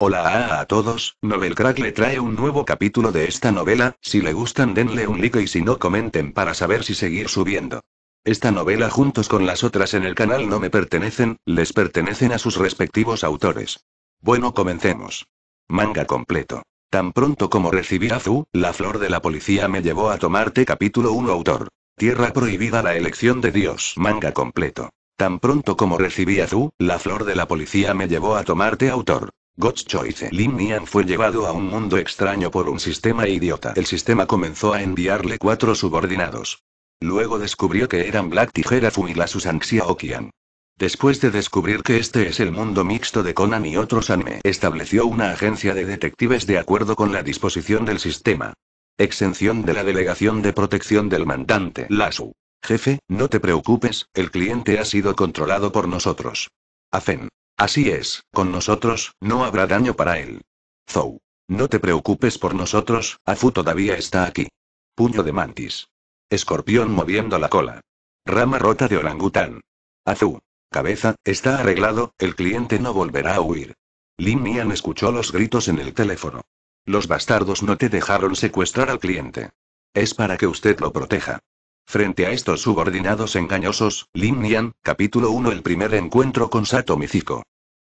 Hola a, todos, Novelcrack Crack le trae un nuevo capítulo de esta novela, si le gustan denle un like y si no comenten para saber si seguir subiendo. Esta novela juntos con las otras en el canal no me pertenecen, les pertenecen a sus respectivos autores. Bueno comencemos. Manga completo. Tan pronto como recibí a la flor de la policía me llevó a tomarte capítulo 1 autor. Tierra prohibida la elección de Dios. Manga completo. Tan pronto como recibí a la flor de la policía me llevó a tomarte autor. Choice. Lin Nian fue llevado a un mundo extraño por un sistema idiota. El sistema comenzó a enviarle cuatro subordinados. Luego descubrió que eran Black Tijera Fumila Susanxia Okian. Después de descubrir que este es el mundo mixto de Conan y otros anime, estableció una agencia de detectives de acuerdo con la disposición del sistema. Exención de la Delegación de Protección del Mandante, Lasu. Jefe, no te preocupes, el cliente ha sido controlado por nosotros. Afen. Así es, con nosotros, no habrá daño para él. Zou. No te preocupes por nosotros, Afu todavía está aquí. Puño de mantis. Escorpión moviendo la cola. Rama rota de orangután. Azu. Cabeza, está arreglado, el cliente no volverá a huir. Lin Nian escuchó los gritos en el teléfono. Los bastardos no te dejaron secuestrar al cliente. Es para que usted lo proteja. Frente a estos subordinados engañosos, Lin Nian, capítulo 1 El primer encuentro con Sato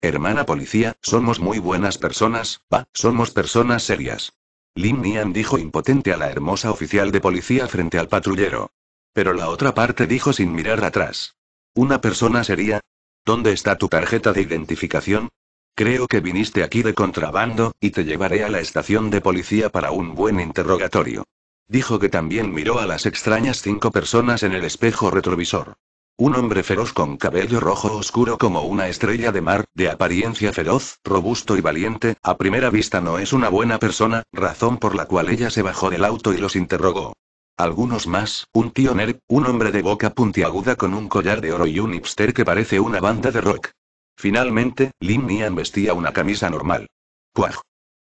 Hermana policía, somos muy buenas personas, va, somos personas serias. Lin Nian dijo impotente a la hermosa oficial de policía frente al patrullero. Pero la otra parte dijo sin mirar atrás. ¿Una persona seria? ¿Dónde está tu tarjeta de identificación? Creo que viniste aquí de contrabando, y te llevaré a la estación de policía para un buen interrogatorio. Dijo que también miró a las extrañas cinco personas en el espejo retrovisor. Un hombre feroz con cabello rojo oscuro como una estrella de mar, de apariencia feroz, robusto y valiente, a primera vista no es una buena persona, razón por la cual ella se bajó del auto y los interrogó. Algunos más, un tío nerd, un hombre de boca puntiaguda con un collar de oro y un hipster que parece una banda de rock. Finalmente, Lin Nian vestía una camisa normal. Cuaj.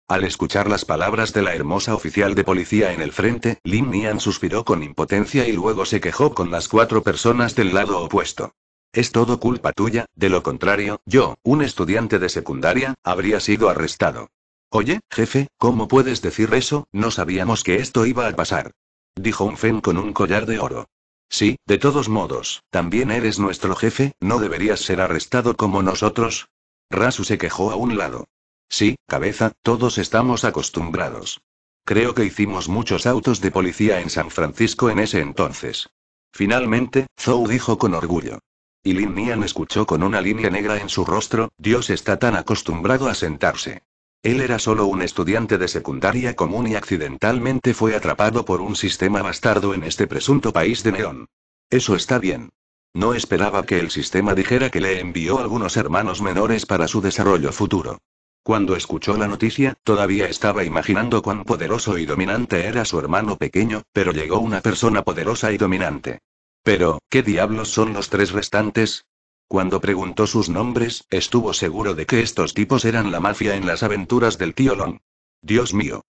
Al escuchar las palabras de la hermosa oficial de policía en el frente, Lin Nian suspiró con impotencia y luego se quejó con las cuatro personas del lado opuesto. Es todo culpa tuya, de lo contrario, yo, un estudiante de secundaria, habría sido arrestado. Oye, jefe, ¿cómo puedes decir eso? No sabíamos que esto iba a pasar. Dijo un fen con un collar de oro. Sí, de todos modos, también eres nuestro jefe, no deberías ser arrestado como nosotros. Rasu se quejó a un lado. Sí, cabeza, todos estamos acostumbrados. Creo que hicimos muchos autos de policía en San Francisco en ese entonces. Finalmente, Zhou dijo con orgullo. Y Lin Nian escuchó con una línea negra en su rostro, Dios está tan acostumbrado a sentarse. Él era solo un estudiante de secundaria común y accidentalmente fue atrapado por un sistema bastardo en este presunto país de neón. Eso está bien. No esperaba que el sistema dijera que le envió algunos hermanos menores para su desarrollo futuro. Cuando escuchó la noticia, todavía estaba imaginando cuán poderoso y dominante era su hermano pequeño, pero llegó una persona poderosa y dominante. Pero, ¿qué diablos son los tres restantes? Cuando preguntó sus nombres, estuvo seguro de que estos tipos eran la mafia en las aventuras del tío Lon. Dios mío.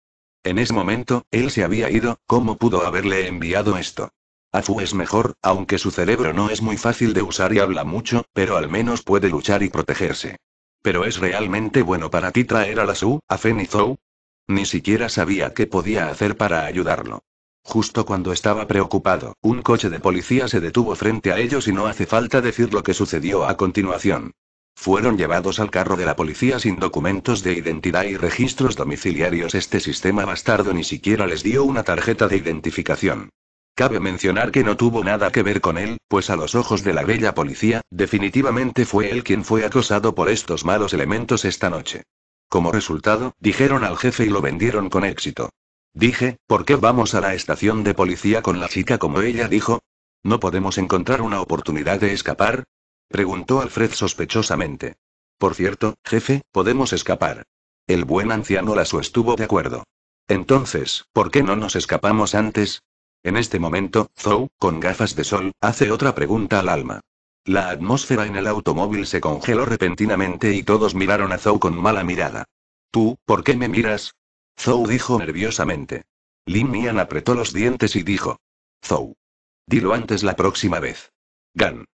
En ese momento, él se había ido, ¿cómo pudo haberle enviado esto? Afu es mejor, aunque su cerebro no es muy fácil de usar y habla mucho, pero al menos puede luchar y protegerse. ¿Pero es realmente bueno para ti traer a la Su, a Fenizou? Ni siquiera sabía qué podía hacer para ayudarlo. Justo cuando estaba preocupado, un coche de policía se detuvo frente a ellos y no hace falta decir lo que sucedió a continuación. Fueron llevados al carro de la policía sin documentos de identidad y registros domiciliarios. Este sistema bastardo ni siquiera les dio una tarjeta de identificación. Cabe mencionar que no tuvo nada que ver con él, pues a los ojos de la bella policía, definitivamente fue él quien fue acosado por estos malos elementos esta noche. Como resultado, dijeron al jefe y lo vendieron con éxito. Dije, ¿por qué vamos a la estación de policía con la chica como ella dijo? ¿No podemos encontrar una oportunidad de escapar? Preguntó Alfred sospechosamente. Por cierto, jefe, podemos escapar. El buen anciano Lasso estuvo de acuerdo. Entonces, ¿por qué no nos escapamos antes? En este momento, Zhou, con gafas de sol, hace otra pregunta al alma. La atmósfera en el automóvil se congeló repentinamente y todos miraron a Zhou con mala mirada. ¿Tú, por qué me miras? Zhou dijo nerviosamente. Lin Mian apretó los dientes y dijo. Zou. Dilo antes la próxima vez. Gan.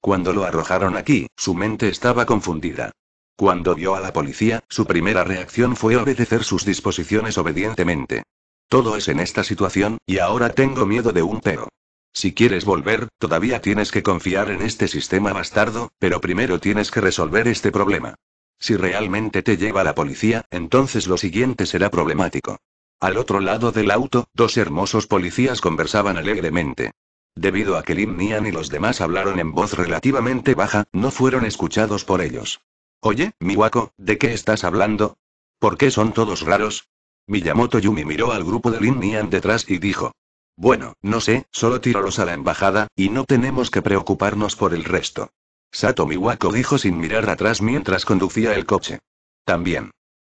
Cuando lo arrojaron aquí, su mente estaba confundida. Cuando vio a la policía, su primera reacción fue obedecer sus disposiciones obedientemente. Todo es en esta situación, y ahora tengo miedo de un pero. Si quieres volver, todavía tienes que confiar en este sistema bastardo, pero primero tienes que resolver este problema. Si realmente te lleva la policía, entonces lo siguiente será problemático. Al otro lado del auto, dos hermosos policías conversaban alegremente. Debido a que Lim Nian y los demás hablaron en voz relativamente baja, no fueron escuchados por ellos. Oye, mi guaco, ¿de qué estás hablando? ¿Por qué son todos raros? Miyamoto Yumi miró al grupo de Lin Nian detrás y dijo. Bueno, no sé, solo tíralos a la embajada, y no tenemos que preocuparnos por el resto. Sato Miwako dijo sin mirar atrás mientras conducía el coche. También.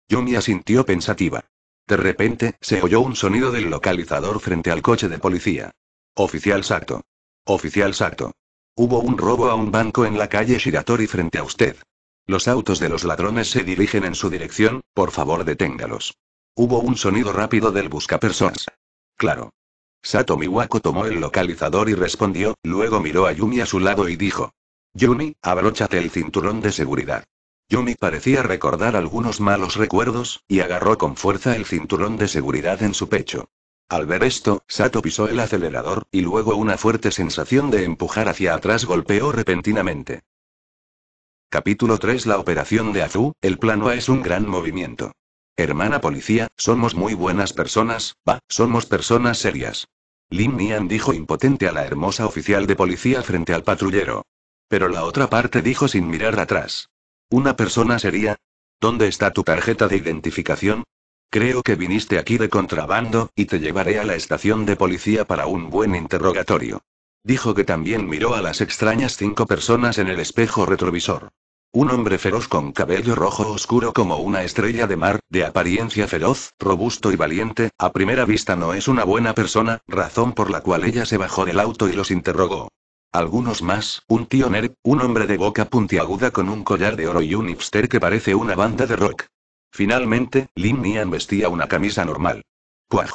Yumi asintió pensativa. De repente, se oyó un sonido del localizador frente al coche de policía. Oficial Sato. Oficial Sato. Hubo un robo a un banco en la calle Shiratori frente a usted. Los autos de los ladrones se dirigen en su dirección, por favor deténgalos. Hubo un sonido rápido del buscapersonas. Claro. Sato Miwako tomó el localizador y respondió, luego miró a Yumi a su lado y dijo. Yumi, abróchate el cinturón de seguridad. Yumi parecía recordar algunos malos recuerdos, y agarró con fuerza el cinturón de seguridad en su pecho. Al ver esto, Sato pisó el acelerador, y luego una fuerte sensación de empujar hacia atrás golpeó repentinamente. Capítulo 3 La operación de Azu, el plano A es un gran movimiento. Hermana policía, somos muy buenas personas, va, somos personas serias. Lin Nian dijo impotente a la hermosa oficial de policía frente al patrullero. Pero la otra parte dijo sin mirar atrás. ¿Una persona seria? ¿Dónde está tu tarjeta de identificación? Creo que viniste aquí de contrabando, y te llevaré a la estación de policía para un buen interrogatorio. Dijo que también miró a las extrañas cinco personas en el espejo retrovisor. Un hombre feroz con cabello rojo oscuro como una estrella de mar, de apariencia feroz, robusto y valiente, a primera vista no es una buena persona, razón por la cual ella se bajó del auto y los interrogó. Algunos más, un tío nerd, un hombre de boca puntiaguda con un collar de oro y un hipster que parece una banda de rock. Finalmente, Lin Nian vestía una camisa normal. ¡Cuaj!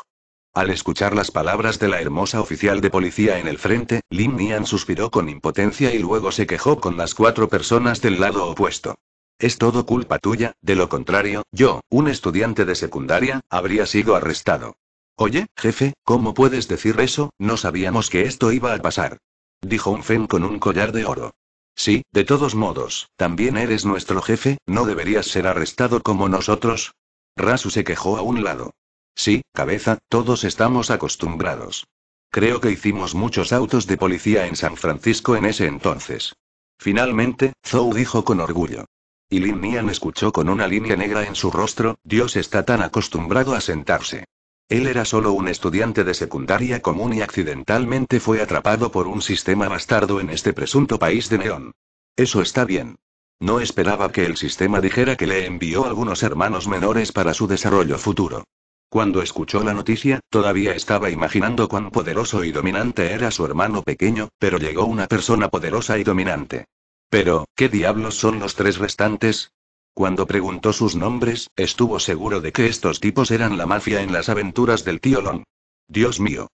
Al escuchar las palabras de la hermosa oficial de policía en el frente, Lin Nian suspiró con impotencia y luego se quejó con las cuatro personas del lado opuesto. Es todo culpa tuya, de lo contrario, yo, un estudiante de secundaria, habría sido arrestado. Oye, jefe, ¿cómo puedes decir eso? No sabíamos que esto iba a pasar. Dijo un fen con un collar de oro. Sí, de todos modos, también eres nuestro jefe, no deberías ser arrestado como nosotros. Rasu se quejó a un lado. Sí, cabeza, todos estamos acostumbrados. Creo que hicimos muchos autos de policía en San Francisco en ese entonces. Finalmente, Zhou dijo con orgullo. Y Lin Nian escuchó con una línea negra en su rostro, Dios está tan acostumbrado a sentarse. Él era solo un estudiante de secundaria común y accidentalmente fue atrapado por un sistema bastardo en este presunto país de neón. Eso está bien. No esperaba que el sistema dijera que le envió algunos hermanos menores para su desarrollo futuro. Cuando escuchó la noticia, todavía estaba imaginando cuán poderoso y dominante era su hermano pequeño, pero llegó una persona poderosa y dominante. Pero, ¿qué diablos son los tres restantes? Cuando preguntó sus nombres, estuvo seguro de que estos tipos eran la mafia en las aventuras del tío Long. Dios mío.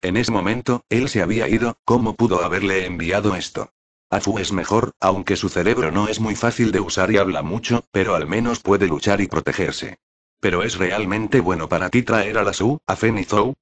En ese momento, él se había ido, ¿cómo pudo haberle enviado esto? Afu es mejor, aunque su cerebro no es muy fácil de usar y habla mucho, pero al menos puede luchar y protegerse. Pero es realmente bueno para ti traer a la Su, a Fenizou.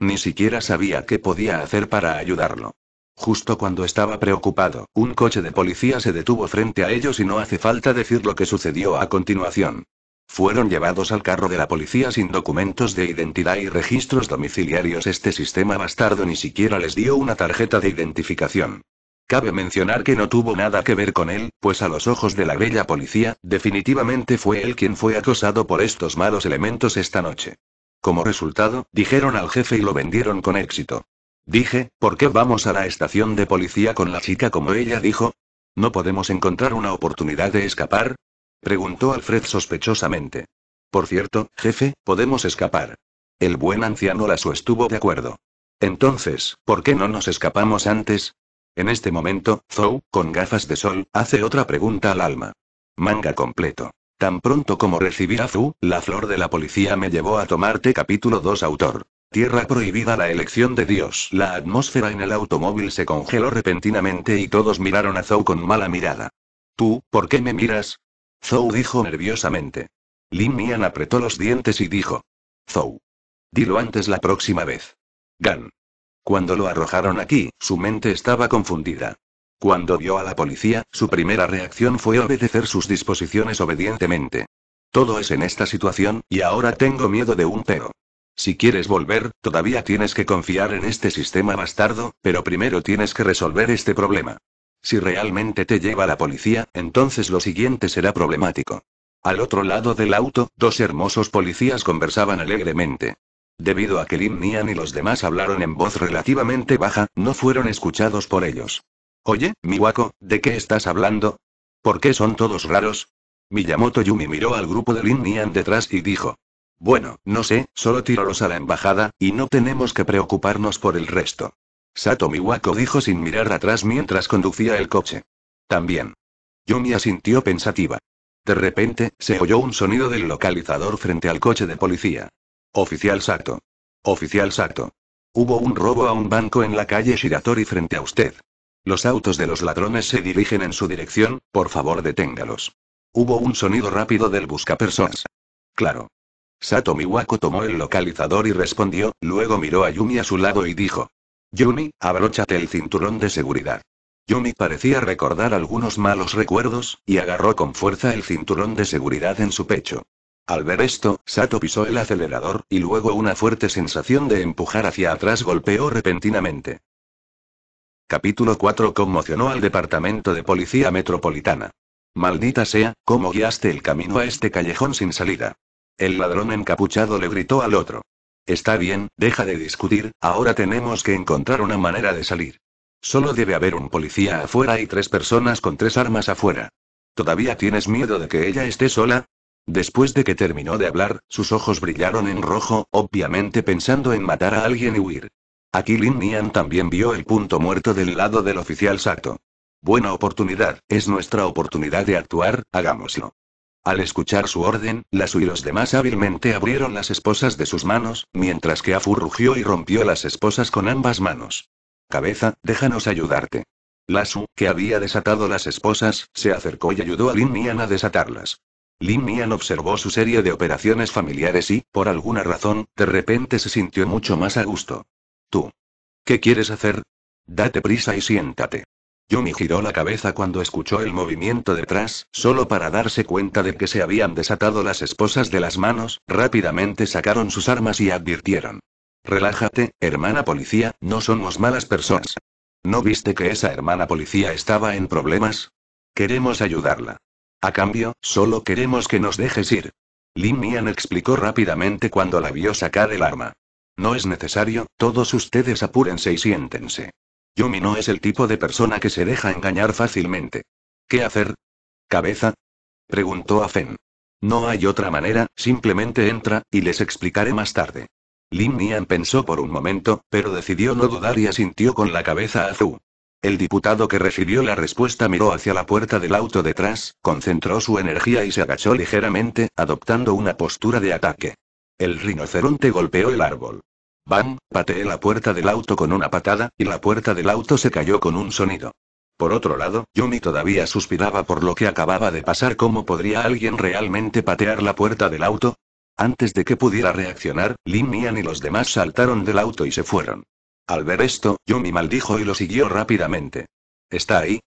Ni siquiera sabía qué podía hacer para ayudarlo. Justo cuando estaba preocupado, un coche de policía se detuvo frente a ellos y no hace falta decir lo que sucedió a continuación. Fueron llevados al carro de la policía sin documentos de identidad y registros domiciliarios. Este sistema bastardo ni siquiera les dio una tarjeta de identificación. Cabe mencionar que no tuvo nada que ver con él, pues a los ojos de la bella policía, definitivamente fue él quien fue acosado por estos malos elementos esta noche. Como resultado, dijeron al jefe y lo vendieron con éxito. Dije, ¿por qué vamos a la estación de policía con la chica como ella dijo? ¿No podemos encontrar una oportunidad de escapar? Preguntó Alfred sospechosamente. Por cierto, jefe, podemos escapar. El buen anciano la estuvo de acuerdo. Entonces, ¿por qué no nos escapamos antes? En este momento, Zou, con gafas de sol, hace otra pregunta al alma. Manga completo. Tan pronto como recibí a Zhu, la flor de la policía me llevó a tomarte capítulo 2 autor. Tierra prohibida la elección de Dios. La atmósfera en el automóvil se congeló repentinamente y todos miraron a Zhou con mala mirada. ¿Tú, por qué me miras? Zou dijo nerviosamente. Lin Mian apretó los dientes y dijo. Zou. Dilo antes la próxima vez. Gan. Cuando lo arrojaron aquí, su mente estaba confundida. Cuando vio a la policía, su primera reacción fue obedecer sus disposiciones obedientemente. Todo es en esta situación, y ahora tengo miedo de un pero. Si quieres volver, todavía tienes que confiar en este sistema bastardo, pero primero tienes que resolver este problema. Si realmente te lleva la policía, entonces lo siguiente será problemático. Al otro lado del auto, dos hermosos policías conversaban alegremente. Debido a que Lin Nian y los demás hablaron en voz relativamente baja, no fueron escuchados por ellos. Oye, Miwako, ¿de qué estás hablando? ¿Por qué son todos raros? Miyamoto Yumi miró al grupo de Lin Nian detrás y dijo. Bueno, no sé, solo tíralos a la embajada, y no tenemos que preocuparnos por el resto. Sato Miwako dijo sin mirar atrás mientras conducía el coche. También. Yumi asintió pensativa. De repente, se oyó un sonido del localizador frente al coche de policía. Oficial Sato. Oficial Sato. Hubo un robo a un banco en la calle Shiratori frente a usted. Los autos de los ladrones se dirigen en su dirección, por favor deténgalos. Hubo un sonido rápido del busca personas. Claro. Sato Miwako tomó el localizador y respondió, luego miró a Yumi a su lado y dijo. Yumi, abróchate el cinturón de seguridad. Yumi parecía recordar algunos malos recuerdos, y agarró con fuerza el cinturón de seguridad en su pecho. Al ver esto, Sato pisó el acelerador, y luego una fuerte sensación de empujar hacia atrás golpeó repentinamente. Capítulo 4 conmocionó al Departamento de Policía Metropolitana. Maldita sea, ¿cómo guiaste el camino a este callejón sin salida? El ladrón encapuchado le gritó al otro. Está bien, deja de discutir, ahora tenemos que encontrar una manera de salir. Solo debe haber un policía afuera y tres personas con tres armas afuera. ¿Todavía tienes miedo de que ella esté sola? Después de que terminó de hablar, sus ojos brillaron en rojo, obviamente pensando en matar a alguien y huir. Aquí Lin Nian también vio el punto muerto del lado del oficial Sato. Buena oportunidad, es nuestra oportunidad de actuar, hagámoslo. Al escuchar su orden, Lasu y los demás hábilmente abrieron las esposas de sus manos, mientras que Afu rugió y rompió las esposas con ambas manos. Cabeza, déjanos ayudarte. Lasu, que había desatado las esposas, se acercó y ayudó a Lin Nian a desatarlas. Lin Mian observó su serie de operaciones familiares y, por alguna razón, de repente se sintió mucho más a gusto. Tú. ¿Qué quieres hacer? Date prisa y siéntate. Yumi giró la cabeza cuando escuchó el movimiento detrás, solo para darse cuenta de que se habían desatado las esposas de las manos, rápidamente sacaron sus armas y advirtieron. Relájate, hermana policía, no somos malas personas. ¿No viste que esa hermana policía estaba en problemas? Queremos ayudarla. A cambio, solo queremos que nos dejes ir. Lin Mian explicó rápidamente cuando la vio sacar el arma. No es necesario, todos ustedes apúrense y siéntense. Yumi no es el tipo de persona que se deja engañar fácilmente. ¿Qué hacer? ¿Cabeza? preguntó a Fen. No hay otra manera, simplemente entra, y les explicaré más tarde. Lin Mian pensó por un momento, pero decidió no dudar y asintió con la cabeza a Zhu. El diputado que recibió la respuesta miró hacia la puerta del auto detrás, concentró su energía y se agachó ligeramente, adoptando una postura de ataque. El rinoceronte golpeó el árbol. Bam, pateé la puerta del auto con una patada, y la puerta del auto se cayó con un sonido. Por otro lado, Yumi todavía suspiraba por lo que acababa de pasar. ¿Cómo podría alguien realmente patear la puerta del auto? Antes de que pudiera reaccionar, Lin Mian y los demás saltaron del auto y se fueron. Al ver esto, Yumi maldijo y lo siguió rápidamente. ¿Está ahí?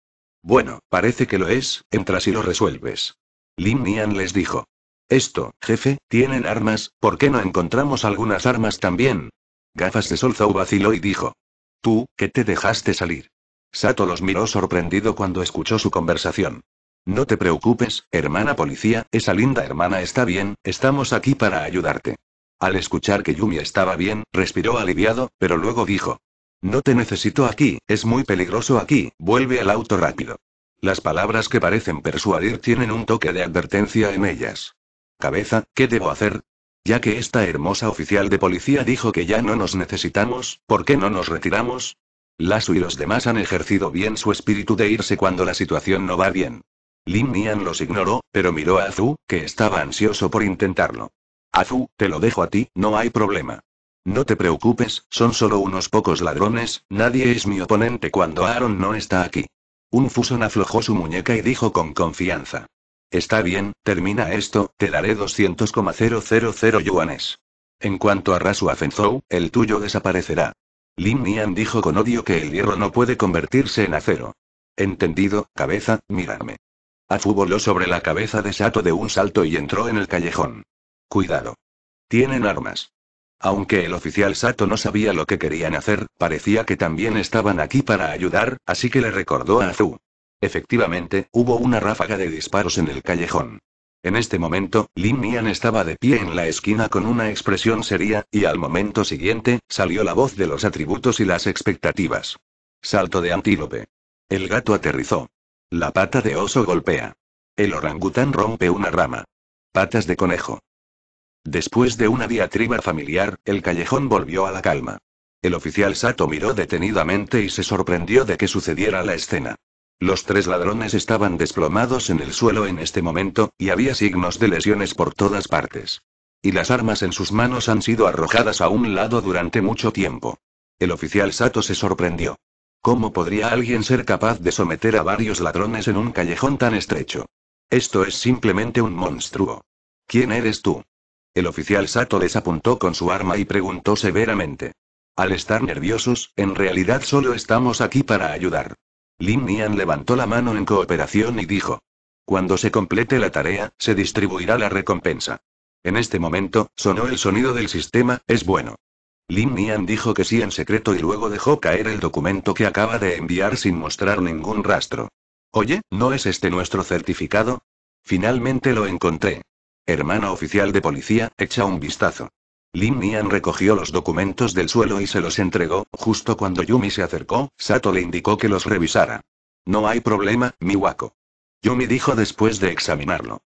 Bueno, parece que lo es, entras y lo resuelves. Lin Nian les dijo. Esto, jefe, tienen armas, ¿por qué no encontramos algunas armas también? Gafas de Solzau vaciló y dijo. Tú, ¿qué te dejaste salir. Sato los miró sorprendido cuando escuchó su conversación. No te preocupes, hermana policía, esa linda hermana está bien, estamos aquí para ayudarte. Al escuchar que Yumi estaba bien, respiró aliviado, pero luego dijo. No te necesito aquí, es muy peligroso aquí, vuelve al auto rápido. Las palabras que parecen persuadir tienen un toque de advertencia en ellas. Cabeza, ¿qué debo hacer? Ya que esta hermosa oficial de policía dijo que ya no nos necesitamos, ¿por qué no nos retiramos? Lasu y los demás han ejercido bien su espíritu de irse cuando la situación no va bien. Lin Nian los ignoró, pero miró a Azu, que estaba ansioso por intentarlo. Azu, te lo dejo a ti, no hay problema. No te preocupes, son solo unos pocos ladrones, nadie es mi oponente cuando Aaron no está aquí. Un fusón aflojó su muñeca y dijo con confianza. Está bien, termina esto, te daré 200,000 yuanes. En cuanto a Rasu Afenzou, el tuyo desaparecerá. Lin Nian dijo con odio que el hierro no puede convertirse en acero. Entendido, cabeza, mírame. Afu voló sobre la cabeza de Sato de un salto y entró en el callejón. Cuidado. Tienen armas. Aunque el oficial Sato no sabía lo que querían hacer, parecía que también estaban aquí para ayudar, así que le recordó a Azu. Efectivamente, hubo una ráfaga de disparos en el callejón. En este momento, Lin Mian estaba de pie en la esquina con una expresión seria, y al momento siguiente, salió la voz de los atributos y las expectativas. Salto de antílope. El gato aterrizó. La pata de oso golpea. El orangután rompe una rama. Patas de conejo. Después de una diatriba familiar, el callejón volvió a la calma. El oficial Sato miró detenidamente y se sorprendió de que sucediera la escena. Los tres ladrones estaban desplomados en el suelo en este momento, y había signos de lesiones por todas partes. Y las armas en sus manos han sido arrojadas a un lado durante mucho tiempo. El oficial Sato se sorprendió. ¿Cómo podría alguien ser capaz de someter a varios ladrones en un callejón tan estrecho? Esto es simplemente un monstruo. ¿Quién eres tú? El oficial Sato les apuntó con su arma y preguntó severamente. Al estar nerviosos, en realidad solo estamos aquí para ayudar. Lin Nian levantó la mano en cooperación y dijo. Cuando se complete la tarea, se distribuirá la recompensa. En este momento, sonó el sonido del sistema, es bueno. Lin Nian dijo que sí en secreto y luego dejó caer el documento que acaba de enviar sin mostrar ningún rastro. Oye, ¿no es este nuestro certificado? Finalmente lo encontré. Hermana oficial de policía, echa un vistazo. Lin Nian recogió los documentos del suelo y se los entregó, justo cuando Yumi se acercó, Sato le indicó que los revisara. No hay problema, mi Miwako. Yumi dijo después de examinarlo.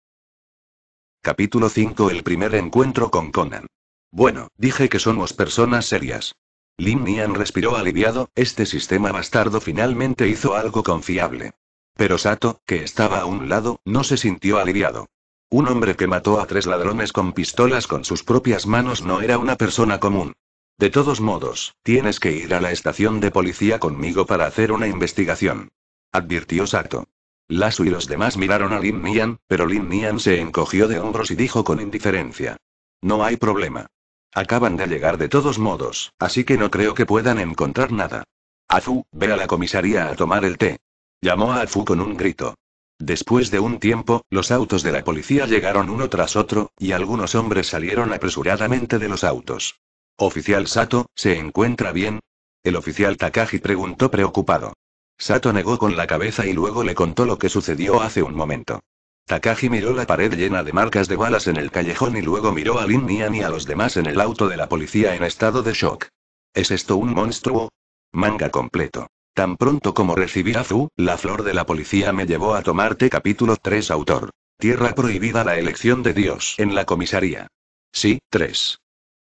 Capítulo 5 El primer encuentro con Conan. Bueno, dije que somos personas serias. Lin Nian respiró aliviado, este sistema bastardo finalmente hizo algo confiable. Pero Sato, que estaba a un lado, no se sintió aliviado. Un hombre que mató a tres ladrones con pistolas con sus propias manos no era una persona común. De todos modos, tienes que ir a la estación de policía conmigo para hacer una investigación. Advirtió Sato. Lasu y los demás miraron a Lin Nian, pero Lin Nian se encogió de hombros y dijo con indiferencia. No hay problema. Acaban de llegar de todos modos, así que no creo que puedan encontrar nada. Azu, ve a la comisaría a tomar el té. Llamó a Azu con un grito. Después de un tiempo, los autos de la policía llegaron uno tras otro, y algunos hombres salieron apresuradamente de los autos. Oficial Sato, ¿se encuentra bien? El oficial Takagi preguntó preocupado. Sato negó con la cabeza y luego le contó lo que sucedió hace un momento. Takagi miró la pared llena de marcas de balas en el callejón y luego miró a Lin Nian y a los demás en el auto de la policía en estado de shock. ¿Es esto un monstruo? Manga completo. Tan pronto como recibí a Zu, la flor de la policía me llevó a tomarte capítulo 3 autor. Tierra prohibida la elección de Dios en la comisaría. Sí, 3.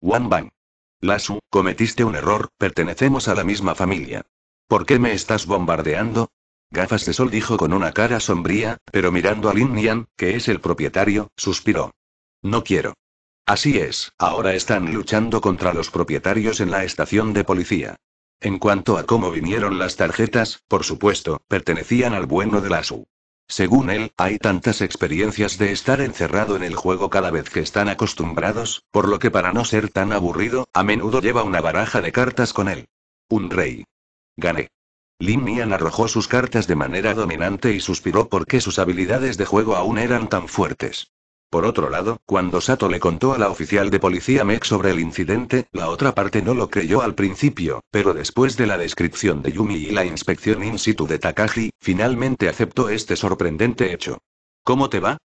Wan Bang. Lasu, cometiste un error, pertenecemos a la misma familia. ¿Por qué me estás bombardeando? Gafas de Sol dijo con una cara sombría, pero mirando a Lin Nian, que es el propietario, suspiró. No quiero. Así es, ahora están luchando contra los propietarios en la estación de policía. En cuanto a cómo vinieron las tarjetas, por supuesto, pertenecían al bueno de la SU. Según él, hay tantas experiencias de estar encerrado en el juego cada vez que están acostumbrados, por lo que para no ser tan aburrido, a menudo lleva una baraja de cartas con él. Un rey. Gané. Lin Mian arrojó sus cartas de manera dominante y suspiró porque sus habilidades de juego aún eran tan fuertes. Por otro lado, cuando Sato le contó a la oficial de policía Meg sobre el incidente, la otra parte no lo creyó al principio, pero después de la descripción de Yumi y la inspección in situ de Takagi, finalmente aceptó este sorprendente hecho. ¿Cómo te va?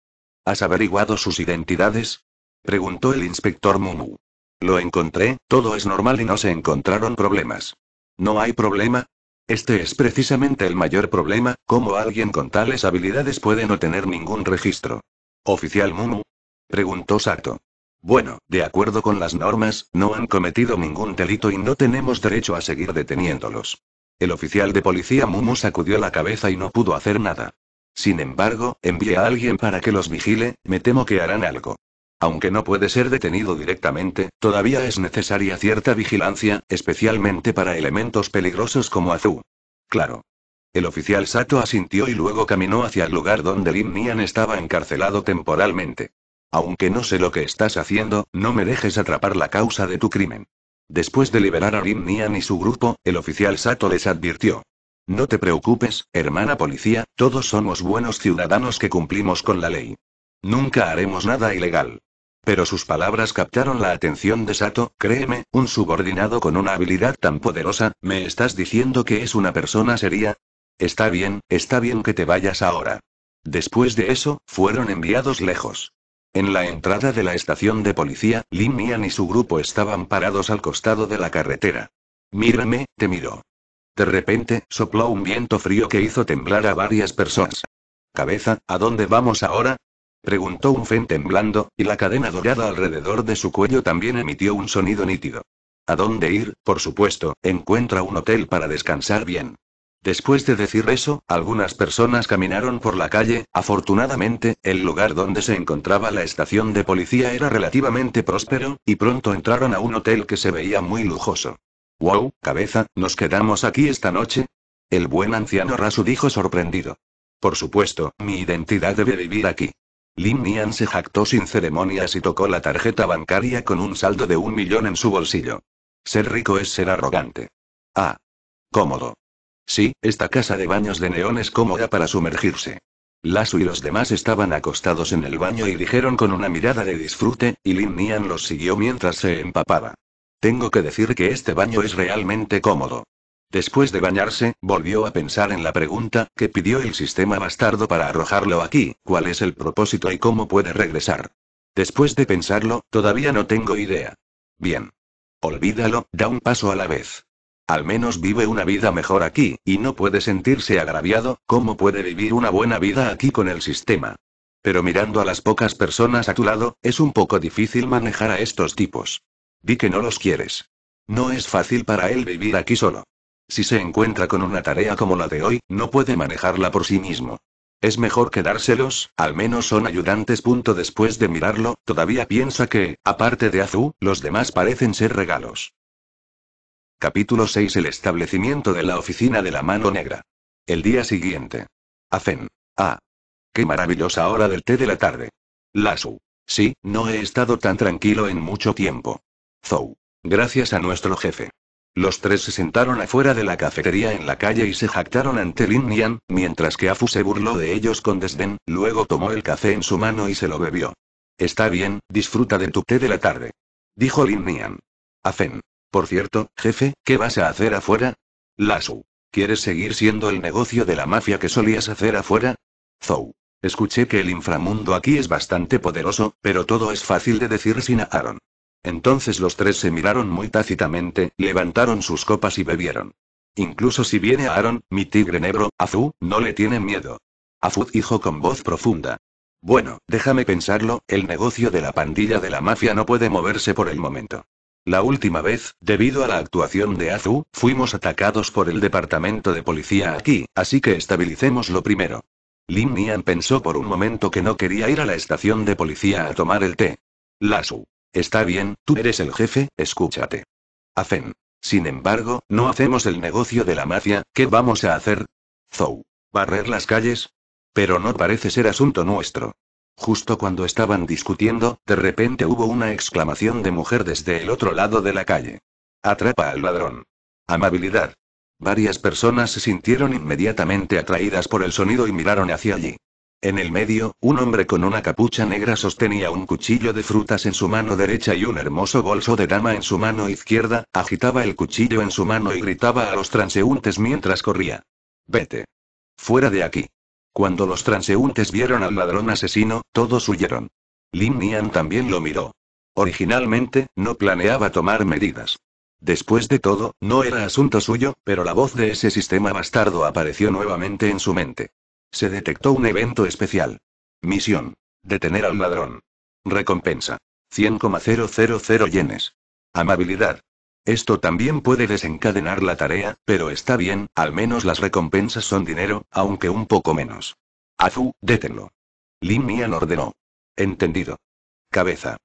¿Has averiguado sus identidades? preguntó el inspector Mumu. Lo encontré, todo es normal y no se encontraron problemas. ¿No hay problema? Este es precisamente el mayor problema, cómo alguien con tales habilidades puede no tener ningún registro. ¿Oficial Mumu? Preguntó Sato. Bueno, de acuerdo con las normas, no han cometido ningún delito y no tenemos derecho a seguir deteniéndolos. El oficial de policía Mumu sacudió la cabeza y no pudo hacer nada. Sin embargo, envié a alguien para que los vigile, me temo que harán algo. Aunque no puede ser detenido directamente, todavía es necesaria cierta vigilancia, especialmente para elementos peligrosos como Azu. Claro. El oficial Sato asintió y luego caminó hacia el lugar donde Lin Nian estaba encarcelado temporalmente. Aunque no sé lo que estás haciendo, no me dejes atrapar la causa de tu crimen. Después de liberar a Lim Nian y su grupo, el oficial Sato les advirtió. No te preocupes, hermana policía, todos somos buenos ciudadanos que cumplimos con la ley. Nunca haremos nada ilegal. Pero sus palabras captaron la atención de Sato, créeme, un subordinado con una habilidad tan poderosa, ¿me estás diciendo que es una persona seria? Está bien, está bien que te vayas ahora. Después de eso, fueron enviados lejos. En la entrada de la estación de policía, Lin Mian y su grupo estaban parados al costado de la carretera. Mírame, te miró. De repente, sopló un viento frío que hizo temblar a varias personas. Cabeza, ¿a dónde vamos ahora? preguntó un fen temblando, y la cadena dorada alrededor de su cuello también emitió un sonido nítido. ¿A dónde ir? Por supuesto, encuentra un hotel para descansar bien. Después de decir eso, algunas personas caminaron por la calle, afortunadamente, el lugar donde se encontraba la estación de policía era relativamente próspero, y pronto entraron a un hotel que se veía muy lujoso. Wow, cabeza, ¿nos quedamos aquí esta noche? El buen anciano Rasu dijo sorprendido. Por supuesto, mi identidad debe vivir aquí. Lin Nian se jactó sin ceremonias y tocó la tarjeta bancaria con un saldo de un millón en su bolsillo. Ser rico es ser arrogante. Ah. Cómodo. Sí, esta casa de baños de neón es cómoda para sumergirse. Lasu y los demás estaban acostados en el baño y dijeron con una mirada de disfrute, y Lin Nian los siguió mientras se empapaba. Tengo que decir que este baño es realmente cómodo. Después de bañarse, volvió a pensar en la pregunta que pidió el sistema bastardo para arrojarlo aquí, cuál es el propósito y cómo puede regresar. Después de pensarlo, todavía no tengo idea. Bien. Olvídalo, da un paso a la vez. Al menos vive una vida mejor aquí, y no puede sentirse agraviado, ¿Cómo puede vivir una buena vida aquí con el sistema. Pero mirando a las pocas personas a tu lado, es un poco difícil manejar a estos tipos. Di que no los quieres. No es fácil para él vivir aquí solo. Si se encuentra con una tarea como la de hoy, no puede manejarla por sí mismo. Es mejor quedárselos, al menos son ayudantes. después de mirarlo, todavía piensa que, aparte de Azu, los demás parecen ser regalos. Capítulo 6 El establecimiento de la oficina de la mano negra. El día siguiente. Afen. Ah. Qué maravillosa hora del té de la tarde. Lasu. Sí, no he estado tan tranquilo en mucho tiempo. Zou. Gracias a nuestro jefe. Los tres se sentaron afuera de la cafetería en la calle y se jactaron ante Lin Nian, mientras que Afu se burló de ellos con desdén, luego tomó el café en su mano y se lo bebió. Está bien, disfruta de tu té de la tarde. Dijo Lin Nian. Afen. Por cierto, jefe, ¿qué vas a hacer afuera? Lasu. ¿Quieres seguir siendo el negocio de la mafia que solías hacer afuera? Zou. Escuché que el inframundo aquí es bastante poderoso, pero todo es fácil de decir sin Aaron. Entonces los tres se miraron muy tácitamente, levantaron sus copas y bebieron. Incluso si viene Aaron, mi tigre negro, Azu, no le tiene miedo. Azu dijo con voz profunda. Bueno, déjame pensarlo, el negocio de la pandilla de la mafia no puede moverse por el momento. La última vez, debido a la actuación de Azu, fuimos atacados por el departamento de policía aquí, así que estabilicemos lo primero. Lin Nian pensó por un momento que no quería ir a la estación de policía a tomar el té. Lasu. Está bien, tú eres el jefe, escúchate. Afen. Sin embargo, no hacemos el negocio de la mafia, ¿qué vamos a hacer? Zou. ¿Barrer las calles? Pero no parece ser asunto nuestro. Justo cuando estaban discutiendo, de repente hubo una exclamación de mujer desde el otro lado de la calle. Atrapa al ladrón. Amabilidad. Varias personas se sintieron inmediatamente atraídas por el sonido y miraron hacia allí. En el medio, un hombre con una capucha negra sostenía un cuchillo de frutas en su mano derecha y un hermoso bolso de dama en su mano izquierda, agitaba el cuchillo en su mano y gritaba a los transeúntes mientras corría. Vete. Fuera de aquí. Cuando los transeúntes vieron al ladrón asesino, todos huyeron. Lin Nian también lo miró. Originalmente, no planeaba tomar medidas. Después de todo, no era asunto suyo, pero la voz de ese sistema bastardo apareció nuevamente en su mente. Se detectó un evento especial. Misión. Detener al ladrón. Recompensa. 100,000 yenes. Amabilidad. Esto también puede desencadenar la tarea, pero está bien, al menos las recompensas son dinero, aunque un poco menos. Azu, détenlo. Lin Mian ordenó. Entendido. Cabeza.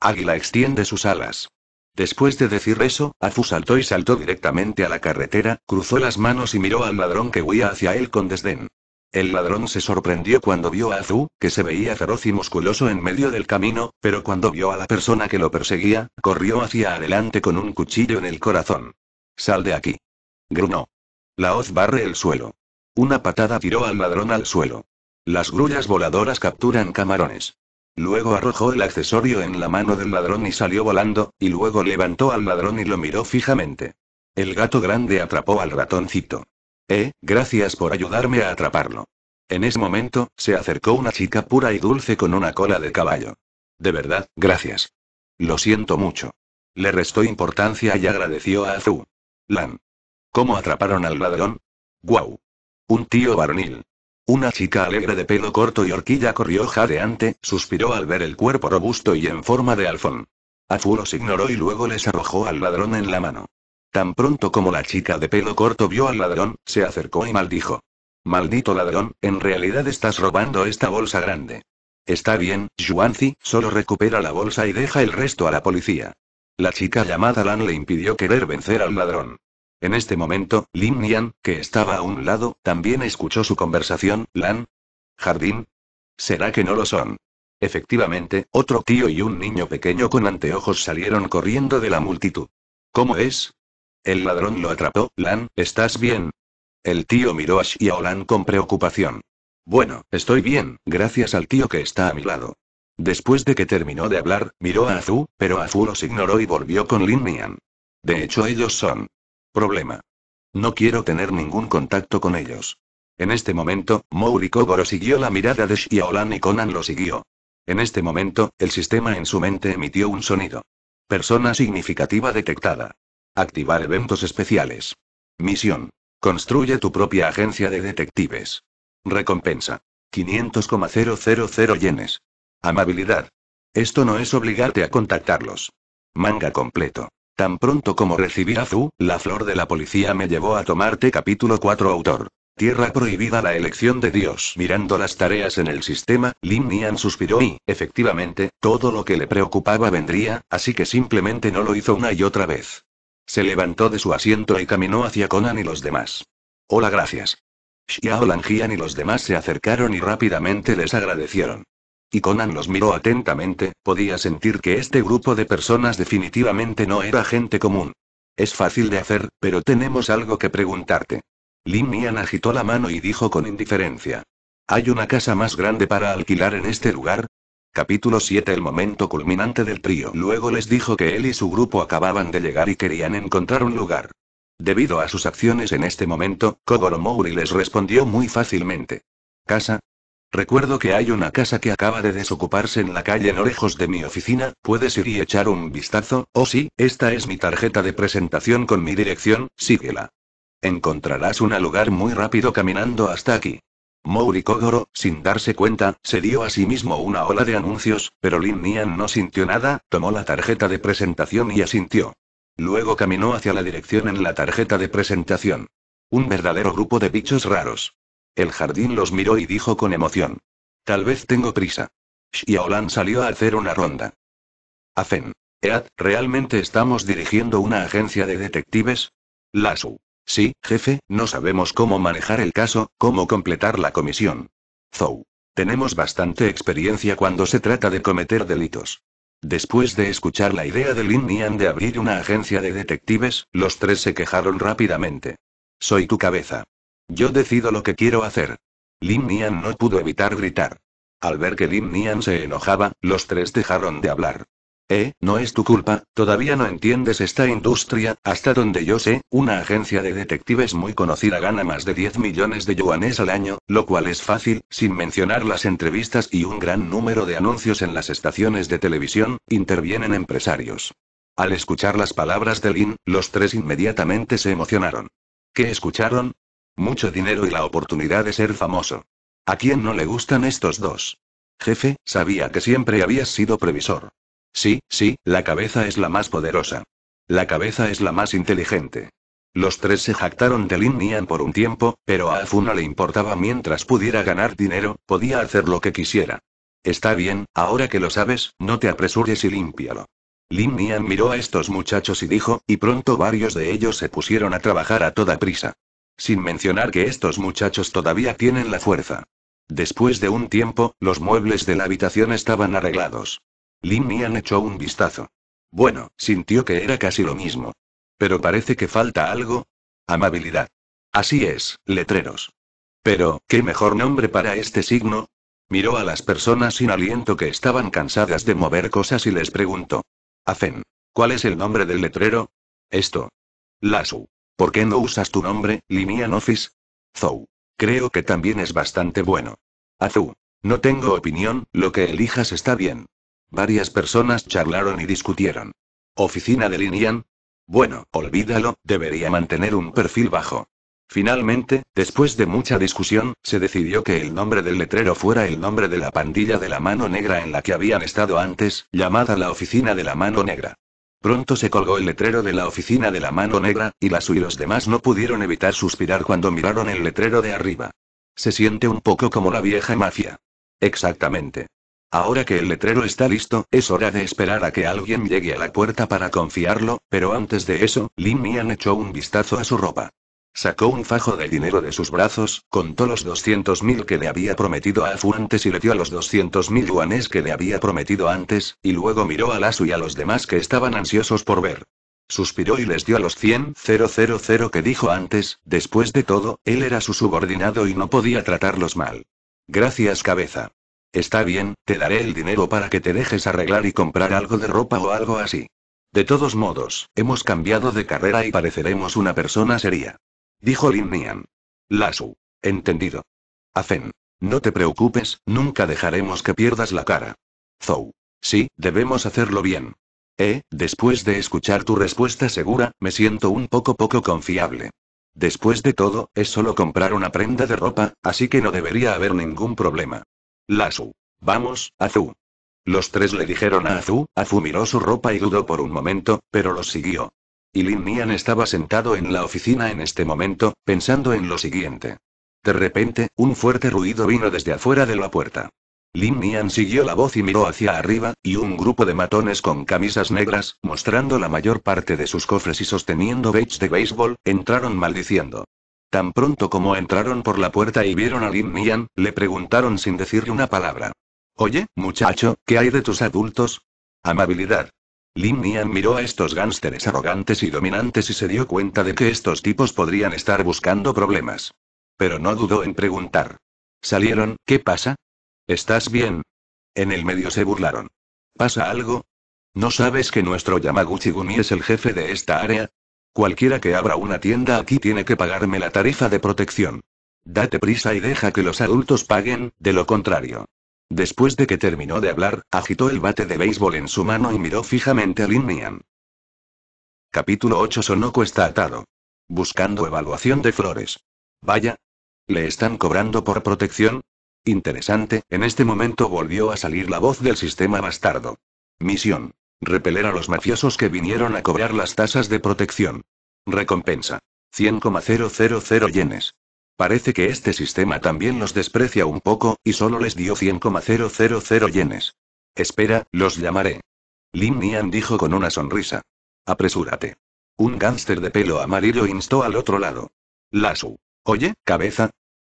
Águila extiende sus alas. Después de decir eso, Azu saltó y saltó directamente a la carretera, cruzó las manos y miró al ladrón que huía hacia él con desdén. El ladrón se sorprendió cuando vio a Azu, que se veía feroz y musculoso en medio del camino, pero cuando vio a la persona que lo perseguía, corrió hacia adelante con un cuchillo en el corazón. Sal de aquí. Grunó. La hoz barre el suelo. Una patada tiró al ladrón al suelo. Las grullas voladoras capturan camarones. Luego arrojó el accesorio en la mano del ladrón y salió volando, y luego levantó al ladrón y lo miró fijamente. El gato grande atrapó al ratoncito. Eh, gracias por ayudarme a atraparlo. En ese momento, se acercó una chica pura y dulce con una cola de caballo. De verdad, gracias. Lo siento mucho. Le restó importancia y agradeció a Azu. Lan. ¿Cómo atraparon al ladrón? ¡Guau! Un tío varonil. Una chica alegre de pelo corto y horquilla corrió jadeante, suspiró al ver el cuerpo robusto y en forma de alfón. Azu los ignoró y luego les arrojó al ladrón en la mano. Tan pronto como la chica de pelo corto vio al ladrón, se acercó y maldijo. Maldito ladrón, en realidad estás robando esta bolsa grande. Está bien, Yuanzi, solo recupera la bolsa y deja el resto a la policía. La chica llamada Lan le impidió querer vencer al ladrón. En este momento, Lin Nian, que estaba a un lado, también escuchó su conversación, Lan. Jardín. ¿Será que no lo son? Efectivamente, otro tío y un niño pequeño con anteojos salieron corriendo de la multitud. ¿Cómo es? El ladrón lo atrapó. Lan, ¿estás bien? El tío miró a Xiaolan con preocupación. Bueno, estoy bien, gracias al tío que está a mi lado. Después de que terminó de hablar, miró a Azu, pero Azu los ignoró y volvió con Lin Mian. De hecho, ellos son. Problema. No quiero tener ningún contacto con ellos. En este momento, Mouri Kogoro siguió la mirada de Xiaolan y Conan lo siguió. En este momento, el sistema en su mente emitió un sonido. Persona significativa detectada. Activar eventos especiales. Misión. Construye tu propia agencia de detectives. Recompensa. 500,000 yenes. Amabilidad. Esto no es obligarte a contactarlos. Manga completo. Tan pronto como recibí a Zu, la flor de la policía me llevó a tomarte capítulo 4 autor. Tierra prohibida la elección de Dios. Mirando las tareas en el sistema, Lin Nian suspiró y, efectivamente, todo lo que le preocupaba vendría, así que simplemente no lo hizo una y otra vez. Se levantó de su asiento y caminó hacia Conan y los demás. Hola, gracias. Xiao Langian y los demás se acercaron y rápidamente les agradecieron. Y Conan los miró atentamente, podía sentir que este grupo de personas definitivamente no era gente común. Es fácil de hacer, pero tenemos algo que preguntarte. Lin Mian agitó la mano y dijo con indiferencia. ¿Hay una casa más grande para alquilar en este lugar? Capítulo 7 El momento culminante del trío. Luego les dijo que él y su grupo acababan de llegar y querían encontrar un lugar. Debido a sus acciones en este momento, Kogoro les respondió muy fácilmente. ¿Casa? Recuerdo que hay una casa que acaba de desocuparse en la calle no lejos de mi oficina, puedes ir y echar un vistazo, o oh, si, esta es mi tarjeta de presentación con mi dirección, síguela. Encontrarás un lugar muy rápido caminando hasta aquí. Mouri sin darse cuenta, se dio a sí mismo una ola de anuncios, pero Lin Nian no sintió nada, tomó la tarjeta de presentación y asintió. Luego caminó hacia la dirección en la tarjeta de presentación. Un verdadero grupo de bichos raros. El jardín los miró y dijo con emoción. Tal vez tengo prisa. Xiaolan salió a hacer una ronda. Afen. Ead, ¿realmente estamos dirigiendo una agencia de detectives? Lasu. Sí, jefe, no sabemos cómo manejar el caso, cómo completar la comisión. Zou. Tenemos bastante experiencia cuando se trata de cometer delitos. Después de escuchar la idea de Lin Nian de abrir una agencia de detectives, los tres se quejaron rápidamente. Soy tu cabeza. Yo decido lo que quiero hacer. Lin Nian no pudo evitar gritar. Al ver que Lin Nian se enojaba, los tres dejaron de hablar. Eh, no es tu culpa, todavía no entiendes esta industria, hasta donde yo sé, una agencia de detectives muy conocida gana más de 10 millones de yuanes al año, lo cual es fácil, sin mencionar las entrevistas y un gran número de anuncios en las estaciones de televisión, intervienen empresarios. Al escuchar las palabras de Lin, los tres inmediatamente se emocionaron. ¿Qué escucharon? Mucho dinero y la oportunidad de ser famoso. ¿A quién no le gustan estos dos? Jefe, sabía que siempre habías sido previsor. Sí, sí, la cabeza es la más poderosa. La cabeza es la más inteligente. Los tres se jactaron de Lin Nian por un tiempo, pero a Afu no le importaba mientras pudiera ganar dinero, podía hacer lo que quisiera. Está bien, ahora que lo sabes, no te apresures y límpialo. Lin Nian miró a estos muchachos y dijo, y pronto varios de ellos se pusieron a trabajar a toda prisa. Sin mencionar que estos muchachos todavía tienen la fuerza. Después de un tiempo, los muebles de la habitación estaban arreglados. Lin Mian echó un vistazo. Bueno, sintió que era casi lo mismo. Pero parece que falta algo. Amabilidad. Así es, letreros. Pero, ¿qué mejor nombre para este signo? Miró a las personas sin aliento que estaban cansadas de mover cosas y les preguntó. Azen. ¿cuál es el nombre del letrero? Esto. Lasu. ¿Por qué no usas tu nombre, Mian Office? Zou. Creo que también es bastante bueno. Azu. No tengo opinión, lo que elijas está bien. Varias personas charlaron y discutieron. ¿Oficina de Linian? Bueno, olvídalo, debería mantener un perfil bajo. Finalmente, después de mucha discusión, se decidió que el nombre del letrero fuera el nombre de la pandilla de la mano negra en la que habían estado antes, llamada la Oficina de la Mano Negra. Pronto se colgó el letrero de la Oficina de la Mano Negra, y las y los demás no pudieron evitar suspirar cuando miraron el letrero de arriba. Se siente un poco como la vieja mafia. Exactamente. Ahora que el letrero está listo, es hora de esperar a que alguien llegue a la puerta para confiarlo, pero antes de eso, Lin Mian echó un vistazo a su ropa. Sacó un fajo de dinero de sus brazos, contó los 200.000 que le había prometido a Fu antes y le dio a los 200.000 yuanes que le había prometido antes, y luego miró a Lasu y a los demás que estaban ansiosos por ver. Suspiró y les dio a los 100.000 que dijo antes, después de todo, él era su subordinado y no podía tratarlos mal. Gracias cabeza. Está bien, te daré el dinero para que te dejes arreglar y comprar algo de ropa o algo así. De todos modos, hemos cambiado de carrera y pareceremos una persona seria. Dijo Lin Nian. Lasu. Entendido. Afen. No te preocupes, nunca dejaremos que pierdas la cara. Zou. Sí, debemos hacerlo bien. Eh, después de escuchar tu respuesta segura, me siento un poco poco confiable. Después de todo, es solo comprar una prenda de ropa, así que no debería haber ningún problema. Lasu. Vamos, Azu. Los tres le dijeron a Azu, Azu miró su ropa y dudó por un momento, pero los siguió. Y Lin Nian estaba sentado en la oficina en este momento, pensando en lo siguiente. De repente, un fuerte ruido vino desde afuera de la puerta. Lin Nian siguió la voz y miró hacia arriba, y un grupo de matones con camisas negras, mostrando la mayor parte de sus cofres y sosteniendo bates de béisbol, entraron maldiciendo. Tan pronto como entraron por la puerta y vieron a Lin Nian, le preguntaron sin decirle una palabra. Oye, muchacho, ¿qué hay de tus adultos? Amabilidad. Lin Nian miró a estos gánsteres arrogantes y dominantes y se dio cuenta de que estos tipos podrían estar buscando problemas. Pero no dudó en preguntar. Salieron, ¿qué pasa? ¿Estás bien? En el medio se burlaron. ¿Pasa algo? ¿No sabes que nuestro Yamaguchi Gumi es el jefe de esta área? Cualquiera que abra una tienda aquí tiene que pagarme la tarifa de protección. Date prisa y deja que los adultos paguen, de lo contrario. Después de que terminó de hablar, agitó el bate de béisbol en su mano y miró fijamente a Lin Mian. Capítulo 8 Sonoco está atado. Buscando evaluación de flores. Vaya. ¿Le están cobrando por protección? Interesante, en este momento volvió a salir la voz del sistema bastardo. Misión. Repeler a los mafiosos que vinieron a cobrar las tasas de protección. Recompensa. 100,000 yenes. Parece que este sistema también los desprecia un poco, y solo les dio 100,000 yenes. Espera, los llamaré. Lin Nian dijo con una sonrisa. Apresúrate. Un gánster de pelo amarillo instó al otro lado. Lasu. Oye, cabeza.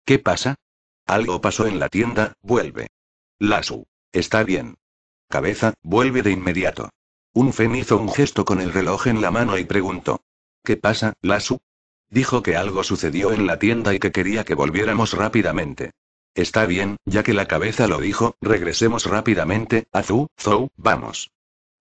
¿Qué pasa? Algo pasó en la tienda, vuelve. Lasu. Está bien. Cabeza, vuelve de inmediato. Un Fen hizo un gesto con el reloj en la mano y preguntó. ¿Qué pasa, Lasu? Dijo que algo sucedió en la tienda y que quería que volviéramos rápidamente. Está bien, ya que la cabeza lo dijo, regresemos rápidamente, Azu, Zou, vamos.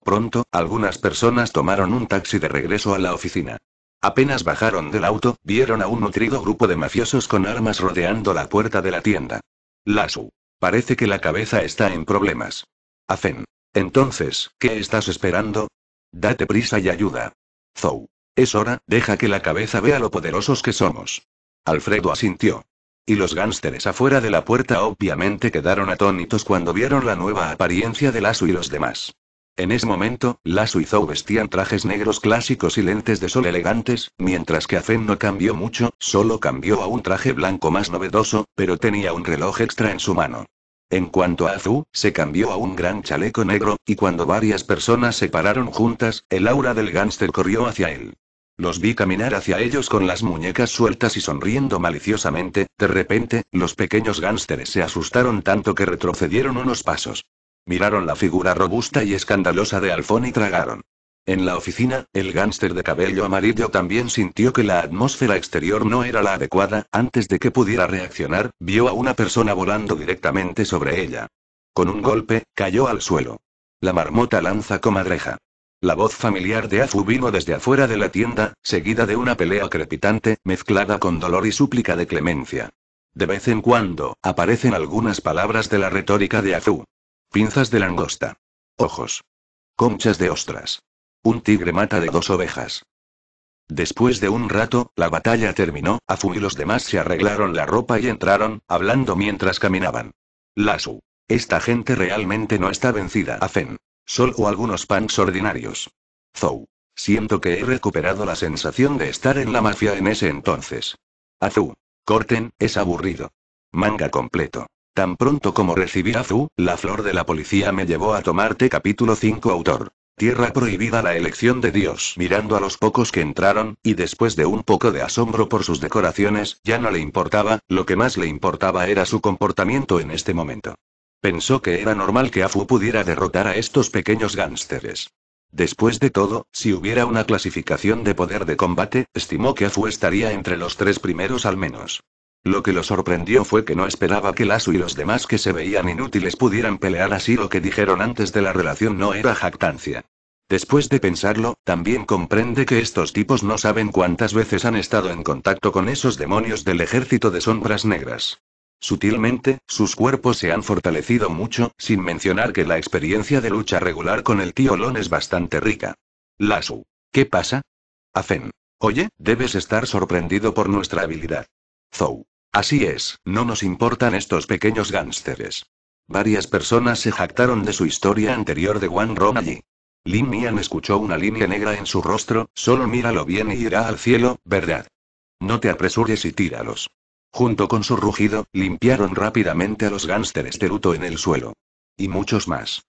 Pronto, algunas personas tomaron un taxi de regreso a la oficina. Apenas bajaron del auto, vieron a un nutrido grupo de mafiosos con armas rodeando la puerta de la tienda. Lasu. Parece que la cabeza está en problemas. Azen. Entonces, ¿qué estás esperando? Date prisa y ayuda. Zou. Es hora, deja que la cabeza vea lo poderosos que somos. Alfredo asintió. Y los gánsteres afuera de la puerta obviamente quedaron atónitos cuando vieron la nueva apariencia de Lasu y los demás. En ese momento, Lasu y Zou vestían trajes negros clásicos y lentes de sol elegantes, mientras que Azen no cambió mucho, solo cambió a un traje blanco más novedoso, pero tenía un reloj extra en su mano. En cuanto a Azú, se cambió a un gran chaleco negro, y cuando varias personas se pararon juntas, el aura del gánster corrió hacia él. Los vi caminar hacia ellos con las muñecas sueltas y sonriendo maliciosamente, de repente, los pequeños gánsteres se asustaron tanto que retrocedieron unos pasos. Miraron la figura robusta y escandalosa de Alfón y tragaron. En la oficina, el gánster de cabello amarillo también sintió que la atmósfera exterior no era la adecuada, antes de que pudiera reaccionar, vio a una persona volando directamente sobre ella. Con un golpe, cayó al suelo. La marmota lanza comadreja. La voz familiar de Azu vino desde afuera de la tienda, seguida de una pelea crepitante, mezclada con dolor y súplica de clemencia. De vez en cuando, aparecen algunas palabras de la retórica de Azu. Pinzas de langosta. Ojos. Conchas de ostras. Un tigre mata de dos ovejas. Después de un rato, la batalla terminó, Afu y los demás se arreglaron la ropa y entraron, hablando mientras caminaban. Lasu. Esta gente realmente no está vencida. Sol Solo algunos punks ordinarios. Zou. Siento que he recuperado la sensación de estar en la mafia en ese entonces. Azu. Corten, es aburrido. Manga completo. Tan pronto como recibí a Azu, la flor de la policía me llevó a tomarte capítulo 5 autor. Tierra prohibida la elección de Dios. Mirando a los pocos que entraron, y después de un poco de asombro por sus decoraciones, ya no le importaba, lo que más le importaba era su comportamiento en este momento. Pensó que era normal que Afu pudiera derrotar a estos pequeños gánsteres. Después de todo, si hubiera una clasificación de poder de combate, estimó que Afu estaría entre los tres primeros al menos. Lo que lo sorprendió fue que no esperaba que Lasu y los demás que se veían inútiles pudieran pelear así. Lo que dijeron antes de la relación no era jactancia. Después de pensarlo, también comprende que estos tipos no saben cuántas veces han estado en contacto con esos demonios del ejército de sombras negras. Sutilmente, sus cuerpos se han fortalecido mucho, sin mencionar que la experiencia de lucha regular con el tío Lon es bastante rica. Lasu. ¿Qué pasa? Afen. Oye, debes estar sorprendido por nuestra habilidad. Zou. Así es, no nos importan estos pequeños gánsteres. Varias personas se jactaron de su historia anterior de Wan Rong allí. Lin Nian escuchó una línea negra en su rostro, solo míralo bien y irá al cielo, ¿verdad? No te apresures y tíralos. Junto con su rugido, limpiaron rápidamente a los gánsteres teruto en el suelo. Y muchos más.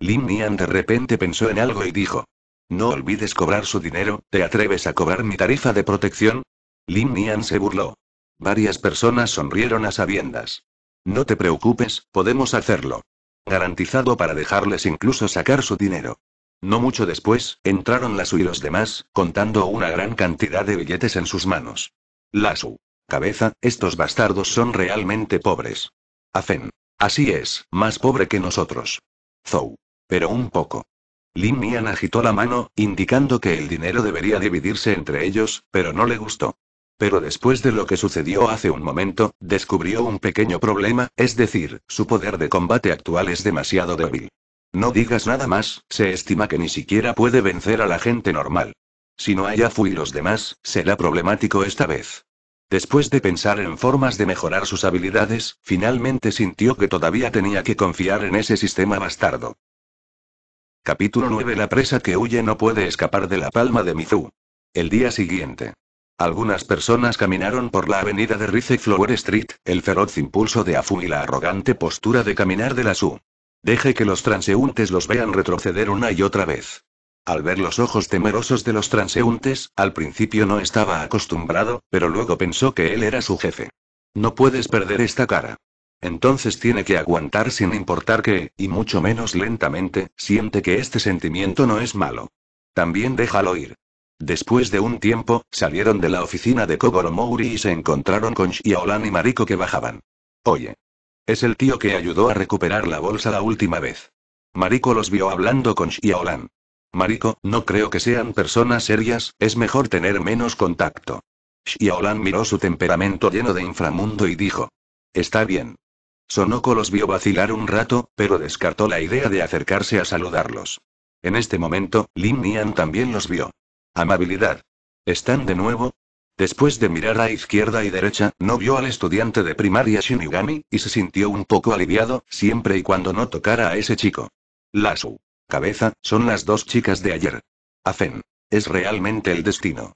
Lin Nian de repente pensó en algo y dijo. No olvides cobrar su dinero, ¿te atreves a cobrar mi tarifa de protección? Lin Nian se burló. Varias personas sonrieron a sabiendas. No te preocupes, podemos hacerlo. Garantizado para dejarles incluso sacar su dinero. No mucho después, entraron Lasu y los demás, contando una gran cantidad de billetes en sus manos. Lasu. Cabeza, estos bastardos son realmente pobres. Afen. Así es, más pobre que nosotros. Zou. Pero un poco. Lin Mian agitó la mano, indicando que el dinero debería dividirse entre ellos, pero no le gustó. Pero después de lo que sucedió hace un momento, descubrió un pequeño problema, es decir, su poder de combate actual es demasiado débil. No digas nada más, se estima que ni siquiera puede vencer a la gente normal. Si no haya Fu y los demás, será problemático esta vez. Después de pensar en formas de mejorar sus habilidades, finalmente sintió que todavía tenía que confiar en ese sistema bastardo. Capítulo 9 La presa que huye no puede escapar de la palma de Mizu. El día siguiente. Algunas personas caminaron por la avenida de Rice Flower Street, el feroz impulso de Afu y la arrogante postura de caminar de la Su. Deje que los transeúntes los vean retroceder una y otra vez. Al ver los ojos temerosos de los transeúntes, al principio no estaba acostumbrado, pero luego pensó que él era su jefe. No puedes perder esta cara. Entonces tiene que aguantar sin importar que, y mucho menos lentamente, siente que este sentimiento no es malo. También déjalo ir. Después de un tiempo, salieron de la oficina de Kogoro y se encontraron con Xiaolan y Mariko que bajaban. Oye. Es el tío que ayudó a recuperar la bolsa la última vez. Mariko los vio hablando con Xiaolan. Mariko, no creo que sean personas serias, es mejor tener menos contacto. Xiaolan miró su temperamento lleno de inframundo y dijo. Está bien. Sonoko los vio vacilar un rato, pero descartó la idea de acercarse a saludarlos. En este momento, Lin Nian también los vio. Amabilidad. ¿Están de nuevo? Después de mirar a izquierda y derecha, no vio al estudiante de primaria Shinigami, y se sintió un poco aliviado, siempre y cuando no tocara a ese chico. Lasu. cabeza, son las dos chicas de ayer. Afen. Es realmente el destino.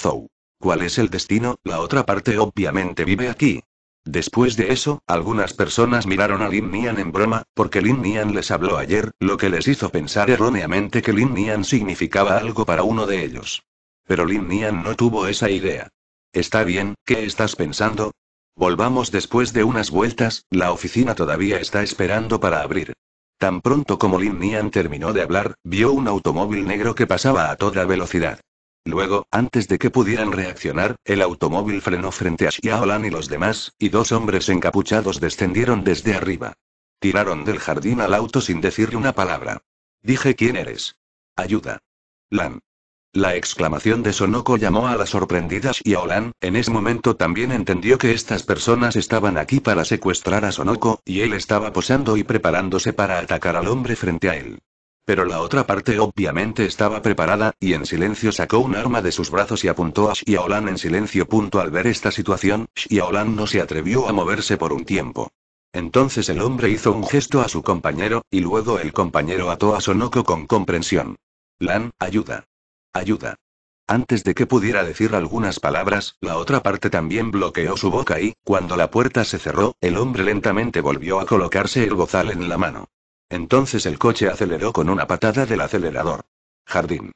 Zou. ¿Cuál es el destino? La otra parte obviamente vive aquí. Después de eso, algunas personas miraron a Lin Nian en broma, porque Lin Nian les habló ayer, lo que les hizo pensar erróneamente que Lin Nian significaba algo para uno de ellos. Pero Lin Nian no tuvo esa idea. Está bien, ¿qué estás pensando? Volvamos después de unas vueltas, la oficina todavía está esperando para abrir. Tan pronto como Lin Nian terminó de hablar, vio un automóvil negro que pasaba a toda velocidad. Luego, antes de que pudieran reaccionar, el automóvil frenó frente a Xiaolan y los demás, y dos hombres encapuchados descendieron desde arriba. Tiraron del jardín al auto sin decir una palabra. Dije quién eres. Ayuda. Lan. La exclamación de Sonoko llamó a la sorprendida Xiaolan, en ese momento también entendió que estas personas estaban aquí para secuestrar a Sonoko, y él estaba posando y preparándose para atacar al hombre frente a él. Pero la otra parte obviamente estaba preparada, y en silencio sacó un arma de sus brazos y apuntó a Xiaolan en silencio. Punto al ver esta situación, Xiaolan no se atrevió a moverse por un tiempo. Entonces el hombre hizo un gesto a su compañero, y luego el compañero ató a Sonoko con comprensión. Lan, ayuda. Ayuda. Antes de que pudiera decir algunas palabras, la otra parte también bloqueó su boca y, cuando la puerta se cerró, el hombre lentamente volvió a colocarse el bozal en la mano. Entonces el coche aceleró con una patada del acelerador. Jardín.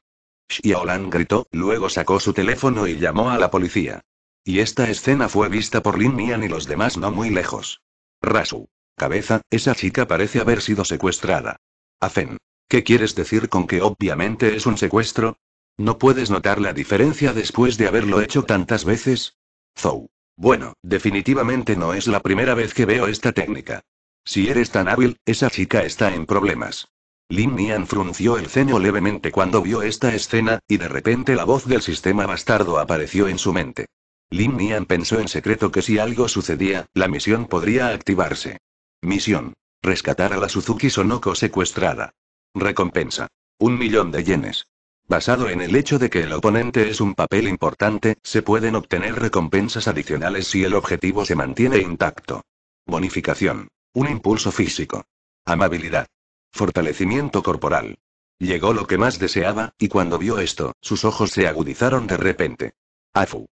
Xiaolan gritó, luego sacó su teléfono y llamó a la policía. Y esta escena fue vista por Lin Mian y los demás no muy lejos. Rasu. Cabeza, esa chica parece haber sido secuestrada. Afen. ¿Qué quieres decir con que obviamente es un secuestro? ¿No puedes notar la diferencia después de haberlo hecho tantas veces? Zou. Bueno, definitivamente no es la primera vez que veo esta técnica. Si eres tan hábil, esa chica está en problemas. Lin Nian frunció el ceño levemente cuando vio esta escena, y de repente la voz del sistema bastardo apareció en su mente. Lin Nian pensó en secreto que si algo sucedía, la misión podría activarse. Misión. Rescatar a la Suzuki Sonoko secuestrada. Recompensa. Un millón de yenes. Basado en el hecho de que el oponente es un papel importante, se pueden obtener recompensas adicionales si el objetivo se mantiene intacto. Bonificación. Un impulso físico. Amabilidad. Fortalecimiento corporal. Llegó lo que más deseaba, y cuando vio esto, sus ojos se agudizaron de repente. Afu.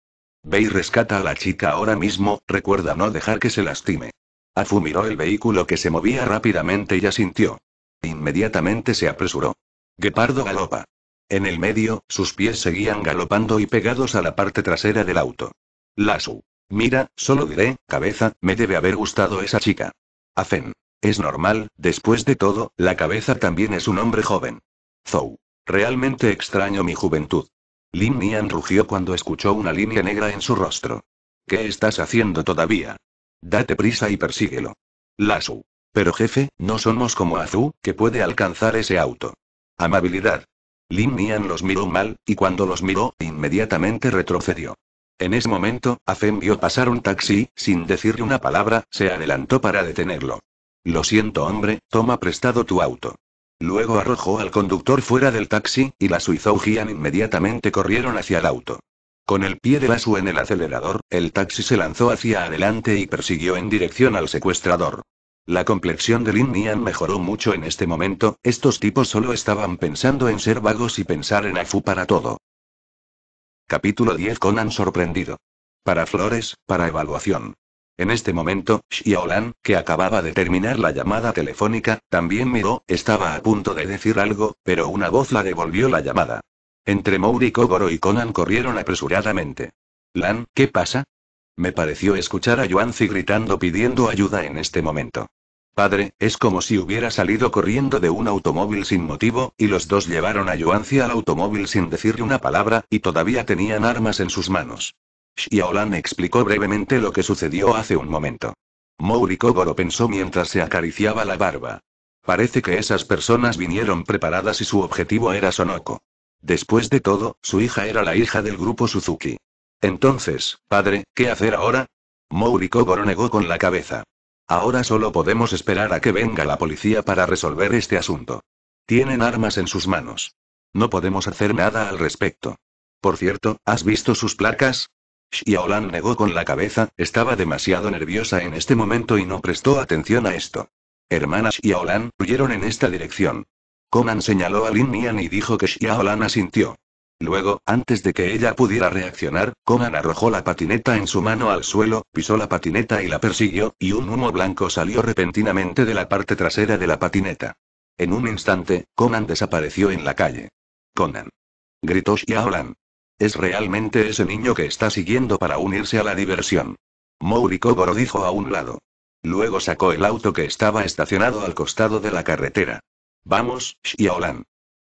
Ve y rescata a la chica ahora mismo, recuerda no dejar que se lastime. Afu miró el vehículo que se movía rápidamente y asintió. Inmediatamente se apresuró. Guepardo galopa. En el medio, sus pies seguían galopando y pegados a la parte trasera del auto. Lasu. Mira, solo diré, cabeza, me debe haber gustado esa chica. Hacen. Es normal, después de todo, la cabeza también es un hombre joven. Zou. Realmente extraño mi juventud. Lin Nian rugió cuando escuchó una línea negra en su rostro. ¿Qué estás haciendo todavía? Date prisa y persíguelo. Lasu. Pero jefe, no somos como Azu, que puede alcanzar ese auto. Amabilidad. Lin Nian los miró mal, y cuando los miró, inmediatamente retrocedió. En ese momento, Afem vio pasar un taxi, sin decirle una palabra, se adelantó para detenerlo. Lo siento hombre, toma prestado tu auto. Luego arrojó al conductor fuera del taxi, y la Suizou inmediatamente corrieron hacia el auto. Con el pie de la su en el acelerador, el taxi se lanzó hacia adelante y persiguió en dirección al secuestrador. La complexión de Lin Nian mejoró mucho en este momento, estos tipos solo estaban pensando en ser vagos y pensar en Afu para todo. Capítulo 10 Conan sorprendido. Para Flores, para evaluación. En este momento, Xiaolan, que acababa de terminar la llamada telefónica, también miró, estaba a punto de decir algo, pero una voz la devolvió la llamada. Entre Mouri Kogoro y Conan corrieron apresuradamente. Lan, ¿qué pasa? Me pareció escuchar a Yuanzi gritando pidiendo ayuda en este momento. Padre, es como si hubiera salido corriendo de un automóvil sin motivo, y los dos llevaron a Yuanzi al automóvil sin decirle una palabra, y todavía tenían armas en sus manos. Xiaolan explicó brevemente lo que sucedió hace un momento. Mourikogo pensó mientras se acariciaba la barba. Parece que esas personas vinieron preparadas y su objetivo era Sonoko. Después de todo, su hija era la hija del grupo Suzuki. Entonces, padre, ¿qué hacer ahora? Mourikogo negó con la cabeza. Ahora solo podemos esperar a que venga la policía para resolver este asunto. Tienen armas en sus manos. No podemos hacer nada al respecto. Por cierto, ¿has visto sus placas? Xiaolan negó con la cabeza, estaba demasiado nerviosa en este momento y no prestó atención a esto. Hermanas Xiaolan huyeron en esta dirección. Conan señaló a Lin Mian y dijo que Xiaolan asintió. Luego, antes de que ella pudiera reaccionar, Conan arrojó la patineta en su mano al suelo, pisó la patineta y la persiguió, y un humo blanco salió repentinamente de la parte trasera de la patineta. En un instante, Conan desapareció en la calle. Conan. Gritó Xiaolan. Es realmente ese niño que está siguiendo para unirse a la diversión. Maurico dijo a un lado. Luego sacó el auto que estaba estacionado al costado de la carretera. Vamos, Xiaolan.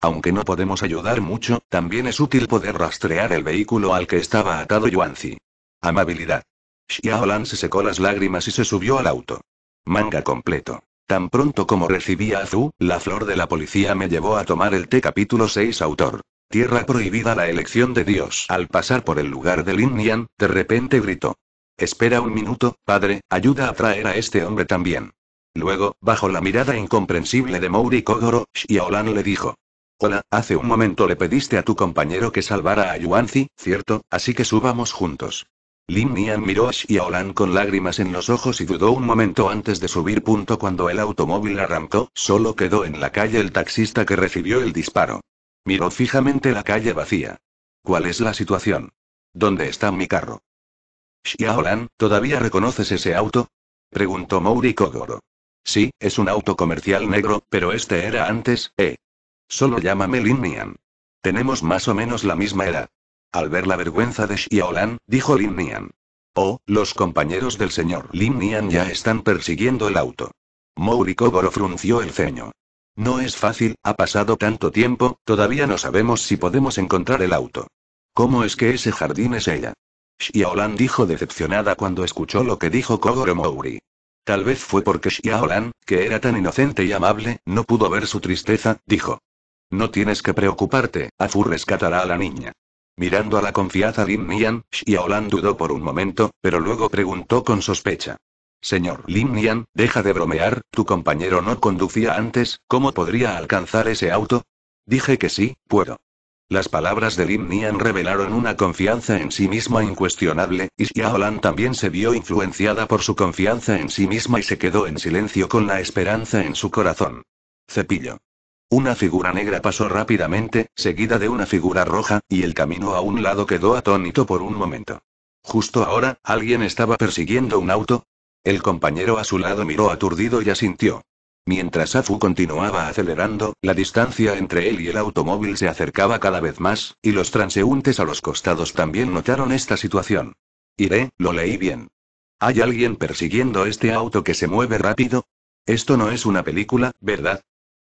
Aunque no podemos ayudar mucho, también es útil poder rastrear el vehículo al que estaba atado Yuanzi. Amabilidad. Xiaolan se secó las lágrimas y se subió al auto. Manga completo. Tan pronto como recibí a Zhu, la flor de la policía me llevó a tomar el té capítulo 6 autor. Tierra prohibida la elección de Dios. Al pasar por el lugar de Lin Nian, de repente gritó. Espera un minuto, padre, ayuda a traer a este hombre también. Luego, bajo la mirada incomprensible de Mauri Kogoro, Xiaolan le dijo. Hola, hace un momento le pediste a tu compañero que salvara a Yuanzi, ¿cierto? Así que subamos juntos. Lin Nian miró a Xiaolan con lágrimas en los ojos y dudó un momento antes de subir. Punto cuando el automóvil arrancó, solo quedó en la calle el taxista que recibió el disparo. Miró fijamente la calle vacía. ¿Cuál es la situación? ¿Dónde está mi carro? Xiaolan, ¿todavía reconoces ese auto? Preguntó mauri Kogoro. Sí, es un auto comercial negro, pero este era antes, eh. Solo llámame Lin Nian. Tenemos más o menos la misma edad. Al ver la vergüenza de Xiaolan, dijo Lin Nian. Oh, los compañeros del señor Lin Nian ya están persiguiendo el auto. Mouri Kogoro frunció el ceño. No es fácil, ha pasado tanto tiempo, todavía no sabemos si podemos encontrar el auto. ¿Cómo es que ese jardín es ella? Xiaolan dijo decepcionada cuando escuchó lo que dijo Kogoro Mouri. Tal vez fue porque Xiaolan, que era tan inocente y amable, no pudo ver su tristeza, dijo. No tienes que preocuparte, Afu rescatará a la niña. Mirando a la de Lin Nian, Xiaolan dudó por un momento, pero luego preguntó con sospecha. Señor Lin Nian, deja de bromear, tu compañero no conducía antes, ¿cómo podría alcanzar ese auto? Dije que sí, puedo. Las palabras de Lin Nian revelaron una confianza en sí misma incuestionable, y Xiaolan también se vio influenciada por su confianza en sí misma y se quedó en silencio con la esperanza en su corazón. Cepillo. Una figura negra pasó rápidamente, seguida de una figura roja, y el camino a un lado quedó atónito por un momento. Justo ahora, alguien estaba persiguiendo un auto. El compañero a su lado miró aturdido y asintió. Mientras Afu continuaba acelerando, la distancia entre él y el automóvil se acercaba cada vez más, y los transeúntes a los costados también notaron esta situación. Iré, lo leí bien. ¿Hay alguien persiguiendo este auto que se mueve rápido? Esto no es una película, ¿verdad?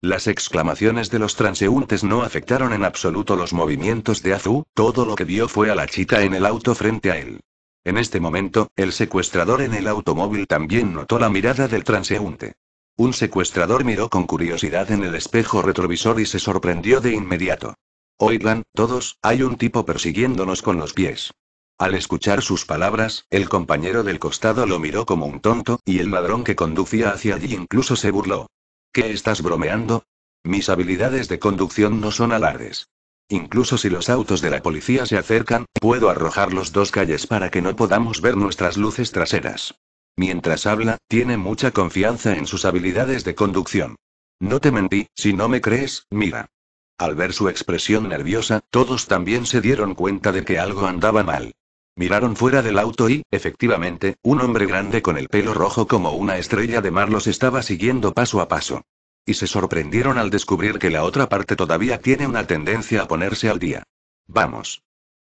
Las exclamaciones de los transeúntes no afectaron en absoluto los movimientos de Azu, todo lo que vio fue a la chica en el auto frente a él. En este momento, el secuestrador en el automóvil también notó la mirada del transeúnte. Un secuestrador miró con curiosidad en el espejo retrovisor y se sorprendió de inmediato. Oigan, todos, hay un tipo persiguiéndonos con los pies. Al escuchar sus palabras, el compañero del costado lo miró como un tonto, y el ladrón que conducía hacia allí incluso se burló. ¿Qué estás bromeando? Mis habilidades de conducción no son alardes. Incluso si los autos de la policía se acercan, puedo arrojar los dos calles para que no podamos ver nuestras luces traseras. Mientras habla, tiene mucha confianza en sus habilidades de conducción. No te mentí, si no me crees, mira. Al ver su expresión nerviosa, todos también se dieron cuenta de que algo andaba mal. Miraron fuera del auto y, efectivamente, un hombre grande con el pelo rojo como una estrella de mar los estaba siguiendo paso a paso. Y se sorprendieron al descubrir que la otra parte todavía tiene una tendencia a ponerse al día. Vamos.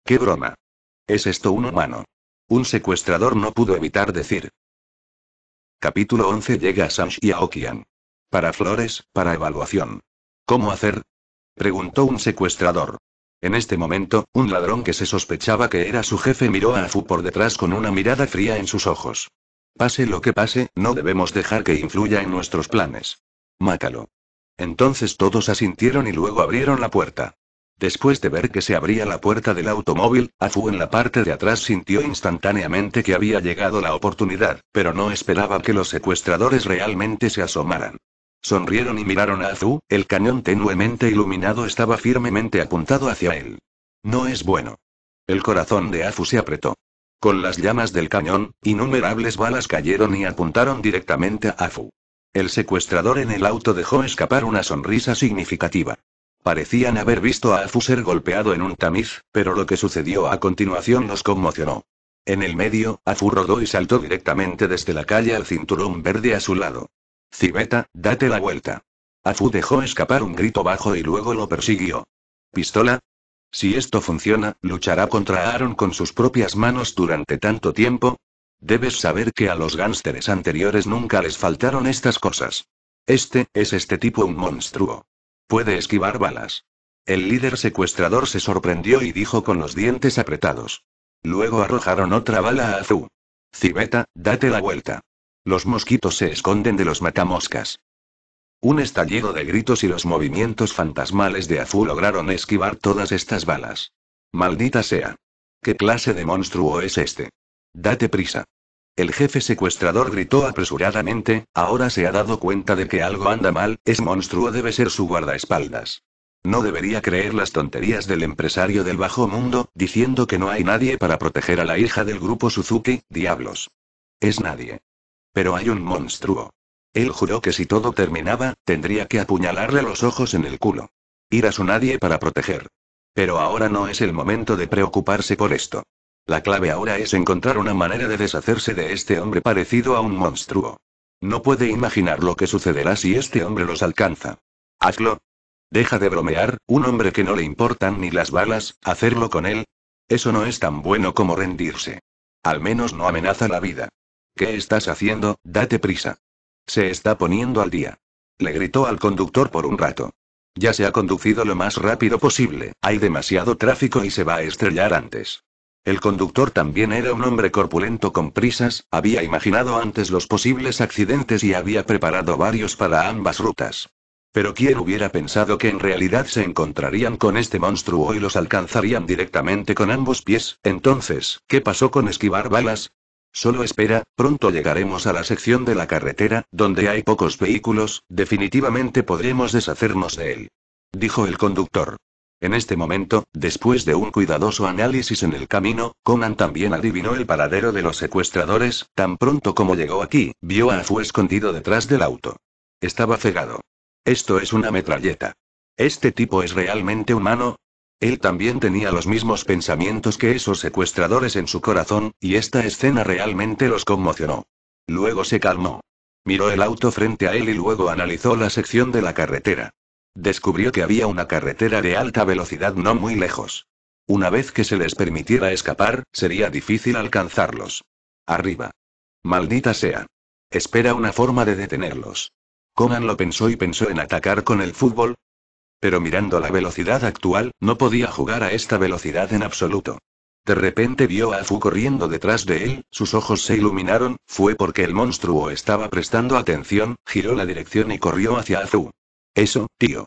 ¡Qué broma! ¿Es esto un humano? Un secuestrador no pudo evitar decir. Capítulo 11 Llega Sansh y Okian. Para Flores, para evaluación. ¿Cómo hacer? Preguntó un secuestrador. En este momento, un ladrón que se sospechaba que era su jefe miró a Afu por detrás con una mirada fría en sus ojos. Pase lo que pase, no debemos dejar que influya en nuestros planes. Mátalo. Entonces todos asintieron y luego abrieron la puerta. Después de ver que se abría la puerta del automóvil, Afu en la parte de atrás sintió instantáneamente que había llegado la oportunidad, pero no esperaba que los secuestradores realmente se asomaran. Sonrieron y miraron a Afu. el cañón tenuemente iluminado estaba firmemente apuntado hacia él. No es bueno. El corazón de Afu se apretó. Con las llamas del cañón, innumerables balas cayeron y apuntaron directamente a Afu. El secuestrador en el auto dejó escapar una sonrisa significativa. Parecían haber visto a Afu ser golpeado en un tamiz, pero lo que sucedió a continuación los conmocionó. En el medio, Afu rodó y saltó directamente desde la calle al cinturón verde a su lado. Cibeta, date la vuelta. Afu dejó escapar un grito bajo y luego lo persiguió. ¿Pistola? Si esto funciona, luchará contra Aaron con sus propias manos durante tanto tiempo. Debes saber que a los gánsteres anteriores nunca les faltaron estas cosas. Este, es este tipo un monstruo. Puede esquivar balas. El líder secuestrador se sorprendió y dijo con los dientes apretados. Luego arrojaron otra bala a Azu. Cibeta, date la vuelta. Los mosquitos se esconden de los matamoscas. Un estallido de gritos y los movimientos fantasmales de Azul lograron esquivar todas estas balas. Maldita sea. ¿Qué clase de monstruo es este? Date prisa. El jefe secuestrador gritó apresuradamente, ahora se ha dado cuenta de que algo anda mal, ese monstruo debe ser su guardaespaldas. No debería creer las tonterías del empresario del bajo mundo, diciendo que no hay nadie para proteger a la hija del grupo Suzuki, diablos. Es nadie. Pero hay un monstruo. Él juró que si todo terminaba, tendría que apuñalarle los ojos en el culo. Ir a su nadie para proteger. Pero ahora no es el momento de preocuparse por esto. La clave ahora es encontrar una manera de deshacerse de este hombre parecido a un monstruo. No puede imaginar lo que sucederá si este hombre los alcanza. Hazlo. Deja de bromear, un hombre que no le importan ni las balas, hacerlo con él. Eso no es tan bueno como rendirse. Al menos no amenaza la vida. ¿Qué estás haciendo? Date prisa. Se está poniendo al día. Le gritó al conductor por un rato. Ya se ha conducido lo más rápido posible, hay demasiado tráfico y se va a estrellar antes. El conductor también era un hombre corpulento con prisas, había imaginado antes los posibles accidentes y había preparado varios para ambas rutas. Pero ¿quién hubiera pensado que en realidad se encontrarían con este monstruo y los alcanzarían directamente con ambos pies? Entonces, ¿qué pasó con esquivar balas? Solo espera, pronto llegaremos a la sección de la carretera, donde hay pocos vehículos, definitivamente podremos deshacernos de él. Dijo el conductor. En este momento, después de un cuidadoso análisis en el camino, Conan también adivinó el paradero de los secuestradores, tan pronto como llegó aquí, vio a Fu escondido detrás del auto. Estaba cegado. Esto es una metralleta. ¿Este tipo es realmente humano? Él también tenía los mismos pensamientos que esos secuestradores en su corazón, y esta escena realmente los conmocionó. Luego se calmó. Miró el auto frente a él y luego analizó la sección de la carretera. Descubrió que había una carretera de alta velocidad no muy lejos. Una vez que se les permitiera escapar, sería difícil alcanzarlos. Arriba. Maldita sea. Espera una forma de detenerlos. Conan lo pensó y pensó en atacar con el fútbol, pero mirando la velocidad actual, no podía jugar a esta velocidad en absoluto. De repente vio a Fu corriendo detrás de él, sus ojos se iluminaron, fue porque el monstruo estaba prestando atención, giró la dirección y corrió hacia Azu. Eso, tío.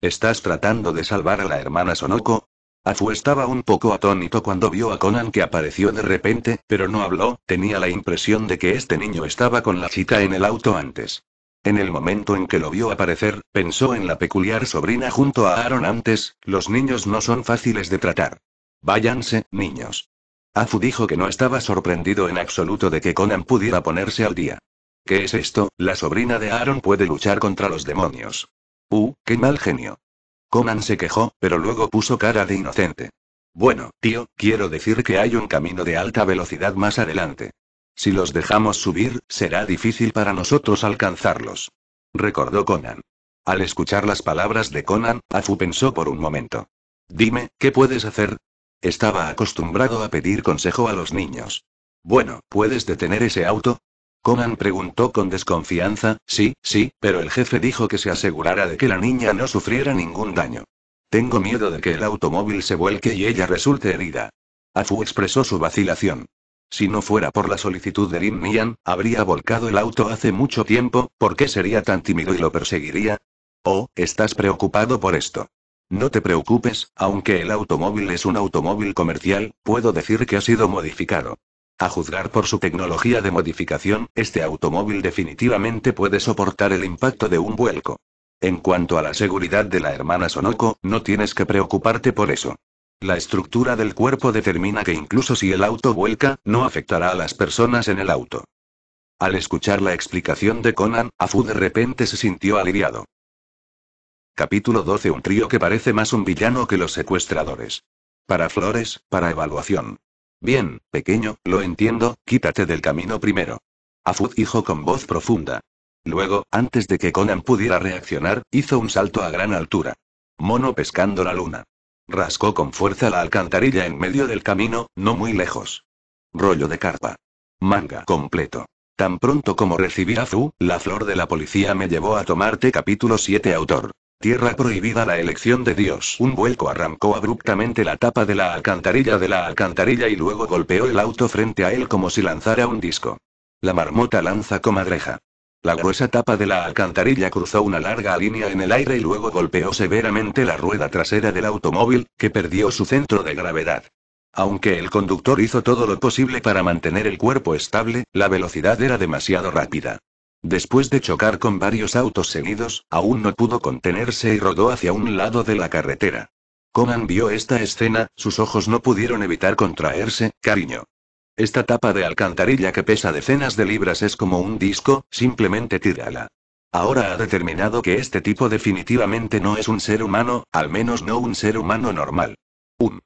¿Estás tratando de salvar a la hermana Sonoko? Afu estaba un poco atónito cuando vio a Conan que apareció de repente, pero no habló, tenía la impresión de que este niño estaba con la chica en el auto antes. En el momento en que lo vio aparecer, pensó en la peculiar sobrina junto a Aaron antes, los niños no son fáciles de tratar. Váyanse, niños. Azu dijo que no estaba sorprendido en absoluto de que Conan pudiera ponerse al día. ¿Qué es esto? La sobrina de Aaron puede luchar contra los demonios. Uh, qué mal genio. Conan se quejó, pero luego puso cara de inocente. Bueno, tío, quiero decir que hay un camino de alta velocidad más adelante. Si los dejamos subir, será difícil para nosotros alcanzarlos. Recordó Conan. Al escuchar las palabras de Conan, Afu pensó por un momento. Dime, ¿qué puedes hacer? Estaba acostumbrado a pedir consejo a los niños. Bueno, ¿puedes detener ese auto? Conan preguntó con desconfianza, sí, sí, pero el jefe dijo que se asegurara de que la niña no sufriera ningún daño. Tengo miedo de que el automóvil se vuelque y ella resulte herida. Afu expresó su vacilación. Si no fuera por la solicitud de Lin Mian, habría volcado el auto hace mucho tiempo, ¿por qué sería tan tímido y lo perseguiría? Oh, estás preocupado por esto. No te preocupes, aunque el automóvil es un automóvil comercial, puedo decir que ha sido modificado. A juzgar por su tecnología de modificación, este automóvil definitivamente puede soportar el impacto de un vuelco. En cuanto a la seguridad de la hermana Sonoko, no tienes que preocuparte por eso. La estructura del cuerpo determina que incluso si el auto vuelca, no afectará a las personas en el auto. Al escuchar la explicación de Conan, Afu de repente se sintió aliviado. Capítulo 12 Un trío que parece más un villano que los secuestradores. Para Flores, para evaluación. Bien, pequeño, lo entiendo, quítate del camino primero. Afud dijo con voz profunda. Luego, antes de que Conan pudiera reaccionar, hizo un salto a gran altura. Mono pescando la luna. Rascó con fuerza la alcantarilla en medio del camino, no muy lejos. Rollo de carpa. Manga completo. Tan pronto como recibí a Fu, la flor de la policía me llevó a tomarte capítulo 7 autor. Tierra prohibida la elección de Dios. Un vuelco arrancó abruptamente la tapa de la alcantarilla de la alcantarilla y luego golpeó el auto frente a él como si lanzara un disco. La marmota lanza comadreja. La gruesa tapa de la alcantarilla cruzó una larga línea en el aire y luego golpeó severamente la rueda trasera del automóvil, que perdió su centro de gravedad. Aunque el conductor hizo todo lo posible para mantener el cuerpo estable, la velocidad era demasiado rápida. Después de chocar con varios autos seguidos, aún no pudo contenerse y rodó hacia un lado de la carretera. Conan vio esta escena, sus ojos no pudieron evitar contraerse, cariño. Esta tapa de alcantarilla que pesa decenas de libras es como un disco, simplemente tírala. Ahora ha determinado que este tipo definitivamente no es un ser humano, al menos no un ser humano normal. Un.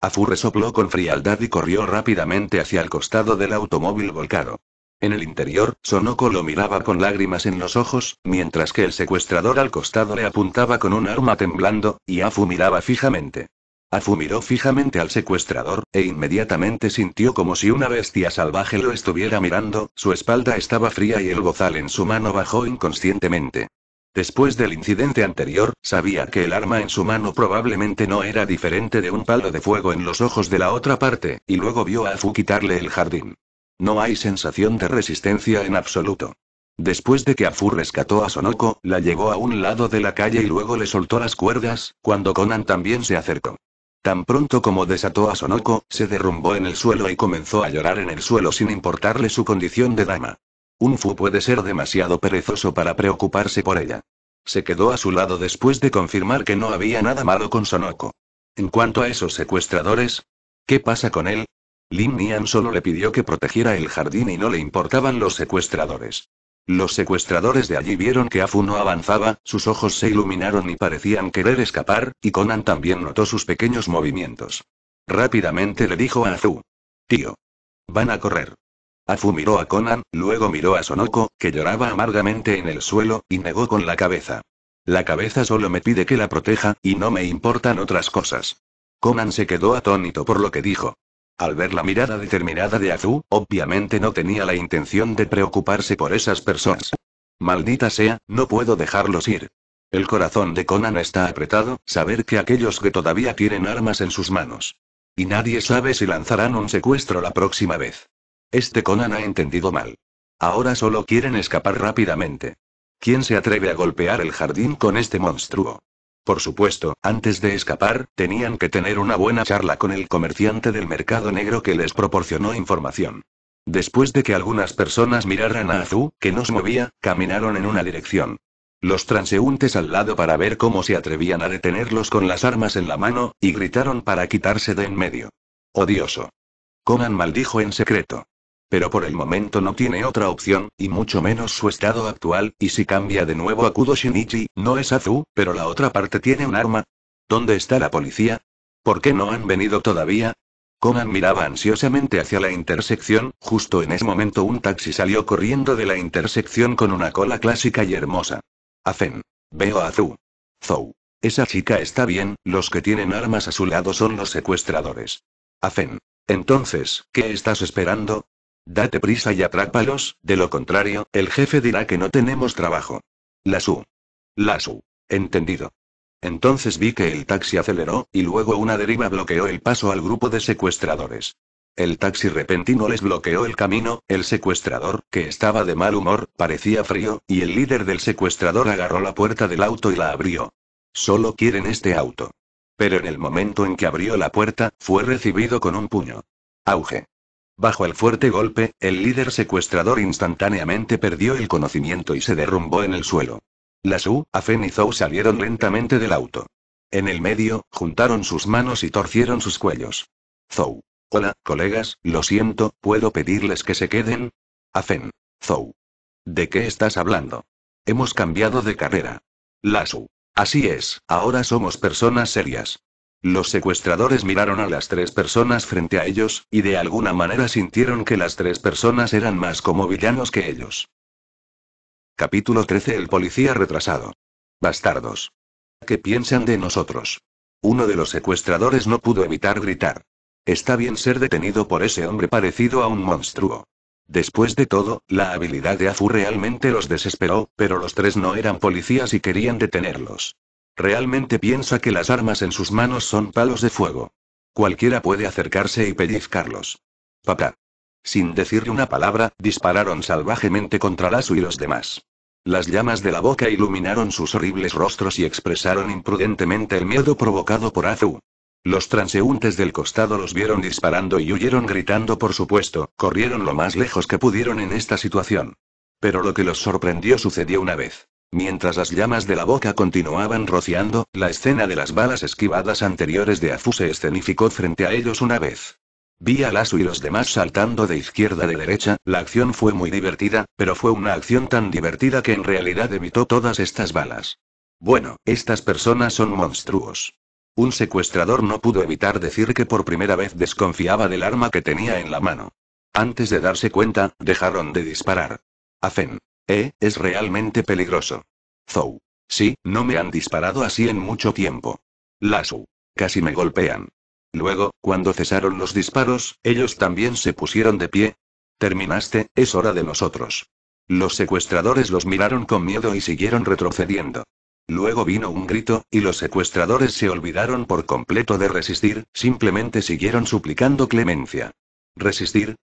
Afu resopló con frialdad y corrió rápidamente hacia el costado del automóvil volcado. En el interior, Sonoko lo miraba con lágrimas en los ojos, mientras que el secuestrador al costado le apuntaba con un arma temblando, y Afu miraba fijamente. Afu miró fijamente al secuestrador, e inmediatamente sintió como si una bestia salvaje lo estuviera mirando, su espalda estaba fría y el bozal en su mano bajó inconscientemente. Después del incidente anterior, sabía que el arma en su mano probablemente no era diferente de un palo de fuego en los ojos de la otra parte, y luego vio a Afu quitarle el jardín. No hay sensación de resistencia en absoluto. Después de que Afu rescató a Sonoko, la llevó a un lado de la calle y luego le soltó las cuerdas, cuando Conan también se acercó. Tan pronto como desató a Sonoko, se derrumbó en el suelo y comenzó a llorar en el suelo sin importarle su condición de dama. Un Fu puede ser demasiado perezoso para preocuparse por ella. Se quedó a su lado después de confirmar que no había nada malo con Sonoko. En cuanto a esos secuestradores, ¿qué pasa con él? Lin Nian solo le pidió que protegiera el jardín y no le importaban los secuestradores. Los secuestradores de allí vieron que Afu no avanzaba, sus ojos se iluminaron y parecían querer escapar, y Conan también notó sus pequeños movimientos. Rápidamente le dijo a Azu. Tío. Van a correr. Afu miró a Conan, luego miró a Sonoko, que lloraba amargamente en el suelo, y negó con la cabeza. La cabeza solo me pide que la proteja, y no me importan otras cosas. Conan se quedó atónito por lo que dijo. Al ver la mirada determinada de Azu, obviamente no tenía la intención de preocuparse por esas personas. Maldita sea, no puedo dejarlos ir. El corazón de Conan está apretado, saber que aquellos que todavía tienen armas en sus manos. Y nadie sabe si lanzarán un secuestro la próxima vez. Este Conan ha entendido mal. Ahora solo quieren escapar rápidamente. ¿Quién se atreve a golpear el jardín con este monstruo? Por supuesto, antes de escapar, tenían que tener una buena charla con el comerciante del mercado negro que les proporcionó información. Después de que algunas personas miraran a Azú, que nos movía, caminaron en una dirección. Los transeúntes al lado para ver cómo se atrevían a detenerlos con las armas en la mano, y gritaron para quitarse de en medio. Odioso. Conan maldijo en secreto. Pero por el momento no tiene otra opción, y mucho menos su estado actual, y si cambia de nuevo a Kudo Shinichi, no es Azu, pero la otra parte tiene un arma. ¿Dónde está la policía? ¿Por qué no han venido todavía? Conan miraba ansiosamente hacia la intersección, justo en ese momento un taxi salió corriendo de la intersección con una cola clásica y hermosa. Afen. Veo a Azu. Zou. Esa chica está bien, los que tienen armas a su lado son los secuestradores. Afen. Entonces, ¿qué estás esperando? Date prisa y atrápalos, de lo contrario, el jefe dirá que no tenemos trabajo. Lasu. Lasu. Entendido. Entonces vi que el taxi aceleró, y luego una deriva bloqueó el paso al grupo de secuestradores. El taxi repentino les bloqueó el camino, el secuestrador, que estaba de mal humor, parecía frío, y el líder del secuestrador agarró la puerta del auto y la abrió. Solo quieren este auto. Pero en el momento en que abrió la puerta, fue recibido con un puño. Auge. Bajo el fuerte golpe, el líder secuestrador instantáneamente perdió el conocimiento y se derrumbó en el suelo. Lasu, Afen y Zou salieron lentamente del auto. En el medio, juntaron sus manos y torcieron sus cuellos. Zou. Hola, colegas, lo siento, ¿puedo pedirles que se queden? Afen. Zou. ¿De qué estás hablando? Hemos cambiado de carrera. Lasu. Así es, ahora somos personas serias. Los secuestradores miraron a las tres personas frente a ellos, y de alguna manera sintieron que las tres personas eran más como villanos que ellos. Capítulo 13 El policía retrasado. Bastardos. ¿Qué piensan de nosotros? Uno de los secuestradores no pudo evitar gritar. Está bien ser detenido por ese hombre parecido a un monstruo. Después de todo, la habilidad de Afu realmente los desesperó, pero los tres no eran policías y querían detenerlos. Realmente piensa que las armas en sus manos son palos de fuego. Cualquiera puede acercarse y pellizcarlos. Papá. Sin decirle una palabra, dispararon salvajemente contra Lasu y los demás. Las llamas de la boca iluminaron sus horribles rostros y expresaron imprudentemente el miedo provocado por Azu. Los transeúntes del costado los vieron disparando y huyeron gritando por supuesto, corrieron lo más lejos que pudieron en esta situación. Pero lo que los sorprendió sucedió una vez. Mientras las llamas de la boca continuaban rociando, la escena de las balas esquivadas anteriores de Azú se escenificó frente a ellos una vez. Vi a Lazú y los demás saltando de izquierda a derecha, la acción fue muy divertida, pero fue una acción tan divertida que en realidad evitó todas estas balas. Bueno, estas personas son monstruos. Un secuestrador no pudo evitar decir que por primera vez desconfiaba del arma que tenía en la mano. Antes de darse cuenta, dejaron de disparar. Afen. Eh, es realmente peligroso. Zou. Sí, no me han disparado así en mucho tiempo. Lasu. Casi me golpean. Luego, cuando cesaron los disparos, ellos también se pusieron de pie. Terminaste, es hora de nosotros. Los secuestradores los miraron con miedo y siguieron retrocediendo. Luego vino un grito, y los secuestradores se olvidaron por completo de resistir, simplemente siguieron suplicando clemencia. ¿Resistir?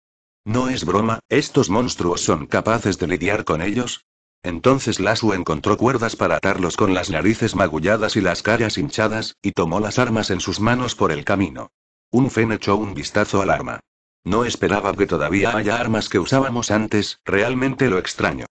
No es broma, estos monstruos son capaces de lidiar con ellos. Entonces Lasu encontró cuerdas para atarlos con las narices magulladas y las caras hinchadas, y tomó las armas en sus manos por el camino. Un fen echó un vistazo al arma. No esperaba que todavía haya armas que usábamos antes, realmente lo extraño.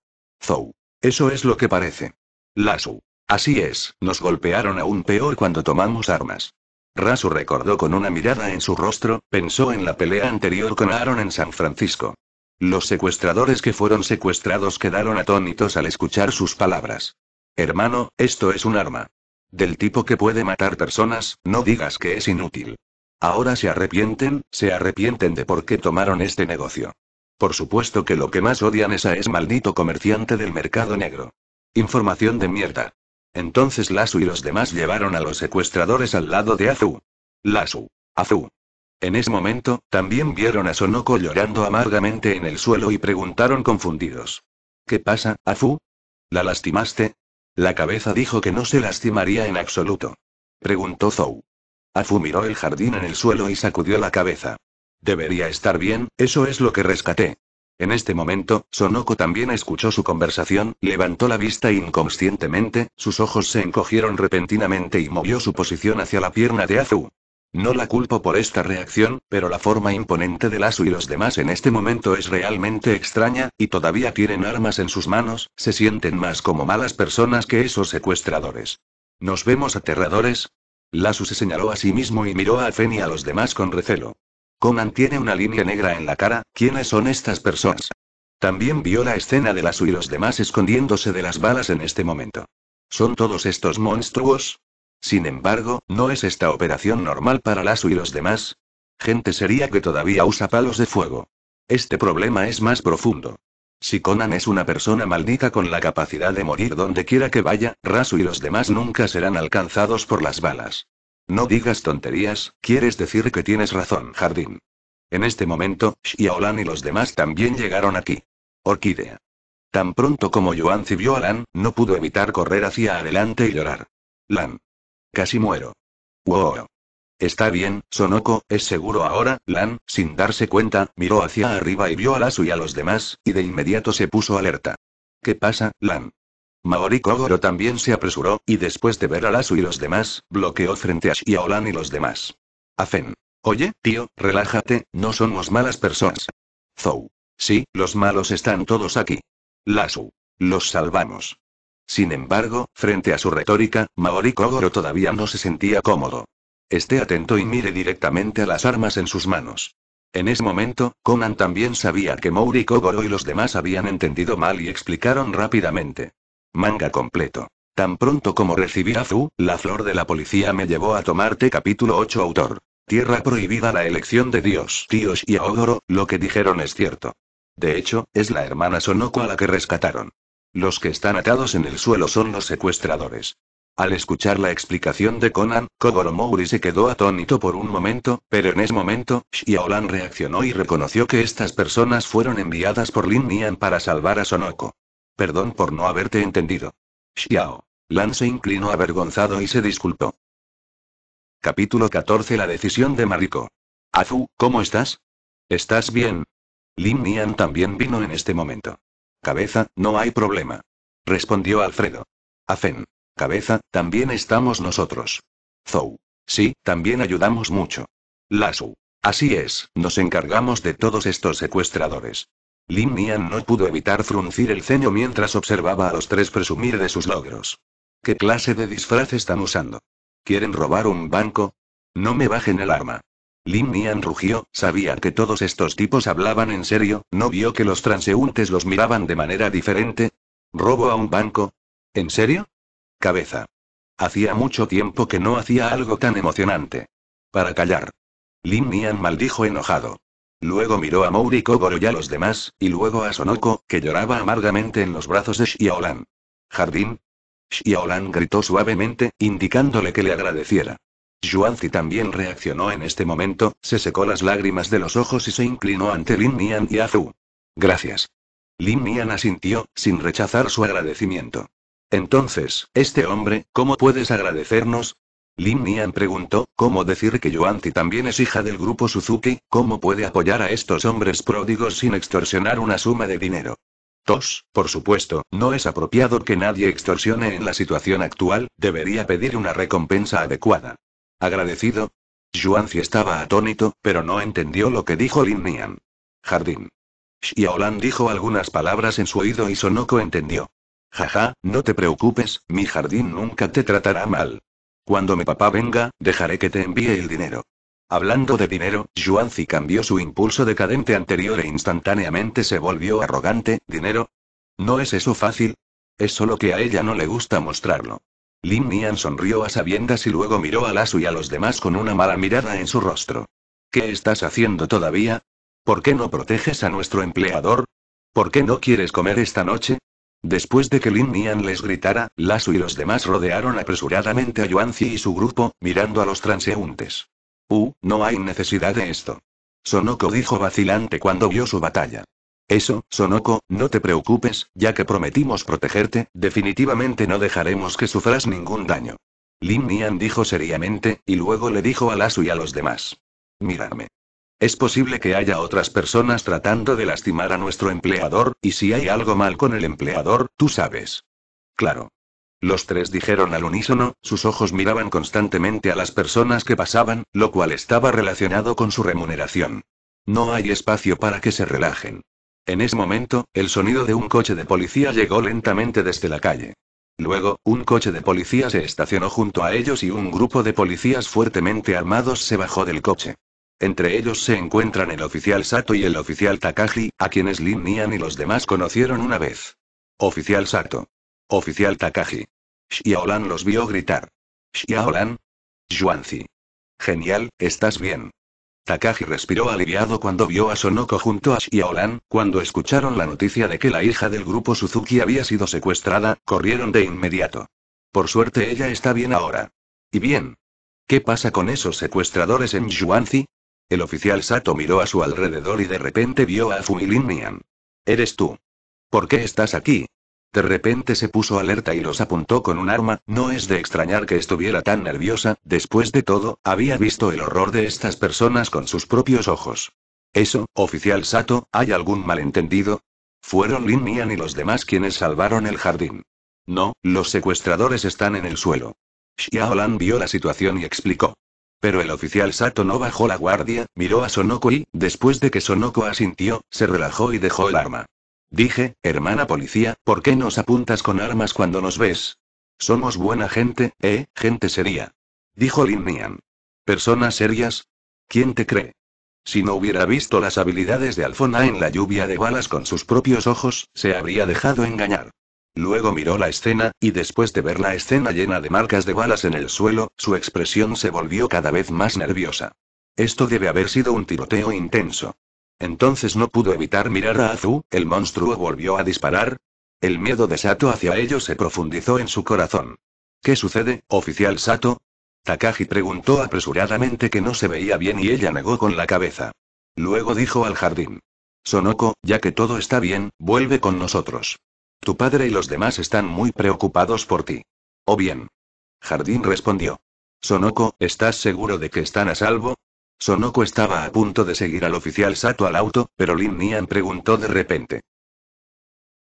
Zou. Eso es lo que parece. Lasu. Así es, nos golpearon aún peor cuando tomamos armas. Rasu recordó con una mirada en su rostro, pensó en la pelea anterior con Aaron en San Francisco. Los secuestradores que fueron secuestrados quedaron atónitos al escuchar sus palabras. Hermano, esto es un arma. Del tipo que puede matar personas, no digas que es inútil. Ahora se arrepienten, se arrepienten de por qué tomaron este negocio. Por supuesto que lo que más odian es a ese maldito comerciante del mercado negro. Información de mierda. Entonces Lasu y los demás llevaron a los secuestradores al lado de Azu. Lasu. Azu. En ese momento, también vieron a Sonoko llorando amargamente en el suelo y preguntaron confundidos. ¿Qué pasa, Azu? ¿La lastimaste? La cabeza dijo que no se lastimaría en absoluto. Preguntó Zou. Azu miró el jardín en el suelo y sacudió la cabeza. Debería estar bien, eso es lo que rescaté. En este momento, Sonoko también escuchó su conversación, levantó la vista inconscientemente, sus ojos se encogieron repentinamente y movió su posición hacia la pierna de Azu. No la culpo por esta reacción, pero la forma imponente de Lasu y los demás en este momento es realmente extraña, y todavía tienen armas en sus manos, se sienten más como malas personas que esos secuestradores. ¿Nos vemos aterradores? Lasu se señaló a sí mismo y miró a Fen y a los demás con recelo. Conan tiene una línea negra en la cara, ¿quiénes son estas personas? También vio la escena de las y los demás escondiéndose de las balas en este momento. ¿Son todos estos monstruos? Sin embargo, ¿no es esta operación normal para Lasu y los demás? Gente sería que todavía usa palos de fuego. Este problema es más profundo. Si Conan es una persona maldita con la capacidad de morir donde quiera que vaya, Rasu y los demás nunca serán alcanzados por las balas. No digas tonterías, quieres decir que tienes razón, Jardín. En este momento, Xiaolan y los demás también llegaron aquí. Orquídea. Tan pronto como Yuanzi vio a Lan, no pudo evitar correr hacia adelante y llorar. Lan. Casi muero. Wow. Está bien, Sonoko, es seguro ahora, Lan, sin darse cuenta, miró hacia arriba y vio a Lasu y a los demás, y de inmediato se puso alerta. ¿Qué pasa, Lan? Maori Kogoro también se apresuró, y después de ver a Lasu y los demás, bloqueó frente a Xiaolan y los demás. Afen. Oye, tío, relájate, no somos malas personas. Zou. Sí, los malos están todos aquí. Lasu. Los salvamos. Sin embargo, frente a su retórica, Maori Kogoro todavía no se sentía cómodo. Esté atento y mire directamente a las armas en sus manos. En ese momento, Conan también sabía que Maori Kogoro y los demás habían entendido mal y explicaron rápidamente. Manga completo. Tan pronto como recibí a Fu, la flor de la policía me llevó a tomarte capítulo 8 autor. Tierra prohibida la elección de Dios. Tíos y Aogoro, lo que dijeron es cierto. De hecho, es la hermana Sonoko a la que rescataron. Los que están atados en el suelo son los secuestradores. Al escuchar la explicación de Conan, Kogoro mori se quedó atónito por un momento, pero en ese momento, Xiaolan reaccionó y reconoció que estas personas fueron enviadas por Lin Nian para salvar a Sonoko. Perdón por no haberte entendido. Xiao. Lan se inclinó avergonzado y se disculpó. Capítulo 14 La decisión de Mariko. Azu, ¿cómo estás? ¿Estás bien? Lin Nian también vino en este momento. Cabeza, no hay problema. Respondió Alfredo. Afen. Cabeza, también estamos nosotros. Zou. Sí, también ayudamos mucho. Lasu. Así es, nos encargamos de todos estos secuestradores. Lin Nian no pudo evitar fruncir el ceño mientras observaba a los tres presumir de sus logros. ¿Qué clase de disfraz están usando? ¿Quieren robar un banco? No me bajen el arma. Lin Nian rugió, sabía que todos estos tipos hablaban en serio, no vio que los transeúntes los miraban de manera diferente. ¿Robo a un banco? ¿En serio? Cabeza. Hacía mucho tiempo que no hacía algo tan emocionante. Para callar. Lin Nian maldijo enojado. Luego miró a Mauri Kogoro y a los demás, y luego a Sonoko, que lloraba amargamente en los brazos de Xiaolan. ¿Jardín? Xiaolan gritó suavemente, indicándole que le agradeciera. Yuanzi también reaccionó en este momento, se secó las lágrimas de los ojos y se inclinó ante Lin Nian y Azu. Gracias. Lin Nian asintió, sin rechazar su agradecimiento. Entonces, este hombre, ¿cómo puedes agradecernos? Lin Nian preguntó, ¿cómo decir que Yuanzi también es hija del grupo Suzuki? ¿Cómo puede apoyar a estos hombres pródigos sin extorsionar una suma de dinero? Tos, por supuesto, no es apropiado que nadie extorsione en la situación actual, debería pedir una recompensa adecuada. ¿Agradecido? Yuanzi estaba atónito, pero no entendió lo que dijo Lin Nian. Jardín. Xiaolan dijo algunas palabras en su oído y Sonoko entendió. Jaja, no te preocupes, mi jardín nunca te tratará mal. Cuando mi papá venga, dejaré que te envíe el dinero. Hablando de dinero, Yuanzi cambió su impulso decadente anterior e instantáneamente se volvió arrogante. ¿Dinero? ¿No es eso fácil? Es solo que a ella no le gusta mostrarlo. Lin Nian sonrió a sabiendas y luego miró a Lasu y a los demás con una mala mirada en su rostro. ¿Qué estás haciendo todavía? ¿Por qué no proteges a nuestro empleador? ¿Por qué no quieres comer esta noche? Después de que Lin Nian les gritara, Lasu y los demás rodearon apresuradamente a Yuanzi y su grupo, mirando a los transeúntes. Uh, no hay necesidad de esto. Sonoko dijo vacilante cuando vio su batalla. Eso, Sonoko, no te preocupes, ya que prometimos protegerte, definitivamente no dejaremos que sufras ningún daño. Lin Nian dijo seriamente, y luego le dijo a Lasu y a los demás. "Mírame". Es posible que haya otras personas tratando de lastimar a nuestro empleador, y si hay algo mal con el empleador, tú sabes. Claro. Los tres dijeron al unísono, sus ojos miraban constantemente a las personas que pasaban, lo cual estaba relacionado con su remuneración. No hay espacio para que se relajen. En ese momento, el sonido de un coche de policía llegó lentamente desde la calle. Luego, un coche de policía se estacionó junto a ellos y un grupo de policías fuertemente armados se bajó del coche. Entre ellos se encuentran el oficial Sato y el oficial Takagi, a quienes Lin Nian y los demás conocieron una vez. Oficial Sato. Oficial Takagi. Xiaolan los vio gritar. Xiaolan. Shuanzi. Genial, estás bien. Takagi respiró aliviado cuando vio a Sonoko junto a Xiaolan, cuando escucharon la noticia de que la hija del grupo Suzuki había sido secuestrada, corrieron de inmediato. Por suerte ella está bien ahora. ¿Y bien? ¿Qué pasa con esos secuestradores en Yuanzi? El oficial Sato miró a su alrededor y de repente vio a Lin Nian. Eres tú. ¿Por qué estás aquí? De repente se puso alerta y los apuntó con un arma, no es de extrañar que estuviera tan nerviosa, después de todo, había visto el horror de estas personas con sus propios ojos. Eso, oficial Sato, ¿hay algún malentendido? Fueron Lin Mian y los demás quienes salvaron el jardín. No, los secuestradores están en el suelo. Xiaolan vio la situación y explicó. Pero el oficial Sato no bajó la guardia, miró a Sonoko y, después de que Sonoko asintió, se relajó y dejó el arma. Dije, hermana policía, ¿por qué nos apuntas con armas cuando nos ves? Somos buena gente, ¿eh? Gente seria. Dijo Lin Nian. ¿Personas serias? ¿Quién te cree? Si no hubiera visto las habilidades de Alfona en la lluvia de balas con sus propios ojos, se habría dejado engañar. Luego miró la escena, y después de ver la escena llena de marcas de balas en el suelo, su expresión se volvió cada vez más nerviosa. Esto debe haber sido un tiroteo intenso. Entonces no pudo evitar mirar a Azu, el monstruo volvió a disparar. El miedo de Sato hacia ellos se profundizó en su corazón. ¿Qué sucede, oficial Sato? Takagi preguntó apresuradamente que no se veía bien y ella negó con la cabeza. Luego dijo al jardín. Sonoko, ya que todo está bien, vuelve con nosotros. Tu padre y los demás están muy preocupados por ti. ¿O bien? Jardín respondió. Sonoko, ¿estás seguro de que están a salvo? Sonoko estaba a punto de seguir al oficial Sato al auto, pero Lin Nian preguntó de repente.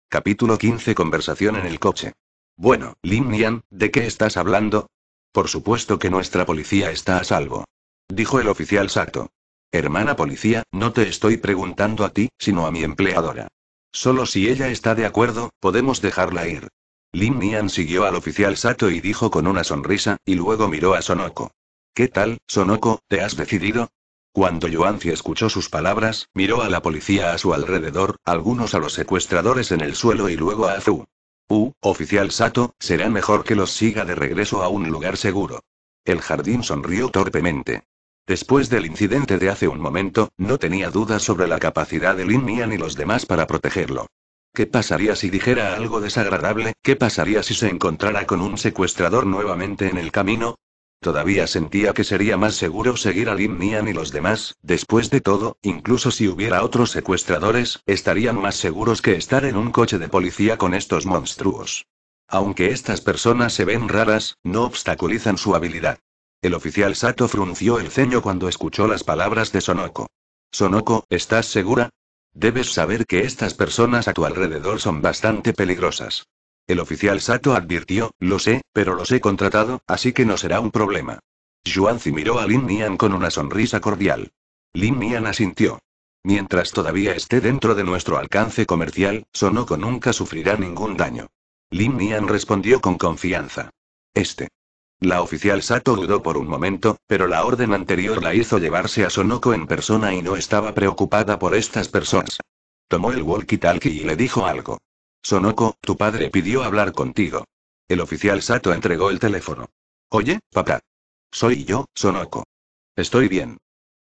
Capítulo 15 Conversación en el coche. Bueno, Lin Nian, ¿de qué estás hablando? Por supuesto que nuestra policía está a salvo. Dijo el oficial Sato. Hermana policía, no te estoy preguntando a ti, sino a mi empleadora. Solo si ella está de acuerdo, podemos dejarla ir. Lin Nian siguió al oficial Sato y dijo con una sonrisa, y luego miró a Sonoko. ¿Qué tal, Sonoko, te has decidido? Cuando Yuanzi escuchó sus palabras, miró a la policía a su alrededor, algunos a los secuestradores en el suelo y luego a Azu. Uh, oficial Sato, será mejor que los siga de regreso a un lugar seguro. El jardín sonrió torpemente. Después del incidente de hace un momento, no tenía dudas sobre la capacidad de Lin Nian y los demás para protegerlo. ¿Qué pasaría si dijera algo desagradable? ¿Qué pasaría si se encontrara con un secuestrador nuevamente en el camino? Todavía sentía que sería más seguro seguir a Lin Nian y los demás, después de todo, incluso si hubiera otros secuestradores, estarían más seguros que estar en un coche de policía con estos monstruos. Aunque estas personas se ven raras, no obstaculizan su habilidad. El oficial Sato frunció el ceño cuando escuchó las palabras de Sonoko. Sonoko, ¿estás segura? Debes saber que estas personas a tu alrededor son bastante peligrosas. El oficial Sato advirtió, lo sé, pero los he contratado, así que no será un problema. Yuanzi miró a Lin Nian con una sonrisa cordial. Lin Nian asintió. Mientras todavía esté dentro de nuestro alcance comercial, Sonoko nunca sufrirá ningún daño. Lin Nian respondió con confianza. Este la oficial Sato dudó por un momento, pero la orden anterior la hizo llevarse a Sonoko en persona y no estaba preocupada por estas personas. Tomó el walkie-talkie y le dijo algo. Sonoko, tu padre pidió hablar contigo. El oficial Sato entregó el teléfono. Oye, papá. Soy yo, Sonoko. Estoy bien.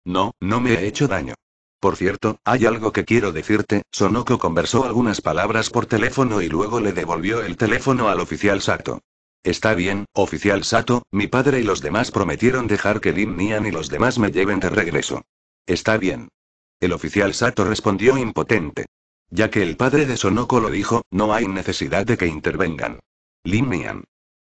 No, no me he hecho daño. Por cierto, hay algo que quiero decirte, Sonoko conversó algunas palabras por teléfono y luego le devolvió el teléfono al oficial Sato. Está bien, oficial Sato, mi padre y los demás prometieron dejar que Lin Nian y los demás me lleven de regreso. Está bien. El oficial Sato respondió impotente. Ya que el padre de Sonoko lo dijo, no hay necesidad de que intervengan. Lin Nian.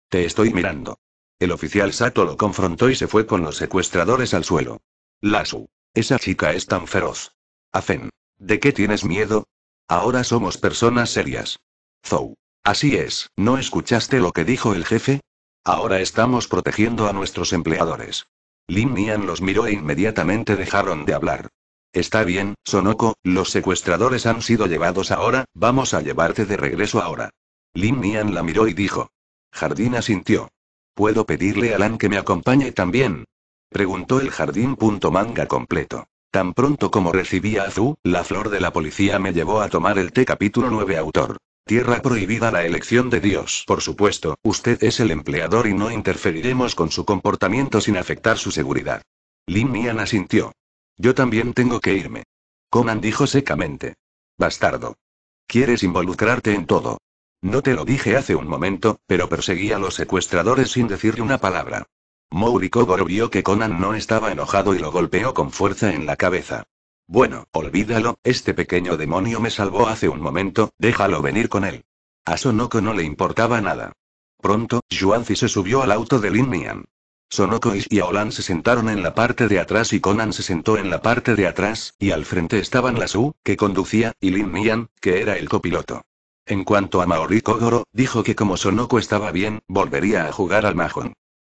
Te estoy mirando. El oficial Sato lo confrontó y se fue con los secuestradores al suelo. Lasu. Esa chica es tan feroz. Afen. ¿De qué tienes miedo? Ahora somos personas serias. Zou. Así es, ¿no escuchaste lo que dijo el jefe? Ahora estamos protegiendo a nuestros empleadores. Lin Nian los miró e inmediatamente dejaron de hablar. Está bien, Sonoko, los secuestradores han sido llevados ahora, vamos a llevarte de regreso ahora. Lin Nian la miró y dijo. Jardín asintió. ¿Puedo pedirle a Lan que me acompañe también? Preguntó el jardín. Manga completo. Tan pronto como recibí a Azu, la flor de la policía me llevó a tomar el té capítulo 9 autor. Tierra prohibida la elección de Dios. Por supuesto, usted es el empleador y no interferiremos con su comportamiento sin afectar su seguridad. Lin Mian asintió. Yo también tengo que irme. Conan dijo secamente. Bastardo. Quieres involucrarte en todo. No te lo dije hace un momento, pero perseguí a los secuestradores sin decirle una palabra. Mourikogoro vio que Conan no estaba enojado y lo golpeó con fuerza en la cabeza. Bueno, olvídalo, este pequeño demonio me salvó hace un momento, déjalo venir con él. A Sonoko no le importaba nada. Pronto, Juanzi se subió al auto de Lin Mian. Sonoko y Aolan se sentaron en la parte de atrás y Conan se sentó en la parte de atrás, y al frente estaban Su, que conducía, y Lin Mian, que era el copiloto. En cuanto a Maori Kogoro, dijo que como Sonoko estaba bien, volvería a jugar al mahjong.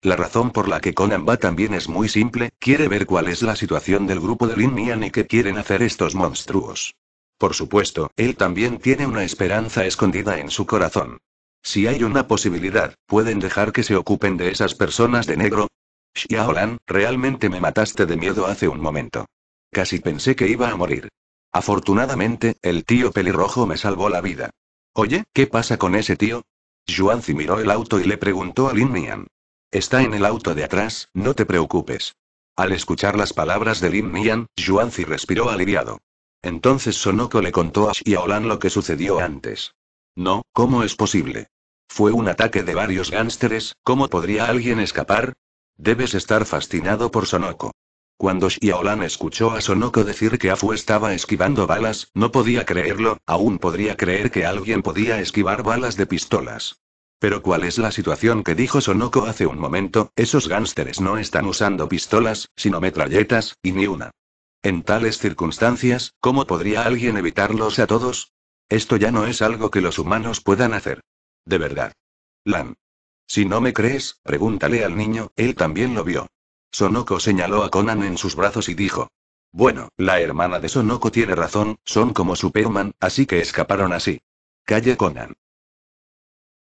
La razón por la que Conan va también es muy simple, quiere ver cuál es la situación del grupo de Lin Mian y qué quieren hacer estos monstruos. Por supuesto, él también tiene una esperanza escondida en su corazón. Si hay una posibilidad, ¿pueden dejar que se ocupen de esas personas de negro? Xiaolan, realmente me mataste de miedo hace un momento. Casi pensé que iba a morir. Afortunadamente, el tío pelirrojo me salvó la vida. Oye, ¿qué pasa con ese tío? Yuanzi miró el auto y le preguntó a Lin Mian. Está en el auto de atrás, no te preocupes. Al escuchar las palabras de Lin Mian, Yuanzi respiró aliviado. Entonces Sonoko le contó a Xiaolan lo que sucedió antes. No, ¿cómo es posible? Fue un ataque de varios gánsteres, ¿cómo podría alguien escapar? Debes estar fascinado por Sonoko. Cuando Xiaolan escuchó a Sonoko decir que Afu estaba esquivando balas, no podía creerlo, aún podría creer que alguien podía esquivar balas de pistolas. Pero ¿cuál es la situación que dijo Sonoko hace un momento? Esos gánsteres no están usando pistolas, sino metralletas, y ni una. En tales circunstancias, ¿cómo podría alguien evitarlos a todos? Esto ya no es algo que los humanos puedan hacer. De verdad. Lan. Si no me crees, pregúntale al niño, él también lo vio. Sonoko señaló a Conan en sus brazos y dijo. Bueno, la hermana de Sonoko tiene razón, son como Superman, así que escaparon así. Calle Conan.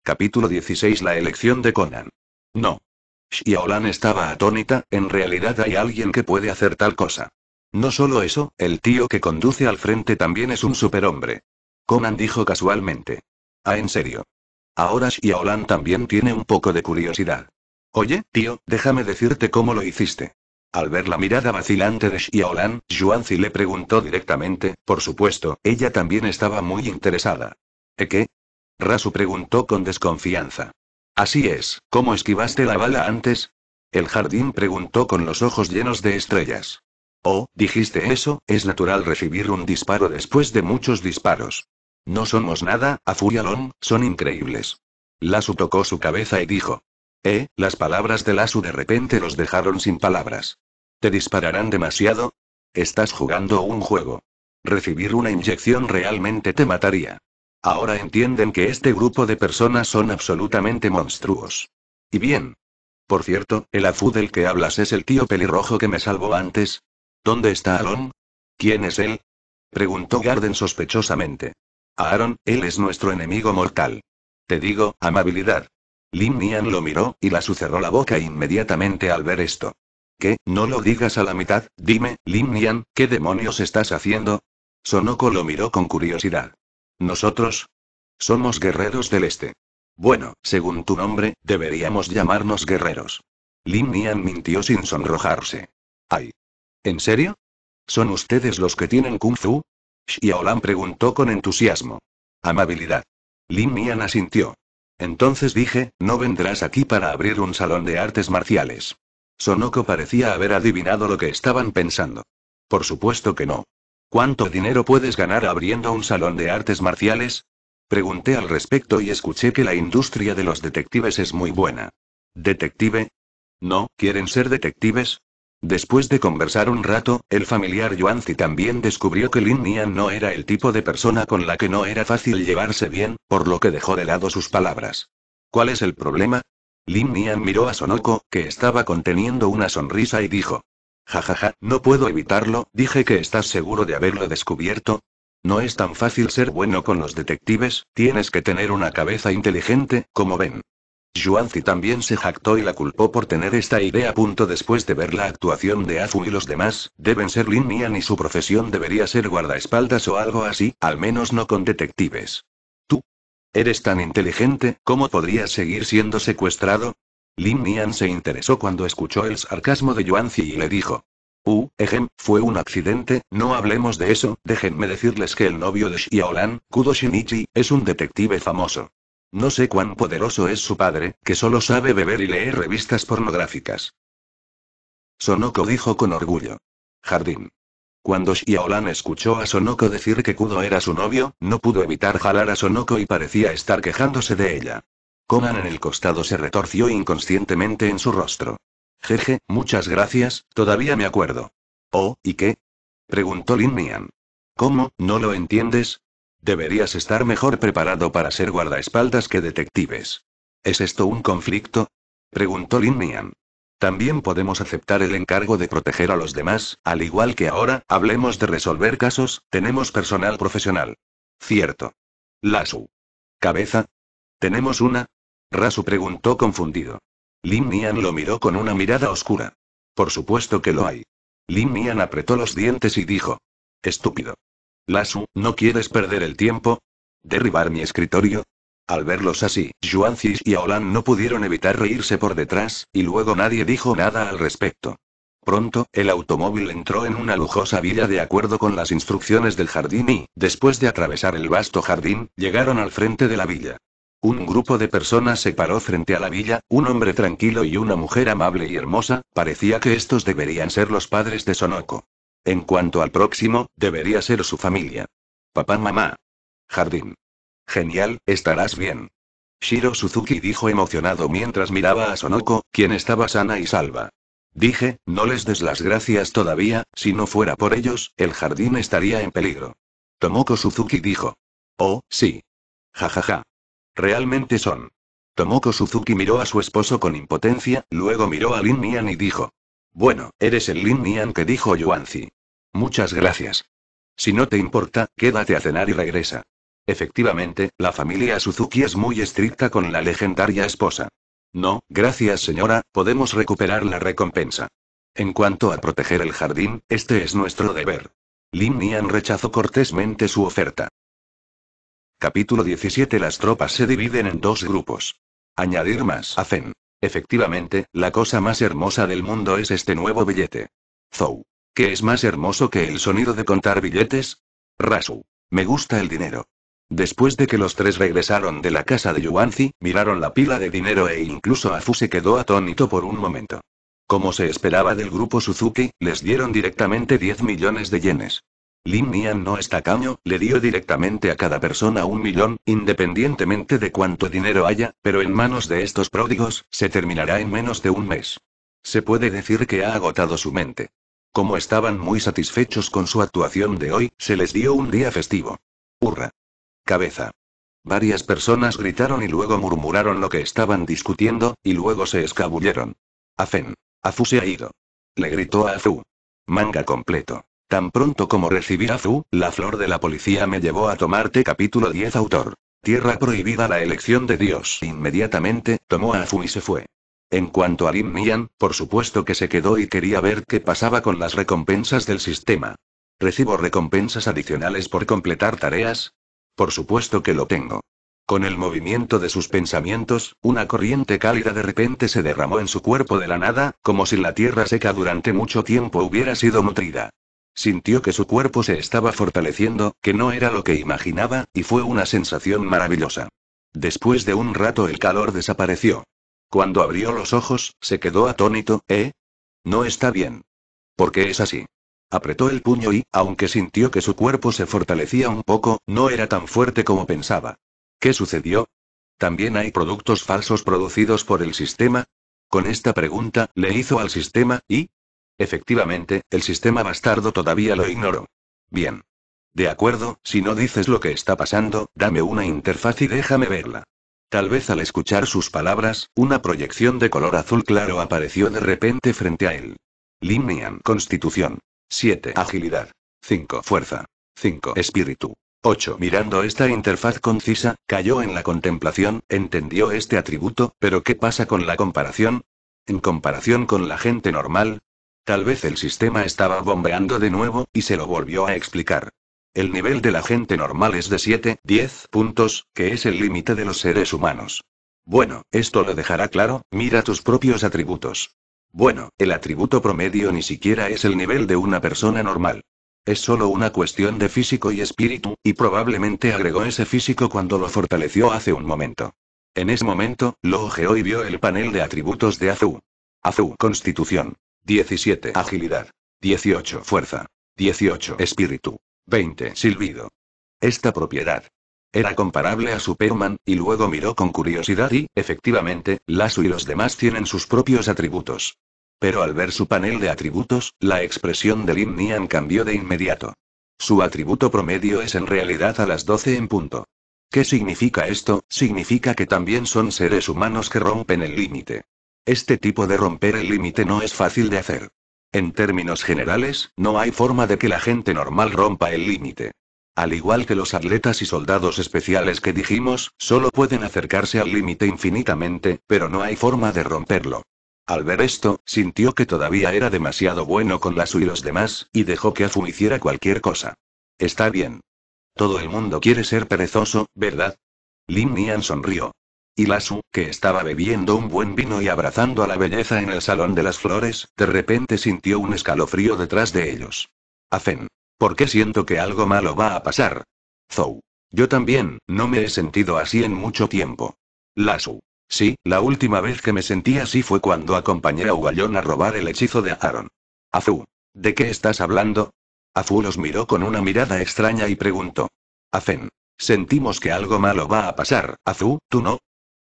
Capítulo 16 La elección de Conan. No. Xiaolan estaba atónita, en realidad hay alguien que puede hacer tal cosa. No solo eso, el tío que conduce al frente también es un superhombre. Conan dijo casualmente. Ah, en serio. Ahora Xiaolan también tiene un poco de curiosidad. Oye, tío, déjame decirte cómo lo hiciste. Al ver la mirada vacilante de Xiaolan, Yuanzi le preguntó directamente, por supuesto, ella también estaba muy interesada. ¿E qué? Rasu preguntó con desconfianza. Así es, ¿cómo esquivaste la bala antes? El jardín preguntó con los ojos llenos de estrellas. Oh, dijiste eso, es natural recibir un disparo después de muchos disparos. No somos nada, Alon, son increíbles. Lasu tocó su cabeza y dijo. Eh, las palabras de Lasu de repente los dejaron sin palabras. ¿Te dispararán demasiado? Estás jugando un juego. Recibir una inyección realmente te mataría. Ahora entienden que este grupo de personas son absolutamente monstruos. Y bien. Por cierto, el Afu del que hablas es el tío pelirrojo que me salvó antes. ¿Dónde está Aaron? ¿Quién es él? Preguntó Garden sospechosamente. Aaron, él es nuestro enemigo mortal. Te digo, amabilidad. Lin Nian lo miró, y la sucerró la boca inmediatamente al ver esto. ¿Qué? No lo digas a la mitad, dime, Lin Nian, ¿qué demonios estás haciendo? Sonoko lo miró con curiosidad. ¿Nosotros? Somos guerreros del Este. Bueno, según tu nombre, deberíamos llamarnos guerreros. Lin Nian mintió sin sonrojarse. Ay. ¿En serio? ¿Son ustedes los que tienen Kung Fu? Xiaolan preguntó con entusiasmo. Amabilidad. Lin Nian asintió. Entonces dije, no vendrás aquí para abrir un salón de artes marciales. Sonoko parecía haber adivinado lo que estaban pensando. Por supuesto que no. ¿Cuánto dinero puedes ganar abriendo un salón de artes marciales? Pregunté al respecto y escuché que la industria de los detectives es muy buena. ¿Detective? No, ¿quieren ser detectives? Después de conversar un rato, el familiar Yuanzi también descubrió que Lin Nian no era el tipo de persona con la que no era fácil llevarse bien, por lo que dejó de lado sus palabras. ¿Cuál es el problema? Lin Nian miró a Sonoko, que estaba conteniendo una sonrisa y dijo: Jajaja, no puedo evitarlo, dije que estás seguro de haberlo descubierto. No es tan fácil ser bueno con los detectives, tienes que tener una cabeza inteligente, como ven. Yuanzi también se jactó y la culpó por tener esta idea. Punto después de ver la actuación de Afu y los demás, deben ser Lin Mian y su profesión debería ser guardaespaldas o algo así, al menos no con detectives. Tú eres tan inteligente, ¿cómo podrías seguir siendo secuestrado? Lin Nian se interesó cuando escuchó el sarcasmo de Yuanzi y le dijo. Uh, ejem, fue un accidente, no hablemos de eso, déjenme decirles que el novio de Xiaolan, Kudo Shinichi, es un detective famoso. No sé cuán poderoso es su padre, que solo sabe beber y leer revistas pornográficas. Sonoko dijo con orgullo. Jardín. Cuando Xiaolan escuchó a Sonoko decir que Kudo era su novio, no pudo evitar jalar a Sonoko y parecía estar quejándose de ella. Conan en el costado se retorció inconscientemente en su rostro. Jeje, muchas gracias, todavía me acuerdo. Oh, ¿y qué? preguntó Lin Mian. ¿Cómo, no lo entiendes? Deberías estar mejor preparado para ser guardaespaldas que detectives. ¿Es esto un conflicto? preguntó Lin Mian. También podemos aceptar el encargo de proteger a los demás, al igual que ahora, hablemos de resolver casos, tenemos personal profesional. Cierto. Lasu. Cabeza. Tenemos una, Rasu preguntó confundido. Lin Nian lo miró con una mirada oscura. Por supuesto que lo hay. Lin Mian apretó los dientes y dijo. Estúpido. Lasu, ¿no quieres perder el tiempo? ¿Derribar mi escritorio? Al verlos así, Yuan y Aolan no pudieron evitar reírse por detrás, y luego nadie dijo nada al respecto. Pronto, el automóvil entró en una lujosa villa de acuerdo con las instrucciones del jardín y, después de atravesar el vasto jardín, llegaron al frente de la villa. Un grupo de personas se paró frente a la villa, un hombre tranquilo y una mujer amable y hermosa, parecía que estos deberían ser los padres de Sonoko. En cuanto al próximo, debería ser su familia. Papá, mamá. Jardín. Genial, estarás bien. Shiro Suzuki dijo emocionado mientras miraba a Sonoko, quien estaba sana y salva. Dije, no les des las gracias todavía, si no fuera por ellos, el jardín estaría en peligro. Tomoko Suzuki dijo. Oh, sí. Jajaja. ja ja. Realmente son. Tomoko Suzuki miró a su esposo con impotencia, luego miró a Lin Nian y dijo. Bueno, eres el Lin Nian que dijo Yuanzi. Muchas gracias. Si no te importa, quédate a cenar y regresa. Efectivamente, la familia Suzuki es muy estricta con la legendaria esposa. No, gracias señora, podemos recuperar la recompensa. En cuanto a proteger el jardín, este es nuestro deber. Lin Nian rechazó cortésmente su oferta. Capítulo 17 Las tropas se dividen en dos grupos. Añadir más a Efectivamente, la cosa más hermosa del mundo es este nuevo billete. Zou. ¿Qué es más hermoso que el sonido de contar billetes? Rasu. Me gusta el dinero. Después de que los tres regresaron de la casa de Yuanzi, miraron la pila de dinero e incluso Afu se quedó atónito por un momento. Como se esperaba del grupo Suzuki, les dieron directamente 10 millones de yenes. Lin Nian no está caño, le dio directamente a cada persona un millón, independientemente de cuánto dinero haya, pero en manos de estos pródigos, se terminará en menos de un mes. Se puede decir que ha agotado su mente. Como estaban muy satisfechos con su actuación de hoy, se les dio un día festivo. Hurra. Cabeza. Varias personas gritaron y luego murmuraron lo que estaban discutiendo, y luego se escabulleron. Afen. Afu se ha ido. Le gritó a Afu. Manga completo. Tan pronto como recibí a Fu, la flor de la policía me llevó a tomarte capítulo 10 autor. Tierra prohibida la elección de Dios. Inmediatamente, tomó a Fu y se fue. En cuanto a Lin Mian, por supuesto que se quedó y quería ver qué pasaba con las recompensas del sistema. ¿Recibo recompensas adicionales por completar tareas? Por supuesto que lo tengo. Con el movimiento de sus pensamientos, una corriente cálida de repente se derramó en su cuerpo de la nada, como si la tierra seca durante mucho tiempo hubiera sido nutrida. Sintió que su cuerpo se estaba fortaleciendo, que no era lo que imaginaba, y fue una sensación maravillosa. Después de un rato el calor desapareció. Cuando abrió los ojos, se quedó atónito, ¿eh? No está bien. ¿Por qué es así? Apretó el puño y, aunque sintió que su cuerpo se fortalecía un poco, no era tan fuerte como pensaba. ¿Qué sucedió? ¿También hay productos falsos producidos por el sistema? Con esta pregunta, le hizo al sistema, y, Efectivamente, el sistema bastardo todavía lo ignoro. Bien. De acuerdo, si no dices lo que está pasando, dame una interfaz y déjame verla. Tal vez al escuchar sus palabras, una proyección de color azul claro apareció de repente frente a él. Limnian Constitución. 7. Agilidad. 5. Fuerza. 5. Espíritu. 8. Mirando esta interfaz concisa, cayó en la contemplación, entendió este atributo, pero ¿qué pasa con la comparación? En comparación con la gente normal, Tal vez el sistema estaba bombeando de nuevo, y se lo volvió a explicar. El nivel de la gente normal es de 7, 10 puntos, que es el límite de los seres humanos. Bueno, esto lo dejará claro, mira tus propios atributos. Bueno, el atributo promedio ni siquiera es el nivel de una persona normal. Es solo una cuestión de físico y espíritu, y probablemente agregó ese físico cuando lo fortaleció hace un momento. En ese momento, lo ojeó y vio el panel de atributos de Azu. Azu, constitución. 17. Agilidad. 18. Fuerza. 18. Espíritu. 20. Silbido. Esta propiedad. Era comparable a Superman, y luego miró con curiosidad y, efectivamente, Lazo y los demás tienen sus propios atributos. Pero al ver su panel de atributos, la expresión de Lim cambió de inmediato. Su atributo promedio es en realidad a las 12 en punto. ¿Qué significa esto? Significa que también son seres humanos que rompen el límite. Este tipo de romper el límite no es fácil de hacer. En términos generales, no hay forma de que la gente normal rompa el límite. Al igual que los atletas y soldados especiales que dijimos, solo pueden acercarse al límite infinitamente, pero no hay forma de romperlo. Al ver esto, sintió que todavía era demasiado bueno con su y los demás, y dejó que Afu hiciera cualquier cosa. Está bien. Todo el mundo quiere ser perezoso, ¿verdad? Lin Nian sonrió. Y Lasu, que estaba bebiendo un buen vino y abrazando a la belleza en el Salón de las Flores, de repente sintió un escalofrío detrás de ellos. Afen. ¿Por qué siento que algo malo va a pasar? Zou. Yo también, no me he sentido así en mucho tiempo. Lasu. Sí, la última vez que me sentí así fue cuando acompañé a Ugallón a robar el hechizo de Aaron. Azu. ¿De qué estás hablando? Azu los miró con una mirada extraña y preguntó. Afen. Sentimos que algo malo va a pasar, Azu, ¿tú no?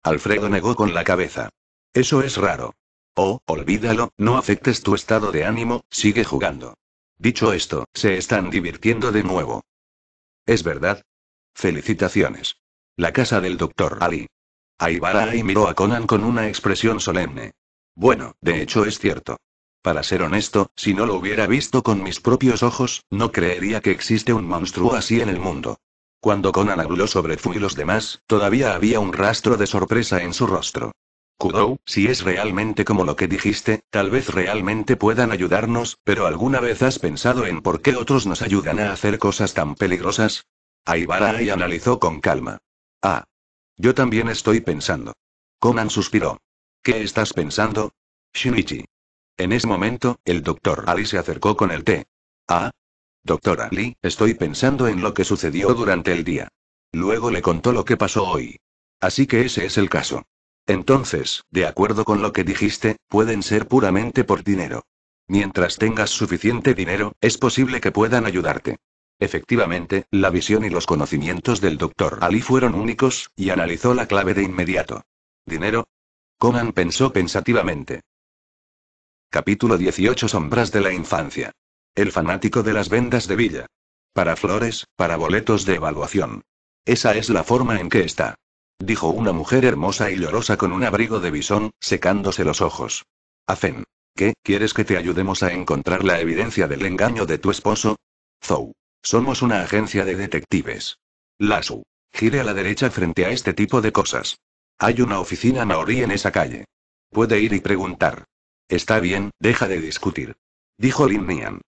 Alfredo negó con la cabeza. Eso es raro. Oh, olvídalo, no afectes tu estado de ánimo, sigue jugando. Dicho esto, se están divirtiendo de nuevo. ¿Es verdad? Felicitaciones. La casa del doctor Ali. Aibara y miró a Conan con una expresión solemne. Bueno, de hecho es cierto. Para ser honesto, si no lo hubiera visto con mis propios ojos, no creería que existe un monstruo así en el mundo. Cuando Conan habló sobre Fu y los demás, todavía había un rastro de sorpresa en su rostro. Kudou, si es realmente como lo que dijiste, tal vez realmente puedan ayudarnos, pero ¿alguna vez has pensado en por qué otros nos ayudan a hacer cosas tan peligrosas? Aibara y analizó con calma. Ah. Yo también estoy pensando. Conan suspiró. ¿Qué estás pensando? Shinichi. En ese momento, el doctor Ali se acercó con el té. Ah, Doctor Ali, estoy pensando en lo que sucedió durante el día. Luego le contó lo que pasó hoy. Así que ese es el caso. Entonces, de acuerdo con lo que dijiste, pueden ser puramente por dinero. Mientras tengas suficiente dinero, es posible que puedan ayudarte. Efectivamente, la visión y los conocimientos del doctor Ali fueron únicos, y analizó la clave de inmediato. ¿Dinero? Conan pensó pensativamente. Capítulo 18 Sombras de la Infancia. El fanático de las vendas de villa. Para flores, para boletos de evaluación. Esa es la forma en que está. Dijo una mujer hermosa y llorosa con un abrigo de bisón, secándose los ojos. hacen ¿Qué, quieres que te ayudemos a encontrar la evidencia del engaño de tu esposo? Zou. Somos una agencia de detectives. Lasu. Gire a la derecha frente a este tipo de cosas. Hay una oficina maorí en esa calle. Puede ir y preguntar. Está bien, deja de discutir. Dijo Lin Nian.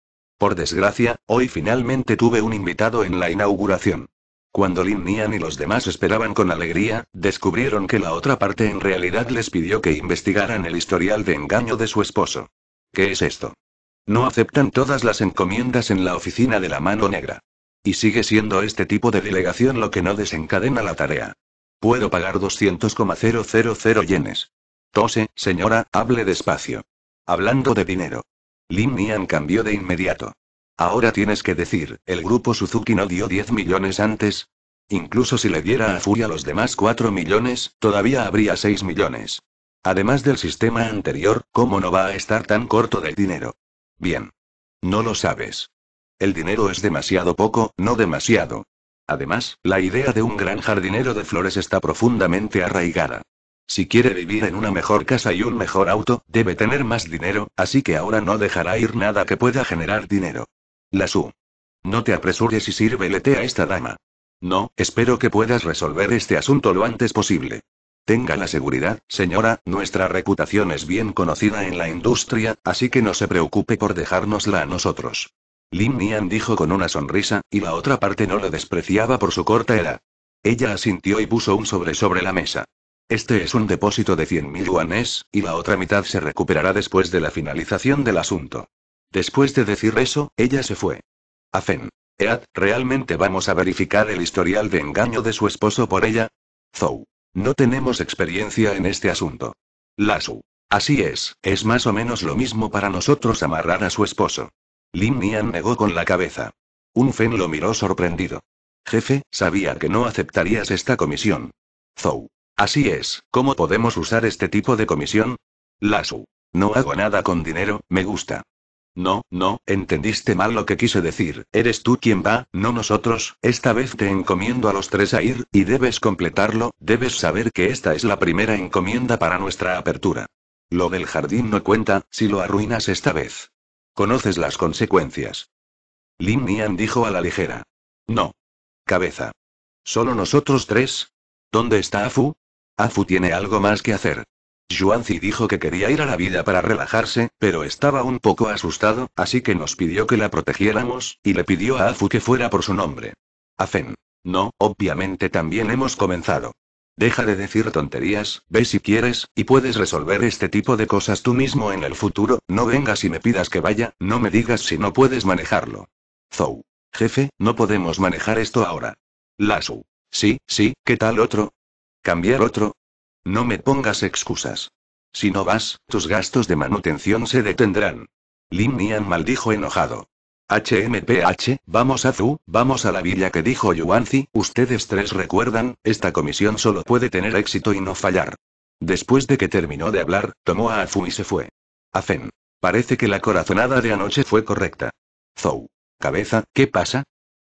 Por desgracia, hoy finalmente tuve un invitado en la inauguración. Cuando Lin Nian y los demás esperaban con alegría, descubrieron que la otra parte en realidad les pidió que investigaran el historial de engaño de su esposo. ¿Qué es esto? No aceptan todas las encomiendas en la oficina de la mano negra. Y sigue siendo este tipo de delegación lo que no desencadena la tarea. Puedo pagar 200,000 yenes. Tose, señora, hable despacio. Hablando de dinero. Lin Nian cambió de inmediato. Ahora tienes que decir, ¿el grupo Suzuki no dio 10 millones antes? Incluso si le diera a Furia los demás 4 millones, todavía habría 6 millones. Además del sistema anterior, ¿cómo no va a estar tan corto del dinero? Bien. No lo sabes. El dinero es demasiado poco, no demasiado. Además, la idea de un gran jardinero de flores está profundamente arraigada. Si quiere vivir en una mejor casa y un mejor auto, debe tener más dinero, así que ahora no dejará ir nada que pueda generar dinero. La su. No te apresures y sírvelete a esta dama. No, espero que puedas resolver este asunto lo antes posible. Tenga la seguridad, señora, nuestra reputación es bien conocida en la industria, así que no se preocupe por dejárnosla a nosotros. Lin Nian dijo con una sonrisa, y la otra parte no lo despreciaba por su corta edad. Ella asintió y puso un sobre sobre la mesa. Este es un depósito de 100.000 yuanes, y la otra mitad se recuperará después de la finalización del asunto. Después de decir eso, ella se fue. Fen. Ead, ¿realmente vamos a verificar el historial de engaño de su esposo por ella? Zou. No tenemos experiencia en este asunto. Lasu. Así es, es más o menos lo mismo para nosotros amarrar a su esposo. Lin Nian negó con la cabeza. Un Fen lo miró sorprendido. Jefe, sabía que no aceptarías esta comisión. Zou. Así es, ¿cómo podemos usar este tipo de comisión? Lasu. No hago nada con dinero, me gusta. No, no, entendiste mal lo que quise decir, eres tú quien va, no nosotros, esta vez te encomiendo a los tres a ir, y debes completarlo, debes saber que esta es la primera encomienda para nuestra apertura. Lo del jardín no cuenta, si lo arruinas esta vez. Conoces las consecuencias. Lin Nian dijo a la ligera. No. Cabeza. ¿Solo nosotros tres? ¿Dónde está Afu? Afu tiene algo más que hacer. Yuanzi dijo que quería ir a la vida para relajarse, pero estaba un poco asustado, así que nos pidió que la protegiéramos, y le pidió a Afu que fuera por su nombre. Afen. No, obviamente también hemos comenzado. Deja de decir tonterías, ve si quieres, y puedes resolver este tipo de cosas tú mismo en el futuro, no vengas y me pidas que vaya, no me digas si no puedes manejarlo. Zou. Jefe, no podemos manejar esto ahora. Lasu. Sí, sí, ¿qué tal otro? ¿Cambiar otro? No me pongas excusas. Si no vas, tus gastos de manutención se detendrán. Lin Nian maldijo enojado. HMPH, vamos a Zhu, vamos a la villa que dijo Yuanzi, ustedes tres recuerdan, esta comisión solo puede tener éxito y no fallar. Después de que terminó de hablar, tomó a Afu y se fue. Afen. Parece que la corazonada de anoche fue correcta. Zhou. Cabeza, ¿qué pasa?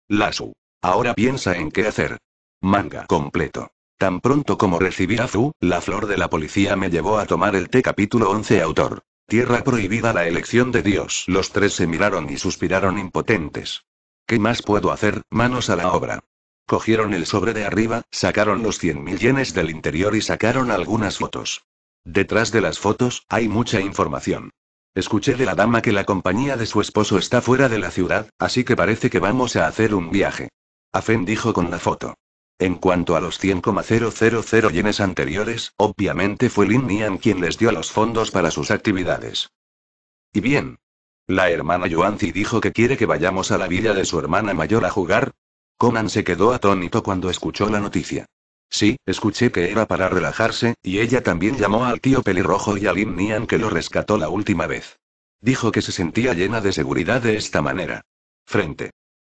Lasu. Ahora piensa en qué hacer. Manga completo. Tan pronto como recibí a Fu, la flor de la policía me llevó a tomar el té capítulo 11 autor. Tierra prohibida la elección de Dios. Los tres se miraron y suspiraron impotentes. ¿Qué más puedo hacer? Manos a la obra. Cogieron el sobre de arriba, sacaron los 100.000 yenes del interior y sacaron algunas fotos. Detrás de las fotos, hay mucha información. Escuché de la dama que la compañía de su esposo está fuera de la ciudad, así que parece que vamos a hacer un viaje. Afen dijo con la foto. En cuanto a los 100,000 yenes anteriores, obviamente fue Lin Nian quien les dio los fondos para sus actividades. ¿Y bien? La hermana Yuanzi dijo que quiere que vayamos a la villa de su hermana mayor a jugar. Conan se quedó atónito cuando escuchó la noticia. Sí, escuché que era para relajarse, y ella también llamó al tío pelirrojo y a Lin Nian que lo rescató la última vez. Dijo que se sentía llena de seguridad de esta manera. Frente.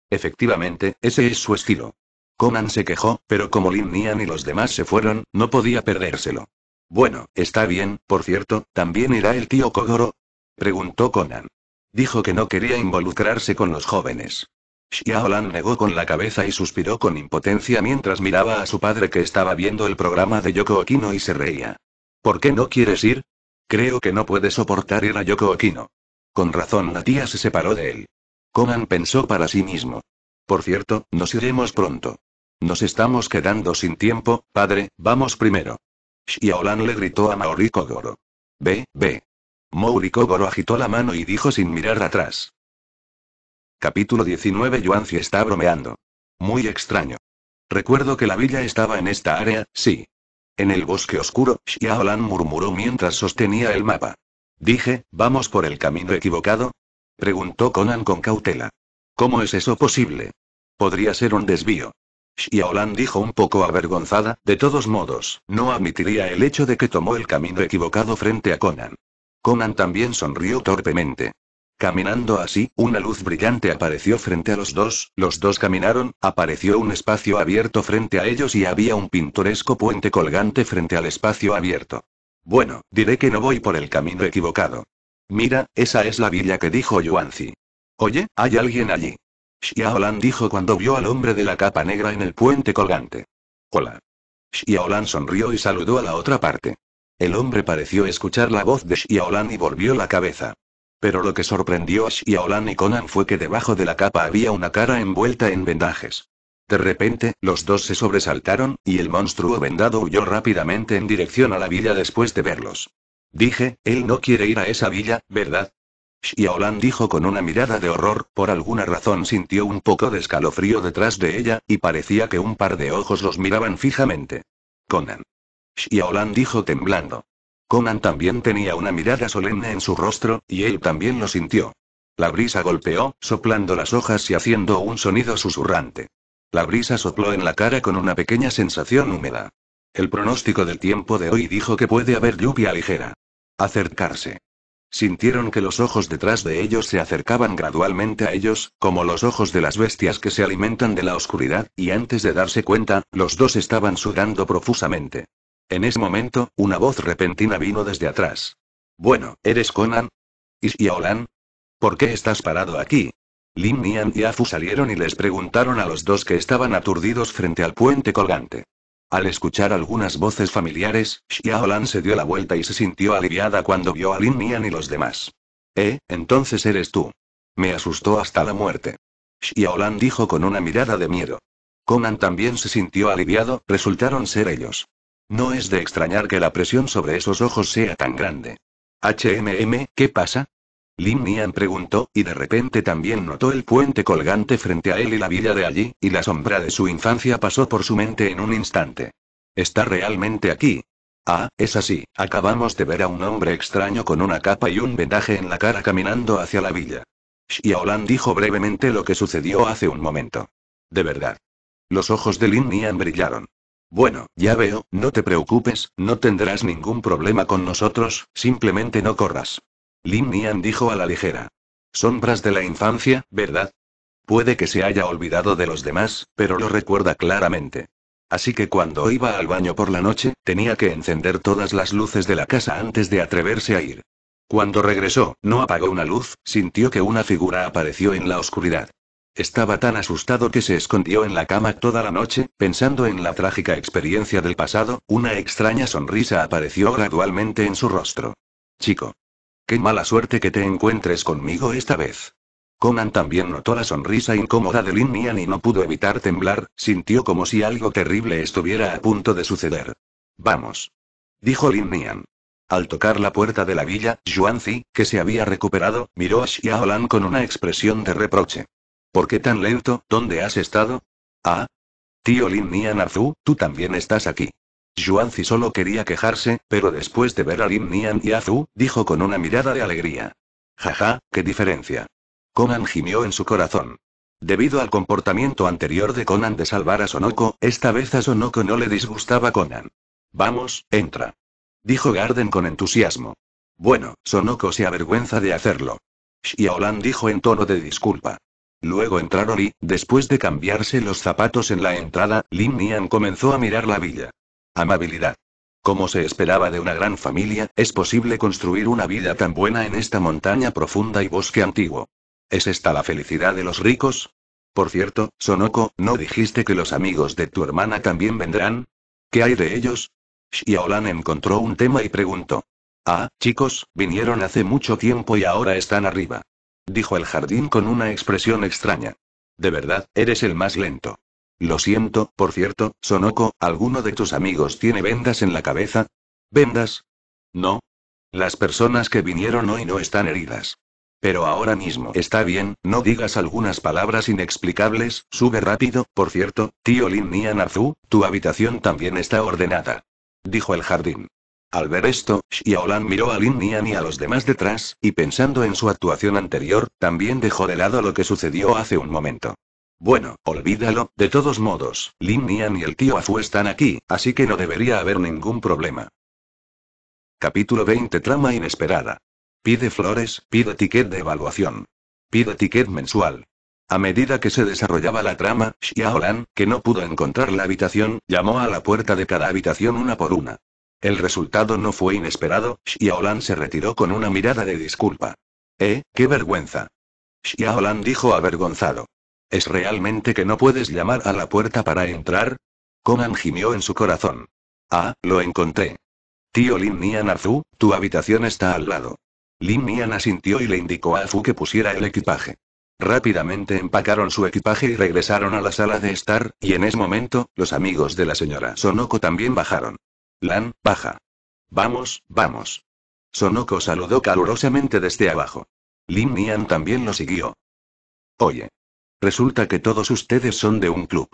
Efectivamente, ese es su estilo. Conan se quejó, pero como Lin Nian y los demás se fueron, no podía perdérselo. Bueno, está bien, por cierto, ¿también irá el tío Kogoro? preguntó Conan. Dijo que no quería involucrarse con los jóvenes. Xiaolan negó con la cabeza y suspiró con impotencia mientras miraba a su padre que estaba viendo el programa de Yoko Okino y se reía. ¿Por qué no quieres ir? Creo que no puede soportar ir a Yoko Okino. Con razón la tía se separó de él. Conan pensó para sí mismo. Por cierto, nos iremos pronto. Nos estamos quedando sin tiempo, padre, vamos primero. Xiaolan le gritó a Maurico Goro. Ve, ve. Maurico Goro agitó la mano y dijo sin mirar atrás. Capítulo 19 Yuanzi está bromeando. Muy extraño. Recuerdo que la villa estaba en esta área, sí. En el bosque oscuro, Xiaolan murmuró mientras sostenía el mapa. Dije, ¿vamos por el camino equivocado? Preguntó Conan con cautela. ¿Cómo es eso posible? Podría ser un desvío. Xiaolan dijo un poco avergonzada, de todos modos, no admitiría el hecho de que tomó el camino equivocado frente a Conan. Conan también sonrió torpemente. Caminando así, una luz brillante apareció frente a los dos, los dos caminaron, apareció un espacio abierto frente a ellos y había un pintoresco puente colgante frente al espacio abierto. Bueno, diré que no voy por el camino equivocado. Mira, esa es la villa que dijo Yuanzi. Oye, hay alguien allí. Xiaolan dijo cuando vio al hombre de la capa negra en el puente colgante. Hola. Xiaolan sonrió y saludó a la otra parte. El hombre pareció escuchar la voz de Xiaolan y volvió la cabeza. Pero lo que sorprendió a Xiaolan y Conan fue que debajo de la capa había una cara envuelta en vendajes. De repente, los dos se sobresaltaron, y el monstruo vendado huyó rápidamente en dirección a la villa después de verlos. Dije, él no quiere ir a esa villa, ¿verdad? Shiaolan dijo con una mirada de horror, por alguna razón sintió un poco de escalofrío detrás de ella, y parecía que un par de ojos los miraban fijamente. Conan. Shiaolan dijo temblando. Conan también tenía una mirada solemne en su rostro, y él también lo sintió. La brisa golpeó, soplando las hojas y haciendo un sonido susurrante. La brisa sopló en la cara con una pequeña sensación húmeda. El pronóstico del tiempo de hoy dijo que puede haber lluvia ligera. Acercarse. Sintieron que los ojos detrás de ellos se acercaban gradualmente a ellos, como los ojos de las bestias que se alimentan de la oscuridad, y antes de darse cuenta, los dos estaban sudando profusamente. En ese momento, una voz repentina vino desde atrás. Bueno, ¿eres Conan? ¿Y Olan? ¿Por qué estás parado aquí? Lin Nian y Afu salieron y les preguntaron a los dos que estaban aturdidos frente al puente colgante. Al escuchar algunas voces familiares, Xiaolan se dio la vuelta y se sintió aliviada cuando vio a Lin Mian y los demás. Eh, entonces eres tú. Me asustó hasta la muerte. Xiaolan dijo con una mirada de miedo. Conan también se sintió aliviado, resultaron ser ellos. No es de extrañar que la presión sobre esos ojos sea tan grande. HMM, ¿qué pasa? Lin Nian preguntó, y de repente también notó el puente colgante frente a él y la villa de allí, y la sombra de su infancia pasó por su mente en un instante. ¿Está realmente aquí? Ah, es así, acabamos de ver a un hombre extraño con una capa y un vendaje en la cara caminando hacia la villa. Xiaolan dijo brevemente lo que sucedió hace un momento. De verdad. Los ojos de Lin Nian brillaron. Bueno, ya veo, no te preocupes, no tendrás ningún problema con nosotros, simplemente no corras. Lin Nian dijo a la ligera. Sombras de la infancia, ¿verdad? Puede que se haya olvidado de los demás, pero lo recuerda claramente. Así que cuando iba al baño por la noche, tenía que encender todas las luces de la casa antes de atreverse a ir. Cuando regresó, no apagó una luz, sintió que una figura apareció en la oscuridad. Estaba tan asustado que se escondió en la cama toda la noche, pensando en la trágica experiencia del pasado, una extraña sonrisa apareció gradualmente en su rostro. Chico. Qué mala suerte que te encuentres conmigo esta vez. Conan también notó la sonrisa incómoda de Lin Nian y no pudo evitar temblar, sintió como si algo terrible estuviera a punto de suceder. Vamos. Dijo Lin Nian. Al tocar la puerta de la villa, Zi, que se había recuperado, miró a Xiaolan con una expresión de reproche. ¿Por qué tan lento? ¿Dónde has estado? Ah. Tío Lin Nian Arzu, tú también estás aquí. Yuanzi solo quería quejarse, pero después de ver a Lim Nian y a dijo con una mirada de alegría. Jaja, qué diferencia. Conan gimió en su corazón. Debido al comportamiento anterior de Conan de salvar a Sonoko, esta vez a Sonoko no le disgustaba Conan. Vamos, entra. Dijo Garden con entusiasmo. Bueno, Sonoko se avergüenza de hacerlo. Xiaolan dijo en tono de disculpa. Luego entraron y, después de cambiarse los zapatos en la entrada, Lin Nian comenzó a mirar la villa. Amabilidad. Como se esperaba de una gran familia, es posible construir una vida tan buena en esta montaña profunda y bosque antiguo. ¿Es esta la felicidad de los ricos? Por cierto, Sonoko, ¿no dijiste que los amigos de tu hermana también vendrán? ¿Qué hay de ellos? Xiaolan encontró un tema y preguntó. Ah, chicos, vinieron hace mucho tiempo y ahora están arriba. Dijo el jardín con una expresión extraña. De verdad, eres el más lento. Lo siento, por cierto, Sonoko, ¿alguno de tus amigos tiene vendas en la cabeza? ¿Vendas? No. Las personas que vinieron hoy no están heridas. Pero ahora mismo está bien, no digas algunas palabras inexplicables, sube rápido, por cierto, tío Lin Nianazu, tu habitación también está ordenada. Dijo el jardín. Al ver esto, Xiaolan miró a Lin Nian y a los demás detrás, y pensando en su actuación anterior, también dejó de lado lo que sucedió hace un momento. Bueno, olvídalo, de todos modos, Lin Nian y el tío Afu están aquí, así que no debería haber ningún problema. Capítulo 20 Trama inesperada. Pide flores, pide ticket de evaluación. Pide ticket mensual. A medida que se desarrollaba la trama, Xiaolan, que no pudo encontrar la habitación, llamó a la puerta de cada habitación una por una. El resultado no fue inesperado, Xiaolan se retiró con una mirada de disculpa. Eh, qué vergüenza. Xiaolan dijo avergonzado. ¿Es realmente que no puedes llamar a la puerta para entrar? Conan gimió en su corazón. Ah, lo encontré. Tío Lin Nian Azu, tu habitación está al lado. Lin Nian asintió y le indicó a Fu que pusiera el equipaje. Rápidamente empacaron su equipaje y regresaron a la sala de estar, y en ese momento, los amigos de la señora Sonoko también bajaron. Lan, baja. Vamos, vamos. Sonoko saludó calurosamente desde abajo. Lin Nian también lo siguió. Oye, Resulta que todos ustedes son de un club.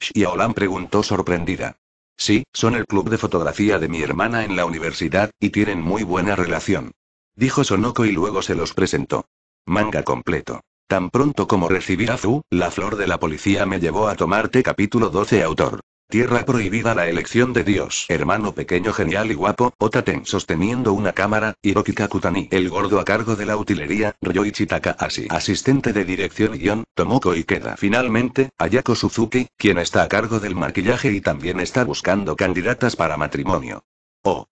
Xiaolan preguntó sorprendida. Sí, son el club de fotografía de mi hermana en la universidad, y tienen muy buena relación. Dijo Sonoko y luego se los presentó. Manga completo. Tan pronto como recibí a Fu, la flor de la policía me llevó a tomarte capítulo 12 autor. Tierra prohibida la elección de Dios. Hermano pequeño genial y guapo, Otaten sosteniendo una cámara, Hiroki Kakutani. El gordo a cargo de la utilería, Ryoichi Takahashi. Asistente de dirección guión, Tomoko Ikeda. Finalmente, Ayako Suzuki, quien está a cargo del maquillaje y también está buscando candidatas para matrimonio. Oh.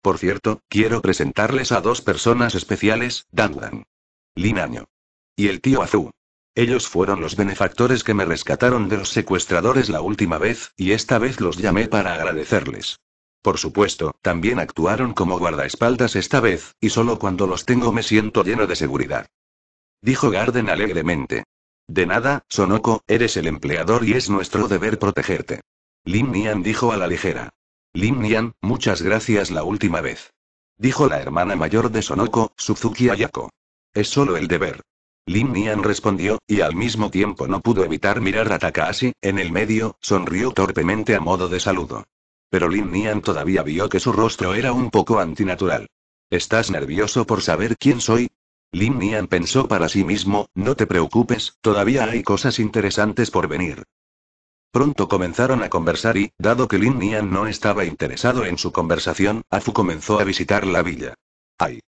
Por cierto, quiero presentarles a dos personas especiales, Danwan. Linaño. Y el tío Azu. Ellos fueron los benefactores que me rescataron de los secuestradores la última vez, y esta vez los llamé para agradecerles. Por supuesto, también actuaron como guardaespaldas esta vez, y solo cuando los tengo me siento lleno de seguridad. Dijo Garden alegremente. De nada, Sonoko, eres el empleador y es nuestro deber protegerte. Lim Nian dijo a la ligera. Lim Nian, muchas gracias la última vez. Dijo la hermana mayor de Sonoko, Suzuki Ayako. Es solo el deber. Lin Nian respondió, y al mismo tiempo no pudo evitar mirar a Takashi, en el medio, sonrió torpemente a modo de saludo. Pero Lin Nian todavía vio que su rostro era un poco antinatural. ¿Estás nervioso por saber quién soy? Lin Nian pensó para sí mismo, no te preocupes, todavía hay cosas interesantes por venir. Pronto comenzaron a conversar y, dado que Lin Nian no estaba interesado en su conversación, Afu comenzó a visitar la villa. Ay.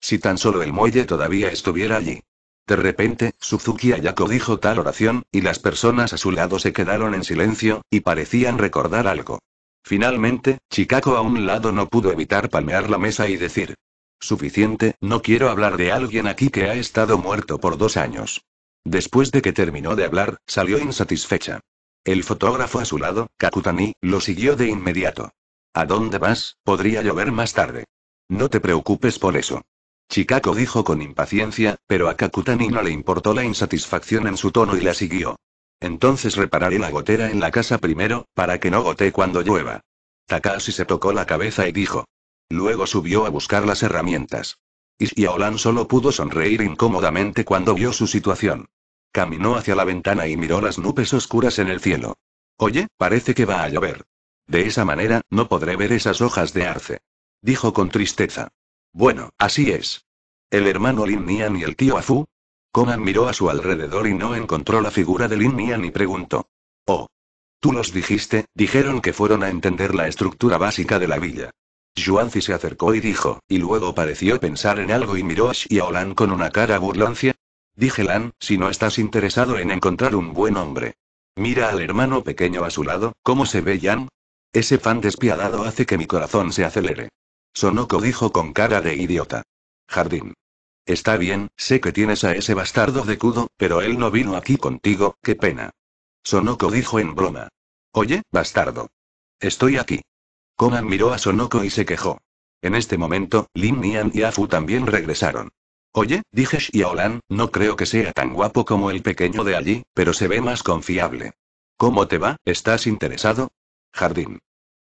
Si tan solo el muelle todavía estuviera allí. De repente, Suzuki Ayako dijo tal oración, y las personas a su lado se quedaron en silencio, y parecían recordar algo. Finalmente, Chikako a un lado no pudo evitar palmear la mesa y decir. Suficiente, no quiero hablar de alguien aquí que ha estado muerto por dos años. Después de que terminó de hablar, salió insatisfecha. El fotógrafo a su lado, Kakutani, lo siguió de inmediato. ¿A dónde vas? Podría llover más tarde. No te preocupes por eso. Chikako dijo con impaciencia, pero a Kakutani no le importó la insatisfacción en su tono y la siguió. Entonces repararé la gotera en la casa primero, para que no gotee cuando llueva. Takashi se tocó la cabeza y dijo. Luego subió a buscar las herramientas. Ishiaolan solo pudo sonreír incómodamente cuando vio su situación. Caminó hacia la ventana y miró las nubes oscuras en el cielo. Oye, parece que va a llover. De esa manera, no podré ver esas hojas de arce. Dijo con tristeza. Bueno, así es. El hermano Lin Nian y el tío Azu? Conan miró a su alrededor y no encontró la figura de Lin Nian y preguntó. Oh. Tú los dijiste, dijeron que fueron a entender la estructura básica de la villa. Yuanzi se acercó y dijo, y luego pareció pensar en algo y miró a Xiaolan con una cara burlancia. Dije Lan, si no estás interesado en encontrar un buen hombre. Mira al hermano pequeño a su lado, ¿cómo se ve Yan? Ese fan despiadado hace que mi corazón se acelere. Sonoko dijo con cara de idiota. Jardín. Está bien, sé que tienes a ese bastardo de Kudo, pero él no vino aquí contigo, qué pena. Sonoko dijo en broma. Oye, bastardo. Estoy aquí. Conan miró a Sonoko y se quejó. En este momento, Lin Nian y Afu también regresaron. Oye, dije Shiaolan, no creo que sea tan guapo como el pequeño de allí, pero se ve más confiable. ¿Cómo te va? ¿Estás interesado? Jardín.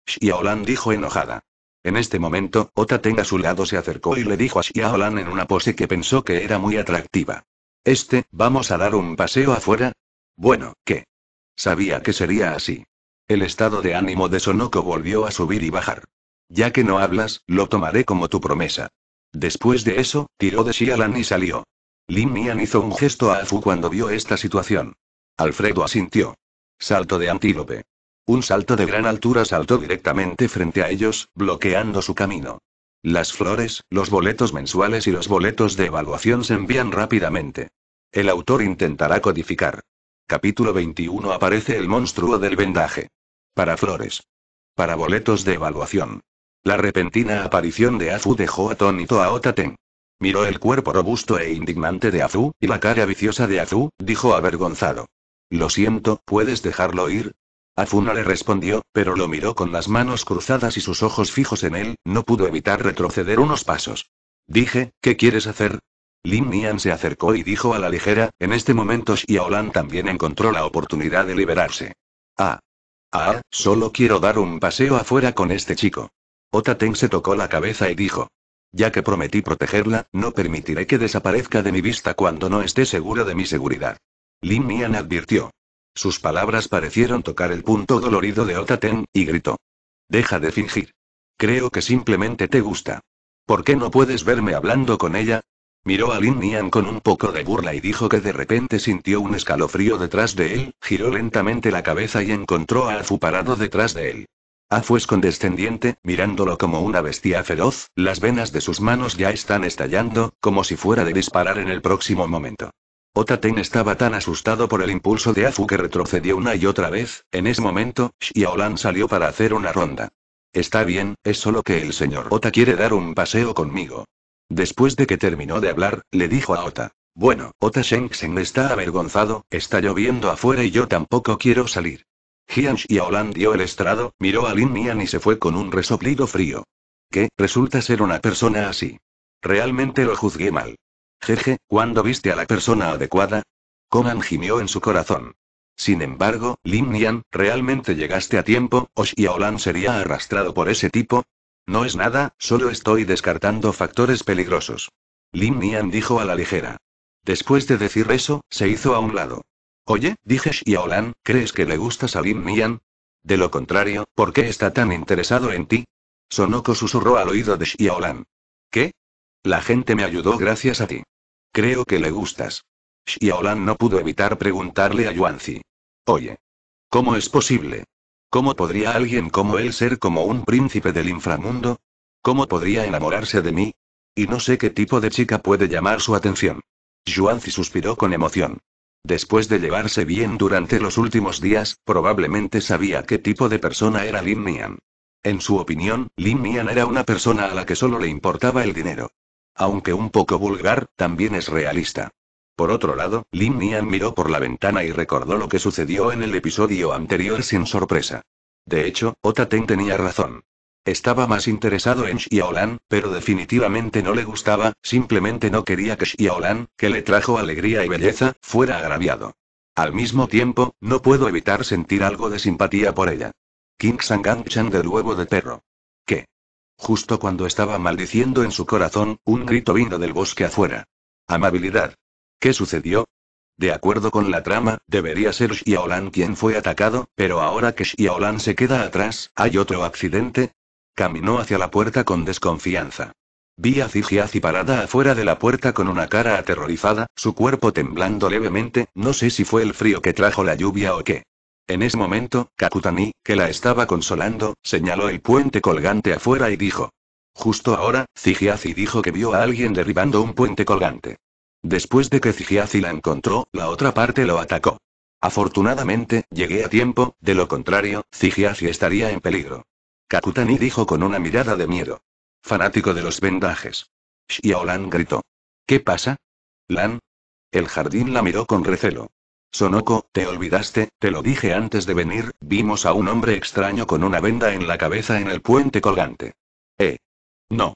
Shiaolan dijo enojada. En este momento, Ota Teng a su lado se acercó y le dijo a Xiaolan en una pose que pensó que era muy atractiva. Este, ¿vamos a dar un paseo afuera? Bueno, ¿qué? Sabía que sería así. El estado de ánimo de Sonoko volvió a subir y bajar. Ya que no hablas, lo tomaré como tu promesa. Después de eso, tiró de Xiaolan y salió. Lin Mian hizo un gesto a Fu cuando vio esta situación. Alfredo asintió. Salto de antílope. Un salto de gran altura saltó directamente frente a ellos, bloqueando su camino. Las flores, los boletos mensuales y los boletos de evaluación se envían rápidamente. El autor intentará codificar. Capítulo 21 aparece el monstruo del vendaje. Para flores. Para boletos de evaluación. La repentina aparición de Azu dejó atónito a Otaten. Miró el cuerpo robusto e indignante de Azu, y la cara viciosa de Azu, dijo avergonzado. Lo siento, ¿puedes dejarlo ir? Afuna le respondió, pero lo miró con las manos cruzadas y sus ojos fijos en él, no pudo evitar retroceder unos pasos. Dije, ¿qué quieres hacer? Lin Nian se acercó y dijo a la ligera, en este momento Xiaolan también encontró la oportunidad de liberarse. Ah. Ah, solo quiero dar un paseo afuera con este chico. Teng se tocó la cabeza y dijo. Ya que prometí protegerla, no permitiré que desaparezca de mi vista cuando no esté seguro de mi seguridad. Lin Nian advirtió. Sus palabras parecieron tocar el punto dolorido de Otaten, y gritó. Deja de fingir. Creo que simplemente te gusta. ¿Por qué no puedes verme hablando con ella? Miró a Lin Nian con un poco de burla y dijo que de repente sintió un escalofrío detrás de él, giró lentamente la cabeza y encontró a Afu parado detrás de él. Afu es condescendiente, mirándolo como una bestia feroz, las venas de sus manos ya están estallando, como si fuera de disparar en el próximo momento. Ten estaba tan asustado por el impulso de Azu que retrocedió una y otra vez. En ese momento, Xiaolan salió para hacer una ronda. Está bien, es solo que el señor Ota quiere dar un paseo conmigo. Después de que terminó de hablar, le dijo a Ota. Bueno, Ota Shengsen está avergonzado, está lloviendo afuera y yo tampoco quiero salir. Jian Xiaolan dio el estrado, miró a Lin Mian y se fue con un resoplido frío. ¿Qué resulta ser una persona así? Realmente lo juzgué mal. Jeje, ¿cuándo viste a la persona adecuada? Conan gimió en su corazón. Sin embargo, Lin Nian, ¿realmente llegaste a tiempo, o Xiaolan sería arrastrado por ese tipo? No es nada, solo estoy descartando factores peligrosos. Lin Nian dijo a la ligera. Después de decir eso, se hizo a un lado. Oye, dije Xiaolan, ¿crees que le gustas a Lin Nian? De lo contrario, ¿por qué está tan interesado en ti? Sonoko susurró al oído de Xiaolan. ¿Qué? La gente me ayudó gracias a ti. Creo que le gustas. Xiaolan no pudo evitar preguntarle a Yuanzi. Oye. ¿Cómo es posible? ¿Cómo podría alguien como él ser como un príncipe del inframundo? ¿Cómo podría enamorarse de mí? Y no sé qué tipo de chica puede llamar su atención. Yuanzi suspiró con emoción. Después de llevarse bien durante los últimos días, probablemente sabía qué tipo de persona era Lin Mian. En su opinión, Lin Mian era una persona a la que solo le importaba el dinero. Aunque un poco vulgar, también es realista. Por otro lado, Lin Nian miró por la ventana y recordó lo que sucedió en el episodio anterior sin sorpresa. De hecho, Otaten tenía razón. Estaba más interesado en Xiaolan, pero definitivamente no le gustaba, simplemente no quería que Xiaolan, que le trajo alegría y belleza, fuera agraviado. Al mismo tiempo, no puedo evitar sentir algo de simpatía por ella. King Sangang Chan del huevo de perro. ¿Qué? Justo cuando estaba maldiciendo en su corazón, un grito vino del bosque afuera. Amabilidad. ¿Qué sucedió? De acuerdo con la trama, debería ser Xiaolan quien fue atacado, pero ahora que Xiaolan se queda atrás, ¿hay otro accidente? Caminó hacia la puerta con desconfianza. Vi a Zijiazi parada afuera de la puerta con una cara aterrorizada, su cuerpo temblando levemente, no sé si fue el frío que trajo la lluvia o qué. En ese momento, Kakutani, que la estaba consolando, señaló el puente colgante afuera y dijo. Justo ahora, Zigiazi dijo que vio a alguien derribando un puente colgante. Después de que Zigiazi la encontró, la otra parte lo atacó. Afortunadamente, llegué a tiempo, de lo contrario, Zigiazi estaría en peligro. Kakutani dijo con una mirada de miedo. Fanático de los vendajes. Xiaolan gritó. ¿Qué pasa? Lan. El jardín la miró con recelo. Sonoko, te olvidaste, te lo dije antes de venir, vimos a un hombre extraño con una venda en la cabeza en el puente colgante. Eh. No.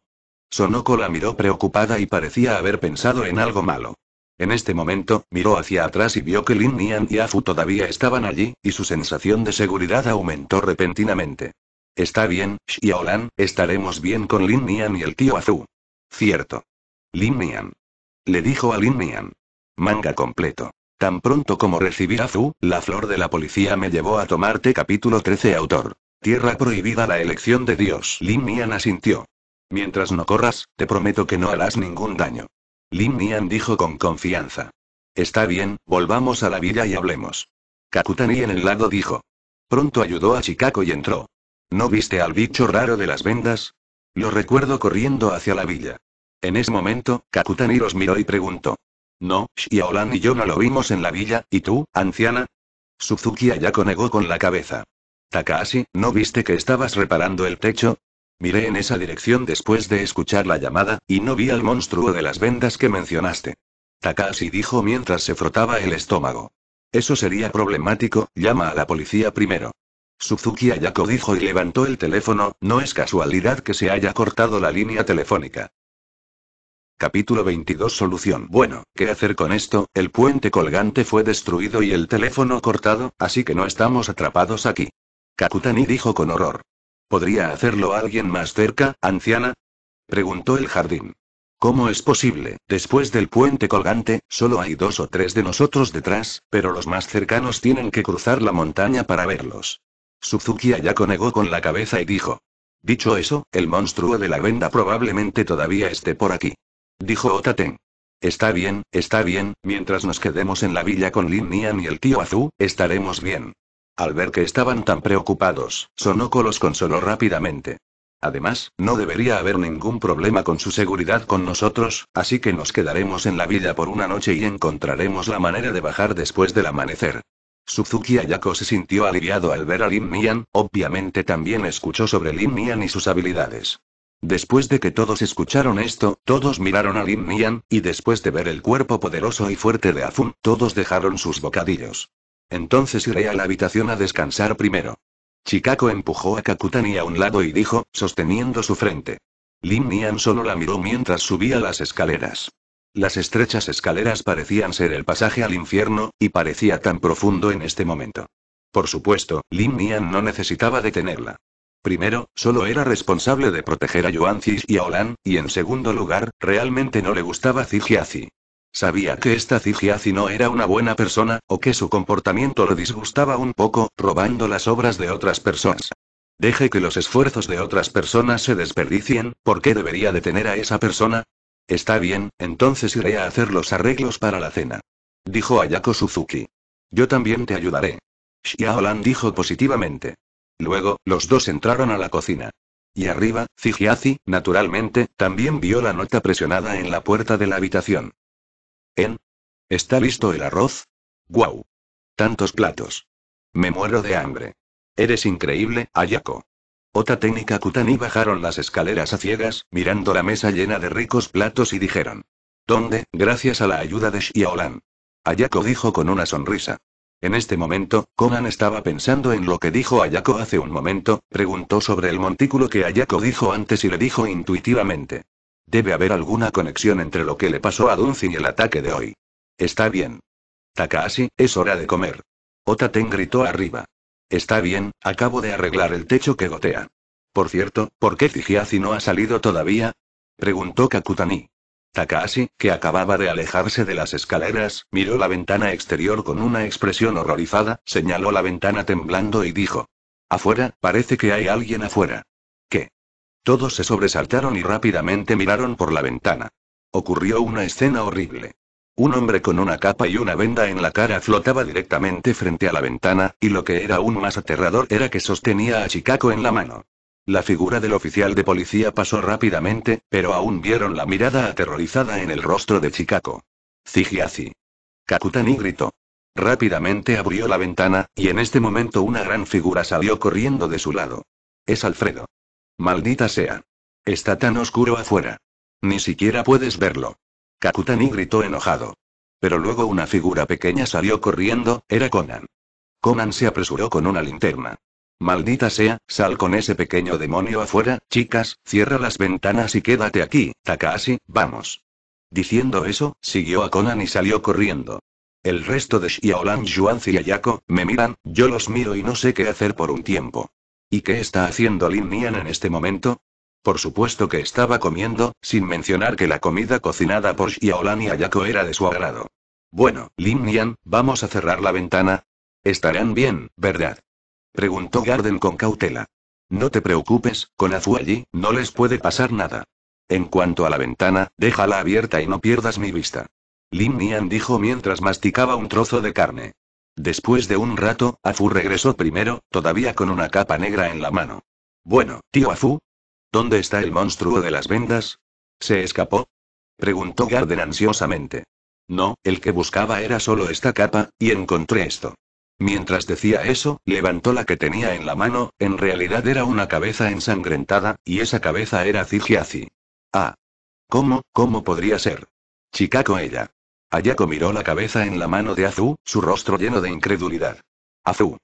Sonoko la miró preocupada y parecía haber pensado en algo malo. En este momento, miró hacia atrás y vio que Lin Nian y Afu todavía estaban allí, y su sensación de seguridad aumentó repentinamente. Está bien, Xiaolan, estaremos bien con Lin Nian y el tío Azu. Cierto. Lin Nian. Le dijo a Lin Nian. Manga completo. Tan pronto como recibí a Fu, la flor de la policía me llevó a tomarte capítulo 13 autor. Tierra prohibida la elección de Dios. Lin Mian asintió. Mientras no corras, te prometo que no harás ningún daño. Lin Mian dijo con confianza. Está bien, volvamos a la villa y hablemos. Kakutani en el lado dijo. Pronto ayudó a Chicago y entró. ¿No viste al bicho raro de las vendas? Lo recuerdo corriendo hacia la villa. En ese momento, Kakutani los miró y preguntó. No, Shiaolan y yo no lo vimos en la villa, ¿y tú, anciana? Suzuki Ayako negó con la cabeza. Takashi, ¿no viste que estabas reparando el techo? Miré en esa dirección después de escuchar la llamada, y no vi al monstruo de las vendas que mencionaste. Takashi dijo mientras se frotaba el estómago. Eso sería problemático, llama a la policía primero. Suzuki Ayako dijo y levantó el teléfono, no es casualidad que se haya cortado la línea telefónica. Capítulo 22 Solución. Bueno, ¿qué hacer con esto? El puente colgante fue destruido y el teléfono cortado, así que no estamos atrapados aquí. Kakutani dijo con horror. ¿Podría hacerlo alguien más cerca, anciana? Preguntó el jardín. ¿Cómo es posible? Después del puente colgante, solo hay dos o tres de nosotros detrás, pero los más cercanos tienen que cruzar la montaña para verlos. Suzuki Ayako negó con la cabeza y dijo. Dicho eso, el monstruo de la venda probablemente todavía esté por aquí. Dijo Otaten. Está bien, está bien, mientras nos quedemos en la villa con Lin Nian y el tío Azú, estaremos bien. Al ver que estaban tan preocupados, Sonoko los consoló rápidamente. Además, no debería haber ningún problema con su seguridad con nosotros, así que nos quedaremos en la villa por una noche y encontraremos la manera de bajar después del amanecer. Suzuki Ayako se sintió aliviado al ver a Lin Nian, obviamente también escuchó sobre Lin Nian y sus habilidades. Después de que todos escucharon esto, todos miraron a Lin Nian, y después de ver el cuerpo poderoso y fuerte de Afun, todos dejaron sus bocadillos. Entonces iré a la habitación a descansar primero. Chicago empujó a Kakutani a un lado y dijo, sosteniendo su frente. Lin Nian solo la miró mientras subía las escaleras. Las estrechas escaleras parecían ser el pasaje al infierno, y parecía tan profundo en este momento. Por supuesto, Lin Nian no necesitaba detenerla. Primero, solo era responsable de proteger a Yuan y a Olan, y en segundo lugar, realmente no le gustaba Zijiazi. Sabía que esta Zijiazi no era una buena persona, o que su comportamiento lo disgustaba un poco, robando las obras de otras personas. Deje que los esfuerzos de otras personas se desperdicien, ¿por qué debería detener a esa persona? Está bien, entonces iré a hacer los arreglos para la cena. Dijo Ayako Suzuki. Yo también te ayudaré. Xiaolan dijo positivamente. Luego, los dos entraron a la cocina. Y arriba, Zigiazi, naturalmente, también vio la nota presionada en la puerta de la habitación. ¿En? ¿Está listo el arroz? ¡Guau! Tantos platos. Me muero de hambre. Eres increíble, Ayako. Otra técnica Kutani bajaron las escaleras a ciegas, mirando la mesa llena de ricos platos y dijeron. ¿Dónde? Gracias a la ayuda de Xiaolan. Ayako dijo con una sonrisa. En este momento, Conan estaba pensando en lo que dijo Ayako hace un momento, preguntó sobre el montículo que Ayako dijo antes y le dijo intuitivamente. Debe haber alguna conexión entre lo que le pasó a Duncy y el ataque de hoy. Está bien. Takahashi, es hora de comer. Otaten gritó arriba. Está bien, acabo de arreglar el techo que gotea. Por cierto, ¿por qué Zijiazi no ha salido todavía? Preguntó Kakutani. Takashi, que acababa de alejarse de las escaleras, miró la ventana exterior con una expresión horrorizada, señaló la ventana temblando y dijo. Afuera, parece que hay alguien afuera. ¿Qué? Todos se sobresaltaron y rápidamente miraron por la ventana. Ocurrió una escena horrible. Un hombre con una capa y una venda en la cara flotaba directamente frente a la ventana, y lo que era aún más aterrador era que sostenía a Chicago en la mano. La figura del oficial de policía pasó rápidamente, pero aún vieron la mirada aterrorizada en el rostro de Chicaco. Zigiazi. Kakutani gritó. Rápidamente abrió la ventana, y en este momento una gran figura salió corriendo de su lado. Es Alfredo. Maldita sea. Está tan oscuro afuera. Ni siquiera puedes verlo. Kakutani gritó enojado. Pero luego una figura pequeña salió corriendo, era Conan. Conan se apresuró con una linterna. Maldita sea, sal con ese pequeño demonio afuera, chicas, cierra las ventanas y quédate aquí, Takashi, vamos. Diciendo eso, siguió a Conan y salió corriendo. El resto de Xiaolan Yuanzi y Ayako, me miran, yo los miro y no sé qué hacer por un tiempo. ¿Y qué está haciendo Lin Nian en este momento? Por supuesto que estaba comiendo, sin mencionar que la comida cocinada por Xiaolan y Ayako era de su agrado. Bueno, Lin Nian, vamos a cerrar la ventana. Estarán bien, ¿verdad? Preguntó Garden con cautela. No te preocupes, con Azu allí, no les puede pasar nada. En cuanto a la ventana, déjala abierta y no pierdas mi vista. Lin Nian dijo mientras masticaba un trozo de carne. Después de un rato, Afu regresó primero, todavía con una capa negra en la mano. Bueno, tío Afu. ¿Dónde está el monstruo de las vendas? ¿Se escapó? Preguntó Garden ansiosamente. No, el que buscaba era solo esta capa, y encontré esto. Mientras decía eso, levantó la que tenía en la mano, en realidad era una cabeza ensangrentada, y esa cabeza era Zigiazi. Ah. ¿Cómo, cómo podría ser? Chicaco ella. Ayako miró la cabeza en la mano de Azu, su rostro lleno de incredulidad. Azu.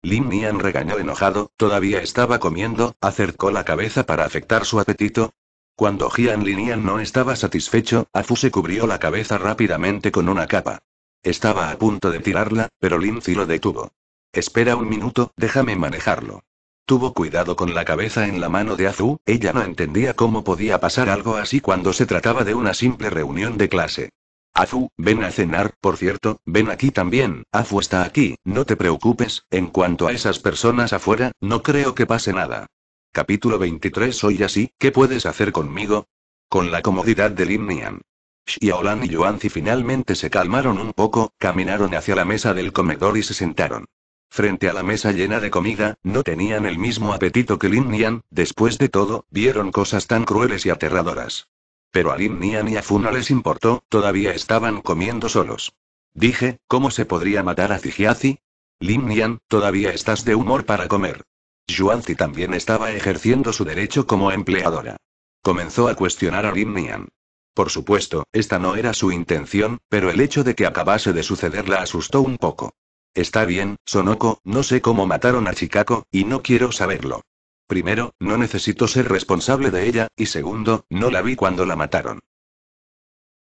Lin Nian regañó enojado, todavía estaba comiendo, acercó la cabeza para afectar su apetito. Cuando Jian Nian no estaba satisfecho, Azu se cubrió la cabeza rápidamente con una capa. Estaba a punto de tirarla, pero Lindsay lo detuvo. Espera un minuto, déjame manejarlo. Tuvo cuidado con la cabeza en la mano de Azu, ella no entendía cómo podía pasar algo así cuando se trataba de una simple reunión de clase. Azu, ven a cenar, por cierto, ven aquí también, Azu está aquí, no te preocupes, en cuanto a esas personas afuera, no creo que pase nada. Capítulo 23 Soy así, ¿qué puedes hacer conmigo? Con la comodidad de Lin Nian. Xiaolan y Yuanzi finalmente se calmaron un poco, caminaron hacia la mesa del comedor y se sentaron. Frente a la mesa llena de comida, no tenían el mismo apetito que Lin Nian, después de todo, vieron cosas tan crueles y aterradoras. Pero a Lin Nian y a Fu no les importó, todavía estaban comiendo solos. Dije, ¿cómo se podría matar a Zijiazi? Lin Nian, todavía estás de humor para comer. Yuanzi también estaba ejerciendo su derecho como empleadora. Comenzó a cuestionar a Lin Nian. Por supuesto, esta no era su intención, pero el hecho de que acabase de suceder la asustó un poco. Está bien, Sonoko, no sé cómo mataron a Chikako, y no quiero saberlo. Primero, no necesito ser responsable de ella, y segundo, no la vi cuando la mataron.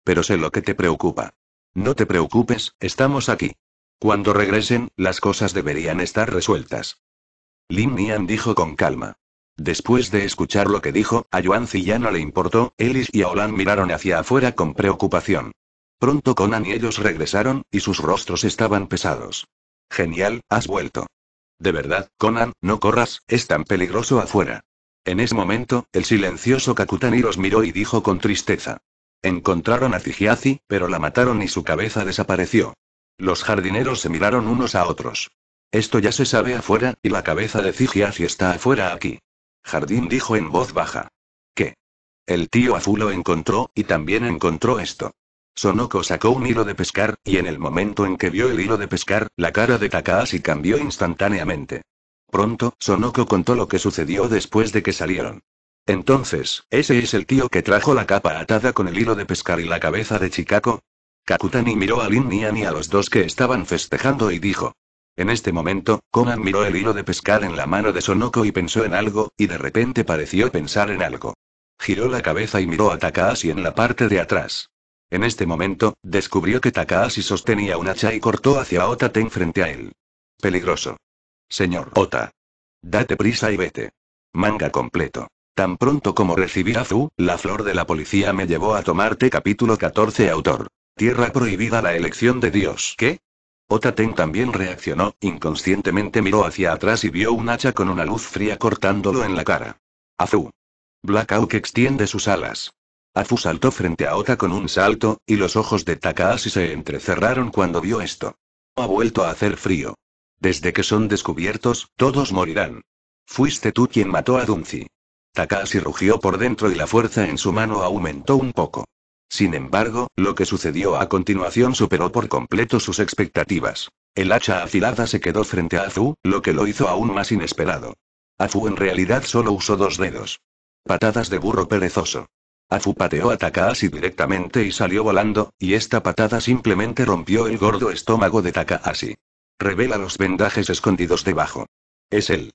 Pero sé lo que te preocupa. No te preocupes, estamos aquí. Cuando regresen, las cosas deberían estar resueltas. Lin Nian dijo con calma. Después de escuchar lo que dijo, a Joan ya no le importó, Ellis y Aolan miraron hacia afuera con preocupación. Pronto Conan y ellos regresaron, y sus rostros estaban pesados. Genial, has vuelto. De verdad, Conan, no corras, es tan peligroso afuera. En ese momento, el silencioso Kakutani los miró y dijo con tristeza. Encontraron a Zigiazi, pero la mataron y su cabeza desapareció. Los jardineros se miraron unos a otros. Esto ya se sabe afuera, y la cabeza de Zigiazi está afuera aquí. Jardín dijo en voz baja. ¿Qué? El tío azul lo encontró, y también encontró esto. Sonoko sacó un hilo de pescar, y en el momento en que vio el hilo de pescar, la cara de Takahashi cambió instantáneamente. Pronto, Sonoko contó lo que sucedió después de que salieron. Entonces, ¿ese es el tío que trajo la capa atada con el hilo de pescar y la cabeza de Chicago? Kakutani miró a Lin Nian y a los dos que estaban festejando y dijo, en este momento, Conan miró el hilo de pescar en la mano de Sonoko y pensó en algo, y de repente pareció pensar en algo. Giró la cabeza y miró a Takahashi en la parte de atrás. En este momento, descubrió que Takahashi sostenía un hacha y cortó hacia Ota Ten frente a él. Peligroso. Señor Ota. Date prisa y vete. Manga completo. Tan pronto como recibí a la flor de la policía me llevó a tomarte capítulo 14 autor. Tierra prohibida la elección de Dios. ¿Qué? Ota-ten también reaccionó, inconscientemente miró hacia atrás y vio un hacha con una luz fría cortándolo en la cara. Azu. Black Hawk extiende sus alas. Azu saltó frente a Ota con un salto, y los ojos de Takahashi se entrecerraron cuando vio esto. Ha vuelto a hacer frío. Desde que son descubiertos, todos morirán. Fuiste tú quien mató a Dunzi. Takashi rugió por dentro y la fuerza en su mano aumentó un poco. Sin embargo, lo que sucedió a continuación superó por completo sus expectativas. El hacha afilada se quedó frente a Azu, lo que lo hizo aún más inesperado. Azu en realidad solo usó dos dedos. Patadas de burro perezoso. Azu pateó a Takahashi directamente y salió volando, y esta patada simplemente rompió el gordo estómago de Takahashi. Revela los vendajes escondidos debajo. Es él.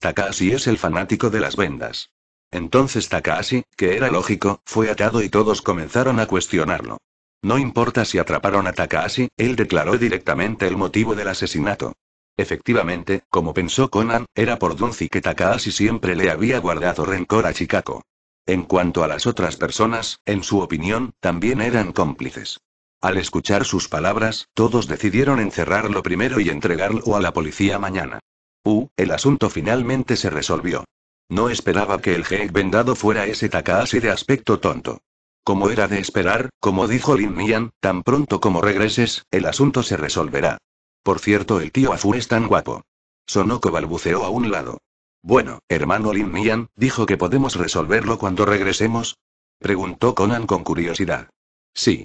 Takahashi es el fanático de las vendas. Entonces Takahashi, que era lógico, fue atado y todos comenzaron a cuestionarlo. No importa si atraparon a Takahashi, él declaró directamente el motivo del asesinato. Efectivamente, como pensó Conan, era por Dunzi que Takahashi siempre le había guardado rencor a Chicago. En cuanto a las otras personas, en su opinión, también eran cómplices. Al escuchar sus palabras, todos decidieron encerrarlo primero y entregarlo a la policía mañana. Uh, el asunto finalmente se resolvió. No esperaba que el jeque vendado fuera ese Takahashi de aspecto tonto. Como era de esperar, como dijo Lin Mian, tan pronto como regreses, el asunto se resolverá. Por cierto, el tío Afu es tan guapo. Sonoko balbuceó a un lado. Bueno, hermano Lin Mian, dijo que podemos resolverlo cuando regresemos. Preguntó Conan con curiosidad. Sí.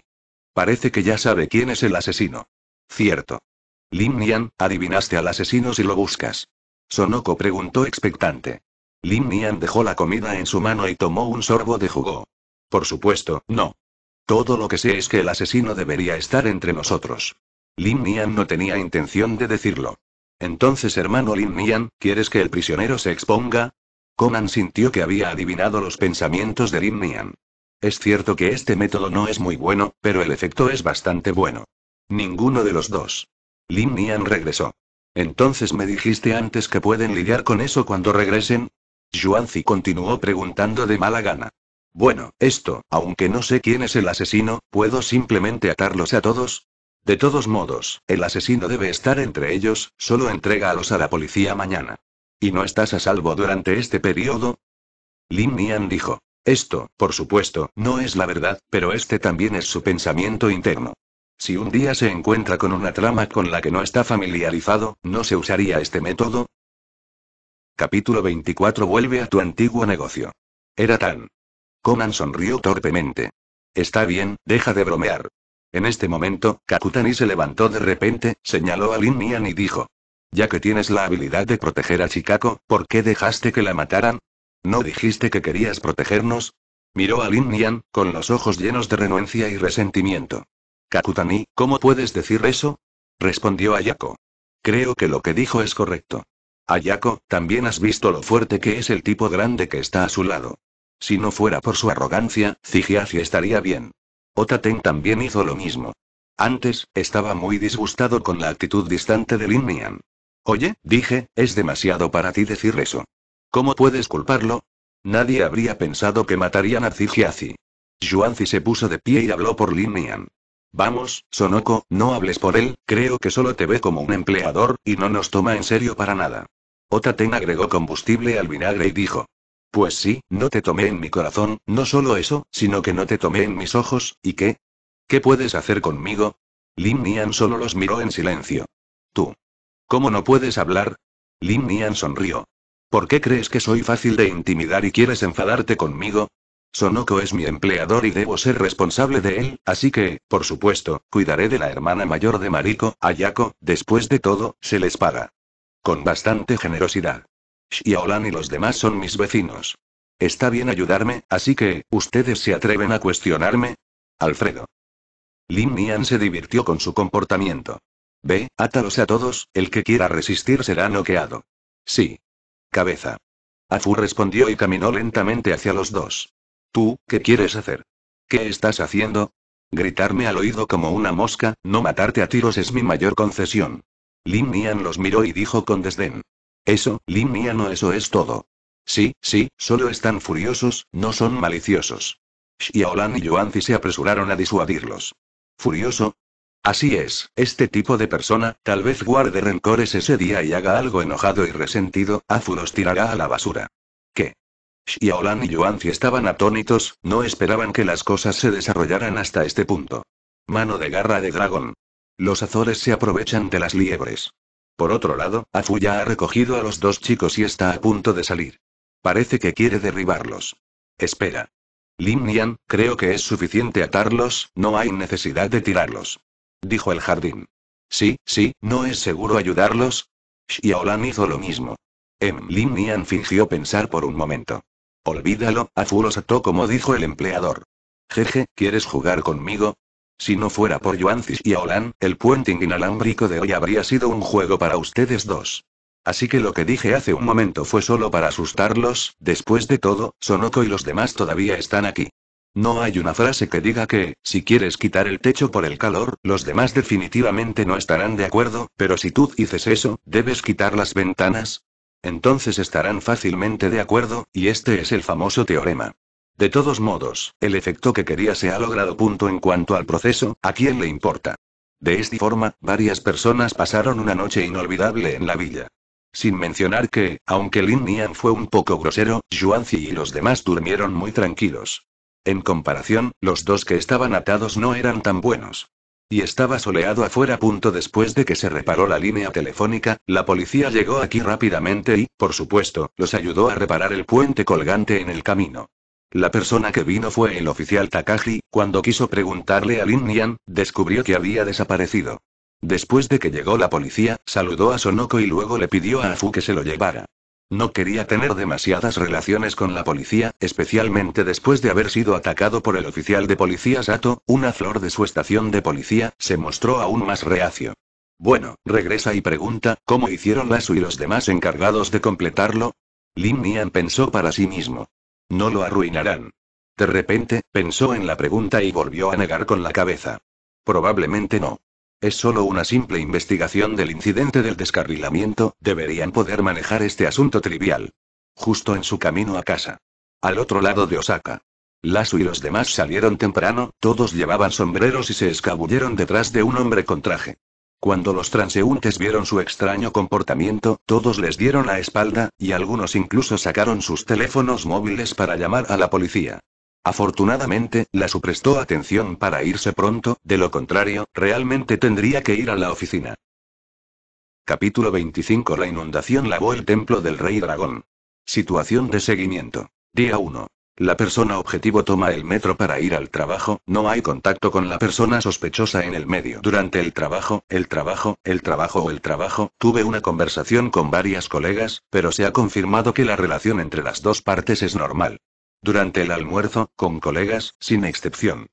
Parece que ya sabe quién es el asesino. Cierto. Lin Mian, adivinaste al asesino si lo buscas. Sonoko preguntó expectante. Lin Nian dejó la comida en su mano y tomó un sorbo de jugo. Por supuesto, no. Todo lo que sé es que el asesino debería estar entre nosotros. Lin Nian no tenía intención de decirlo. Entonces, hermano Lin Nian, ¿quieres que el prisionero se exponga? Conan sintió que había adivinado los pensamientos de Lin Nian. Es cierto que este método no es muy bueno, pero el efecto es bastante bueno. Ninguno de los dos. Lin Nian regresó. Entonces me dijiste antes que pueden lidiar con eso cuando regresen, Yuanzi continuó preguntando de mala gana. Bueno, esto, aunque no sé quién es el asesino, ¿puedo simplemente atarlos a todos? De todos modos, el asesino debe estar entre ellos, solo entrégalos a la policía mañana. ¿Y no estás a salvo durante este periodo? Lin Nian dijo. Esto, por supuesto, no es la verdad, pero este también es su pensamiento interno. Si un día se encuentra con una trama con la que no está familiarizado, ¿no se usaría este método? Capítulo 24 Vuelve a tu antiguo negocio. Era tan. Conan sonrió torpemente. Está bien, deja de bromear. En este momento, Kakutani se levantó de repente, señaló a Lin Nian y dijo. Ya que tienes la habilidad de proteger a Chikako, ¿por qué dejaste que la mataran? ¿No dijiste que querías protegernos? Miró a Lin Nian, con los ojos llenos de renuencia y resentimiento. Kakutani, ¿cómo puedes decir eso? Respondió Ayako. Creo que lo que dijo es correcto. Ayako, también has visto lo fuerte que es el tipo grande que está a su lado. Si no fuera por su arrogancia, Zijiazi estaría bien. Otaten también hizo lo mismo. Antes, estaba muy disgustado con la actitud distante de Lin Mian. Oye, dije, es demasiado para ti decir eso. ¿Cómo puedes culparlo? Nadie habría pensado que matarían a Zijiazi. Yuanzi se puso de pie y habló por Lin Mian. Vamos, Sonoko, no hables por él, creo que solo te ve como un empleador, y no nos toma en serio para nada. Ten agregó combustible al vinagre y dijo. Pues sí, no te tomé en mi corazón, no solo eso, sino que no te tomé en mis ojos, ¿y qué? ¿Qué puedes hacer conmigo? Lin Nian solo los miró en silencio. Tú. ¿Cómo no puedes hablar? Lin Nian sonrió. ¿Por qué crees que soy fácil de intimidar y quieres enfadarte conmigo? Sonoko es mi empleador y debo ser responsable de él, así que, por supuesto, cuidaré de la hermana mayor de Mariko, Ayako, después de todo, se les paga. Con bastante generosidad. Xiaolan y los demás son mis vecinos. Está bien ayudarme, así que, ¿ustedes se atreven a cuestionarme? Alfredo. Lin Nian se divirtió con su comportamiento. Ve, átalos a todos, el que quiera resistir será noqueado. Sí. Cabeza. Afu respondió y caminó lentamente hacia los dos. Tú, ¿qué quieres hacer? ¿Qué estás haciendo? Gritarme al oído como una mosca, no matarte a tiros es mi mayor concesión. Lin Nian los miró y dijo con desdén. Eso, Lin Nian, o eso es todo. Sí, sí, solo están furiosos, no son maliciosos. Xiaolan y Yuanzi se apresuraron a disuadirlos. ¿Furioso? Así es, este tipo de persona, tal vez guarde rencores ese día y haga algo enojado y resentido, Azu los tirará a la basura. ¿Qué? Xiaolan y Yuanzi estaban atónitos, no esperaban que las cosas se desarrollaran hasta este punto. Mano de garra de dragón. Los Azores se aprovechan de las liebres. Por otro lado, Afu ya ha recogido a los dos chicos y está a punto de salir. Parece que quiere derribarlos. Espera. Lin Nian, creo que es suficiente atarlos, no hay necesidad de tirarlos. Dijo el jardín. Sí, sí, ¿no es seguro ayudarlos? Xiaolan hizo lo mismo. Em Lin Nian fingió pensar por un momento. Olvídalo, Afu los ató como dijo el empleador. Jeje, ¿quieres jugar conmigo? Si no fuera por Joancis y Aolan, el puente inalámbrico de hoy habría sido un juego para ustedes dos. Así que lo que dije hace un momento fue solo para asustarlos, después de todo, Sonoko y los demás todavía están aquí. No hay una frase que diga que, si quieres quitar el techo por el calor, los demás definitivamente no estarán de acuerdo, pero si tú dices eso, debes quitar las ventanas. Entonces estarán fácilmente de acuerdo, y este es el famoso teorema. De todos modos, el efecto que quería se ha logrado. Punto en cuanto al proceso, ¿a quién le importa? De esta forma, varias personas pasaron una noche inolvidable en la villa. Sin mencionar que, aunque Lin Nian fue un poco grosero, Yuanzi y los demás durmieron muy tranquilos. En comparación, los dos que estaban atados no eran tan buenos. Y estaba soleado afuera. Punto después de que se reparó la línea telefónica, la policía llegó aquí rápidamente y, por supuesto, los ayudó a reparar el puente colgante en el camino. La persona que vino fue el oficial Takagi, cuando quiso preguntarle a Lin Nian, descubrió que había desaparecido. Después de que llegó la policía, saludó a Sonoko y luego le pidió a Afu que se lo llevara. No quería tener demasiadas relaciones con la policía, especialmente después de haber sido atacado por el oficial de policía Sato, una flor de su estación de policía, se mostró aún más reacio. Bueno, regresa y pregunta, ¿cómo hicieron Lasu y los demás encargados de completarlo? Lin Nian pensó para sí mismo. No lo arruinarán. De repente, pensó en la pregunta y volvió a negar con la cabeza. Probablemente no. Es solo una simple investigación del incidente del descarrilamiento, deberían poder manejar este asunto trivial. Justo en su camino a casa. Al otro lado de Osaka. Lasu y los demás salieron temprano, todos llevaban sombreros y se escabulleron detrás de un hombre con traje. Cuando los transeúntes vieron su extraño comportamiento, todos les dieron la espalda, y algunos incluso sacaron sus teléfonos móviles para llamar a la policía. Afortunadamente, la suprestó atención para irse pronto, de lo contrario, realmente tendría que ir a la oficina. Capítulo 25 La inundación lavó el templo del rey dragón. Situación de seguimiento. Día 1. La persona objetivo toma el metro para ir al trabajo, no hay contacto con la persona sospechosa en el medio. Durante el trabajo, el trabajo, el trabajo o el trabajo, tuve una conversación con varias colegas, pero se ha confirmado que la relación entre las dos partes es normal. Durante el almuerzo, con colegas, sin excepción.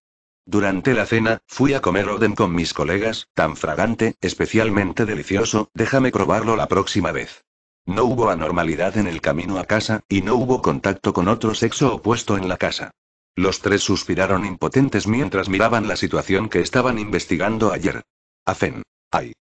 Durante la cena, fui a comer Oden con mis colegas, tan fragante, especialmente delicioso, déjame probarlo la próxima vez. No hubo anormalidad en el camino a casa, y no hubo contacto con otro sexo opuesto en la casa. Los tres suspiraron impotentes mientras miraban la situación que estaban investigando ayer. Afen. Ay.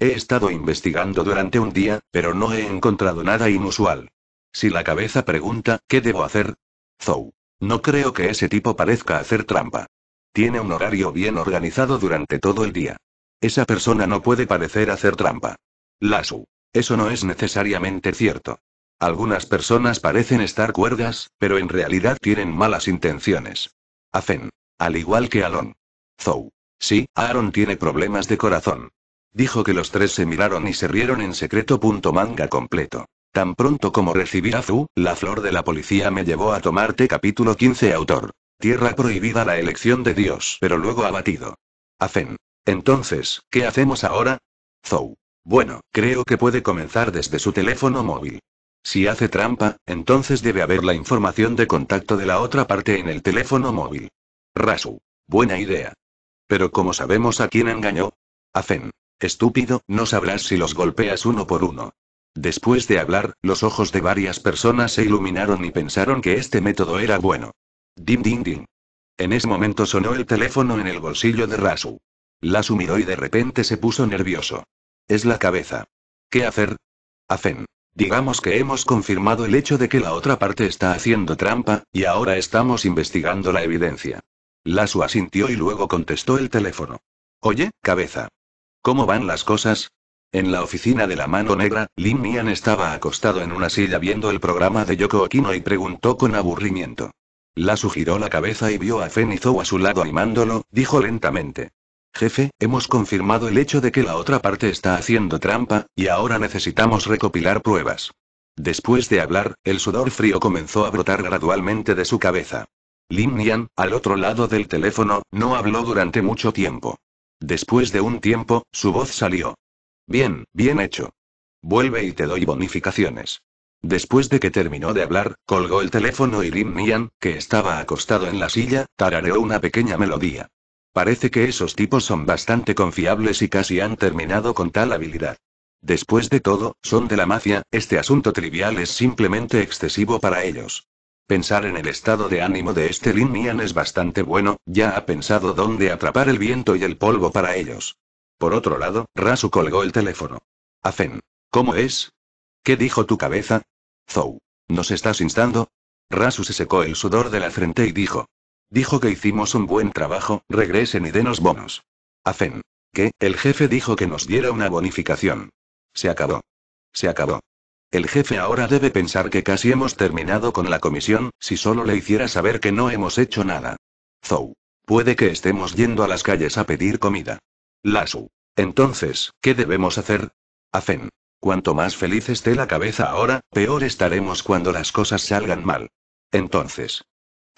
He estado investigando durante un día, pero no he encontrado nada inusual. Si la cabeza pregunta, ¿qué debo hacer? Zou. No creo que ese tipo parezca hacer trampa. Tiene un horario bien organizado durante todo el día. Esa persona no puede parecer hacer trampa. Lasu. Eso no es necesariamente cierto. Algunas personas parecen estar cuerdas, pero en realidad tienen malas intenciones. Hacen. Al igual que Alon. Zou. Sí, Aaron tiene problemas de corazón. Dijo que los tres se miraron y se rieron en secreto. manga completo. Tan pronto como recibí a Zou, la flor de la policía me llevó a tomarte capítulo 15 autor. Tierra prohibida la elección de Dios, pero luego abatido. Afen. Entonces, ¿qué hacemos ahora? Zou. Bueno, creo que puede comenzar desde su teléfono móvil. Si hace trampa, entonces debe haber la información de contacto de la otra parte en el teléfono móvil. Rasu. Buena idea. Pero como sabemos a quién engañó? A Fen. Estúpido, no sabrás si los golpeas uno por uno. Después de hablar, los ojos de varias personas se iluminaron y pensaron que este método era bueno. Dim ding, dim. En ese momento sonó el teléfono en el bolsillo de Rasu. La miró y de repente se puso nervioso. Es la cabeza. ¿Qué hacer? Hacen. Digamos que hemos confirmado el hecho de que la otra parte está haciendo trampa, y ahora estamos investigando la evidencia. Lasu asintió y luego contestó el teléfono. Oye, cabeza. ¿Cómo van las cosas? En la oficina de la mano negra, Lin Mian estaba acostado en una silla viendo el programa de Yoko Okino y preguntó con aburrimiento. Lasu giró la cabeza y vio a Fen y Zou a su lado animándolo, dijo lentamente. Jefe, hemos confirmado el hecho de que la otra parte está haciendo trampa, y ahora necesitamos recopilar pruebas. Después de hablar, el sudor frío comenzó a brotar gradualmente de su cabeza. Lin Nian, al otro lado del teléfono, no habló durante mucho tiempo. Después de un tiempo, su voz salió. Bien, bien hecho. Vuelve y te doy bonificaciones. Después de que terminó de hablar, colgó el teléfono y Lin Nian, que estaba acostado en la silla, tarareó una pequeña melodía. Parece que esos tipos son bastante confiables y casi han terminado con tal habilidad. Después de todo, son de la mafia, este asunto trivial es simplemente excesivo para ellos. Pensar en el estado de ánimo de este Lin Mian es bastante bueno, ya ha pensado dónde atrapar el viento y el polvo para ellos. Por otro lado, Rasu colgó el teléfono. Afen. ¿Cómo es? ¿Qué dijo tu cabeza? Zou. ¿Nos estás instando? Rasu se secó el sudor de la frente y dijo. Dijo que hicimos un buen trabajo, regresen y denos bonos. Hacen. Que, el jefe dijo que nos diera una bonificación. Se acabó. Se acabó. El jefe ahora debe pensar que casi hemos terminado con la comisión, si solo le hiciera saber que no hemos hecho nada. Zou. Puede que estemos yendo a las calles a pedir comida. Lasu. Entonces, ¿qué debemos hacer? Hacen. Cuanto más feliz esté la cabeza ahora, peor estaremos cuando las cosas salgan mal. Entonces.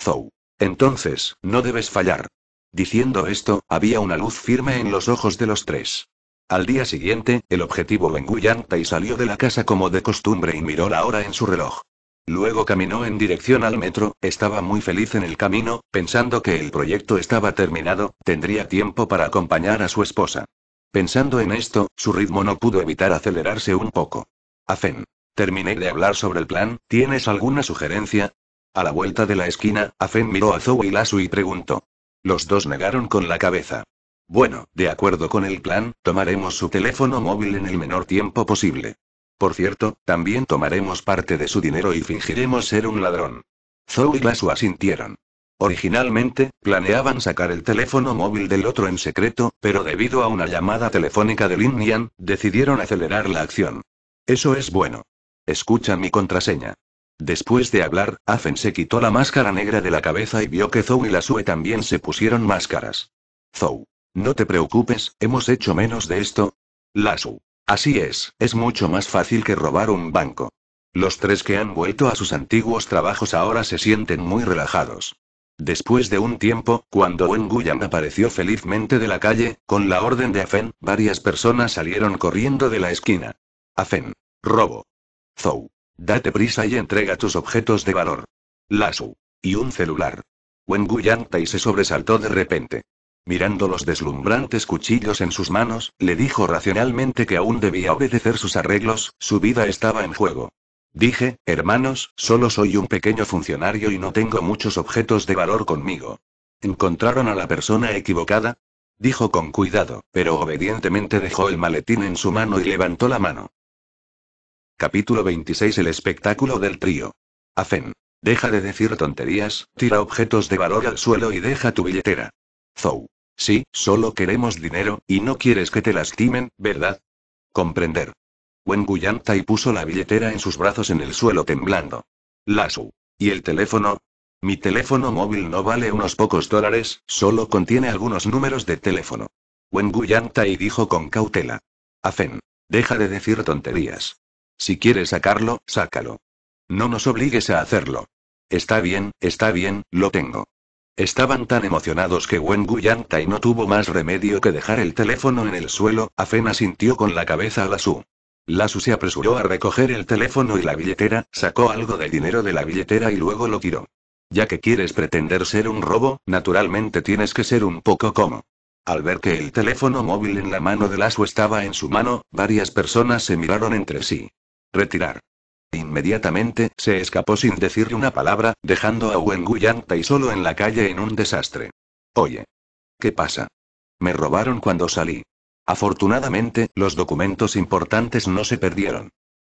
Zou. Entonces, no debes fallar. Diciendo esto, había una luz firme en los ojos de los tres. Al día siguiente, el objetivo engullanta y salió de la casa como de costumbre y miró la hora en su reloj. Luego caminó en dirección al metro, estaba muy feliz en el camino, pensando que el proyecto estaba terminado, tendría tiempo para acompañar a su esposa. Pensando en esto, su ritmo no pudo evitar acelerarse un poco. Afen. Terminé de hablar sobre el plan, ¿tienes alguna sugerencia? A la vuelta de la esquina, Afen miró a Zou y Lasu y preguntó. Los dos negaron con la cabeza. Bueno, de acuerdo con el plan, tomaremos su teléfono móvil en el menor tiempo posible. Por cierto, también tomaremos parte de su dinero y fingiremos ser un ladrón. Zou y Lasu asintieron. Originalmente, planeaban sacar el teléfono móvil del otro en secreto, pero debido a una llamada telefónica de Lin Yan, decidieron acelerar la acción. Eso es bueno. Escucha mi contraseña. Después de hablar, Afen se quitó la máscara negra de la cabeza y vio que Zou y la también se pusieron máscaras. Zou. No te preocupes, hemos hecho menos de esto. Lasu. Así es, es mucho más fácil que robar un banco. Los tres que han vuelto a sus antiguos trabajos ahora se sienten muy relajados. Después de un tiempo, cuando Wen Guyan apareció felizmente de la calle, con la orden de Afen, varias personas salieron corriendo de la esquina. Afen. Robo. Zou. Date prisa y entrega tus objetos de valor. Lasu. Y un celular. guyanta y se sobresaltó de repente. Mirando los deslumbrantes cuchillos en sus manos, le dijo racionalmente que aún debía obedecer sus arreglos, su vida estaba en juego. Dije, hermanos, solo soy un pequeño funcionario y no tengo muchos objetos de valor conmigo. ¿Encontraron a la persona equivocada? Dijo con cuidado, pero obedientemente dejó el maletín en su mano y levantó la mano. Capítulo 26 El espectáculo del trío. Afen. Deja de decir tonterías, tira objetos de valor al suelo y deja tu billetera. Zou. Sí, solo queremos dinero, y no quieres que te lastimen, ¿verdad? Comprender. Wen y puso la billetera en sus brazos en el suelo temblando. Lasu. ¿Y el teléfono? Mi teléfono móvil no vale unos pocos dólares, solo contiene algunos números de teléfono. Wen y dijo con cautela. Afen. Deja de decir tonterías. Si quieres sacarlo, sácalo. No nos obligues a hacerlo. Está bien, está bien, lo tengo. Estaban tan emocionados que Wen y no tuvo más remedio que dejar el teléfono en el suelo, Afena sintió con la cabeza a Lasu. Lasu se apresuró a recoger el teléfono y la billetera, sacó algo de dinero de la billetera y luego lo tiró. Ya que quieres pretender ser un robo, naturalmente tienes que ser un poco como. Al ver que el teléfono móvil en la mano de Lasu estaba en su mano, varias personas se miraron entre sí. Retirar. Inmediatamente se escapó sin decirle una palabra, dejando a Wengu y solo en la calle en un desastre. Oye. ¿Qué pasa? Me robaron cuando salí. Afortunadamente, los documentos importantes no se perdieron.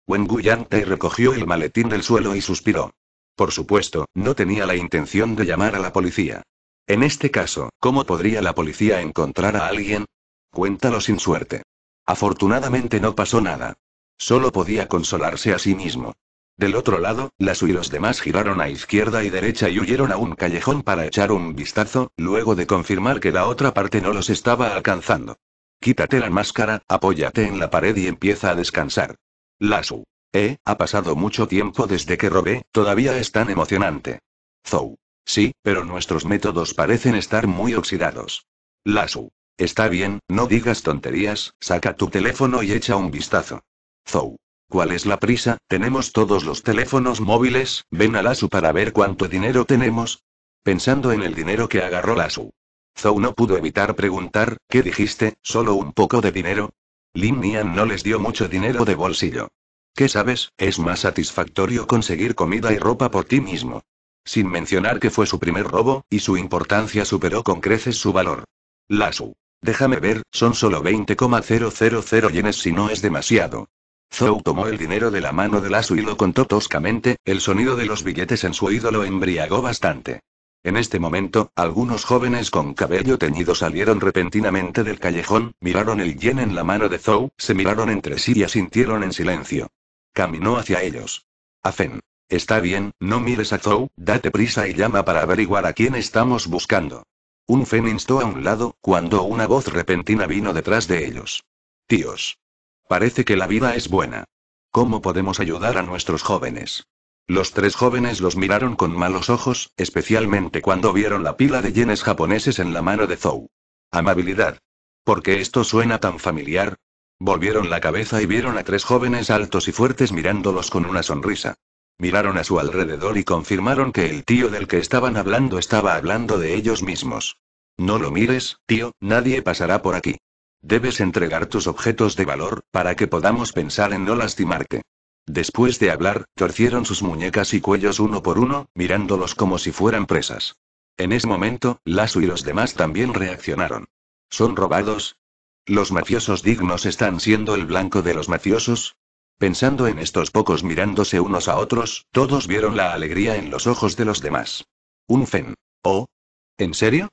y recogió el maletín del suelo y suspiró. Por supuesto, no tenía la intención de llamar a la policía. En este caso, ¿cómo podría la policía encontrar a alguien? Cuéntalo sin suerte. Afortunadamente no pasó nada. Solo podía consolarse a sí mismo. Del otro lado, Lasu y los demás giraron a izquierda y derecha y huyeron a un callejón para echar un vistazo, luego de confirmar que la otra parte no los estaba alcanzando. Quítate la máscara, apóyate en la pared y empieza a descansar. Lasu. Eh, ha pasado mucho tiempo desde que robé, todavía es tan emocionante. Zou. Sí, pero nuestros métodos parecen estar muy oxidados. Lasu. Está bien, no digas tonterías, saca tu teléfono y echa un vistazo. Zou. ¿Cuál es la prisa? Tenemos todos los teléfonos móviles, ven a Lasu para ver cuánto dinero tenemos. Pensando en el dinero que agarró Lasu. Zou no pudo evitar preguntar, ¿qué dijiste? ¿Solo un poco de dinero? Lin Nian no les dio mucho dinero de bolsillo. ¿Qué sabes? Es más satisfactorio conseguir comida y ropa por ti mismo. Sin mencionar que fue su primer robo, y su importancia superó con creces su valor. Lasu. Déjame ver, son solo 20,000 yenes si no es demasiado. Zhou tomó el dinero de la mano de lazo y lo contó toscamente, el sonido de los billetes en su oído lo embriagó bastante. En este momento, algunos jóvenes con cabello teñido salieron repentinamente del callejón, miraron el yen en la mano de Zhou, se miraron entre sí y asintieron en silencio. Caminó hacia ellos. A Fen. Está bien, no mires a Zhou, date prisa y llama para averiguar a quién estamos buscando. Un fen instó a un lado, cuando una voz repentina vino detrás de ellos. Tíos. Parece que la vida es buena. ¿Cómo podemos ayudar a nuestros jóvenes? Los tres jóvenes los miraron con malos ojos, especialmente cuando vieron la pila de yenes japoneses en la mano de Zou. Amabilidad. ¿Por qué esto suena tan familiar? Volvieron la cabeza y vieron a tres jóvenes altos y fuertes mirándolos con una sonrisa. Miraron a su alrededor y confirmaron que el tío del que estaban hablando estaba hablando de ellos mismos. No lo mires, tío, nadie pasará por aquí. Debes entregar tus objetos de valor, para que podamos pensar en no lastimarte. Después de hablar, torcieron sus muñecas y cuellos uno por uno, mirándolos como si fueran presas. En ese momento, Lazo y los demás también reaccionaron. ¿Son robados? ¿Los mafiosos dignos están siendo el blanco de los mafiosos? Pensando en estos pocos mirándose unos a otros, todos vieron la alegría en los ojos de los demás. Un fen. ¿Oh? ¿En serio?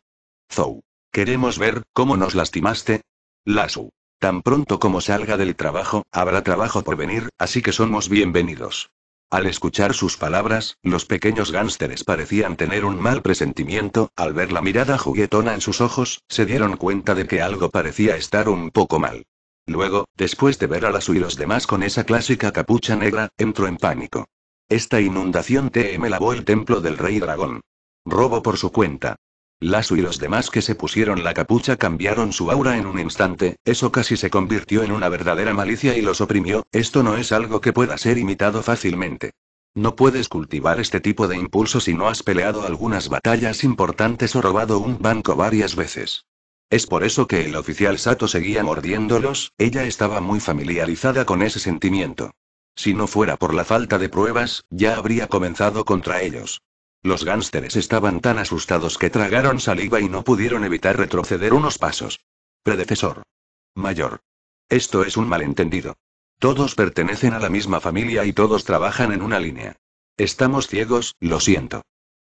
Zou. Queremos ver, ¿cómo nos lastimaste? Lasu. Tan pronto como salga del trabajo, habrá trabajo por venir, así que somos bienvenidos. Al escuchar sus palabras, los pequeños gánsteres parecían tener un mal presentimiento, al ver la mirada juguetona en sus ojos, se dieron cuenta de que algo parecía estar un poco mal. Luego, después de ver a Lasu y los demás con esa clásica capucha negra, entró en pánico. Esta inundación TM lavó el templo del rey dragón. Robo por su cuenta. Lasu y los demás que se pusieron la capucha cambiaron su aura en un instante, eso casi se convirtió en una verdadera malicia y los oprimió, esto no es algo que pueda ser imitado fácilmente. No puedes cultivar este tipo de impulso si no has peleado algunas batallas importantes o robado un banco varias veces. Es por eso que el oficial Sato seguía mordiéndolos, ella estaba muy familiarizada con ese sentimiento. Si no fuera por la falta de pruebas, ya habría comenzado contra ellos. Los gánsteres estaban tan asustados que tragaron saliva y no pudieron evitar retroceder unos pasos. Predecesor. Mayor. Esto es un malentendido. Todos pertenecen a la misma familia y todos trabajan en una línea. Estamos ciegos, lo siento.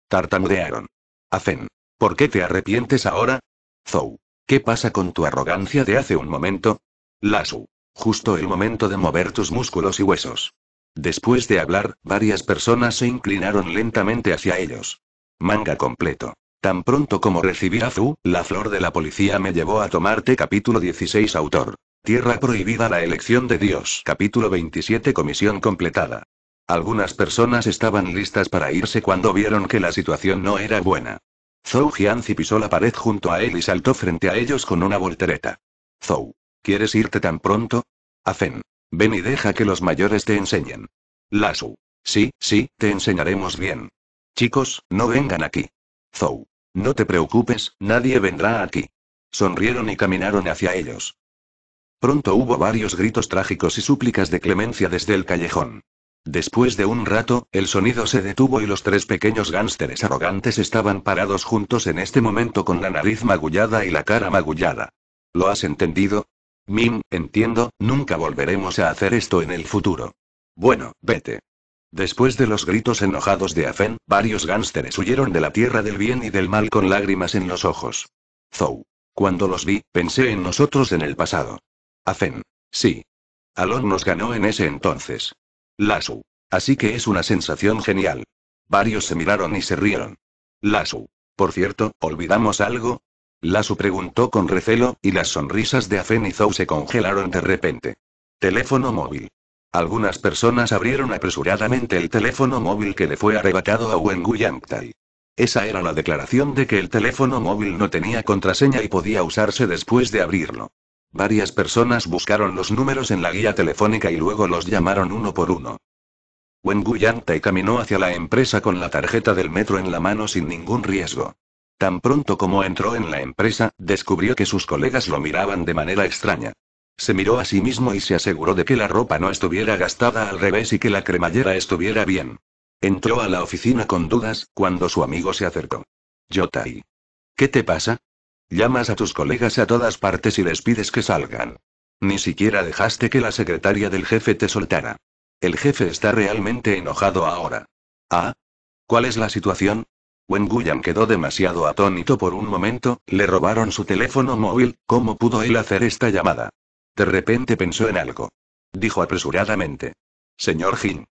Tartamudearon. Afen. ¿Por qué te arrepientes ahora? Zou. ¿Qué pasa con tu arrogancia de hace un momento? Lasu. Justo el momento de mover tus músculos y huesos. Después de hablar, varias personas se inclinaron lentamente hacia ellos. Manga completo. Tan pronto como recibí a Fu, la flor de la policía me llevó a tomarte capítulo 16 autor. Tierra prohibida la elección de Dios capítulo 27 comisión completada. Algunas personas estaban listas para irse cuando vieron que la situación no era buena. Zhou Jianzi pisó la pared junto a él y saltó frente a ellos con una voltereta. Zhou, ¿quieres irte tan pronto? Fen. Ven y deja que los mayores te enseñen. Lasu. Sí, sí, te enseñaremos bien. Chicos, no vengan aquí. Zou. No te preocupes, nadie vendrá aquí. Sonrieron y caminaron hacia ellos. Pronto hubo varios gritos trágicos y súplicas de clemencia desde el callejón. Después de un rato, el sonido se detuvo y los tres pequeños gánsteres arrogantes estaban parados juntos en este momento con la nariz magullada y la cara magullada. ¿Lo has entendido? Mim, entiendo, nunca volveremos a hacer esto en el futuro. Bueno, vete. Después de los gritos enojados de Afen, varios gánsteres huyeron de la tierra del bien y del mal con lágrimas en los ojos. Zou. Cuando los vi, pensé en nosotros en el pasado. Afen. Sí. Alon nos ganó en ese entonces. Lasu. Así que es una sensación genial. Varios se miraron y se rieron. Lasu. Por cierto, ¿olvidamos algo? Lasu preguntó con recelo, y las sonrisas de Afen se congelaron de repente. Teléfono móvil. Algunas personas abrieron apresuradamente el teléfono móvil que le fue arrebatado a Wengu Yangtai. Esa era la declaración de que el teléfono móvil no tenía contraseña y podía usarse después de abrirlo. Varias personas buscaron los números en la guía telefónica y luego los llamaron uno por uno. Wengu Yangtai caminó hacia la empresa con la tarjeta del metro en la mano sin ningún riesgo. Tan pronto como entró en la empresa, descubrió que sus colegas lo miraban de manera extraña. Se miró a sí mismo y se aseguró de que la ropa no estuviera gastada al revés y que la cremallera estuviera bien. Entró a la oficina con dudas, cuando su amigo se acercó. Yotai. ¿Qué te pasa? Llamas a tus colegas a todas partes y les pides que salgan. Ni siquiera dejaste que la secretaria del jefe te soltara. El jefe está realmente enojado ahora. ¿Ah? ¿Cuál es la situación? Wenguyan quedó demasiado atónito por un momento, le robaron su teléfono móvil, ¿cómo pudo él hacer esta llamada? De repente pensó en algo. Dijo apresuradamente. Señor Jin.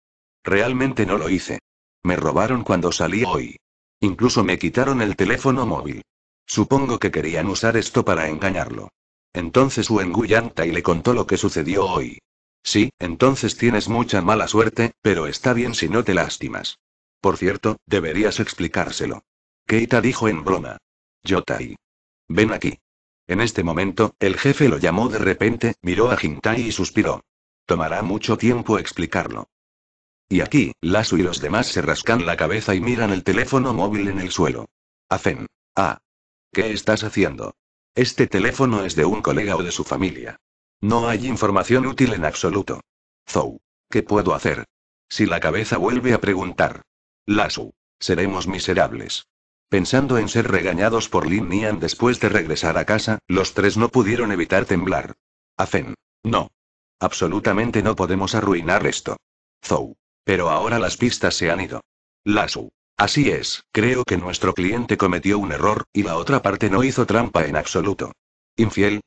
Realmente no lo hice. Me robaron cuando salí hoy. Incluso me quitaron el teléfono móvil. Supongo que querían usar esto para engañarlo. Entonces Wenguyan Tai le contó lo que sucedió hoy. Sí, entonces tienes mucha mala suerte, pero está bien si no te lastimas. Por cierto, deberías explicárselo. Keita dijo en broma. Yotai. Ven aquí. En este momento, el jefe lo llamó de repente, miró a Hintai y suspiró. Tomará mucho tiempo explicarlo. Y aquí, Lasu y los demás se rascan la cabeza y miran el teléfono móvil en el suelo. Hacen. Ah. ¿Qué estás haciendo? Este teléfono es de un colega o de su familia. No hay información útil en absoluto. Zou. ¿Qué puedo hacer? Si la cabeza vuelve a preguntar. Lasu. Seremos miserables. Pensando en ser regañados por Lin Nian después de regresar a casa, los tres no pudieron evitar temblar. Afen. No. Absolutamente no podemos arruinar esto. Zou. Pero ahora las pistas se han ido. Lasu. Así es, creo que nuestro cliente cometió un error, y la otra parte no hizo trampa en absoluto. ¿Infiel?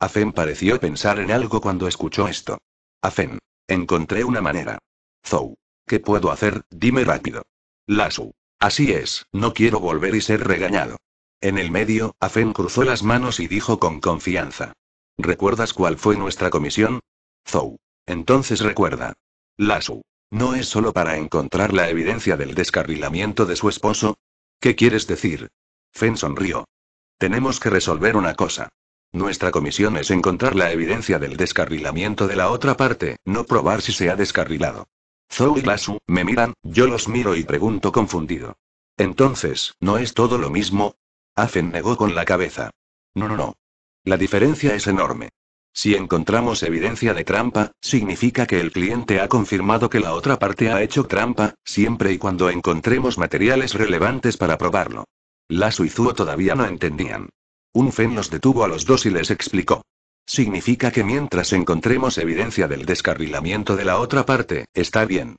Afen pareció pensar en algo cuando escuchó esto. Afen. Encontré una manera. Zou. ¿Qué puedo hacer? Dime rápido. Lasu. Así es, no quiero volver y ser regañado. En el medio, Afen cruzó las manos y dijo con confianza. ¿Recuerdas cuál fue nuestra comisión? Zou. Entonces recuerda. Lasu. ¿No es solo para encontrar la evidencia del descarrilamiento de su esposo? ¿Qué quieres decir? Fen sonrió. Tenemos que resolver una cosa. Nuestra comisión es encontrar la evidencia del descarrilamiento de la otra parte, no probar si se ha descarrilado. Zou y Lasu, me miran, yo los miro y pregunto confundido. Entonces, ¿no es todo lo mismo? Afen negó con la cabeza. No, no, no. La diferencia es enorme. Si encontramos evidencia de trampa, significa que el cliente ha confirmado que la otra parte ha hecho trampa, siempre y cuando encontremos materiales relevantes para probarlo. Lasu y Zou todavía no entendían. Un Fen los detuvo a los dos y les explicó. Significa que mientras encontremos evidencia del descarrilamiento de la otra parte, está bien.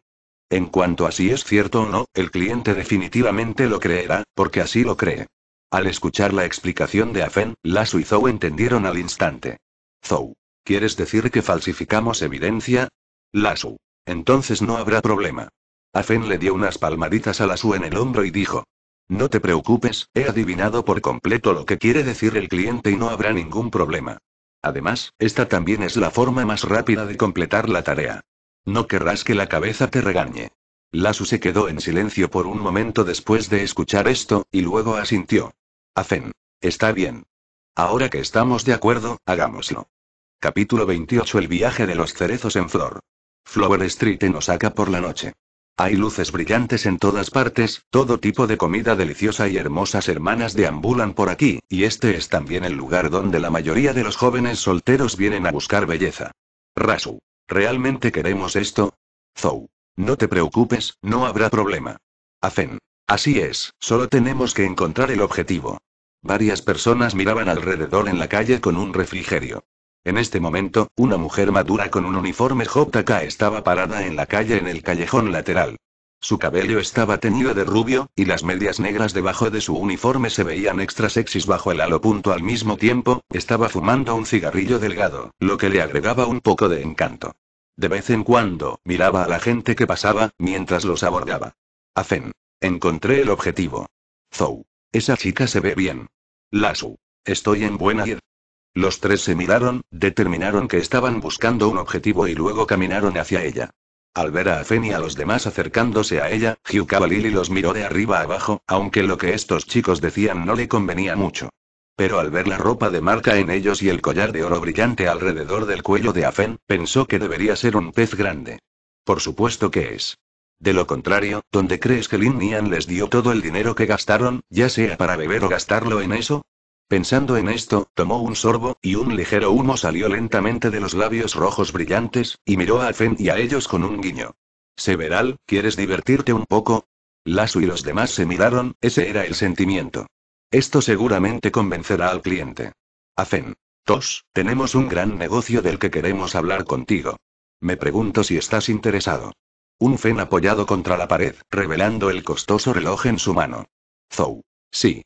En cuanto a si es cierto o no, el cliente definitivamente lo creerá, porque así lo cree. Al escuchar la explicación de Afen, Lasu y Zou entendieron al instante. Zou, ¿quieres decir que falsificamos evidencia? Lasu. entonces no habrá problema. Afen le dio unas palmaditas a Lasu en el hombro y dijo. No te preocupes, he adivinado por completo lo que quiere decir el cliente y no habrá ningún problema. Además, esta también es la forma más rápida de completar la tarea. No querrás que la cabeza te regañe. Lasu se quedó en silencio por un momento después de escuchar esto, y luego asintió. Afen. Está bien. Ahora que estamos de acuerdo, hagámoslo. Capítulo 28 El viaje de los cerezos en flor. Flower Street nos saca por la noche. Hay luces brillantes en todas partes, todo tipo de comida deliciosa y hermosas hermanas deambulan por aquí, y este es también el lugar donde la mayoría de los jóvenes solteros vienen a buscar belleza. Rasu. ¿Realmente queremos esto? Zou. No te preocupes, no habrá problema. Afen. Así es, solo tenemos que encontrar el objetivo. Varias personas miraban alrededor en la calle con un refrigerio. En este momento, una mujer madura con un uniforme JK estaba parada en la calle en el callejón lateral. Su cabello estaba teñido de rubio, y las medias negras debajo de su uniforme se veían extra sexys bajo el halo. Punto al mismo tiempo, estaba fumando un cigarrillo delgado, lo que le agregaba un poco de encanto. De vez en cuando, miraba a la gente que pasaba, mientras los abordaba. Afen. Encontré el objetivo. Zou. Esa chica se ve bien. Lasu. Estoy en buena los tres se miraron, determinaron que estaban buscando un objetivo y luego caminaron hacia ella. Al ver a Afen y a los demás acercándose a ella, Hyukaba Lily los miró de arriba abajo, aunque lo que estos chicos decían no le convenía mucho. Pero al ver la ropa de marca en ellos y el collar de oro brillante alrededor del cuello de Afen, pensó que debería ser un pez grande. Por supuesto que es. De lo contrario, ¿dónde crees que Lin Nian les dio todo el dinero que gastaron, ya sea para beber o gastarlo en eso? Pensando en esto, tomó un sorbo, y un ligero humo salió lentamente de los labios rojos brillantes, y miró a Fen y a ellos con un guiño. Several, ¿quieres divertirte un poco? Lasu y los demás se miraron, ese era el sentimiento. Esto seguramente convencerá al cliente. A Fen, Tos, tenemos un gran negocio del que queremos hablar contigo. Me pregunto si estás interesado. Un Fen apoyado contra la pared, revelando el costoso reloj en su mano. Zou. Sí.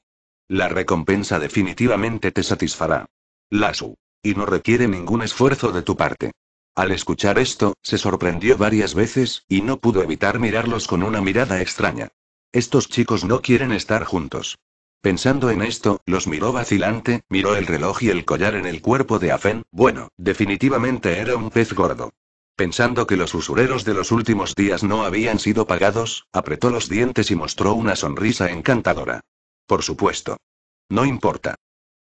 La recompensa definitivamente te satisfará. Lasu. Y no requiere ningún esfuerzo de tu parte. Al escuchar esto, se sorprendió varias veces, y no pudo evitar mirarlos con una mirada extraña. Estos chicos no quieren estar juntos. Pensando en esto, los miró vacilante, miró el reloj y el collar en el cuerpo de Afen, bueno, definitivamente era un pez gordo. Pensando que los usureros de los últimos días no habían sido pagados, apretó los dientes y mostró una sonrisa encantadora. Por supuesto. No importa.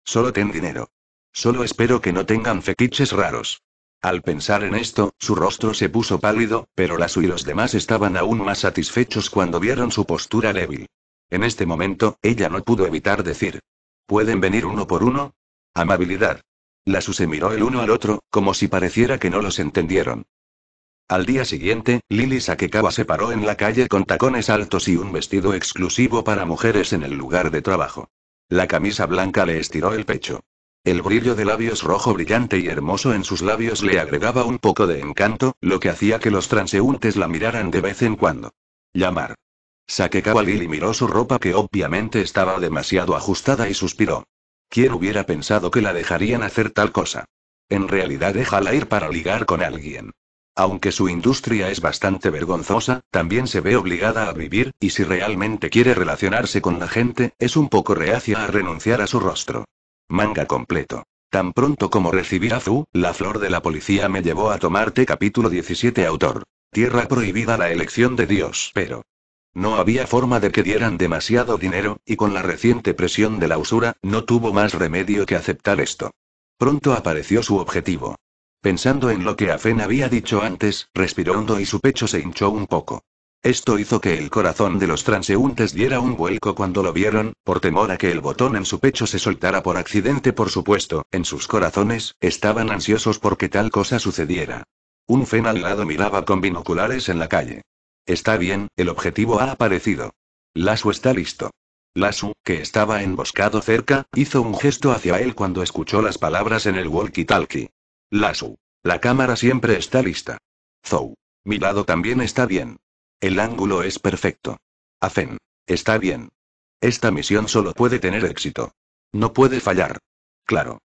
Solo ten dinero. Solo espero que no tengan fetiches raros. Al pensar en esto, su rostro se puso pálido, pero Lasu y los demás estaban aún más satisfechos cuando vieron su postura débil. En este momento, ella no pudo evitar decir. ¿Pueden venir uno por uno? Amabilidad. Lasu se miró el uno al otro, como si pareciera que no los entendieron. Al día siguiente, Lily Sakekawa se paró en la calle con tacones altos y un vestido exclusivo para mujeres en el lugar de trabajo. La camisa blanca le estiró el pecho. El brillo de labios rojo brillante y hermoso en sus labios le agregaba un poco de encanto, lo que hacía que los transeúntes la miraran de vez en cuando. Llamar. Sakekawa Lily miró su ropa que obviamente estaba demasiado ajustada y suspiró. ¿Quién hubiera pensado que la dejarían hacer tal cosa? En realidad déjala ir para ligar con alguien. Aunque su industria es bastante vergonzosa, también se ve obligada a vivir, y si realmente quiere relacionarse con la gente, es un poco reacia a renunciar a su rostro. Manga completo. Tan pronto como recibí a Fu, la flor de la policía me llevó a tomarte capítulo 17 autor. Tierra prohibida la elección de Dios, pero... No había forma de que dieran demasiado dinero, y con la reciente presión de la usura, no tuvo más remedio que aceptar esto. Pronto apareció su objetivo. Pensando en lo que Afen había dicho antes, respiró hondo y su pecho se hinchó un poco. Esto hizo que el corazón de los transeúntes diera un vuelco cuando lo vieron, por temor a que el botón en su pecho se soltara por accidente, por supuesto, en sus corazones, estaban ansiosos porque tal cosa sucediera. Un fen al lado miraba con binoculares en la calle. Está bien, el objetivo ha aparecido. Lasu está listo. Lasu, que estaba emboscado cerca, hizo un gesto hacia él cuando escuchó las palabras en el walkie-talkie. Lasu. La cámara siempre está lista. Zou. Mi lado también está bien. El ángulo es perfecto. Afen. Está bien. Esta misión solo puede tener éxito. No puede fallar. Claro.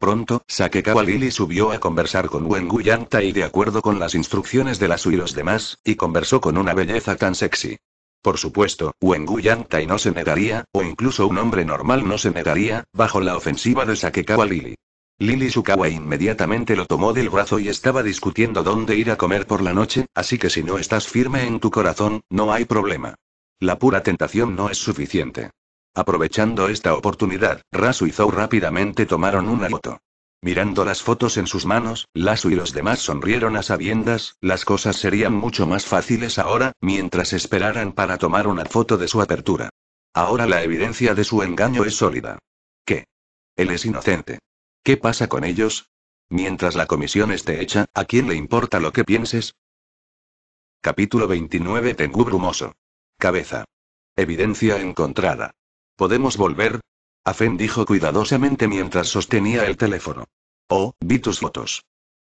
Pronto, Sakekawa Lili subió a conversar con Wengu Yangtai y de acuerdo con las instrucciones de Lasu y los demás, y conversó con una belleza tan sexy. Por supuesto, Wengu Yangtai no se negaría, o incluso un hombre normal no se negaría, bajo la ofensiva de Sakekawa Lili. Lily Sukawa inmediatamente lo tomó del brazo y estaba discutiendo dónde ir a comer por la noche, así que si no estás firme en tu corazón, no hay problema. La pura tentación no es suficiente. Aprovechando esta oportunidad, Rasu y Zou rápidamente tomaron una foto. Mirando las fotos en sus manos, Lasu y los demás sonrieron a sabiendas, las cosas serían mucho más fáciles ahora, mientras esperaran para tomar una foto de su apertura. Ahora la evidencia de su engaño es sólida. ¿Qué? Él es inocente. ¿Qué pasa con ellos? Mientras la comisión esté hecha, ¿a quién le importa lo que pienses? Capítulo 29 Tengu brumoso. Cabeza. Evidencia encontrada. ¿Podemos volver? Afen dijo cuidadosamente mientras sostenía el teléfono. Oh, vi tus fotos.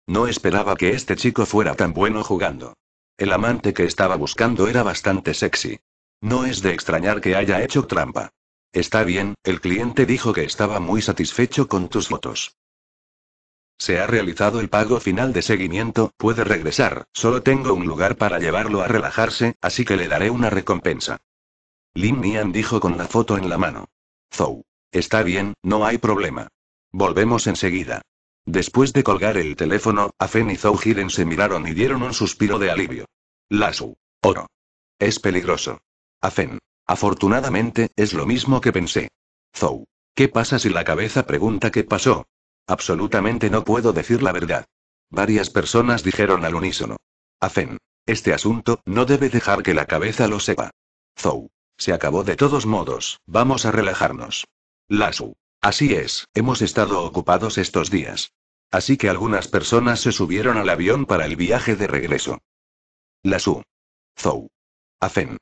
No esperaba que este chico fuera tan bueno jugando. El amante que estaba buscando era bastante sexy. No es de extrañar que haya hecho trampa. Está bien, el cliente dijo que estaba muy satisfecho con tus fotos. Se ha realizado el pago final de seguimiento, puede regresar, solo tengo un lugar para llevarlo a relajarse, así que le daré una recompensa. Lin Nian dijo con la foto en la mano. Zou. Está bien, no hay problema. Volvemos enseguida. Después de colgar el teléfono, Afen y Zou Hiren se miraron y dieron un suspiro de alivio. Lasu. Oro. Es peligroso. Afen. Afortunadamente, es lo mismo que pensé. Zou. ¿Qué pasa si la cabeza pregunta qué pasó? Absolutamente no puedo decir la verdad. Varias personas dijeron al unísono. Afen. Este asunto, no debe dejar que la cabeza lo sepa. Zou. Se acabó de todos modos, vamos a relajarnos. Lasu. Así es, hemos estado ocupados estos días. Así que algunas personas se subieron al avión para el viaje de regreso. Lasu. Zou. Afen.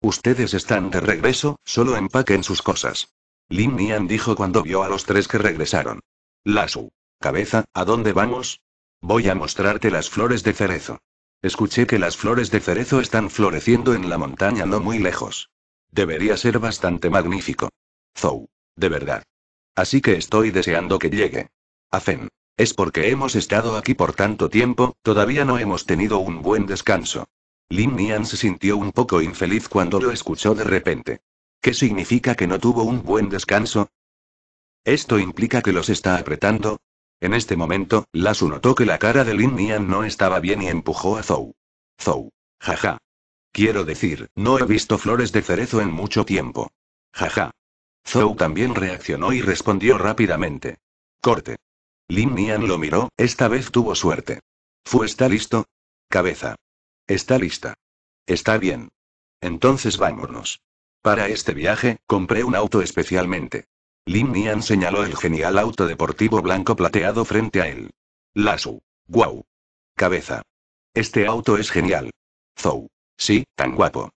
Ustedes están de regreso, solo empaquen sus cosas. Lin Nian dijo cuando vio a los tres que regresaron. Lasu. Cabeza, ¿a dónde vamos? Voy a mostrarte las flores de cerezo. Escuché que las flores de cerezo están floreciendo en la montaña no muy lejos. Debería ser bastante magnífico. Zou. De verdad. Así que estoy deseando que llegue. Afen. Es porque hemos estado aquí por tanto tiempo, todavía no hemos tenido un buen descanso. Lin Nian se sintió un poco infeliz cuando lo escuchó de repente. ¿Qué significa que no tuvo un buen descanso? ¿Esto implica que los está apretando? En este momento, Lasu notó que la cara de Lin Nian no estaba bien y empujó a Zou. Zou. Jaja. Quiero decir, no he visto flores de cerezo en mucho tiempo. Jaja. Zou también reaccionó y respondió rápidamente. Corte. Lin Nian lo miró, esta vez tuvo suerte. ¿Fu está listo? Cabeza. Está lista. Está bien. Entonces vámonos. Para este viaje, compré un auto especialmente. Lin Nian señaló el genial auto deportivo blanco plateado frente a él. Lasu. Guau. Cabeza. Este auto es genial. Zou. Sí, tan guapo.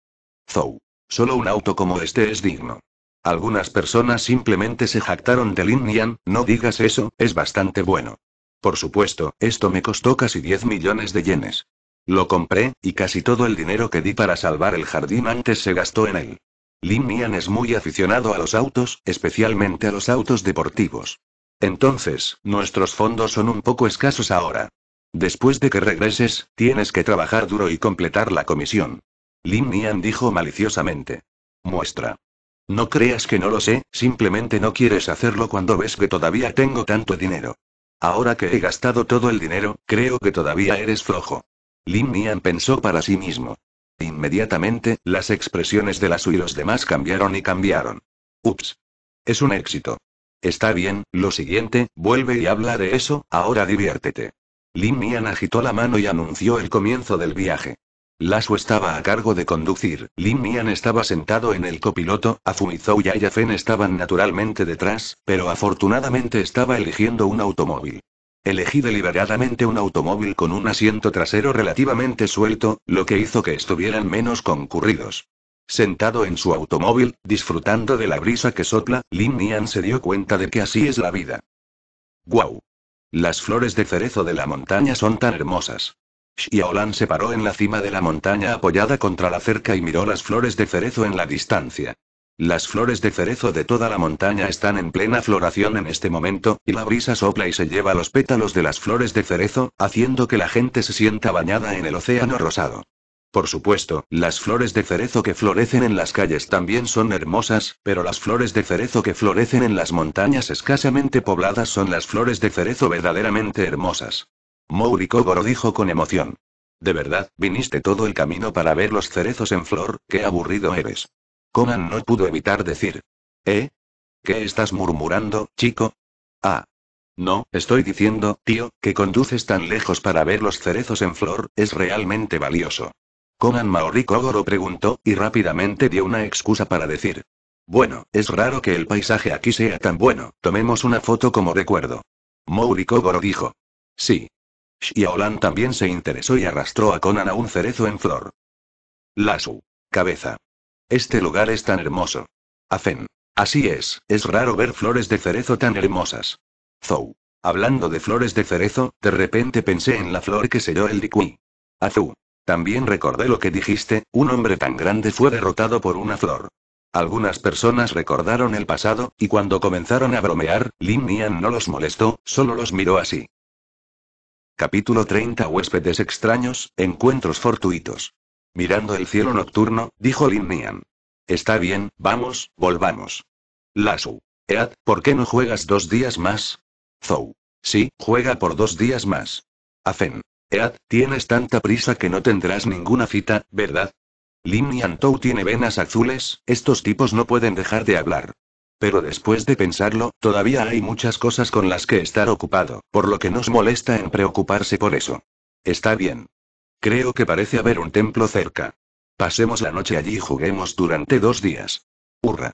Zou. Solo un auto como este es digno. Algunas personas simplemente se jactaron de Lin Nian, no digas eso, es bastante bueno. Por supuesto, esto me costó casi 10 millones de yenes. Lo compré, y casi todo el dinero que di para salvar el jardín antes se gastó en él. Lin Mian es muy aficionado a los autos, especialmente a los autos deportivos. Entonces, nuestros fondos son un poco escasos ahora. Después de que regreses, tienes que trabajar duro y completar la comisión. Lin Mian dijo maliciosamente. Muestra. No creas que no lo sé, simplemente no quieres hacerlo cuando ves que todavía tengo tanto dinero. Ahora que he gastado todo el dinero, creo que todavía eres flojo. Lin Nian pensó para sí mismo. Inmediatamente, las expresiones de Lasu y los demás cambiaron y cambiaron. Ups. Es un éxito. Está bien, lo siguiente, vuelve y habla de eso, ahora diviértete. Lin Nian agitó la mano y anunció el comienzo del viaje. Lasu estaba a cargo de conducir, Lin Nian estaba sentado en el copiloto, y y Ayafen estaban naturalmente detrás, pero afortunadamente estaba eligiendo un automóvil. Elegí deliberadamente un automóvil con un asiento trasero relativamente suelto, lo que hizo que estuvieran menos concurridos. Sentado en su automóvil, disfrutando de la brisa que sopla, Lin Nian se dio cuenta de que así es la vida. ¡Guau! Las flores de cerezo de la montaña son tan hermosas. Xiaolan se paró en la cima de la montaña apoyada contra la cerca y miró las flores de cerezo en la distancia. Las flores de cerezo de toda la montaña están en plena floración en este momento, y la brisa sopla y se lleva los pétalos de las flores de cerezo, haciendo que la gente se sienta bañada en el océano rosado. Por supuesto, las flores de cerezo que florecen en las calles también son hermosas, pero las flores de cerezo que florecen en las montañas escasamente pobladas son las flores de cerezo verdaderamente hermosas. Mauri Kogoro dijo con emoción. De verdad, viniste todo el camino para ver los cerezos en flor, qué aburrido eres. Conan no pudo evitar decir. ¿Eh? ¿Qué estás murmurando, chico? Ah. No, estoy diciendo, tío, que conduces tan lejos para ver los cerezos en flor, es realmente valioso. Conan Maori Kogoro preguntó, y rápidamente dio una excusa para decir. Bueno, es raro que el paisaje aquí sea tan bueno, tomemos una foto como recuerdo. Maori Kogoro dijo. Sí. Xiaolan también se interesó y arrastró a Conan a un cerezo en flor. su... Cabeza. Este lugar es tan hermoso. Afen. Así es, es raro ver flores de cerezo tan hermosas. Zou. Hablando de flores de cerezo, de repente pensé en la flor que selló el Dikui. Azu, También recordé lo que dijiste, un hombre tan grande fue derrotado por una flor. Algunas personas recordaron el pasado, y cuando comenzaron a bromear, Lin Nian no los molestó, solo los miró así. Capítulo 30 Huéspedes extraños, encuentros fortuitos. Mirando el cielo nocturno, dijo Lin Nian. Está bien, vamos, volvamos. Lasu. Ead, ¿por qué no juegas dos días más? Zou. Sí, juega por dos días más. Afen. Ead, tienes tanta prisa que no tendrás ninguna cita, ¿verdad? Lin Nian Tou tiene venas azules, estos tipos no pueden dejar de hablar. Pero después de pensarlo, todavía hay muchas cosas con las que estar ocupado, por lo que nos molesta en preocuparse por eso. Está bien. Creo que parece haber un templo cerca. Pasemos la noche allí y juguemos durante dos días. Hurra.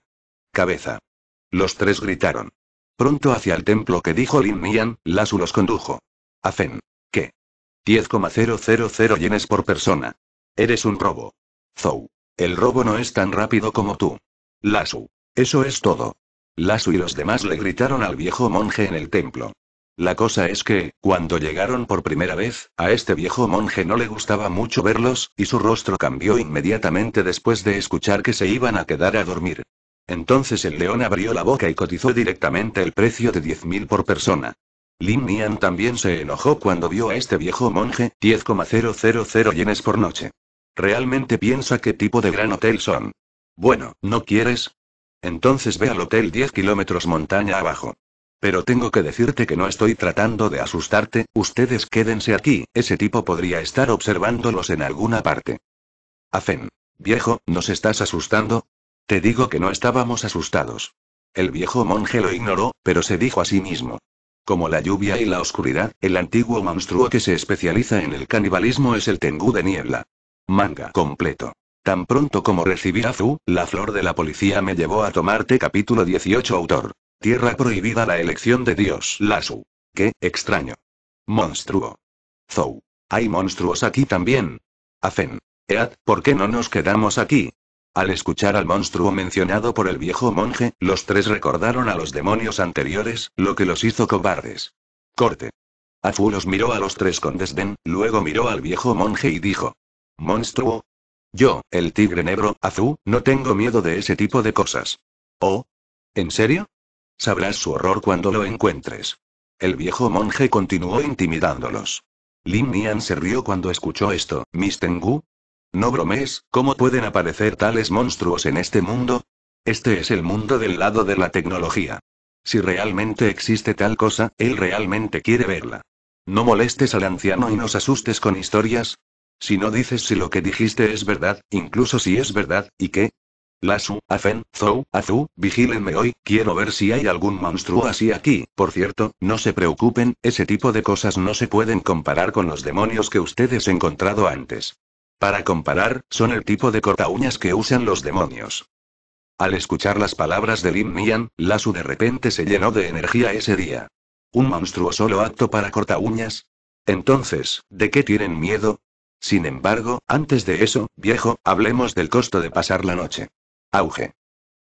Cabeza. Los tres gritaron. Pronto hacia el templo que dijo Lin Mian, Lasu los condujo. Hacen. ¿Qué? 10,000 yenes por persona. Eres un robo. Zou. El robo no es tan rápido como tú. Lasu. Eso es todo. Lasu y los demás le gritaron al viejo monje en el templo. La cosa es que, cuando llegaron por primera vez, a este viejo monje no le gustaba mucho verlos, y su rostro cambió inmediatamente después de escuchar que se iban a quedar a dormir. Entonces el león abrió la boca y cotizó directamente el precio de 10.000 por persona. Lin Nian también se enojó cuando vio a este viejo monje, 10,000 yenes por noche. ¿Realmente piensa qué tipo de gran hotel son? Bueno, ¿no quieres? Entonces ve al hotel 10 kilómetros montaña abajo. Pero tengo que decirte que no estoy tratando de asustarte, ustedes quédense aquí, ese tipo podría estar observándolos en alguna parte. Afen. Viejo, ¿nos estás asustando? Te digo que no estábamos asustados. El viejo monje lo ignoró, pero se dijo a sí mismo. Como la lluvia y la oscuridad, el antiguo monstruo que se especializa en el canibalismo es el Tengu de niebla. Manga completo. Tan pronto como recibí a Fu, la flor de la policía me llevó a tomarte capítulo 18 autor. Tierra prohibida la elección de Dios Lasu. Qué extraño. Monstruo. Zou. Hay monstruos aquí también. Afen. Ead, ¿por qué no nos quedamos aquí? Al escuchar al monstruo mencionado por el viejo monje, los tres recordaron a los demonios anteriores, lo que los hizo cobardes. Corte. Afu los miró a los tres con desdén, luego miró al viejo monje y dijo. ¿Monstruo? Yo, el tigre negro, Azu, no tengo miedo de ese tipo de cosas. ¿Oh? ¿En serio? Sabrás su horror cuando lo encuentres. El viejo monje continuó intimidándolos. Lin Nian se rió cuando escuchó esto. Miss Tengu? No bromes ¿cómo pueden aparecer tales monstruos en este mundo? Este es el mundo del lado de la tecnología. Si realmente existe tal cosa, él realmente quiere verla. No molestes al anciano y nos asustes con historias. Si no dices si lo que dijiste es verdad, incluso si es verdad, ¿y qué? Lazu, Afen, Zou, Azu, vigílenme hoy, quiero ver si hay algún monstruo así aquí. Por cierto, no se preocupen, ese tipo de cosas no se pueden comparar con los demonios que ustedes han encontrado antes. Para comparar, son el tipo de cortaúñas que usan los demonios. Al escuchar las palabras de Lim Mian, Lasu de repente se llenó de energía ese día. ¿Un monstruo solo apto para cortaúñas? Entonces, ¿de qué tienen miedo? Sin embargo, antes de eso, viejo, hablemos del costo de pasar la noche. Auge.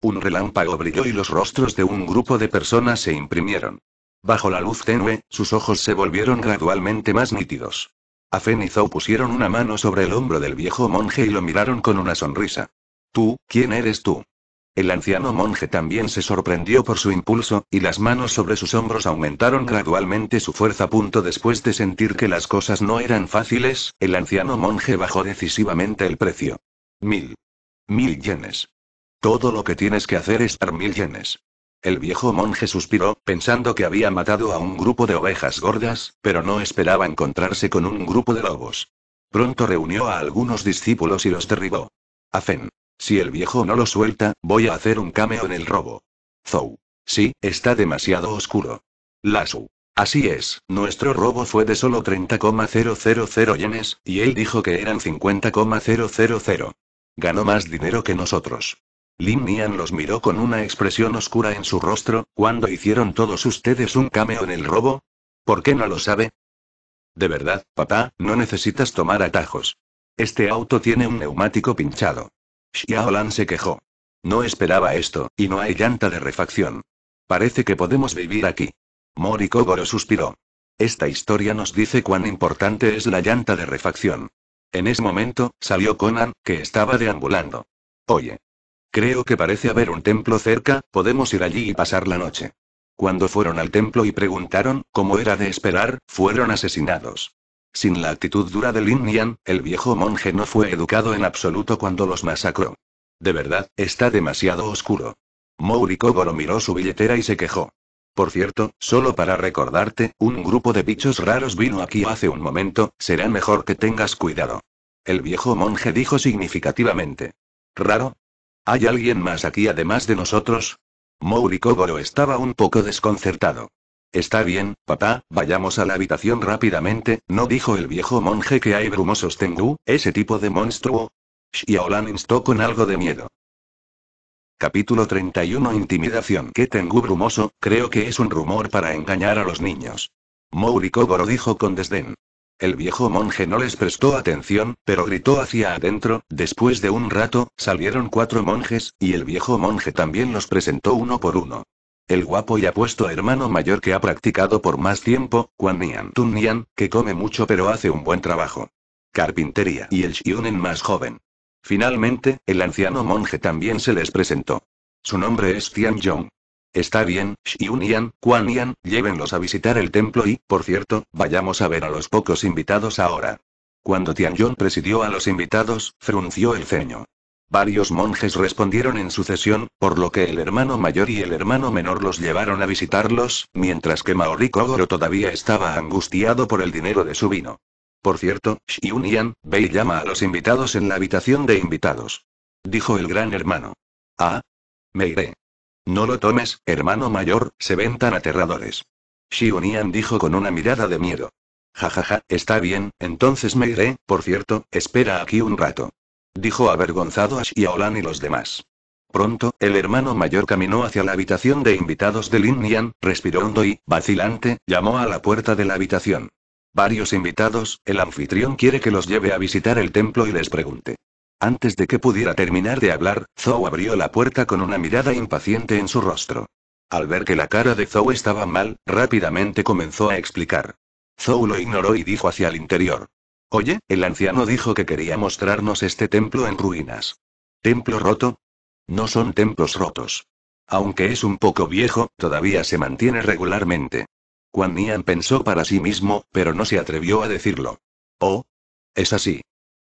Un relámpago brilló y los rostros de un grupo de personas se imprimieron. Bajo la luz tenue, sus ojos se volvieron gradualmente más nítidos. A Zou pusieron una mano sobre el hombro del viejo monje y lo miraron con una sonrisa. Tú, ¿quién eres tú? El anciano monje también se sorprendió por su impulso, y las manos sobre sus hombros aumentaron gradualmente su fuerza. Punto después de sentir que las cosas no eran fáciles, el anciano monje bajó decisivamente el precio. Mil. Mil yenes. Todo lo que tienes que hacer es dar mil yenes. El viejo monje suspiró, pensando que había matado a un grupo de ovejas gordas, pero no esperaba encontrarse con un grupo de lobos. Pronto reunió a algunos discípulos y los derribó. Afen. Si el viejo no lo suelta, voy a hacer un cameo en el robo. Zou. Sí, está demasiado oscuro. Lasu. Así es, nuestro robo fue de solo 30,000 yenes, y él dijo que eran 50,000. Ganó más dinero que nosotros. Lin Nian los miró con una expresión oscura en su rostro, cuando hicieron todos ustedes un cameo en el robo? ¿Por qué no lo sabe? De verdad, papá, no necesitas tomar atajos. Este auto tiene un neumático pinchado. Xiaolan se quejó. No esperaba esto, y no hay llanta de refacción. Parece que podemos vivir aquí. Mori Kogoro suspiró. Esta historia nos dice cuán importante es la llanta de refacción. En ese momento, salió Conan, que estaba deambulando. Oye, Creo que parece haber un templo cerca, podemos ir allí y pasar la noche. Cuando fueron al templo y preguntaron, cómo era de esperar, fueron asesinados. Sin la actitud dura de Lin Nian, el viejo monje no fue educado en absoluto cuando los masacró. De verdad, está demasiado oscuro. Mouri Kogoro miró su billetera y se quejó. Por cierto, solo para recordarte, un grupo de bichos raros vino aquí hace un momento, será mejor que tengas cuidado. El viejo monje dijo significativamente. ¿Raro? ¿Hay alguien más aquí además de nosotros? Mowgli estaba un poco desconcertado. Está bien, papá, vayamos a la habitación rápidamente, ¿no dijo el viejo monje que hay brumosos Tengu, ese tipo de monstruo? Xiaolan instó con algo de miedo. Capítulo 31 Intimidación que Tengu brumoso? Creo que es un rumor para engañar a los niños. Mowgli dijo con desdén. El viejo monje no les prestó atención, pero gritó hacia adentro, después de un rato, salieron cuatro monjes, y el viejo monje también los presentó uno por uno. El guapo y apuesto hermano mayor que ha practicado por más tiempo, Quan Nian Tun Nian, que come mucho pero hace un buen trabajo. Carpintería y el Xiunen más joven. Finalmente, el anciano monje también se les presentó. Su nombre es Tian Yong. Está bien, Xiun Yan, Kuan Yan, llévenlos a visitar el templo y, por cierto, vayamos a ver a los pocos invitados ahora. Cuando Tianyong presidió a los invitados, frunció el ceño. Varios monjes respondieron en sucesión, por lo que el hermano mayor y el hermano menor los llevaron a visitarlos, mientras que Maori Kogoro todavía estaba angustiado por el dinero de su vino. Por cierto, Xiunian, ve y llama a los invitados en la habitación de invitados. Dijo el gran hermano. Ah. Me iré. No lo tomes, hermano mayor, se ven tan aterradores. Xionian dijo con una mirada de miedo. Jajaja, ja, ja, está bien, entonces me iré, por cierto, espera aquí un rato. Dijo avergonzado a Xiaolan y los demás. Pronto, el hermano mayor caminó hacia la habitación de invitados de Lin Nian, respiró hondo y, vacilante, llamó a la puerta de la habitación. Varios invitados, el anfitrión quiere que los lleve a visitar el templo y les pregunte. Antes de que pudiera terminar de hablar, Zhou abrió la puerta con una mirada impaciente en su rostro. Al ver que la cara de Zhou estaba mal, rápidamente comenzó a explicar. Zou lo ignoró y dijo hacia el interior. Oye, el anciano dijo que quería mostrarnos este templo en ruinas. ¿Templo roto? No son templos rotos. Aunque es un poco viejo, todavía se mantiene regularmente. Quan Nian pensó para sí mismo, pero no se atrevió a decirlo. Oh. Es así.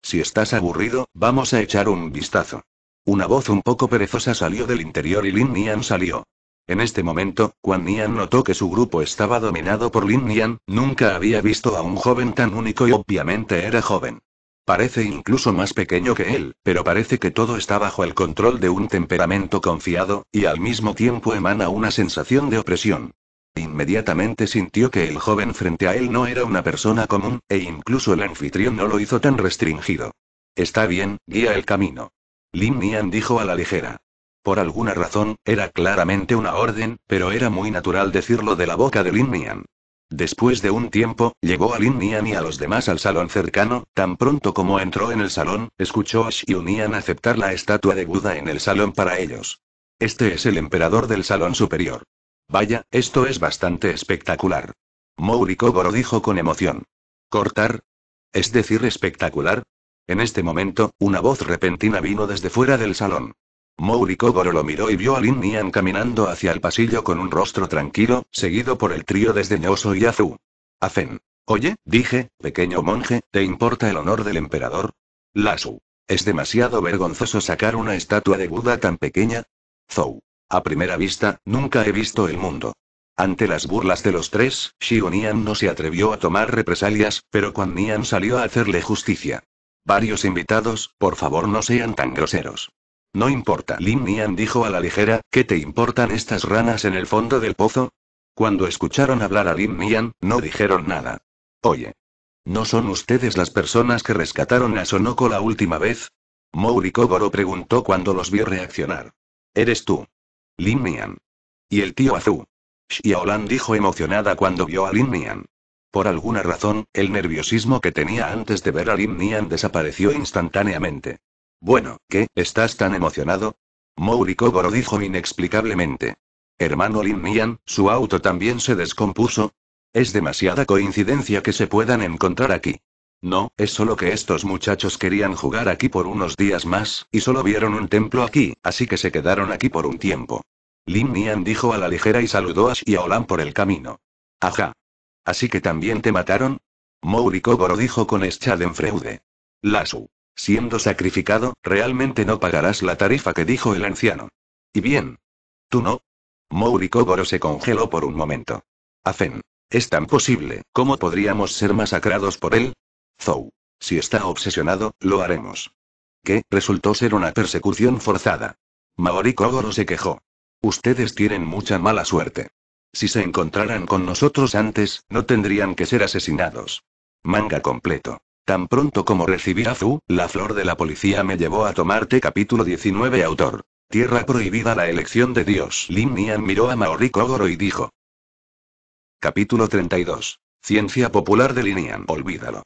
Si estás aburrido, vamos a echar un vistazo. Una voz un poco perezosa salió del interior y Lin Nian salió. En este momento, Quan Nian notó que su grupo estaba dominado por Lin Nian, nunca había visto a un joven tan único y obviamente era joven. Parece incluso más pequeño que él, pero parece que todo está bajo el control de un temperamento confiado, y al mismo tiempo emana una sensación de opresión. Inmediatamente sintió que el joven frente a él no era una persona común, e incluso el anfitrión no lo hizo tan restringido. Está bien, guía el camino. Lin Nian dijo a la ligera. Por alguna razón, era claramente una orden, pero era muy natural decirlo de la boca de Lin Nian. Después de un tiempo, llegó a Lin Nian y a los demás al salón cercano, tan pronto como entró en el salón, escuchó a Nian aceptar la estatua de Buda en el salón para ellos. Este es el emperador del salón superior. Vaya, esto es bastante espectacular. Mourikogoro dijo con emoción. ¿Cortar? Es decir, espectacular. En este momento, una voz repentina vino desde fuera del salón. Mourikogoro lo miró y vio a Lin Nian caminando hacia el pasillo con un rostro tranquilo, seguido por el trío desdeñoso y Azu. Afen. Oye, dije, pequeño monje, ¿te importa el honor del emperador? Lasu. Es demasiado vergonzoso sacar una estatua de Buda tan pequeña. Zou. A primera vista, nunca he visto el mundo. Ante las burlas de los tres, Nian no se atrevió a tomar represalias, pero Kuan Nian salió a hacerle justicia. Varios invitados, por favor no sean tan groseros. No importa, Lin Nian dijo a la ligera, ¿qué te importan estas ranas en el fondo del pozo? Cuando escucharon hablar a Lin Nian, no dijeron nada. Oye. ¿No son ustedes las personas que rescataron a Sonoko la última vez? Mourikoboro Kogoro preguntó cuando los vio reaccionar. ¿Eres tú? Lin Mian. Y el tío Azu. Xiaolan dijo emocionada cuando vio a Lin Mian. Por alguna razón, el nerviosismo que tenía antes de ver a Lin Mian desapareció instantáneamente. Bueno, ¿qué? ¿Estás tan emocionado? Mourikogoro dijo inexplicablemente. Hermano Lin Mian, su auto también se descompuso. Es demasiada coincidencia que se puedan encontrar aquí. No, es solo que estos muchachos querían jugar aquí por unos días más, y solo vieron un templo aquí, así que se quedaron aquí por un tiempo. Lin Nian dijo a la ligera y saludó a Shiaolan por el camino. Ajá. Así que también te mataron? Mouri dijo con Schadenfreude. Lasu. Siendo sacrificado, realmente no pagarás la tarifa que dijo el anciano. Y bien. ¿Tú no? Mouri se congeló por un momento. Afen. Es tan posible, ¿cómo podríamos ser masacrados por él? Zou. Si está obsesionado, lo haremos. Que resultó ser una persecución forzada. Maori Kogoro se quejó. Ustedes tienen mucha mala suerte. Si se encontraran con nosotros antes, no tendrían que ser asesinados. Manga completo. Tan pronto como recibí a Zou, la flor de la policía me llevó a tomarte capítulo 19 autor. Tierra prohibida la elección de Dios. Lin Nian miró a Maori Kogoro y dijo. Capítulo 32. Ciencia popular de Linian. Olvídalo.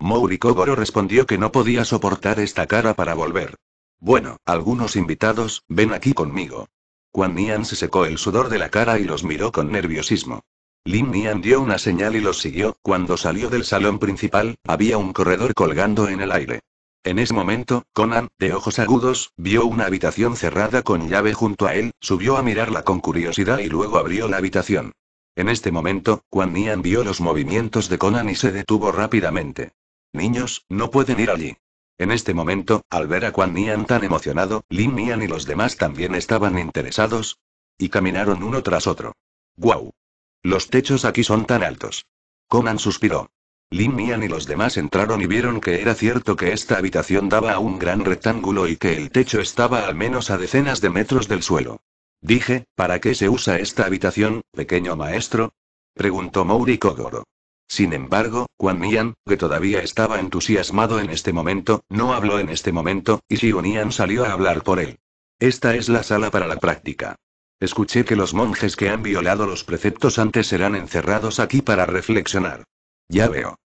Mauri Kogoro respondió que no podía soportar esta cara para volver. Bueno, algunos invitados, ven aquí conmigo. Quan Nian se secó el sudor de la cara y los miró con nerviosismo. Lin Nian dio una señal y los siguió. Cuando salió del salón principal, había un corredor colgando en el aire. En ese momento, Conan, de ojos agudos, vio una habitación cerrada con llave junto a él, subió a mirarla con curiosidad y luego abrió la habitación. En este momento, Quan Nian vio los movimientos de Conan y se detuvo rápidamente. Niños, no pueden ir allí. En este momento, al ver a Quan Nian tan emocionado, Lin Nian y los demás también estaban interesados. Y caminaron uno tras otro. ¡Guau! Los techos aquí son tan altos. Conan suspiró. Lin Nian y los demás entraron y vieron que era cierto que esta habitación daba a un gran rectángulo y que el techo estaba al menos a decenas de metros del suelo. Dije, ¿para qué se usa esta habitación, pequeño maestro? preguntó Mauri Kogoro. Sin embargo, Juan Nian, que todavía estaba entusiasmado en este momento, no habló en este momento, y Xiu Nian salió a hablar por él. Esta es la sala para la práctica. Escuché que los monjes que han violado los preceptos antes serán encerrados aquí para reflexionar. Ya veo.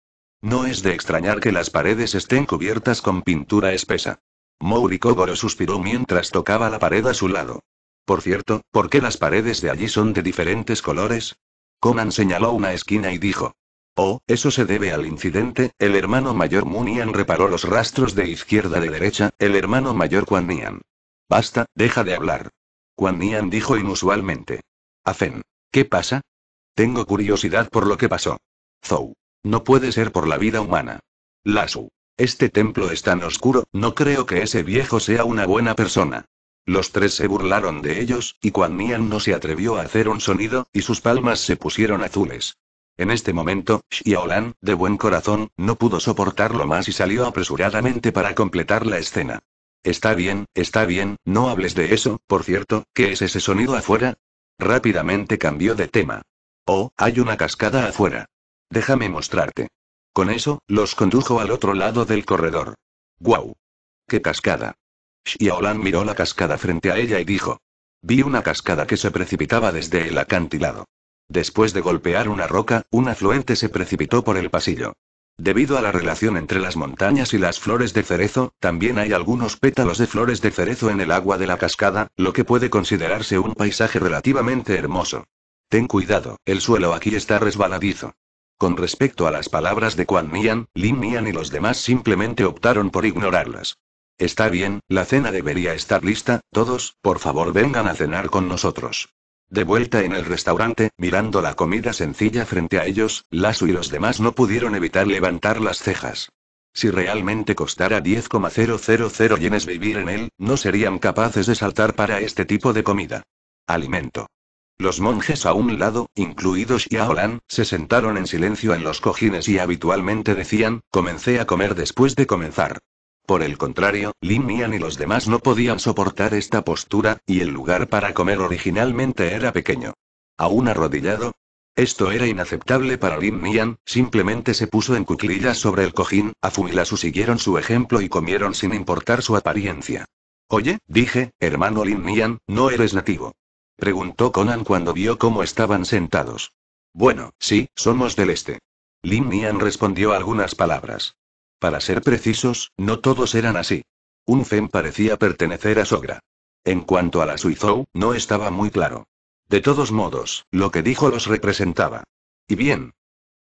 No es de extrañar que las paredes estén cubiertas con pintura espesa. Mauri Kogoro suspiró mientras tocaba la pared a su lado. Por cierto, ¿por qué las paredes de allí son de diferentes colores? Conan señaló una esquina y dijo. Oh, eso se debe al incidente, el hermano mayor Munian reparó los rastros de izquierda de derecha, el hermano mayor Quan Nian. Basta, deja de hablar. Quan Nian dijo inusualmente. Fen, ¿Qué pasa? Tengo curiosidad por lo que pasó. Zou. No puede ser por la vida humana. Lasu. Este templo es tan oscuro, no creo que ese viejo sea una buena persona. Los tres se burlaron de ellos, y Quan Nian no se atrevió a hacer un sonido, y sus palmas se pusieron azules. En este momento, Xiaolan, de buen corazón, no pudo soportarlo más y salió apresuradamente para completar la escena. Está bien, está bien, no hables de eso, por cierto, ¿qué es ese sonido afuera? Rápidamente cambió de tema. Oh, hay una cascada afuera. Déjame mostrarte. Con eso, los condujo al otro lado del corredor. ¡Guau! ¡Qué cascada! Xiaolan miró la cascada frente a ella y dijo. Vi una cascada que se precipitaba desde el acantilado. Después de golpear una roca, un afluente se precipitó por el pasillo. Debido a la relación entre las montañas y las flores de cerezo, también hay algunos pétalos de flores de cerezo en el agua de la cascada, lo que puede considerarse un paisaje relativamente hermoso. Ten cuidado, el suelo aquí está resbaladizo. Con respecto a las palabras de Quan Nian, Lin Nian y los demás simplemente optaron por ignorarlas. Está bien, la cena debería estar lista, todos, por favor vengan a cenar con nosotros. De vuelta en el restaurante, mirando la comida sencilla frente a ellos, Lasu y los demás no pudieron evitar levantar las cejas. Si realmente costara 10,000 yenes vivir en él, no serían capaces de saltar para este tipo de comida. Alimento. Los monjes a un lado, incluidos Yaolan, se sentaron en silencio en los cojines y habitualmente decían, comencé a comer después de comenzar. Por el contrario, Lin Mian y los demás no podían soportar esta postura, y el lugar para comer originalmente era pequeño. Aún arrodillado, esto era inaceptable para Lin Mian, simplemente se puso en cuclillas sobre el cojín, A y siguieron su ejemplo y comieron sin importar su apariencia. Oye, dije, hermano Lin Mian, ¿no eres nativo? Preguntó Conan cuando vio cómo estaban sentados. Bueno, sí, somos del este. Lin Mian respondió algunas palabras. Para ser precisos, no todos eran así. Un fen parecía pertenecer a Sogra. En cuanto a la Suizou, no estaba muy claro. De todos modos, lo que dijo los representaba. Y bien.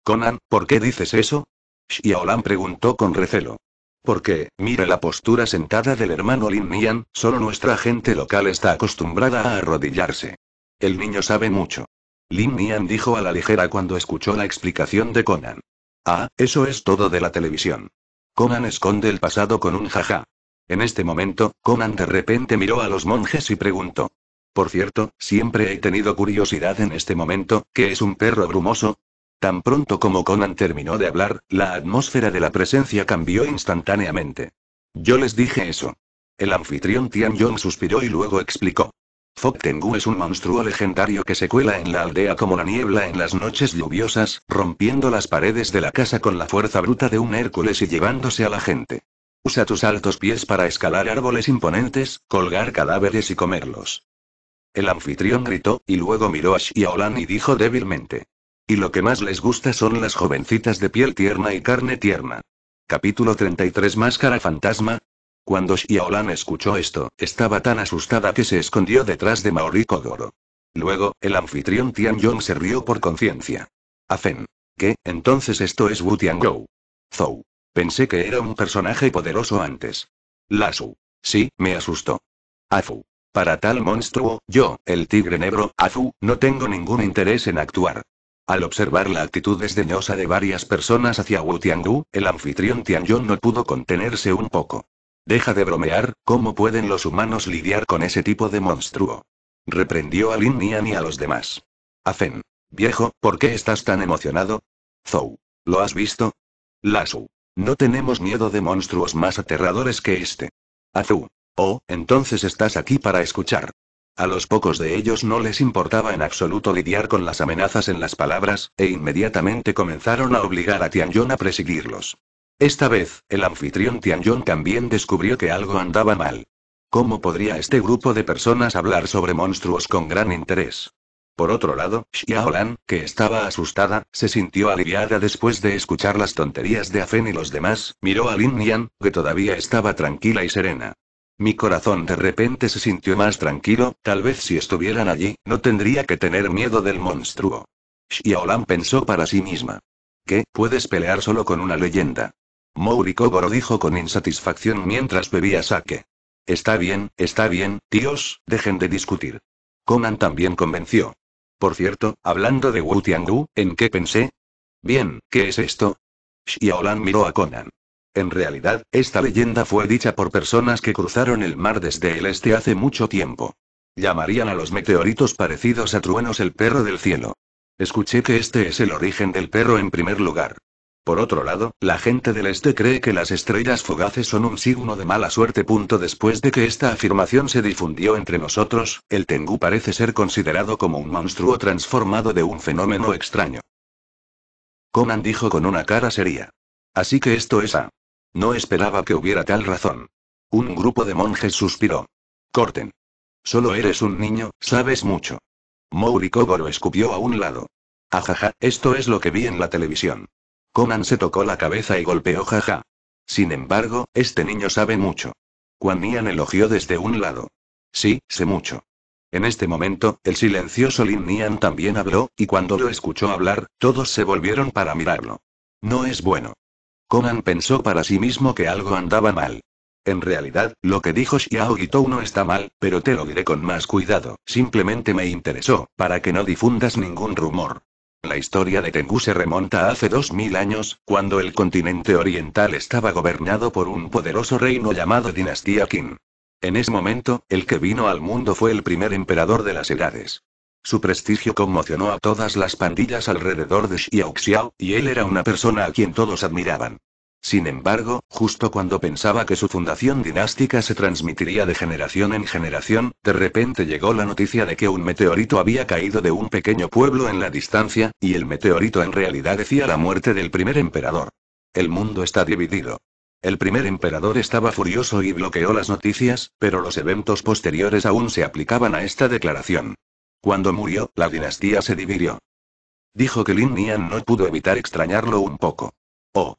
Conan, ¿por qué dices eso? Xiaolan preguntó con recelo. Porque, mira la postura sentada del hermano Lin Nian, solo nuestra gente local está acostumbrada a arrodillarse. El niño sabe mucho. Lin Nian dijo a la ligera cuando escuchó la explicación de Conan. Ah, eso es todo de la televisión. Conan esconde el pasado con un jaja. En este momento, Conan de repente miró a los monjes y preguntó. Por cierto, siempre he tenido curiosidad en este momento, ¿qué es un perro brumoso? Tan pronto como Conan terminó de hablar, la atmósfera de la presencia cambió instantáneamente. Yo les dije eso. El anfitrión Tian Yong suspiró y luego explicó. Foktengu es un monstruo legendario que se cuela en la aldea como la niebla en las noches lluviosas, rompiendo las paredes de la casa con la fuerza bruta de un Hércules y llevándose a la gente. Usa tus altos pies para escalar árboles imponentes, colgar cadáveres y comerlos. El anfitrión gritó, y luego miró a Xiaolan y dijo débilmente. Y lo que más les gusta son las jovencitas de piel tierna y carne tierna. Capítulo 33 Máscara Fantasma, cuando Xiaolan escuchó esto, estaba tan asustada que se escondió detrás de Maoriko Doro. Luego, el anfitrión Yong se rió por conciencia. Afen. ¿Qué, entonces esto es Wu Tiangou? Zou. Pensé que era un personaje poderoso antes. Lasu. Sí, me asustó. Afu. Para tal monstruo, yo, el tigre negro, Afu, no tengo ningún interés en actuar. Al observar la actitud desdeñosa de varias personas hacia Wu Tianzhou, el anfitrión Yong no pudo contenerse un poco. Deja de bromear, ¿cómo pueden los humanos lidiar con ese tipo de monstruo? Reprendió a Lin Nian y a los demás. Afen. Viejo, ¿por qué estás tan emocionado? Zou. ¿Lo has visto? Lasu. No tenemos miedo de monstruos más aterradores que este. Azu. Oh, entonces estás aquí para escuchar. A los pocos de ellos no les importaba en absoluto lidiar con las amenazas en las palabras, e inmediatamente comenzaron a obligar a Tianyong a perseguirlos. Esta vez, el anfitrión Tianyong también descubrió que algo andaba mal. ¿Cómo podría este grupo de personas hablar sobre monstruos con gran interés? Por otro lado, Xiaolan, que estaba asustada, se sintió aliviada después de escuchar las tonterías de Afen y los demás, miró a Lin Nian, que todavía estaba tranquila y serena. Mi corazón de repente se sintió más tranquilo, tal vez si estuvieran allí, no tendría que tener miedo del monstruo. Xiaolan pensó para sí misma. ¿Qué? Puedes pelear solo con una leyenda. Kogoro dijo con insatisfacción mientras bebía sake. Está bien, está bien, tíos, dejen de discutir. Conan también convenció. Por cierto, hablando de Wu Tiangu, ¿en qué pensé? Bien, ¿qué es esto? Xiaolan miró a Conan. En realidad, esta leyenda fue dicha por personas que cruzaron el mar desde el este hace mucho tiempo. Llamarían a los meteoritos parecidos a truenos el perro del cielo. Escuché que este es el origen del perro en primer lugar. Por otro lado, la gente del este cree que las estrellas fugaces son un signo de mala suerte. Después de que esta afirmación se difundió entre nosotros, el Tengu parece ser considerado como un monstruo transformado de un fenómeno extraño. Conan dijo con una cara seria. Así que esto es A. No esperaba que hubiera tal razón. Un grupo de monjes suspiró. Corten. Solo eres un niño, sabes mucho. Kogoro escupió a un lado. Ajaja, esto es lo que vi en la televisión. Conan se tocó la cabeza y golpeó jaja. Sin embargo, este niño sabe mucho. Quan Nian elogió desde un lado. Sí, sé mucho. En este momento, el silencioso Lin Nian también habló, y cuando lo escuchó hablar, todos se volvieron para mirarlo. No es bueno. Conan pensó para sí mismo que algo andaba mal. En realidad, lo que dijo Xiao Guitou no está mal, pero te lo diré con más cuidado, simplemente me interesó, para que no difundas ningún rumor. La historia de Tengu se remonta a hace 2000 años, cuando el continente oriental estaba gobernado por un poderoso reino llamado Dinastía Qin. En ese momento, el que vino al mundo fue el primer emperador de las edades. Su prestigio conmocionó a todas las pandillas alrededor de Xiao Xiao, y él era una persona a quien todos admiraban. Sin embargo, justo cuando pensaba que su fundación dinástica se transmitiría de generación en generación, de repente llegó la noticia de que un meteorito había caído de un pequeño pueblo en la distancia, y el meteorito en realidad decía la muerte del primer emperador. El mundo está dividido. El primer emperador estaba furioso y bloqueó las noticias, pero los eventos posteriores aún se aplicaban a esta declaración. Cuando murió, la dinastía se dividió. Dijo que Lin Nian no pudo evitar extrañarlo un poco. Oh,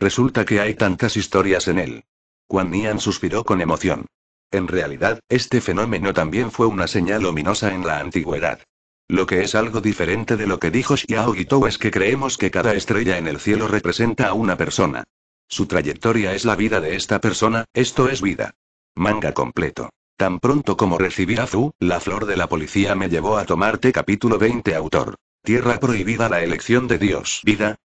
Resulta que hay tantas historias en él. Quan Nian suspiró con emoción. En realidad, este fenómeno también fue una señal ominosa en la antigüedad. Lo que es algo diferente de lo que dijo Xiao Guitou es que creemos que cada estrella en el cielo representa a una persona. Su trayectoria es la vida de esta persona, esto es vida. Manga completo. Tan pronto como recibí a Fu, la flor de la policía me llevó a tomarte capítulo 20 autor. Tierra prohibida la elección de Dios. Vida,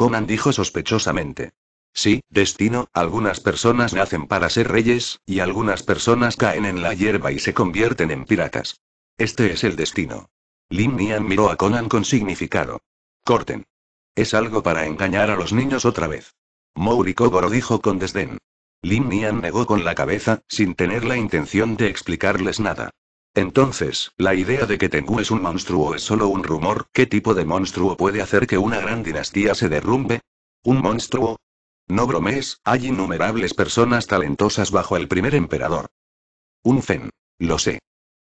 Conan dijo sospechosamente. Sí, destino, algunas personas nacen para ser reyes, y algunas personas caen en la hierba y se convierten en piratas. Este es el destino. Lin Nian miró a Conan con significado. Corten. Es algo para engañar a los niños otra vez. Mouri Kogoro dijo con desdén. Lin Nian negó con la cabeza, sin tener la intención de explicarles nada. Entonces, la idea de que Tengu es un monstruo es solo un rumor, ¿qué tipo de monstruo puede hacer que una gran dinastía se derrumbe? ¿Un monstruo? No bromees, hay innumerables personas talentosas bajo el primer emperador. Un fen. Lo sé.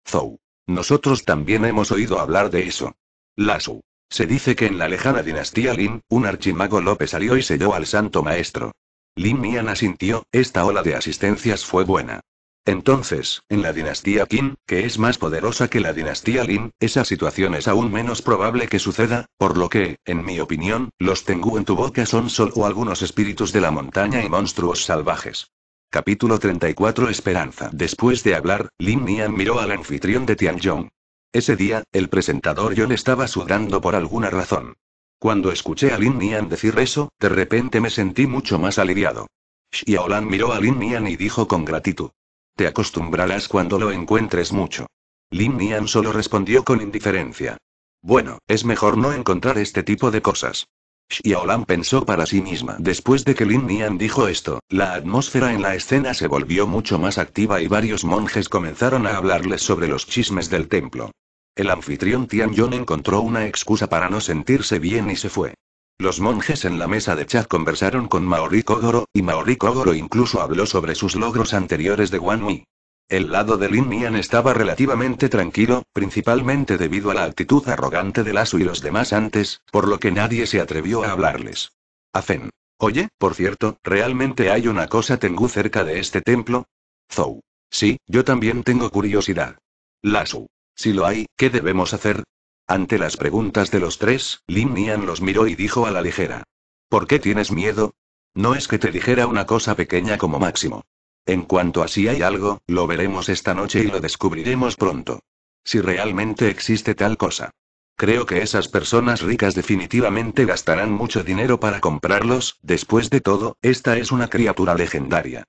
Zou. Nosotros también hemos oído hablar de eso. Lasu. Se dice que en la lejana dinastía Lin, un archimago López salió y selló al santo maestro. Lin Mian asintió, esta ola de asistencias fue buena. Entonces, en la dinastía Qin, que es más poderosa que la dinastía Lin, esa situación es aún menos probable que suceda, por lo que, en mi opinión, los Tengu en tu boca son solo algunos espíritus de la montaña y monstruos salvajes. Capítulo 34 Esperanza. Después de hablar, Lin Nian miró al anfitrión de Tianjong. Ese día, el presentador Yong estaba sudando por alguna razón. Cuando escuché a Lin Nian decir eso, de repente me sentí mucho más aliviado. Xiaolan miró a Lin Nian y dijo con gratitud. Te acostumbrarás cuando lo encuentres mucho. Lin Nian solo respondió con indiferencia. Bueno, es mejor no encontrar este tipo de cosas. Xiaolan pensó para sí misma. Después de que Lin Nian dijo esto, la atmósfera en la escena se volvió mucho más activa y varios monjes comenzaron a hablarles sobre los chismes del templo. El anfitrión Tian Yong encontró una excusa para no sentirse bien y se fue. Los monjes en la mesa de chat conversaron con Maori Kogoro, y Maori Kogoro incluso habló sobre sus logros anteriores de Wanmi. El lado de Lin Mian estaba relativamente tranquilo, principalmente debido a la actitud arrogante de Lasu y los demás antes, por lo que nadie se atrevió a hablarles. Afen. Oye, por cierto, ¿realmente hay una cosa Tengu cerca de este templo? Zou. Sí, yo también tengo curiosidad. Lasu. Si lo hay, ¿qué debemos hacer? Ante las preguntas de los tres, Lin Nian los miró y dijo a la ligera. ¿Por qué tienes miedo? No es que te dijera una cosa pequeña como máximo. En cuanto a si hay algo, lo veremos esta noche y lo descubriremos pronto. Si realmente existe tal cosa. Creo que esas personas ricas definitivamente gastarán mucho dinero para comprarlos, después de todo, esta es una criatura legendaria.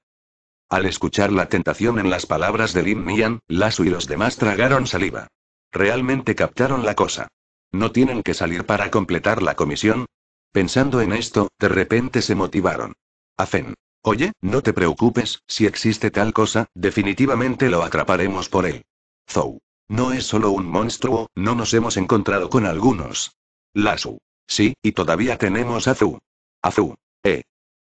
Al escuchar la tentación en las palabras de Lin Mian, Lasu y los demás tragaron saliva. Realmente captaron la cosa. No tienen que salir para completar la comisión. Pensando en esto, de repente se motivaron. Hacen. Oye, no te preocupes, si existe tal cosa, definitivamente lo atraparemos por él. Zou. No es solo un monstruo, no nos hemos encontrado con algunos. Lasu. Sí, y todavía tenemos a Zu. A Eh.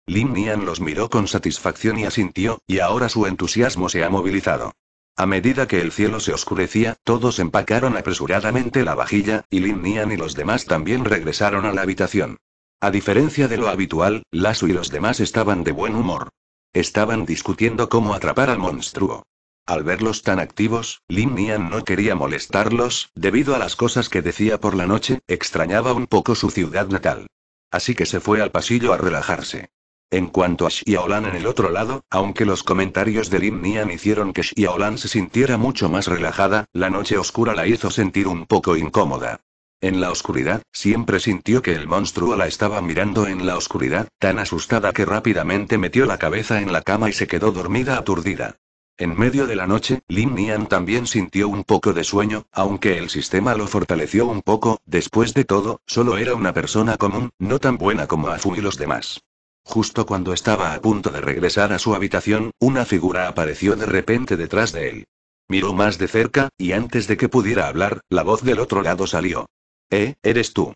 Lin Nian los miró con satisfacción y asintió, y ahora su entusiasmo se ha movilizado. A medida que el cielo se oscurecía, todos empacaron apresuradamente la vajilla, y Lin Nian y los demás también regresaron a la habitación. A diferencia de lo habitual, Lasu y los demás estaban de buen humor. Estaban discutiendo cómo atrapar al monstruo. Al verlos tan activos, Lin Nian no quería molestarlos, debido a las cosas que decía por la noche, extrañaba un poco su ciudad natal. Así que se fue al pasillo a relajarse. En cuanto a Xiaolan en el otro lado, aunque los comentarios de Lin Nian hicieron que Xiaolan se sintiera mucho más relajada, la noche oscura la hizo sentir un poco incómoda. En la oscuridad, siempre sintió que el monstruo la estaba mirando en la oscuridad, tan asustada que rápidamente metió la cabeza en la cama y se quedó dormida aturdida. En medio de la noche, Lin Nian también sintió un poco de sueño, aunque el sistema lo fortaleció un poco, después de todo, solo era una persona común, no tan buena como Azu y los demás. Justo cuando estaba a punto de regresar a su habitación, una figura apareció de repente detrás de él. Miró más de cerca, y antes de que pudiera hablar, la voz del otro lado salió. ¿Eh, eres tú?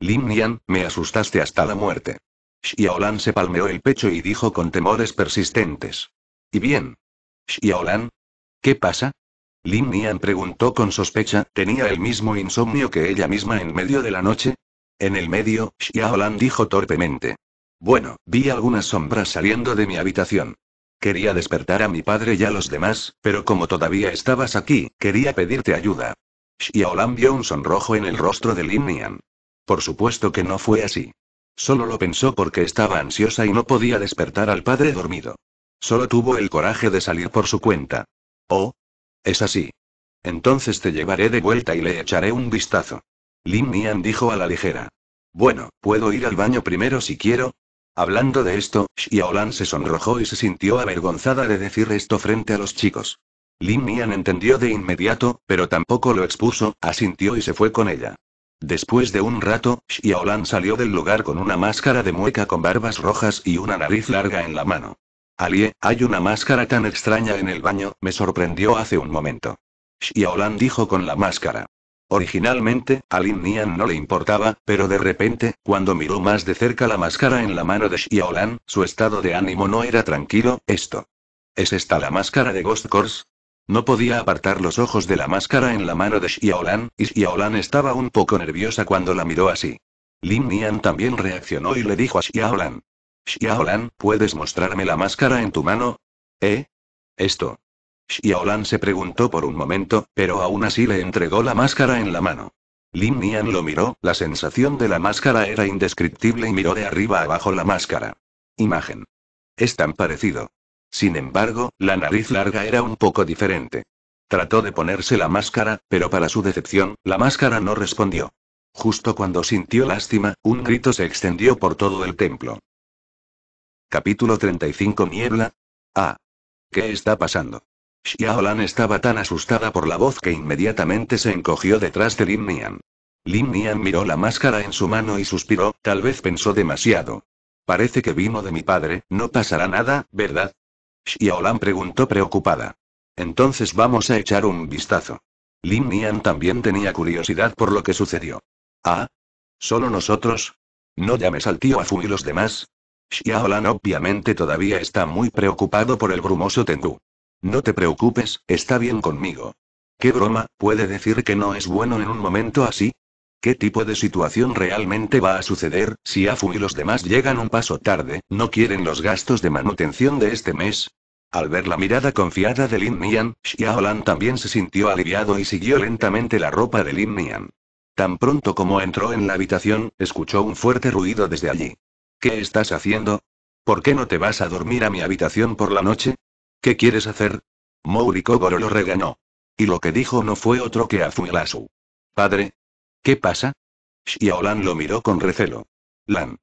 Lin Nian, me asustaste hasta la muerte. Xiaolan se palmeó el pecho y dijo con temores persistentes. ¿Y bien? Xiaolan? ¿Qué pasa? Lin Nian preguntó con sospecha, ¿tenía el mismo insomnio que ella misma en medio de la noche? En el medio, Xiaolan dijo torpemente. Bueno, vi algunas sombras saliendo de mi habitación. Quería despertar a mi padre y a los demás, pero como todavía estabas aquí, quería pedirte ayuda. Xiaolan vio un sonrojo en el rostro de Lin Nian. Por supuesto que no fue así. Solo lo pensó porque estaba ansiosa y no podía despertar al padre dormido. Solo tuvo el coraje de salir por su cuenta. Oh. Es así. Entonces te llevaré de vuelta y le echaré un vistazo. Lin Nian dijo a la ligera. Bueno, puedo ir al baño primero si quiero, Hablando de esto, Xiaolan se sonrojó y se sintió avergonzada de decir esto frente a los chicos. Lin Mian entendió de inmediato, pero tampoco lo expuso, asintió y se fue con ella. Después de un rato, Xiaolan salió del lugar con una máscara de mueca con barbas rojas y una nariz larga en la mano. Alie, hay una máscara tan extraña en el baño, me sorprendió hace un momento. Xiaolan dijo con la máscara. Originalmente, a Lin Nian no le importaba, pero de repente, cuando miró más de cerca la máscara en la mano de Xiaolan, su estado de ánimo no era tranquilo, esto. ¿Es esta la máscara de Ghost Course? No podía apartar los ojos de la máscara en la mano de Xiaolan, y Xiaolan estaba un poco nerviosa cuando la miró así. Lin Nian también reaccionó y le dijo a Xiaolan. Xiaolan, ¿puedes mostrarme la máscara en tu mano? ¿Eh? Esto. Xiaolan se preguntó por un momento, pero aún así le entregó la máscara en la mano. Lin Nian lo miró, la sensación de la máscara era indescriptible y miró de arriba abajo la máscara. Imagen. Es tan parecido. Sin embargo, la nariz larga era un poco diferente. Trató de ponerse la máscara, pero para su decepción, la máscara no respondió. Justo cuando sintió lástima, un grito se extendió por todo el templo. Capítulo 35 Niebla. Ah. ¿Qué está pasando? Xiaolan estaba tan asustada por la voz que inmediatamente se encogió detrás de Lin Nian. Lin Nian miró la máscara en su mano y suspiró, tal vez pensó demasiado. Parece que vino de mi padre, no pasará nada, ¿verdad? Xiaolan preguntó preocupada. Entonces vamos a echar un vistazo. Lin Nian también tenía curiosidad por lo que sucedió. ¿Ah? ¿Solo nosotros? ¿No llames al tío Afu y los demás? Xiaolan obviamente todavía está muy preocupado por el brumoso Tendú. No te preocupes, está bien conmigo. ¿Qué broma puede decir que no es bueno en un momento así? ¿Qué tipo de situación realmente va a suceder si Afu y los demás llegan un paso tarde, no quieren los gastos de manutención de este mes? Al ver la mirada confiada de Lin Mian, Xiaolan también se sintió aliviado y siguió lentamente la ropa de Lin Mian. Tan pronto como entró en la habitación, escuchó un fuerte ruido desde allí. ¿Qué estás haciendo? ¿Por qué no te vas a dormir a mi habitación por la noche? ¿Qué quieres hacer? Kogoro lo reganó. Y lo que dijo no fue otro que Azuelasu. Padre. ¿Qué pasa? Xiaolan lo miró con recelo. Lan.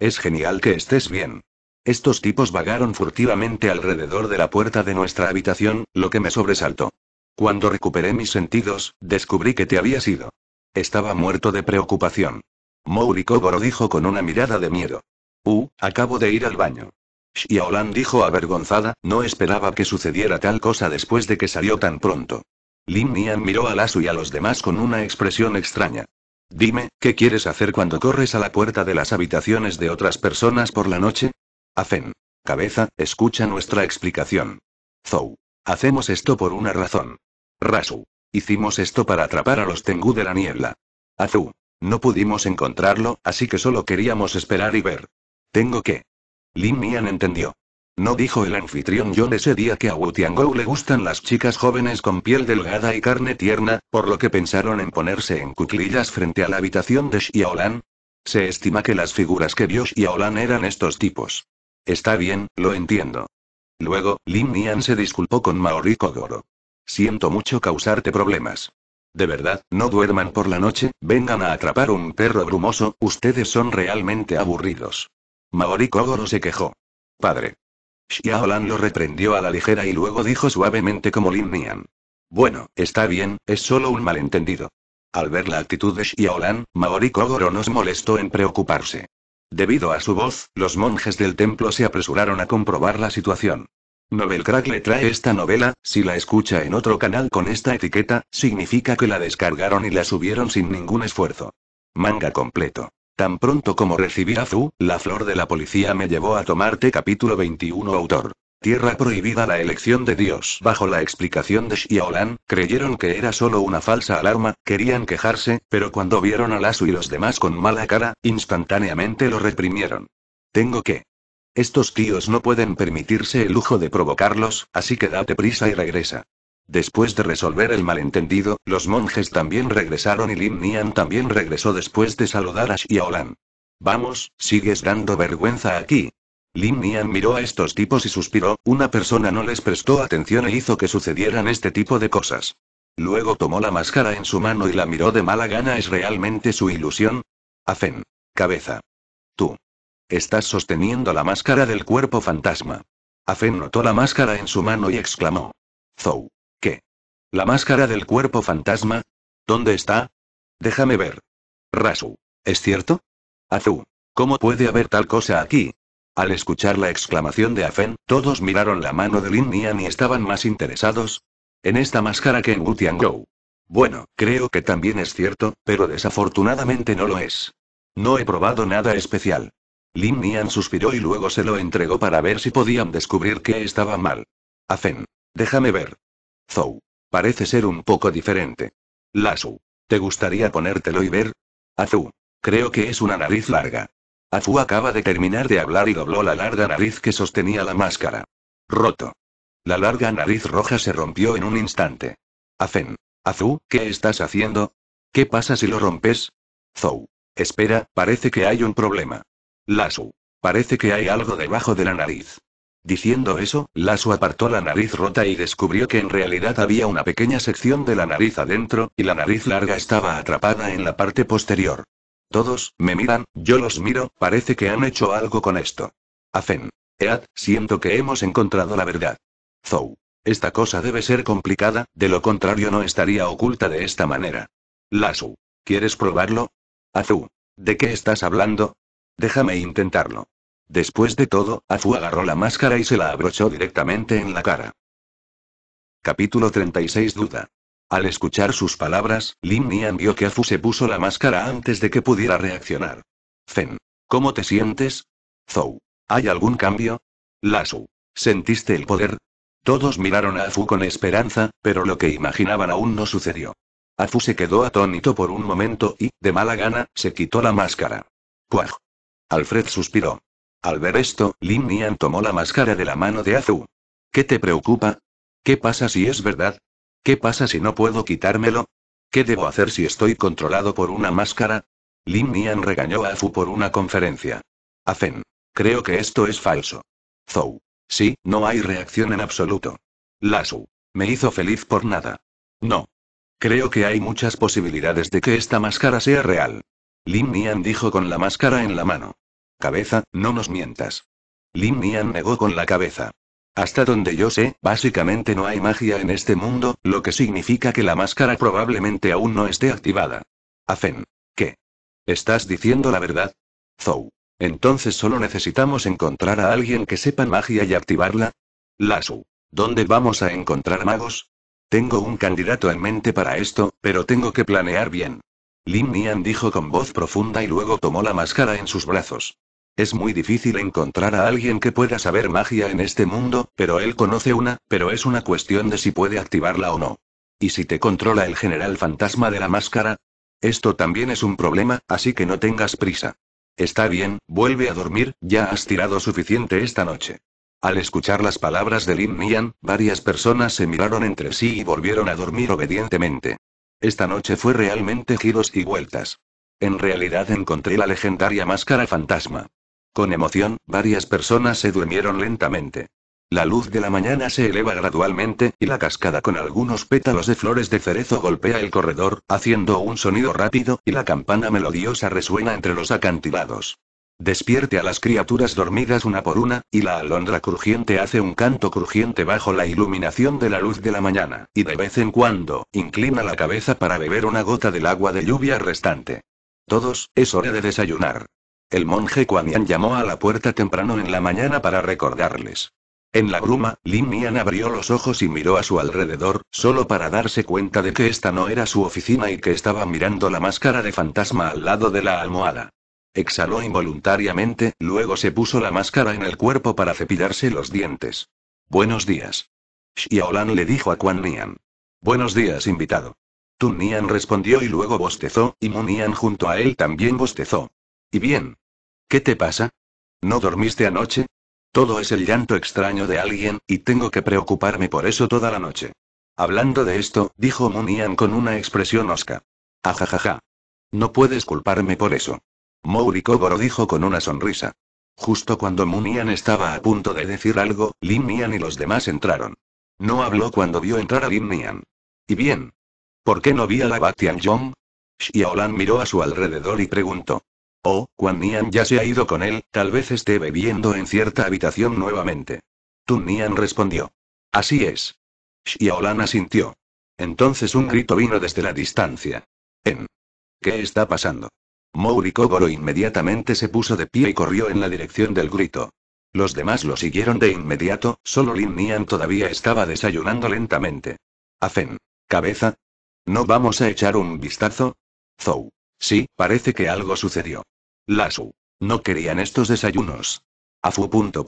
Es genial que estés bien. Estos tipos vagaron furtivamente alrededor de la puerta de nuestra habitación, lo que me sobresaltó. Cuando recuperé mis sentidos, descubrí que te había ido. Estaba muerto de preocupación. Kogoro dijo con una mirada de miedo. Uh, acabo de ir al baño. Xiaolan dijo avergonzada, no esperaba que sucediera tal cosa después de que salió tan pronto. Lin Nian miró a Lasu y a los demás con una expresión extraña. Dime, ¿qué quieres hacer cuando corres a la puerta de las habitaciones de otras personas por la noche? Afen. Cabeza, escucha nuestra explicación. Zou. Hacemos esto por una razón. Rasu. Hicimos esto para atrapar a los Tengu de la niebla. Azu. No pudimos encontrarlo, así que solo queríamos esperar y ver. Tengo que. Lin Mian entendió. No dijo el anfitrión John ese día que a Wu Tiangou le gustan las chicas jóvenes con piel delgada y carne tierna, por lo que pensaron en ponerse en cuclillas frente a la habitación de Xiaolan. Se estima que las figuras que vio Xiaolan eran estos tipos. Está bien, lo entiendo. Luego, Lin Mian se disculpó con Maoriko Goro. Siento mucho causarte problemas. De verdad, no duerman por la noche, vengan a atrapar un perro brumoso, ustedes son realmente aburridos. Maori Kogoro se quejó. Padre. Xiaolan lo reprendió a la ligera y luego dijo suavemente como Lin Nian. Bueno, está bien, es solo un malentendido. Al ver la actitud de Xiaolan, Maori Kogoro nos molestó en preocuparse. Debido a su voz, los monjes del templo se apresuraron a comprobar la situación. Novelcrack le trae esta novela, si la escucha en otro canal con esta etiqueta, significa que la descargaron y la subieron sin ningún esfuerzo. Manga completo. Tan pronto como recibí a Zhu, la flor de la policía me llevó a tomarte capítulo 21 autor. Tierra prohibida la elección de Dios. Bajo la explicación de Xiaolan, creyeron que era solo una falsa alarma, querían quejarse, pero cuando vieron a Lasu y los demás con mala cara, instantáneamente lo reprimieron. Tengo que. Estos tíos no pueden permitirse el lujo de provocarlos, así que date prisa y regresa. Después de resolver el malentendido, los monjes también regresaron y Lin Nian también regresó después de saludar a Xiaolan. Vamos, sigues dando vergüenza aquí. Lin Nian miró a estos tipos y suspiró, una persona no les prestó atención e hizo que sucedieran este tipo de cosas. Luego tomó la máscara en su mano y la miró de mala gana. ¿Es realmente su ilusión? Afen. Cabeza. Tú. Estás sosteniendo la máscara del cuerpo fantasma. Afen notó la máscara en su mano y exclamó. Zou. La máscara del cuerpo fantasma. ¿Dónde está? Déjame ver. Rasu. ¿Es cierto? Azu. ¿Cómo puede haber tal cosa aquí? Al escuchar la exclamación de Afen, todos miraron la mano de Lin Nian y estaban más interesados en esta máscara que en Wu Bueno, creo que también es cierto, pero desafortunadamente no lo es. No he probado nada especial. Lin Nian suspiró y luego se lo entregó para ver si podían descubrir que estaba mal. Afen. Déjame ver. Zou. Parece ser un poco diferente. Lasu. ¿Te gustaría ponértelo y ver? Azu. Creo que es una nariz larga. Azu acaba de terminar de hablar y dobló la larga nariz que sostenía la máscara. Roto. La larga nariz roja se rompió en un instante. Afen. Azu, ¿qué estás haciendo? ¿Qué pasa si lo rompes? Zou. Espera, parece que hay un problema. Lasu. Parece que hay algo debajo de la nariz. Diciendo eso, Lasu apartó la nariz rota y descubrió que en realidad había una pequeña sección de la nariz adentro, y la nariz larga estaba atrapada en la parte posterior. Todos, me miran, yo los miro, parece que han hecho algo con esto. Afen. Ead, siento que hemos encontrado la verdad. Zou. Esta cosa debe ser complicada, de lo contrario no estaría oculta de esta manera. Lasu. ¿Quieres probarlo? Azu. ¿De qué estás hablando? Déjame intentarlo. Después de todo, Afu agarró la máscara y se la abrochó directamente en la cara. Capítulo 36 Duda. Al escuchar sus palabras, Lin Nian vio que Afu se puso la máscara antes de que pudiera reaccionar. Fen. ¿Cómo te sientes? Zou. ¿Hay algún cambio? Lasu. ¿Sentiste el poder? Todos miraron a Afu con esperanza, pero lo que imaginaban aún no sucedió. Afu se quedó atónito por un momento y, de mala gana, se quitó la máscara. Cuaj. Alfred suspiró. Al ver esto, Lin Nian tomó la máscara de la mano de Azu. ¿Qué te preocupa? ¿Qué pasa si es verdad? ¿Qué pasa si no puedo quitármelo? ¿Qué debo hacer si estoy controlado por una máscara? Lin Nian regañó a Azu por una conferencia. Azen. Creo que esto es falso. Zou. Sí, no hay reacción en absoluto. Lasu. Me hizo feliz por nada. No. Creo que hay muchas posibilidades de que esta máscara sea real. Lin Nian dijo con la máscara en la mano. Cabeza, no nos mientas. Lin Nian negó con la cabeza. Hasta donde yo sé, básicamente no hay magia en este mundo, lo que significa que la máscara probablemente aún no esté activada. Afen. ¿Qué? ¿Estás diciendo la verdad? Zou. Entonces solo necesitamos encontrar a alguien que sepa magia y activarla. Lasu. ¿Dónde vamos a encontrar magos? Tengo un candidato en mente para esto, pero tengo que planear bien. Lin Nian dijo con voz profunda y luego tomó la máscara en sus brazos. Es muy difícil encontrar a alguien que pueda saber magia en este mundo, pero él conoce una, pero es una cuestión de si puede activarla o no. ¿Y si te controla el general fantasma de la máscara? Esto también es un problema, así que no tengas prisa. Está bien, vuelve a dormir, ya has tirado suficiente esta noche. Al escuchar las palabras de Lin Mian, varias personas se miraron entre sí y volvieron a dormir obedientemente. Esta noche fue realmente giros y vueltas. En realidad encontré la legendaria máscara fantasma. Con emoción, varias personas se durmieron lentamente. La luz de la mañana se eleva gradualmente, y la cascada con algunos pétalos de flores de cerezo golpea el corredor, haciendo un sonido rápido, y la campana melodiosa resuena entre los acantilados. Despierte a las criaturas dormidas una por una, y la alondra crujiente hace un canto crujiente bajo la iluminación de la luz de la mañana, y de vez en cuando, inclina la cabeza para beber una gota del agua de lluvia restante. Todos, es hora de desayunar. El monje Kuan llamó a la puerta temprano en la mañana para recordarles. En la bruma, Lin Nian abrió los ojos y miró a su alrededor, solo para darse cuenta de que esta no era su oficina y que estaba mirando la máscara de fantasma al lado de la almohada. Exhaló involuntariamente, luego se puso la máscara en el cuerpo para cepillarse los dientes. Buenos días. Xiaolan le dijo a Quan Nian. Buenos días, invitado. Tun Nian respondió y luego bostezó, y Mu Nian junto a él también bostezó. Y bien, ¿Qué te pasa? ¿No dormiste anoche? Todo es el llanto extraño de alguien, y tengo que preocuparme por eso toda la noche. Hablando de esto, dijo Munian con una expresión osca. Ajajaja. No puedes culparme por eso. Mouri Kogoro dijo con una sonrisa. Justo cuando Munian estaba a punto de decir algo, Lin Mian y los demás entraron. No habló cuando vio entrar a Lin Mian. ¿Y bien? ¿Por qué no vi a la Batian Yong? Xiaolan miró a su alrededor y preguntó. Oh, Quan Nian ya se ha ido con él, tal vez esté bebiendo en cierta habitación nuevamente. Tun Nian respondió. Así es. Xiaolan asintió. Entonces un grito vino desde la distancia. En. ¿Qué está pasando? Mouri Kogoro inmediatamente se puso de pie y corrió en la dirección del grito. Los demás lo siguieron de inmediato, solo Lin Nian todavía estaba desayunando lentamente. Afen. ¿Cabeza? ¿No vamos a echar un vistazo? Zou. Sí, parece que algo sucedió. Lasu. No querían estos desayunos. Afu. Punto,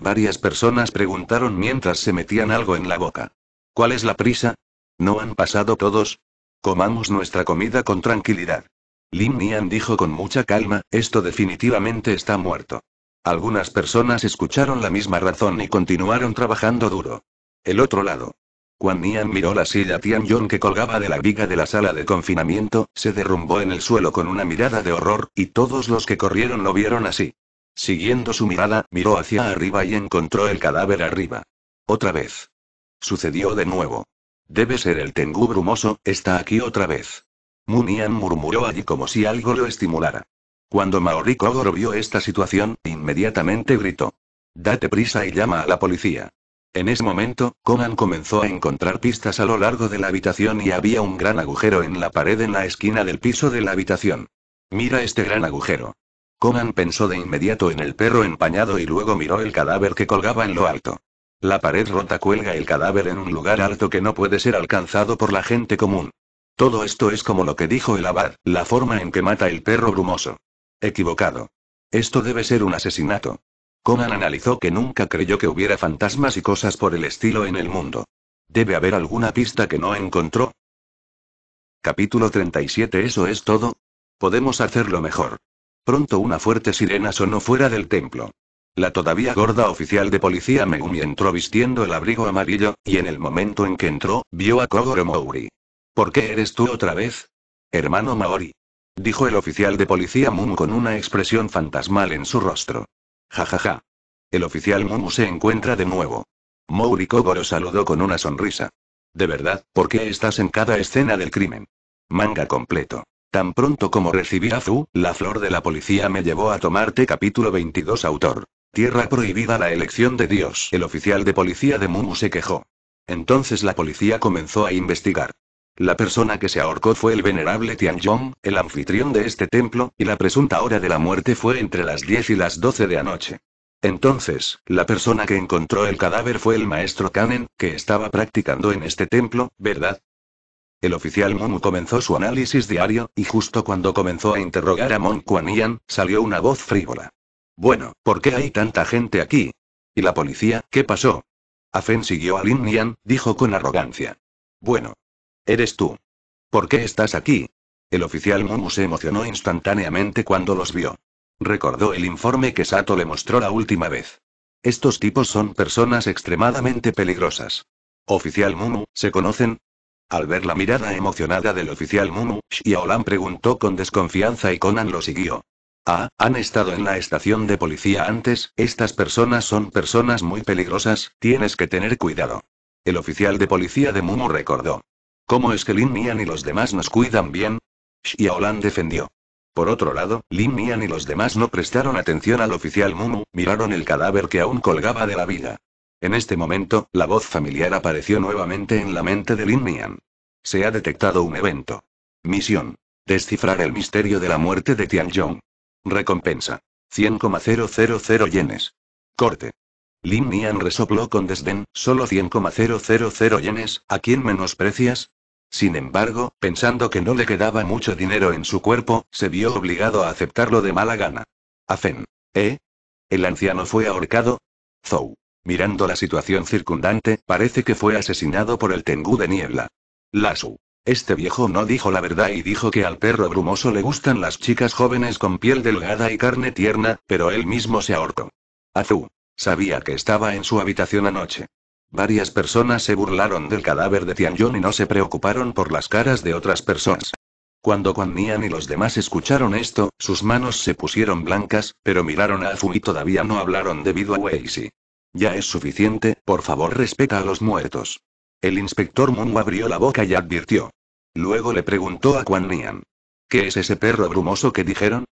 Varias personas preguntaron mientras se metían algo en la boca. ¿Cuál es la prisa? ¿No han pasado todos? Comamos nuestra comida con tranquilidad. Lin Nian dijo con mucha calma, esto definitivamente está muerto. Algunas personas escucharon la misma razón y continuaron trabajando duro. El otro lado. Quan Nian miró la silla Tianyong que colgaba de la viga de la sala de confinamiento, se derrumbó en el suelo con una mirada de horror, y todos los que corrieron lo vieron así. Siguiendo su mirada, miró hacia arriba y encontró el cadáver arriba. Otra vez. Sucedió de nuevo. Debe ser el Tengu brumoso, está aquí otra vez. Munian murmuró allí como si algo lo estimulara. Cuando Maori Kogoro vio esta situación, inmediatamente gritó. Date prisa y llama a la policía. En ese momento, Conan comenzó a encontrar pistas a lo largo de la habitación y había un gran agujero en la pared en la esquina del piso de la habitación. Mira este gran agujero. Conan pensó de inmediato en el perro empañado y luego miró el cadáver que colgaba en lo alto. La pared rota cuelga el cadáver en un lugar alto que no puede ser alcanzado por la gente común. Todo esto es como lo que dijo el abad, la forma en que mata el perro brumoso. Equivocado. Esto debe ser un asesinato. Conan analizó que nunca creyó que hubiera fantasmas y cosas por el estilo en el mundo. Debe haber alguna pista que no encontró. Capítulo 37 Eso es todo. Podemos hacerlo mejor. Pronto una fuerte sirena sonó fuera del templo. La todavía gorda oficial de policía Megumi entró vistiendo el abrigo amarillo, y en el momento en que entró, vio a Kogoro Mori. ¿Por qué eres tú otra vez? Hermano Maori. Dijo el oficial de policía Moon con una expresión fantasmal en su rostro. Jajaja. El oficial Mumu se encuentra de nuevo. Mouri Kogoro saludó con una sonrisa. De verdad, ¿por qué estás en cada escena del crimen? Manga completo. Tan pronto como recibí a la flor de la policía me llevó a tomarte capítulo 22 autor. Tierra prohibida la elección de Dios. El oficial de policía de Mumu se quejó. Entonces la policía comenzó a investigar. La persona que se ahorcó fue el venerable Yong, el anfitrión de este templo, y la presunta hora de la muerte fue entre las 10 y las 12 de anoche. Entonces, la persona que encontró el cadáver fue el maestro Kanen, que estaba practicando en este templo, ¿verdad? El oficial Momu comenzó su análisis diario, y justo cuando comenzó a interrogar a Mon Yan, salió una voz frívola. Bueno, ¿por qué hay tanta gente aquí? ¿Y la policía, qué pasó? Afen siguió a Lin Yan, dijo con arrogancia. Bueno, Eres tú. ¿Por qué estás aquí? El oficial Mumu se emocionó instantáneamente cuando los vio. Recordó el informe que Sato le mostró la última vez. Estos tipos son personas extremadamente peligrosas. Oficial Mumu, ¿se conocen? Al ver la mirada emocionada del oficial Mumu, Xiaolan preguntó con desconfianza y Conan lo siguió. Ah, han estado en la estación de policía antes, estas personas son personas muy peligrosas, tienes que tener cuidado. El oficial de policía de Mumu recordó. ¿Cómo es que Lin Mian y los demás nos cuidan bien? Xiaolan defendió. Por otro lado, Lin Mian y los demás no prestaron atención al oficial Mumu, miraron el cadáver que aún colgaba de la vida. En este momento, la voz familiar apareció nuevamente en la mente de Lin Mian. Se ha detectado un evento. Misión. Descifrar el misterio de la muerte de yong Recompensa. 100,000 yenes. Corte. Lin Nian resopló con desdén, solo 100,000 yenes, ¿a quién menosprecias? Sin embargo, pensando que no le quedaba mucho dinero en su cuerpo, se vio obligado a aceptarlo de mala gana. Afen. ¿Eh? ¿El anciano fue ahorcado? Zou. Mirando la situación circundante, parece que fue asesinado por el Tengu de Niebla. Lasu. Este viejo no dijo la verdad y dijo que al perro brumoso le gustan las chicas jóvenes con piel delgada y carne tierna, pero él mismo se ahorcó. Azu. Sabía que estaba en su habitación anoche. Varias personas se burlaron del cadáver de Yong y no se preocuparon por las caras de otras personas. Cuando Quan Nian y los demás escucharon esto, sus manos se pusieron blancas, pero miraron a Fu y todavía no hablaron debido a Si. Ya es suficiente, por favor respeta a los muertos. El inspector Mungo abrió la boca y advirtió. Luego le preguntó a Quan Nian. ¿Qué es ese perro brumoso que dijeron?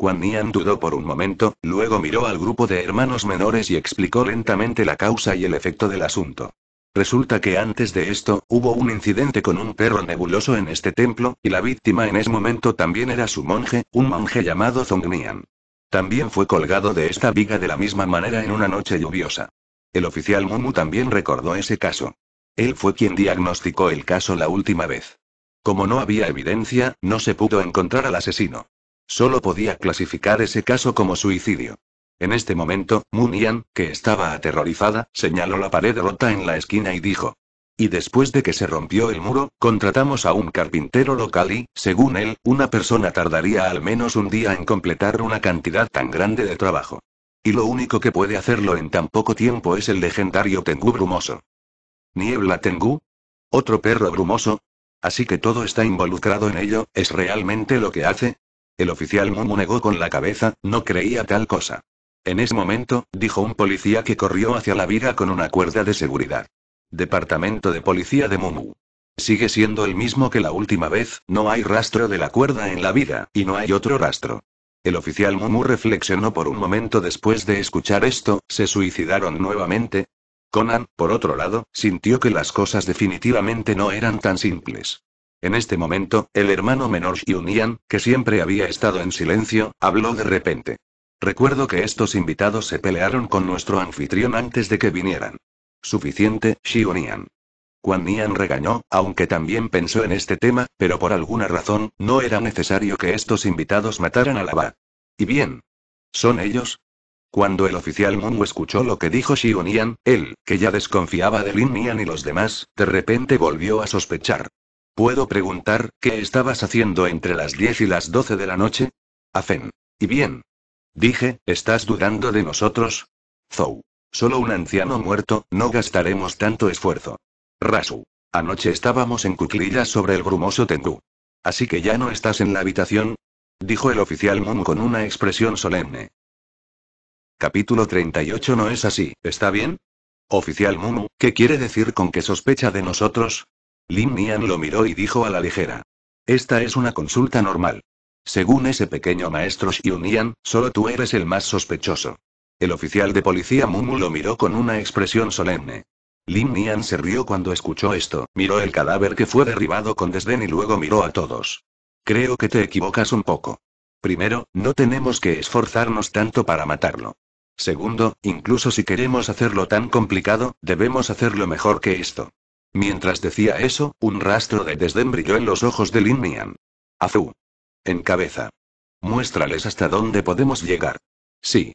Quan Nian dudó por un momento, luego miró al grupo de hermanos menores y explicó lentamente la causa y el efecto del asunto. Resulta que antes de esto, hubo un incidente con un perro nebuloso en este templo, y la víctima en ese momento también era su monje, un monje llamado Nian. También fue colgado de esta viga de la misma manera en una noche lluviosa. El oficial Mumu también recordó ese caso. Él fue quien diagnosticó el caso la última vez. Como no había evidencia, no se pudo encontrar al asesino. Solo podía clasificar ese caso como suicidio. En este momento, Munian, que estaba aterrorizada, señaló la pared rota en la esquina y dijo. Y después de que se rompió el muro, contratamos a un carpintero local y, según él, una persona tardaría al menos un día en completar una cantidad tan grande de trabajo. Y lo único que puede hacerlo en tan poco tiempo es el legendario Tengu brumoso. ¿Niebla Tengu? ¿Otro perro brumoso? Así que todo está involucrado en ello, ¿es realmente lo que hace? El oficial Mumu negó con la cabeza, no creía tal cosa. En ese momento, dijo un policía que corrió hacia la viga con una cuerda de seguridad. Departamento de Policía de Mumu. Sigue siendo el mismo que la última vez, no hay rastro de la cuerda en la viga, y no hay otro rastro. El oficial Mumu reflexionó por un momento después de escuchar esto, ¿se suicidaron nuevamente? Conan, por otro lado, sintió que las cosas definitivamente no eran tan simples. En este momento, el hermano menor Yunian, que siempre había estado en silencio, habló de repente. Recuerdo que estos invitados se pelearon con nuestro anfitrión antes de que vinieran. Suficiente, Xiunian. Quan Nian regañó, aunque también pensó en este tema, pero por alguna razón, no era necesario que estos invitados mataran a VA. ¿Y bien? ¿Son ellos? Cuando el oficial Mungo escuchó lo que dijo Xionian, él, que ya desconfiaba de Lin Nian y los demás, de repente volvió a sospechar. ¿Puedo preguntar, qué estabas haciendo entre las 10 y las 12 de la noche? Afen. Y bien. Dije, ¿estás dudando de nosotros? Zou. Solo un anciano muerto, no gastaremos tanto esfuerzo. Rasu. Anoche estábamos en cuclillas sobre el brumoso Tengu. Así que ya no estás en la habitación, dijo el oficial Mumu con una expresión solemne. Capítulo 38 No es así, ¿está bien? Oficial Mumu, ¿qué quiere decir con que sospecha de nosotros? Lin Nian lo miró y dijo a la ligera. Esta es una consulta normal. Según ese pequeño maestro Nian, solo tú eres el más sospechoso. El oficial de policía Mumu lo miró con una expresión solemne. Lin Nian se rió cuando escuchó esto, miró el cadáver que fue derribado con desdén y luego miró a todos. Creo que te equivocas un poco. Primero, no tenemos que esforzarnos tanto para matarlo. Segundo, incluso si queremos hacerlo tan complicado, debemos hacerlo mejor que esto. Mientras decía eso, un rastro de desdén brilló en los ojos de Lin Nian. Azu. En cabeza. Muéstrales hasta dónde podemos llegar. Sí.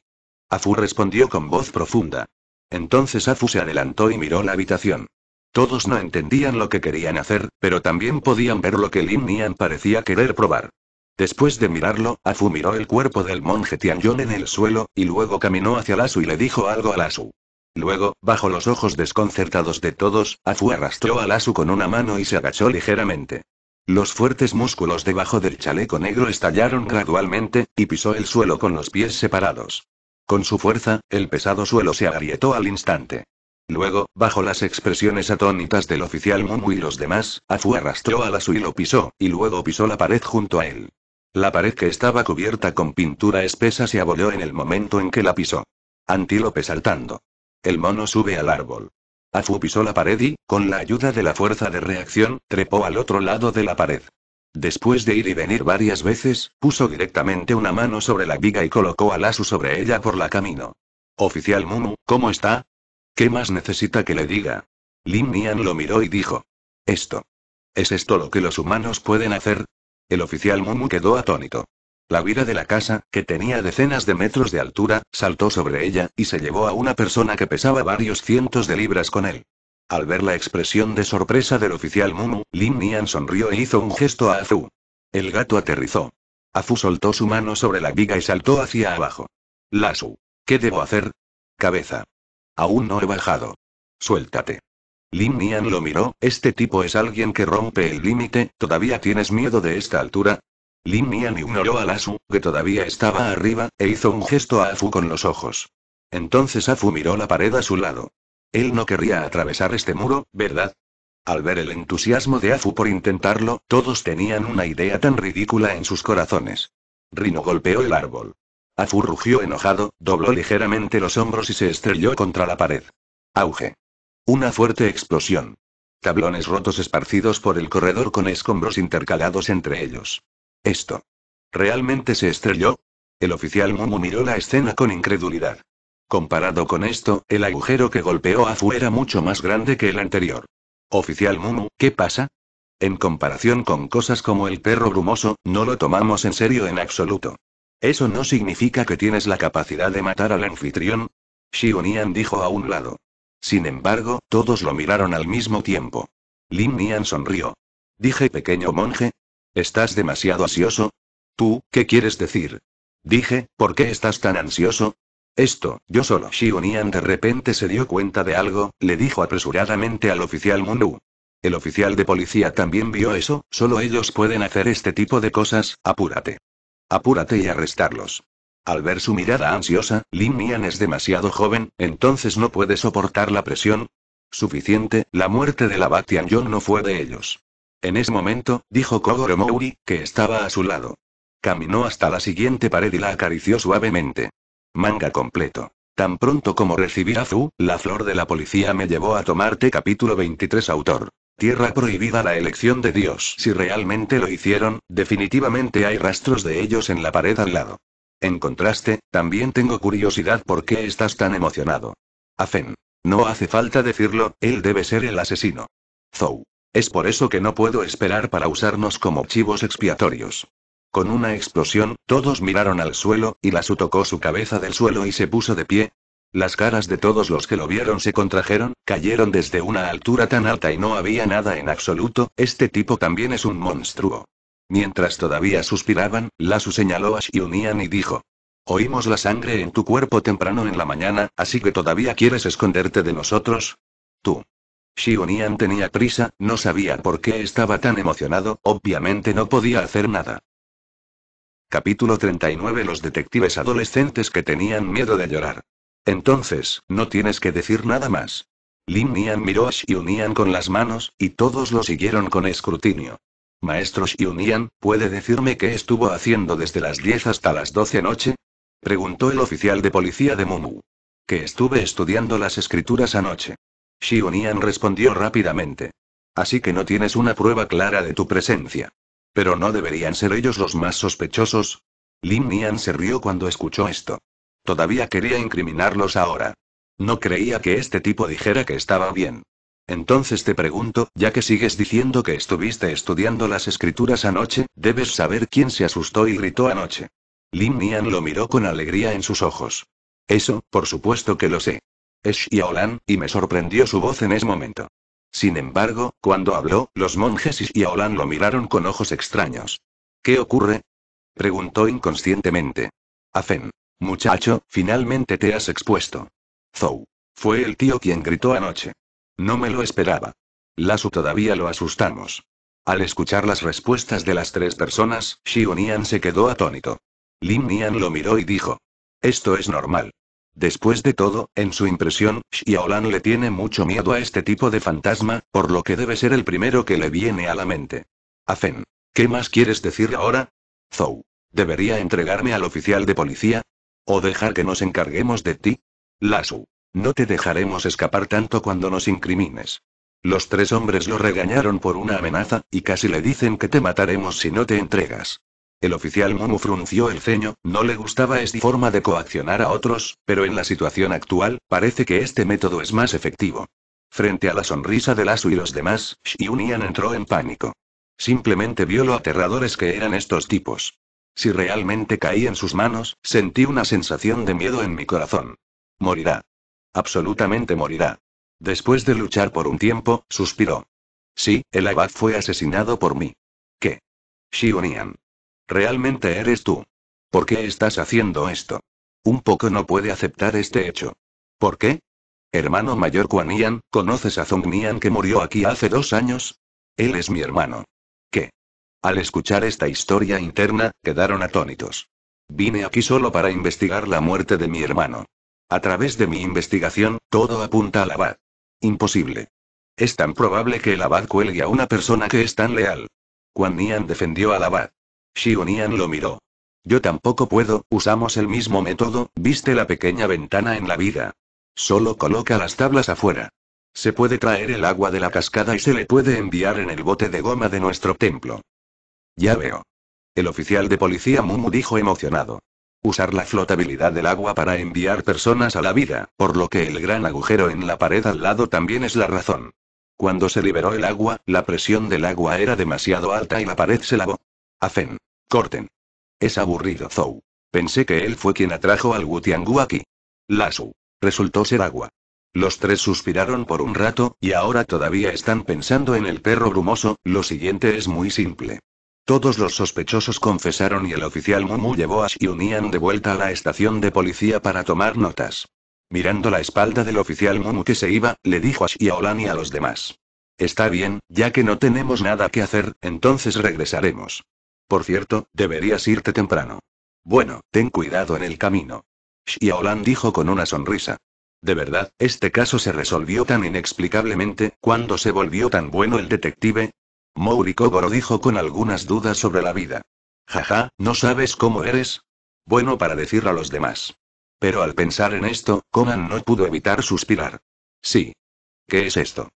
Afu respondió con voz profunda. Entonces Afu se adelantó y miró la habitación. Todos no entendían lo que querían hacer, pero también podían ver lo que Lin Nian parecía querer probar. Después de mirarlo, Afu miró el cuerpo del monje Tianyong en el suelo, y luego caminó hacia Lasu y le dijo algo a Lasu. Luego, bajo los ojos desconcertados de todos, Afu arrastró a Lasu con una mano y se agachó ligeramente. Los fuertes músculos debajo del chaleco negro estallaron gradualmente, y pisó el suelo con los pies separados. Con su fuerza, el pesado suelo se agrietó al instante. Luego, bajo las expresiones atónitas del oficial Mungu y los demás, Afu arrastró a Lasu y lo pisó, y luego pisó la pared junto a él. La pared que estaba cubierta con pintura espesa se abolló en el momento en que la pisó. Antílope saltando. El mono sube al árbol. Afu pisó la pared y, con la ayuda de la fuerza de reacción, trepó al otro lado de la pared. Después de ir y venir varias veces, puso directamente una mano sobre la viga y colocó a Lazu sobre ella por la camino. Oficial Mumu, ¿cómo está? ¿Qué más necesita que le diga? Lin Nian lo miró y dijo. Esto. ¿Es esto lo que los humanos pueden hacer? El oficial Mumu quedó atónito. La vira de la casa, que tenía decenas de metros de altura, saltó sobre ella, y se llevó a una persona que pesaba varios cientos de libras con él. Al ver la expresión de sorpresa del oficial Mumu, Lin Nian sonrió e hizo un gesto a Azu. El gato aterrizó. Azu soltó su mano sobre la viga y saltó hacia abajo. Lasu. ¿Qué debo hacer? Cabeza. Aún no he bajado. Suéltate. Lin Nian lo miró, este tipo es alguien que rompe el límite, ¿todavía tienes miedo de esta altura? Lin Mian ignoró a Lasu, que todavía estaba arriba, e hizo un gesto a Afu con los ojos. Entonces Afu miró la pared a su lado. Él no querría atravesar este muro, ¿verdad? Al ver el entusiasmo de Afu por intentarlo, todos tenían una idea tan ridícula en sus corazones. Rino golpeó el árbol. Afu rugió enojado, dobló ligeramente los hombros y se estrelló contra la pared. Auge. Una fuerte explosión. Tablones rotos esparcidos por el corredor con escombros intercalados entre ellos. Esto. ¿Realmente se estrelló? El oficial Mumu miró la escena con incredulidad. Comparado con esto, el agujero que golpeó a Fu era mucho más grande que el anterior. Oficial Mumu, ¿qué pasa? En comparación con cosas como el perro brumoso, no lo tomamos en serio en absoluto. Eso no significa que tienes la capacidad de matar al anfitrión. Shionian dijo a un lado. Sin embargo, todos lo miraron al mismo tiempo. Lin Nian sonrió. Dije pequeño monje, ¿Estás demasiado ansioso? ¿Tú, qué quieres decir? Dije, ¿por qué estás tan ansioso? Esto, yo solo. Shionian de repente se dio cuenta de algo, le dijo apresuradamente al oficial Munu. El oficial de policía también vio eso, solo ellos pueden hacer este tipo de cosas, apúrate. Apúrate y arrestarlos. Al ver su mirada ansiosa, Lin Nian es demasiado joven, entonces no puede soportar la presión. Suficiente, la muerte de la Batian Yong no fue de ellos. En ese momento, dijo Kogoro que estaba a su lado. Caminó hasta la siguiente pared y la acarició suavemente. Manga completo. Tan pronto como recibí a Zu, la flor de la policía me llevó a tomarte capítulo 23 autor. Tierra prohibida la elección de Dios. Si realmente lo hicieron, definitivamente hay rastros de ellos en la pared al lado. En contraste, también tengo curiosidad por qué estás tan emocionado. Afen. No hace falta decirlo, él debe ser el asesino. Zou. Es por eso que no puedo esperar para usarnos como chivos expiatorios. Con una explosión, todos miraron al suelo, y Lasu tocó su cabeza del suelo y se puso de pie. Las caras de todos los que lo vieron se contrajeron, cayeron desde una altura tan alta y no había nada en absoluto, este tipo también es un monstruo. Mientras todavía suspiraban, Lasu señaló a Shionian y dijo, Oímos la sangre en tu cuerpo temprano en la mañana, así que todavía quieres esconderte de nosotros. Tú. Xionian tenía prisa, no sabía por qué estaba tan emocionado, obviamente no podía hacer nada. Capítulo 39 Los detectives adolescentes que tenían miedo de llorar. Entonces, no tienes que decir nada más. Lin Nian miró a Xiunian con las manos, y todos lo siguieron con escrutinio. Maestro Xiunian, ¿puede decirme qué estuvo haciendo desde las 10 hasta las 12 noche? Preguntó el oficial de policía de Mumu. Que estuve estudiando las escrituras anoche. Xionian respondió rápidamente. Así que no tienes una prueba clara de tu presencia. Pero no deberían ser ellos los más sospechosos. Lin Nian se rió cuando escuchó esto. Todavía quería incriminarlos ahora. No creía que este tipo dijera que estaba bien. Entonces te pregunto, ya que sigues diciendo que estuviste estudiando las escrituras anoche, debes saber quién se asustó y gritó anoche. Lin Nian lo miró con alegría en sus ojos. Eso, por supuesto que lo sé es y me sorprendió su voz en ese momento. Sin embargo, cuando habló, los monjes y Xiaolan lo miraron con ojos extraños. ¿Qué ocurre? preguntó inconscientemente. Afen. Muchacho, finalmente te has expuesto. Zou. Fue el tío quien gritó anoche. No me lo esperaba. Lasu todavía lo asustamos. Al escuchar las respuestas de las tres personas, Xionian se quedó atónito. Lin Nian lo miró y dijo. Esto es normal. Después de todo, en su impresión, Xiaolan le tiene mucho miedo a este tipo de fantasma, por lo que debe ser el primero que le viene a la mente. Afen. ¿Qué más quieres decir ahora? Zhou, ¿Debería entregarme al oficial de policía? ¿O dejar que nos encarguemos de ti? Lasu. No te dejaremos escapar tanto cuando nos incrimines. Los tres hombres lo regañaron por una amenaza, y casi le dicen que te mataremos si no te entregas. El oficial Mumu frunció el ceño, no le gustaba esta forma de coaccionar a otros, pero en la situación actual, parece que este método es más efectivo. Frente a la sonrisa de Lasu y los demás, Shiunian entró en pánico. Simplemente vio lo aterradores que eran estos tipos. Si realmente caí en sus manos, sentí una sensación de miedo en mi corazón. Morirá. Absolutamente morirá. Después de luchar por un tiempo, suspiró. Sí, el abad fue asesinado por mí. ¿Qué? Shionian. Realmente eres tú. ¿Por qué estás haciendo esto? Un poco no puede aceptar este hecho. ¿Por qué? Hermano mayor Kuan Yan, ¿conoces a Zong Nian que murió aquí hace dos años? Él es mi hermano. ¿Qué? Al escuchar esta historia interna, quedaron atónitos. Vine aquí solo para investigar la muerte de mi hermano. A través de mi investigación, todo apunta al abad. Imposible. Es tan probable que el abad cuelgue a una persona que es tan leal. Kuan Nian defendió al abad. Shionian lo miró. Yo tampoco puedo, usamos el mismo método, viste la pequeña ventana en la vida. Solo coloca las tablas afuera. Se puede traer el agua de la cascada y se le puede enviar en el bote de goma de nuestro templo. Ya veo. El oficial de policía Mumu dijo emocionado. Usar la flotabilidad del agua para enviar personas a la vida, por lo que el gran agujero en la pared al lado también es la razón. Cuando se liberó el agua, la presión del agua era demasiado alta y la pared se lavó. Fen. Corten. Es aburrido Zou. Pensé que él fue quien atrajo al Wutiangu aquí. Lasu. Resultó ser agua. Los tres suspiraron por un rato, y ahora todavía están pensando en el perro brumoso, lo siguiente es muy simple. Todos los sospechosos confesaron y el oficial Mumu llevó a unían de vuelta a la estación de policía para tomar notas. Mirando la espalda del oficial Mumu que se iba, le dijo a Xiaolan y a los demás. Está bien, ya que no tenemos nada que hacer, entonces regresaremos. Por cierto, deberías irte temprano. Bueno, ten cuidado en el camino. Xiaolan dijo con una sonrisa. De verdad, este caso se resolvió tan inexplicablemente, cuando se volvió tan bueno el detective? Kogoro dijo con algunas dudas sobre la vida. Jaja, ¿no sabes cómo eres? Bueno para decirlo a los demás. Pero al pensar en esto, Conan no pudo evitar suspirar. Sí. ¿Qué es esto?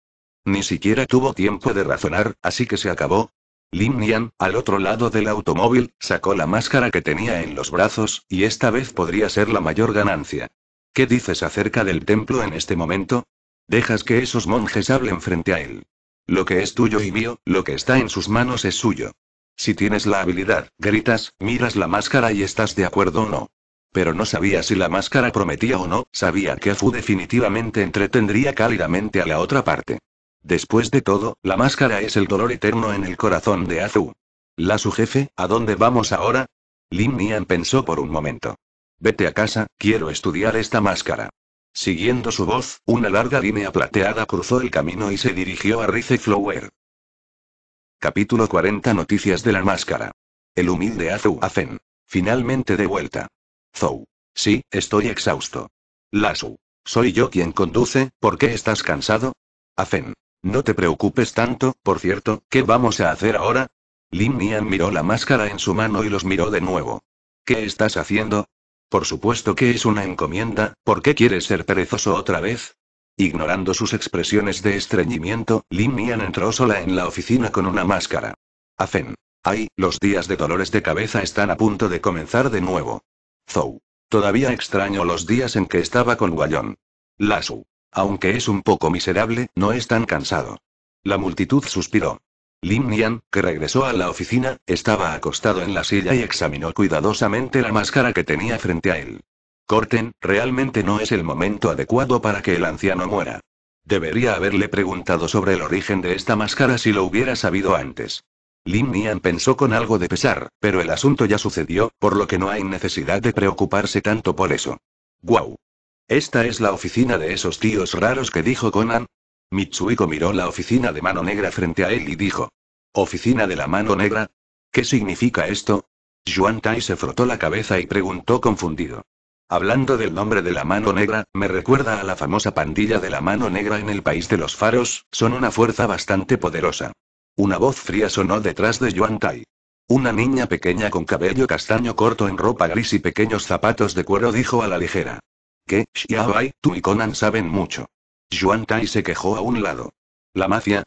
Ni siquiera tuvo tiempo de razonar, así que se acabó, Lin Nian, al otro lado del automóvil, sacó la máscara que tenía en los brazos, y esta vez podría ser la mayor ganancia. ¿Qué dices acerca del templo en este momento? Dejas que esos monjes hablen frente a él. Lo que es tuyo y mío, lo que está en sus manos es suyo. Si tienes la habilidad, gritas, miras la máscara y estás de acuerdo o no. Pero no sabía si la máscara prometía o no, sabía que Fu definitivamente entretendría cálidamente a la otra parte. Después de todo, la máscara es el dolor eterno en el corazón de Azu. La su jefe, ¿a dónde vamos ahora? Lin Nian pensó por un momento. Vete a casa, quiero estudiar esta máscara. Siguiendo su voz, una larga línea plateada cruzó el camino y se dirigió a Rice Flower. Capítulo 40 Noticias de la máscara. El humilde Azu Azen. Finalmente de vuelta. Zou. Sí, estoy exhausto. Lasu. Soy yo quien conduce, ¿por qué estás cansado? Afen. No te preocupes tanto, por cierto, ¿qué vamos a hacer ahora? Lin Nian miró la máscara en su mano y los miró de nuevo. ¿Qué estás haciendo? Por supuesto que es una encomienda, ¿por qué quieres ser perezoso otra vez? Ignorando sus expresiones de estreñimiento, Lin Nian entró sola en la oficina con una máscara. Afen. Ay, los días de dolores de cabeza están a punto de comenzar de nuevo. Zou. Todavía extraño los días en que estaba con Guayón. Lasu. Aunque es un poco miserable, no es tan cansado. La multitud suspiró. Lin Nian, que regresó a la oficina, estaba acostado en la silla y examinó cuidadosamente la máscara que tenía frente a él. Corten, realmente no es el momento adecuado para que el anciano muera. Debería haberle preguntado sobre el origen de esta máscara si lo hubiera sabido antes. Lin Nian pensó con algo de pesar, pero el asunto ya sucedió, por lo que no hay necesidad de preocuparse tanto por eso. ¡Guau! Esta es la oficina de esos tíos raros que dijo Conan. Mitsuiko miró la oficina de mano negra frente a él y dijo. ¿Oficina de la mano negra? ¿Qué significa esto? Yuan Tai se frotó la cabeza y preguntó confundido. Hablando del nombre de la mano negra, me recuerda a la famosa pandilla de la mano negra en el país de los faros, son una fuerza bastante poderosa. Una voz fría sonó detrás de Yuan Tai. Una niña pequeña con cabello castaño corto en ropa gris y pequeños zapatos de cuero dijo a la ligera que Xiaobai, tú y Conan saben mucho. Yuan Tai se quejó a un lado. La mafia.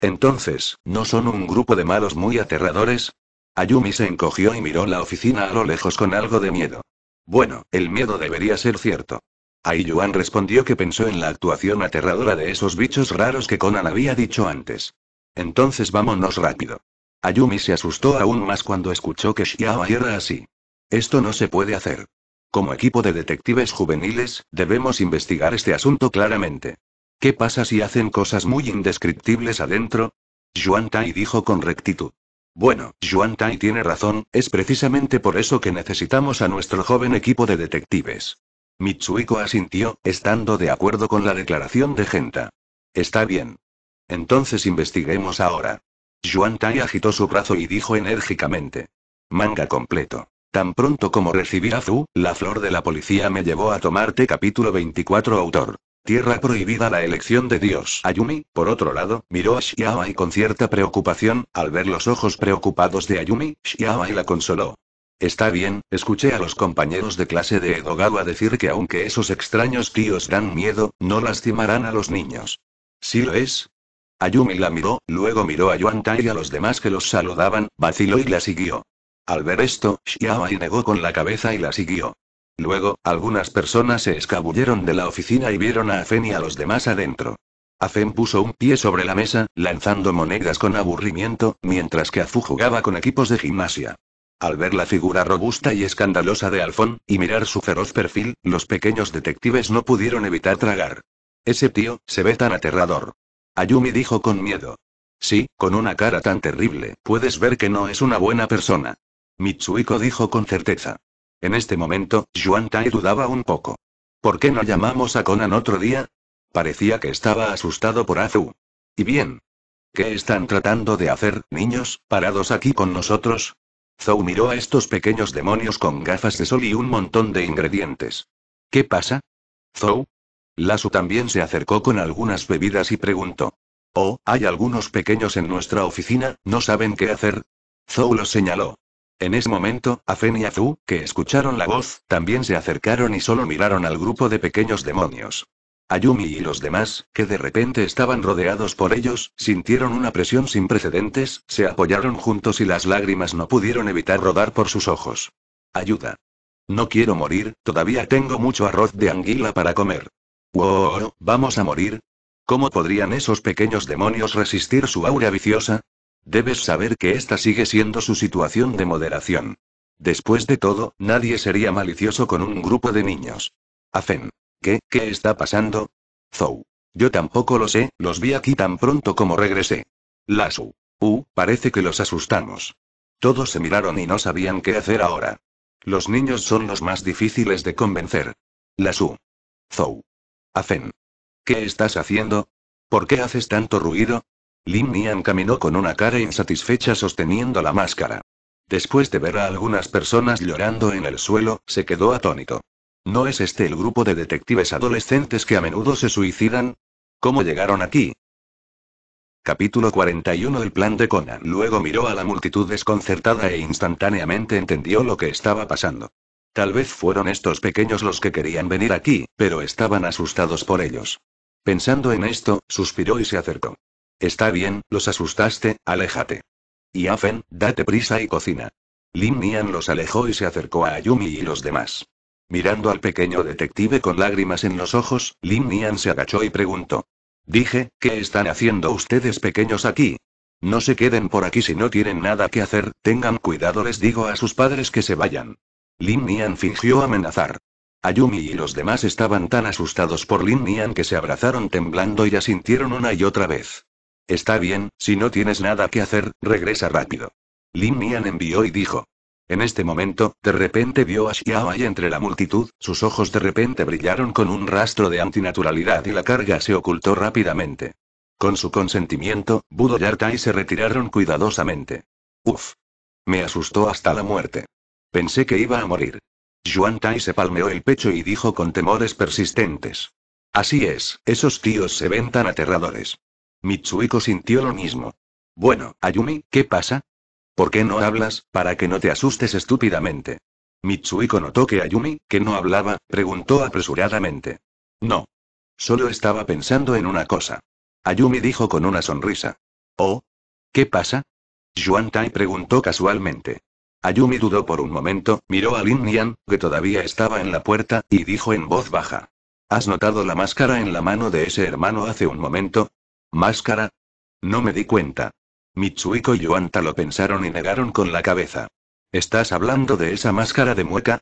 Entonces, ¿no son un grupo de malos muy aterradores? Ayumi se encogió y miró la oficina a lo lejos con algo de miedo. Bueno, el miedo debería ser cierto. Ahí Yuan respondió que pensó en la actuación aterradora de esos bichos raros que Conan había dicho antes. Entonces vámonos rápido. Ayumi se asustó aún más cuando escuchó que Xiaobai era así. Esto no se puede hacer. Como equipo de detectives juveniles, debemos investigar este asunto claramente. ¿Qué pasa si hacen cosas muy indescriptibles adentro? Yuan Tai dijo con rectitud. Bueno, Yuan Tai tiene razón, es precisamente por eso que necesitamos a nuestro joven equipo de detectives. Mitsuiko asintió, estando de acuerdo con la declaración de Genta. Está bien. Entonces investiguemos ahora. Yuan Tai agitó su brazo y dijo enérgicamente. Manga completo. Tan pronto como recibí a Fu, la flor de la policía me llevó a tomarte capítulo 24 autor. Tierra prohibida la elección de Dios. Ayumi, por otro lado, miró a y, con cierta preocupación, al ver los ojos preocupados de Ayumi, y la consoló. Está bien, escuché a los compañeros de clase de Edogawa decir que aunque esos extraños tíos dan miedo, no lastimarán a los niños. ¿Sí lo es? Ayumi la miró, luego miró a Yuan Tai y a los demás que los saludaban, vaciló y la siguió. Al ver esto, Xiaobai negó con la cabeza y la siguió. Luego, algunas personas se escabulleron de la oficina y vieron a Afen y a los demás adentro. Afen puso un pie sobre la mesa, lanzando monedas con aburrimiento, mientras que Afu jugaba con equipos de gimnasia. Al ver la figura robusta y escandalosa de Alfón, y mirar su feroz perfil, los pequeños detectives no pudieron evitar tragar. Ese tío, se ve tan aterrador. Ayumi dijo con miedo. Sí, con una cara tan terrible, puedes ver que no es una buena persona. Mitsuiko dijo con certeza. En este momento, Yuan Tai dudaba un poco. ¿Por qué no llamamos a Conan otro día? Parecía que estaba asustado por Azu. ¿Y bien? ¿Qué están tratando de hacer, niños, parados aquí con nosotros? Zou miró a estos pequeños demonios con gafas de sol y un montón de ingredientes. ¿Qué pasa? Zou? Lasu también se acercó con algunas bebidas y preguntó. Oh, hay algunos pequeños en nuestra oficina, no saben qué hacer. Zou los señaló. En ese momento, Afen y Azu, que escucharon la voz, también se acercaron y solo miraron al grupo de pequeños demonios. Ayumi y los demás, que de repente estaban rodeados por ellos, sintieron una presión sin precedentes, se apoyaron juntos y las lágrimas no pudieron evitar rodar por sus ojos. Ayuda. No quiero morir, todavía tengo mucho arroz de anguila para comer. Wow, vamos a morir. ¿Cómo podrían esos pequeños demonios resistir su aura viciosa? Debes saber que esta sigue siendo su situación de moderación. Después de todo, nadie sería malicioso con un grupo de niños. Afen. ¿Qué, qué está pasando? Zou. Yo tampoco lo sé, los vi aquí tan pronto como regresé. Lasu. Uh, parece que los asustamos. Todos se miraron y no sabían qué hacer ahora. Los niños son los más difíciles de convencer. Lasu. Zou. Afen. ¿Qué estás haciendo? ¿Por qué haces tanto ruido? Lim Nian caminó con una cara insatisfecha sosteniendo la máscara. Después de ver a algunas personas llorando en el suelo, se quedó atónito. ¿No es este el grupo de detectives adolescentes que a menudo se suicidan? ¿Cómo llegaron aquí? Capítulo 41 El plan de Conan. Luego miró a la multitud desconcertada e instantáneamente entendió lo que estaba pasando. Tal vez fueron estos pequeños los que querían venir aquí, pero estaban asustados por ellos. Pensando en esto, suspiró y se acercó. Está bien, los asustaste, aléjate. Y date prisa y cocina. Lin Nian los alejó y se acercó a Ayumi y los demás. Mirando al pequeño detective con lágrimas en los ojos, Lin Nian se agachó y preguntó. Dije, ¿qué están haciendo ustedes pequeños aquí? No se queden por aquí si no tienen nada que hacer, tengan cuidado, les digo a sus padres que se vayan. Lin Nian fingió amenazar. Ayumi y los demás estaban tan asustados por Lin Nian que se abrazaron temblando y asintieron una y otra vez. Está bien, si no tienes nada que hacer, regresa rápido. Lin Mian envió y dijo. En este momento, de repente vio a Xiao entre la multitud, sus ojos de repente brillaron con un rastro de antinaturalidad y la carga se ocultó rápidamente. Con su consentimiento, Budo y se retiraron cuidadosamente. Uf. Me asustó hasta la muerte. Pensé que iba a morir. Yuan Tai se palmeó el pecho y dijo con temores persistentes. Así es, esos tíos se ven tan aterradores. Mitsuiko sintió lo mismo. Bueno, Ayumi, ¿qué pasa? ¿Por qué no hablas, para que no te asustes estúpidamente? Mitsuiko notó que Ayumi, que no hablaba, preguntó apresuradamente. No. Solo estaba pensando en una cosa. Ayumi dijo con una sonrisa. Oh. ¿Qué pasa? Yuan Tai preguntó casualmente. Ayumi dudó por un momento, miró a Lin Nian, que todavía estaba en la puerta, y dijo en voz baja. ¿Has notado la máscara en la mano de ese hermano hace un momento? ¿Máscara? No me di cuenta. Mitsuiko y Yuanta lo pensaron y negaron con la cabeza. ¿Estás hablando de esa máscara de mueca?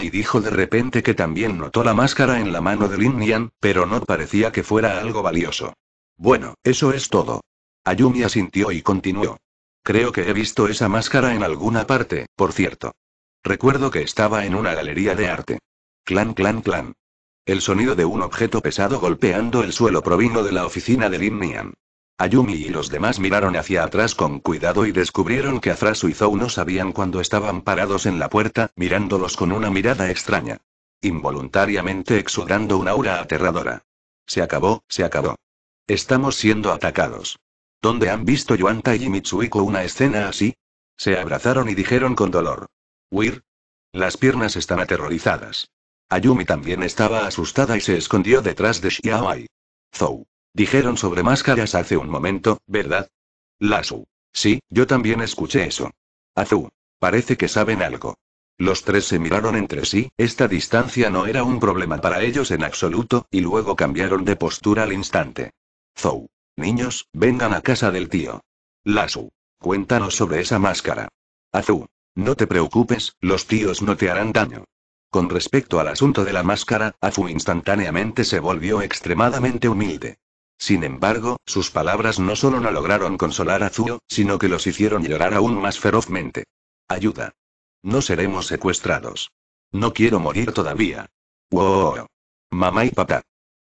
y dijo de repente que también notó la máscara en la mano de Lin Nian, pero no parecía que fuera algo valioso. Bueno, eso es todo. Ayumi asintió y continuó. Creo que he visto esa máscara en alguna parte, por cierto. Recuerdo que estaba en una galería de arte. Clan, clan, clan. El sonido de un objeto pesado golpeando el suelo provino de la oficina de Lin Nian. Ayumi y los demás miraron hacia atrás con cuidado y descubrieron que Afrasu y Zou no sabían cuando estaban parados en la puerta, mirándolos con una mirada extraña. Involuntariamente exudando un aura aterradora. Se acabó, se acabó. Estamos siendo atacados. ¿Dónde han visto Yuanta y Mitsuiko una escena así? Se abrazaron y dijeron con dolor. Weir. Las piernas están aterrorizadas. Ayumi también estaba asustada y se escondió detrás de Xiaoai. Zou. Dijeron sobre máscaras hace un momento, ¿verdad? Lasu. Sí, yo también escuché eso. Azu. Parece que saben algo. Los tres se miraron entre sí, esta distancia no era un problema para ellos en absoluto, y luego cambiaron de postura al instante. Zou. Niños, vengan a casa del tío. Lasu. Cuéntanos sobre esa máscara. Azu. No te preocupes, los tíos no te harán daño. Con respecto al asunto de la máscara, Afu instantáneamente se volvió extremadamente humilde. Sin embargo, sus palabras no solo no lograron consolar a Azu, sino que los hicieron llorar aún más ferozmente. Ayuda. No seremos secuestrados. No quiero morir todavía. Wow. Mamá y papá.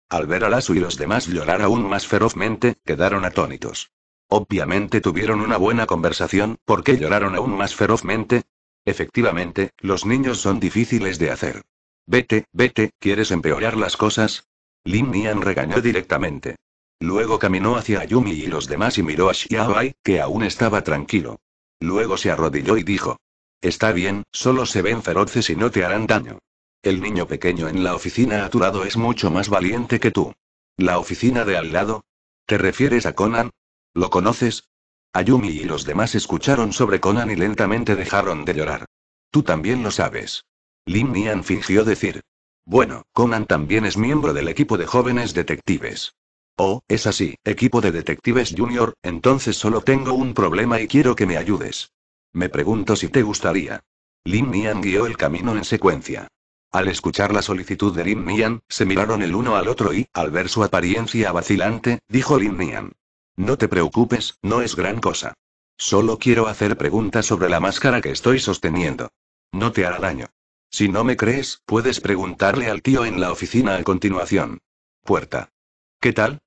Al ver a Lasu y los demás llorar aún más ferozmente, quedaron atónitos. Obviamente tuvieron una buena conversación, ¿por qué lloraron aún más ferozmente? Efectivamente, los niños son difíciles de hacer. Vete, vete, ¿quieres empeorar las cosas? Lin Nian regañó directamente. Luego caminó hacia Ayumi y los demás y miró a Xiaobai, que aún estaba tranquilo. Luego se arrodilló y dijo. Está bien, solo se ven feroces y no te harán daño. El niño pequeño en la oficina lado es mucho más valiente que tú. ¿La oficina de al lado? ¿Te refieres a Conan? ¿Lo conoces? Ayumi y los demás escucharon sobre Conan y lentamente dejaron de llorar. Tú también lo sabes. Lin Nian fingió decir. Bueno, Conan también es miembro del equipo de jóvenes detectives. Oh, es así, equipo de detectives junior, entonces solo tengo un problema y quiero que me ayudes. Me pregunto si te gustaría. Lin Nian guió el camino en secuencia. Al escuchar la solicitud de Lin Nian, se miraron el uno al otro y, al ver su apariencia vacilante, dijo Lin Nian. No te preocupes, no es gran cosa. Solo quiero hacer preguntas sobre la máscara que estoy sosteniendo. No te hará daño. Si no me crees, puedes preguntarle al tío en la oficina a continuación. Puerta. ¿Qué tal?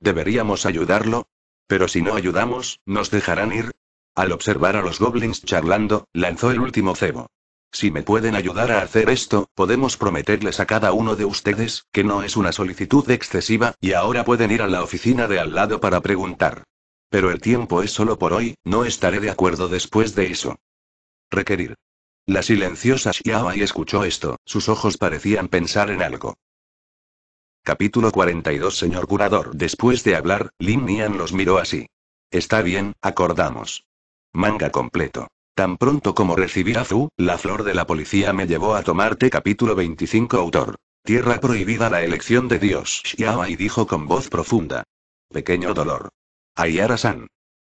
¿Deberíamos ayudarlo? Pero si no ayudamos, ¿nos dejarán ir? Al observar a los goblins charlando, lanzó el último cebo. Si me pueden ayudar a hacer esto, podemos prometerles a cada uno de ustedes que no es una solicitud excesiva, y ahora pueden ir a la oficina de al lado para preguntar. Pero el tiempo es solo por hoy, no estaré de acuerdo después de eso. Requerir. La silenciosa y escuchó esto, sus ojos parecían pensar en algo. Capítulo 42 Señor curador. Después de hablar, Lin Nian los miró así. Está bien, acordamos. Manga completo. Tan pronto como recibí a Fu, la flor de la policía me llevó a tomarte capítulo 25 autor. Tierra prohibida la elección de Dios. Xiaoai dijo con voz profunda. Pequeño dolor. Ayara-san.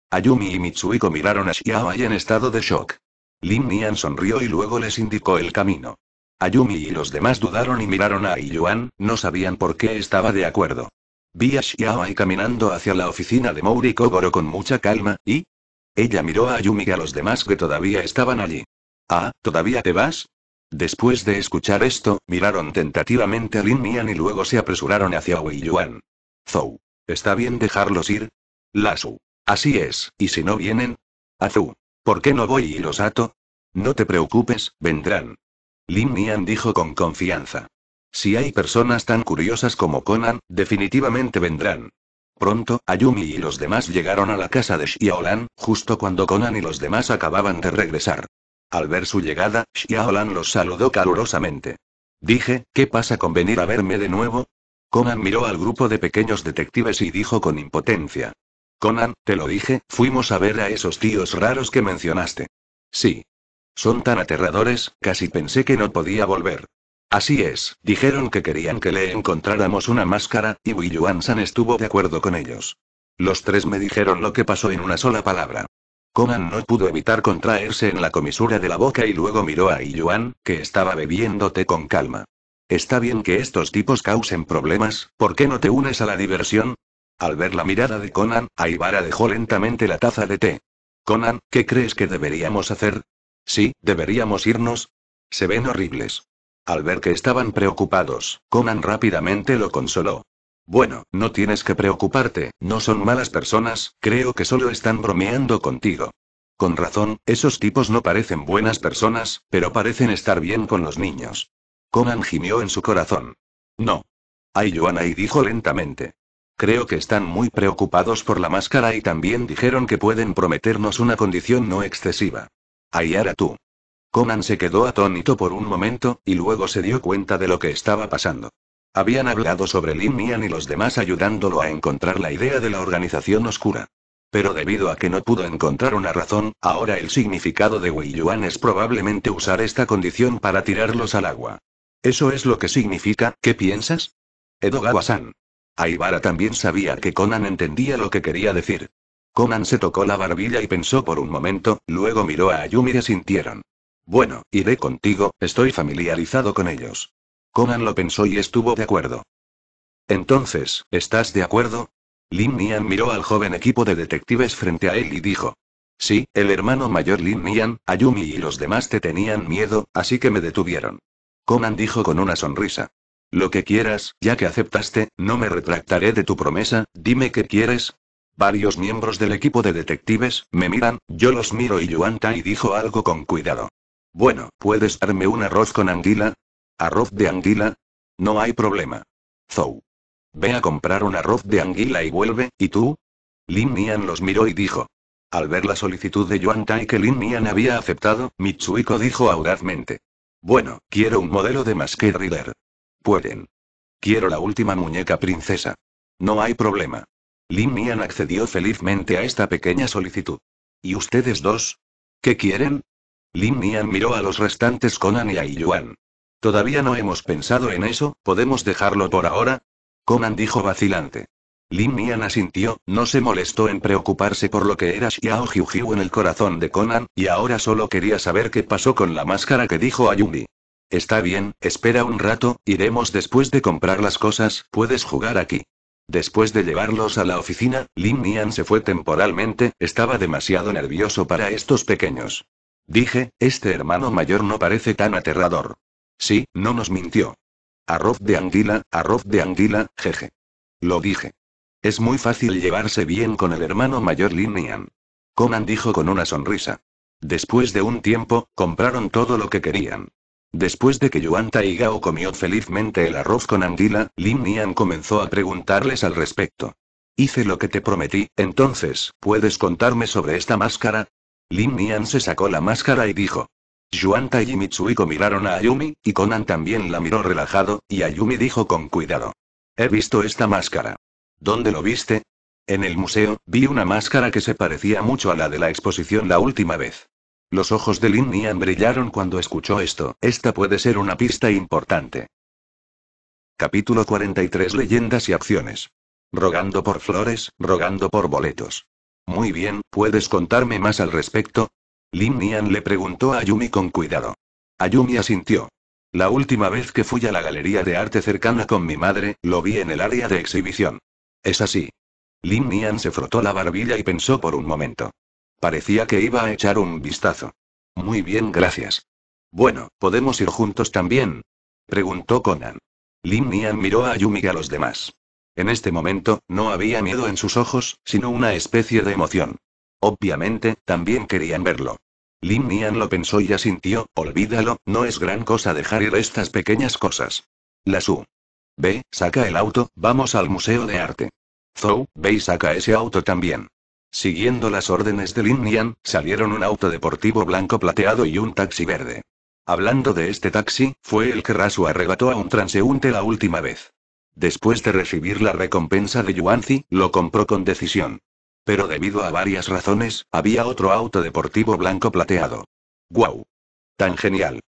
Ayumi y Mitsuiko miraron a Xiaoai en estado de shock. Lin Nian sonrió y luego les indicó el camino. Ayumi y los demás dudaron y miraron a Yuan, no sabían por qué estaba de acuerdo. Vi a Xiaoai caminando hacia la oficina de Mouri Kogoro con mucha calma, y, ella miró a Yumi y a los demás que todavía estaban allí. Ah, ¿todavía te vas? Después de escuchar esto, miraron tentativamente a Lin Mian y luego se apresuraron hacia Wei Yuan. Zhou, ¿Está bien dejarlos ir? Lasu. Así es, ¿y si no vienen? Azu. ¿Por qué no voy y los ato? No te preocupes, vendrán. Lin Mian dijo con confianza. Si hay personas tan curiosas como Conan, definitivamente vendrán. Pronto, Ayumi y los demás llegaron a la casa de Xiaolan, justo cuando Conan y los demás acababan de regresar. Al ver su llegada, Xiaolan los saludó calurosamente. Dije, ¿qué pasa con venir a verme de nuevo? Conan miró al grupo de pequeños detectives y dijo con impotencia. Conan, te lo dije, fuimos a ver a esos tíos raros que mencionaste. Sí. Son tan aterradores, casi pensé que no podía volver. Así es, dijeron que querían que le encontráramos una máscara, y yuan San estuvo de acuerdo con ellos. Los tres me dijeron lo que pasó en una sola palabra. Conan no pudo evitar contraerse en la comisura de la boca y luego miró a Yuan, que estaba bebiendo té con calma. Está bien que estos tipos causen problemas, ¿por qué no te unes a la diversión? Al ver la mirada de Conan, Aibara dejó lentamente la taza de té. Conan, ¿qué crees que deberíamos hacer? Sí, deberíamos irnos. Se ven horribles. Al ver que estaban preocupados, Conan rápidamente lo consoló. Bueno, no tienes que preocuparte, no son malas personas, creo que solo están bromeando contigo. Con razón, esos tipos no parecen buenas personas, pero parecen estar bien con los niños. Conan gimió en su corazón. No. Ay, y dijo lentamente. Creo que están muy preocupados por la máscara y también dijeron que pueden prometernos una condición no excesiva. Ayara tú. Conan se quedó atónito por un momento, y luego se dio cuenta de lo que estaba pasando. Habían hablado sobre Lin Mian y los demás ayudándolo a encontrar la idea de la organización oscura. Pero debido a que no pudo encontrar una razón, ahora el significado de Wei Yuan es probablemente usar esta condición para tirarlos al agua. Eso es lo que significa, ¿qué piensas? Edogawa-san. Aibara también sabía que Conan entendía lo que quería decir. Conan se tocó la barbilla y pensó por un momento, luego miró a Ayumi y sintieron. Bueno, iré contigo, estoy familiarizado con ellos. Conan lo pensó y estuvo de acuerdo. Entonces, ¿estás de acuerdo? Lin Nian miró al joven equipo de detectives frente a él y dijo. Sí, el hermano mayor Lin Nian, Ayumi y los demás te tenían miedo, así que me detuvieron. Conan dijo con una sonrisa. Lo que quieras, ya que aceptaste, no me retractaré de tu promesa, dime qué quieres. Varios miembros del equipo de detectives, me miran, yo los miro y Yuan Tai dijo algo con cuidado. Bueno, ¿puedes darme un arroz con anguila? ¿Arroz de anguila? No hay problema. Zou. Ve a comprar un arroz de anguila y vuelve, ¿y tú? Lin Mian los miró y dijo. Al ver la solicitud de Yuan Tai que Lin Mian había aceptado, Mitsuiko dijo audazmente. Bueno, quiero un modelo de masquerader. Rider. Pueden. Quiero la última muñeca princesa. No hay problema. Lin Mian accedió felizmente a esta pequeña solicitud. ¿Y ustedes dos? ¿Qué quieren? Lin Nian miró a los restantes Conan y a Yuan. Todavía no hemos pensado en eso, ¿podemos dejarlo por ahora? Conan dijo vacilante. Lin Nian asintió, no se molestó en preocuparse por lo que era Xiao Jiu Jiu en el corazón de Conan, y ahora solo quería saber qué pasó con la máscara que dijo a Yumi. Está bien, espera un rato, iremos después de comprar las cosas, puedes jugar aquí. Después de llevarlos a la oficina, Lin Nian se fue temporalmente, estaba demasiado nervioso para estos pequeños. Dije, este hermano mayor no parece tan aterrador. Sí, no nos mintió. Arroz de anguila, arroz de anguila, jeje. Lo dije. Es muy fácil llevarse bien con el hermano mayor Nian. Conan dijo con una sonrisa. Después de un tiempo, compraron todo lo que querían. Después de que Yuanta y Gao comió felizmente el arroz con anguila, Lin Nian comenzó a preguntarles al respecto. Hice lo que te prometí, entonces, ¿puedes contarme sobre esta máscara? Lin Nian se sacó la máscara y dijo. Yuan y Mitsuiko miraron a Ayumi, y Conan también la miró relajado, y Ayumi dijo con cuidado. He visto esta máscara. ¿Dónde lo viste? En el museo, vi una máscara que se parecía mucho a la de la exposición la última vez. Los ojos de Lin Nian brillaron cuando escuchó esto, esta puede ser una pista importante. Capítulo 43 Leyendas y acciones. Rogando por flores, rogando por boletos. Muy bien, ¿puedes contarme más al respecto? Lin Nian le preguntó a Yumi con cuidado. Ayumi asintió. La última vez que fui a la galería de arte cercana con mi madre, lo vi en el área de exhibición. Es así. Lin Nian se frotó la barbilla y pensó por un momento. Parecía que iba a echar un vistazo. Muy bien, gracias. Bueno, ¿podemos ir juntos también? Preguntó Conan. Lin Nian miró a Yumi y a los demás. En este momento, no había miedo en sus ojos, sino una especie de emoción. Obviamente, también querían verlo. Lin Nian lo pensó y asintió, olvídalo, no es gran cosa dejar ir estas pequeñas cosas. La Su, Ve, saca el auto, vamos al Museo de Arte. Zhou, ve y saca ese auto también. Siguiendo las órdenes de Lin Nian, salieron un auto deportivo blanco plateado y un taxi verde. Hablando de este taxi, fue el que Rasu arrebató a un transeúnte la última vez. Después de recibir la recompensa de Yuanzi, lo compró con decisión. Pero debido a varias razones, había otro auto deportivo blanco plateado. ¡Guau! Tan genial.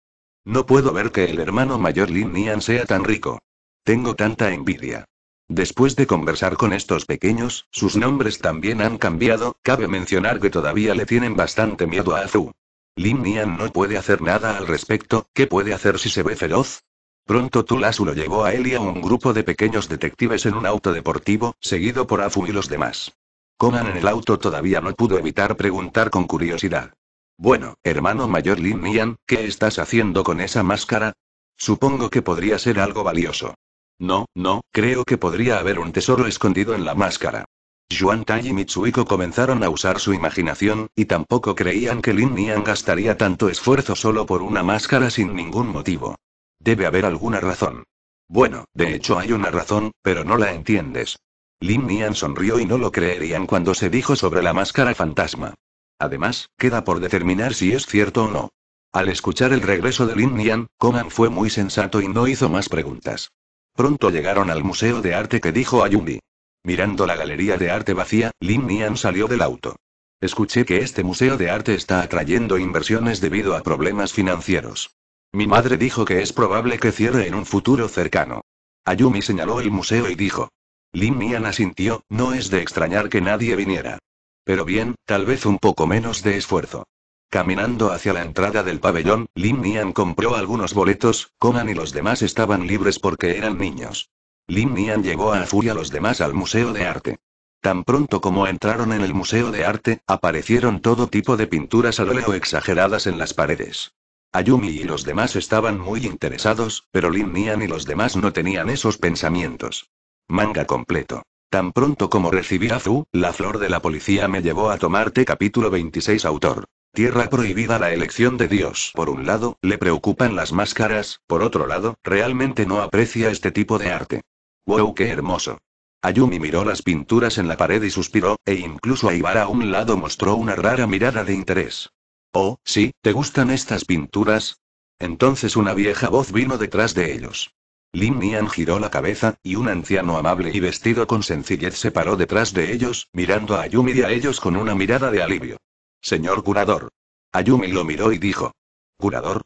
No puedo ver que el hermano mayor Lin Nian sea tan rico. Tengo tanta envidia. Después de conversar con estos pequeños, sus nombres también han cambiado, cabe mencionar que todavía le tienen bastante miedo a Azu. Lin Nian no puede hacer nada al respecto, ¿qué puede hacer si se ve feroz? Pronto Tulasu lo llevó a él y a un grupo de pequeños detectives en un auto deportivo, seguido por Afu y los demás. Conan en el auto todavía no pudo evitar preguntar con curiosidad. Bueno, hermano mayor Lin Nian, ¿qué estás haciendo con esa máscara? Supongo que podría ser algo valioso. No, no, creo que podría haber un tesoro escondido en la máscara. Yuan Tai y Mitsuiko comenzaron a usar su imaginación, y tampoco creían que Lin Nian gastaría tanto esfuerzo solo por una máscara sin ningún motivo. Debe haber alguna razón. Bueno, de hecho hay una razón, pero no la entiendes. Lin Nian sonrió y no lo creerían cuando se dijo sobre la máscara fantasma. Además, queda por determinar si es cierto o no. Al escuchar el regreso de Lin Nian, Conan fue muy sensato y no hizo más preguntas. Pronto llegaron al Museo de Arte que dijo a Yumi. Mirando la galería de arte vacía, Lin Nian salió del auto. Escuché que este museo de arte está atrayendo inversiones debido a problemas financieros. Mi madre dijo que es probable que cierre en un futuro cercano. Ayumi señaló el museo y dijo. Lin Mian asintió, no es de extrañar que nadie viniera. Pero bien, tal vez un poco menos de esfuerzo. Caminando hacia la entrada del pabellón, Lin Nian compró algunos boletos, Conan y los demás estaban libres porque eran niños. Lin Nian llegó a furia a los demás al Museo de Arte. Tan pronto como entraron en el Museo de Arte, aparecieron todo tipo de pinturas al óleo exageradas en las paredes. Ayumi y los demás estaban muy interesados, pero Lin Nian y los demás no tenían esos pensamientos. Manga completo. Tan pronto como recibí a Fu, la flor de la policía me llevó a tomarte capítulo 26 autor. Tierra prohibida la elección de Dios. Por un lado, le preocupan las máscaras, por otro lado, realmente no aprecia este tipo de arte. ¡Wow, qué hermoso! Ayumi miró las pinturas en la pared y suspiró, e incluso Aibara a un lado mostró una rara mirada de interés. Oh, sí, ¿te gustan estas pinturas? Entonces una vieja voz vino detrás de ellos. Lin Nian giró la cabeza, y un anciano amable y vestido con sencillez se paró detrás de ellos, mirando a Ayumi y a ellos con una mirada de alivio. Señor curador. Ayumi lo miró y dijo. ¿Curador?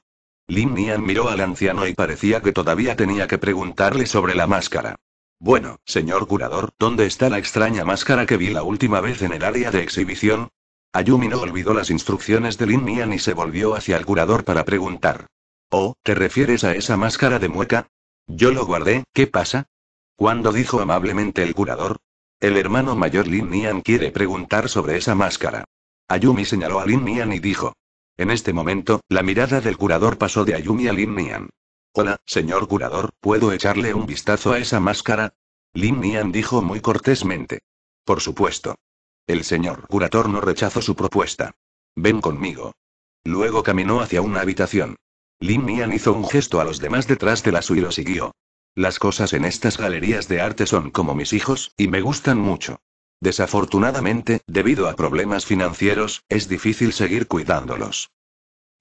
Lin Nian miró al anciano y parecía que todavía tenía que preguntarle sobre la máscara. Bueno, señor curador, ¿dónde está la extraña máscara que vi la última vez en el área de exhibición? Ayumi no olvidó las instrucciones de Lin Mian y se volvió hacia el curador para preguntar. Oh, ¿te refieres a esa máscara de mueca? Yo lo guardé, ¿qué pasa? Cuando dijo amablemente el curador. El hermano mayor Lin Mian quiere preguntar sobre esa máscara. Ayumi señaló a Lin Mian y dijo. En este momento, la mirada del curador pasó de Ayumi a Lin Mian. Hola, señor curador, ¿puedo echarle un vistazo a esa máscara? Lin Mian dijo muy cortésmente. Por supuesto. El señor curator no rechazó su propuesta. Ven conmigo. Luego caminó hacia una habitación. Lin Mian hizo un gesto a los demás detrás de la y lo siguió. Las cosas en estas galerías de arte son como mis hijos, y me gustan mucho. Desafortunadamente, debido a problemas financieros, es difícil seguir cuidándolos.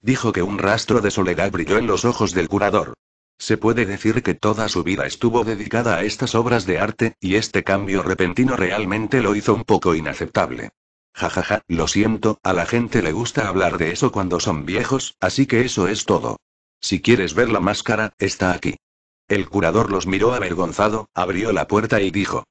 Dijo que un rastro de soledad brilló en los ojos del curador. Se puede decir que toda su vida estuvo dedicada a estas obras de arte, y este cambio repentino realmente lo hizo un poco inaceptable. Jajaja, lo siento, a la gente le gusta hablar de eso cuando son viejos, así que eso es todo. Si quieres ver la máscara, está aquí. El curador los miró avergonzado, abrió la puerta y dijo.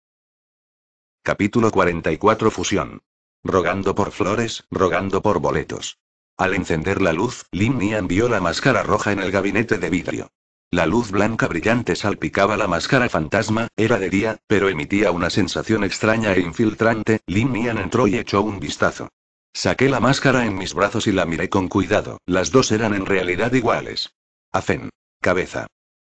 Capítulo 44 Fusión. Rogando por flores, rogando por boletos. Al encender la luz, Lin Nian vio la máscara roja en el gabinete de vidrio. La luz blanca brillante salpicaba la máscara fantasma, era de día, pero emitía una sensación extraña e infiltrante. Lin Nian entró y echó un vistazo. Saqué la máscara en mis brazos y la miré con cuidado, las dos eran en realidad iguales. Afen. Cabeza.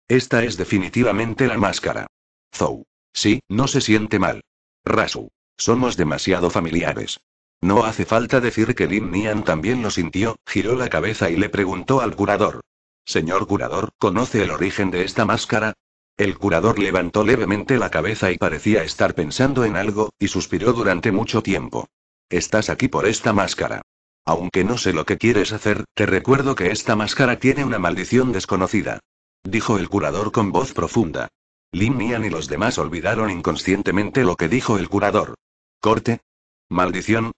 Esta es definitivamente la máscara. Zou. Sí, no se siente mal. Rasu. Somos demasiado familiares. No hace falta decir que Lin Nian también lo sintió, giró la cabeza y le preguntó al curador. Señor curador, ¿conoce el origen de esta máscara? El curador levantó levemente la cabeza y parecía estar pensando en algo, y suspiró durante mucho tiempo. Estás aquí por esta máscara. Aunque no sé lo que quieres hacer, te recuerdo que esta máscara tiene una maldición desconocida. Dijo el curador con voz profunda. Lin Nian y los demás olvidaron inconscientemente lo que dijo el curador. Corte. Maldición.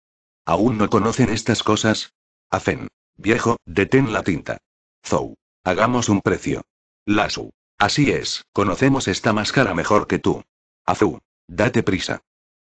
¿Aún no conocen estas cosas? Afen. Viejo, detén la tinta. Zou. Hagamos un precio. Lasu. Así es, conocemos esta máscara mejor que tú. Azu. Date prisa.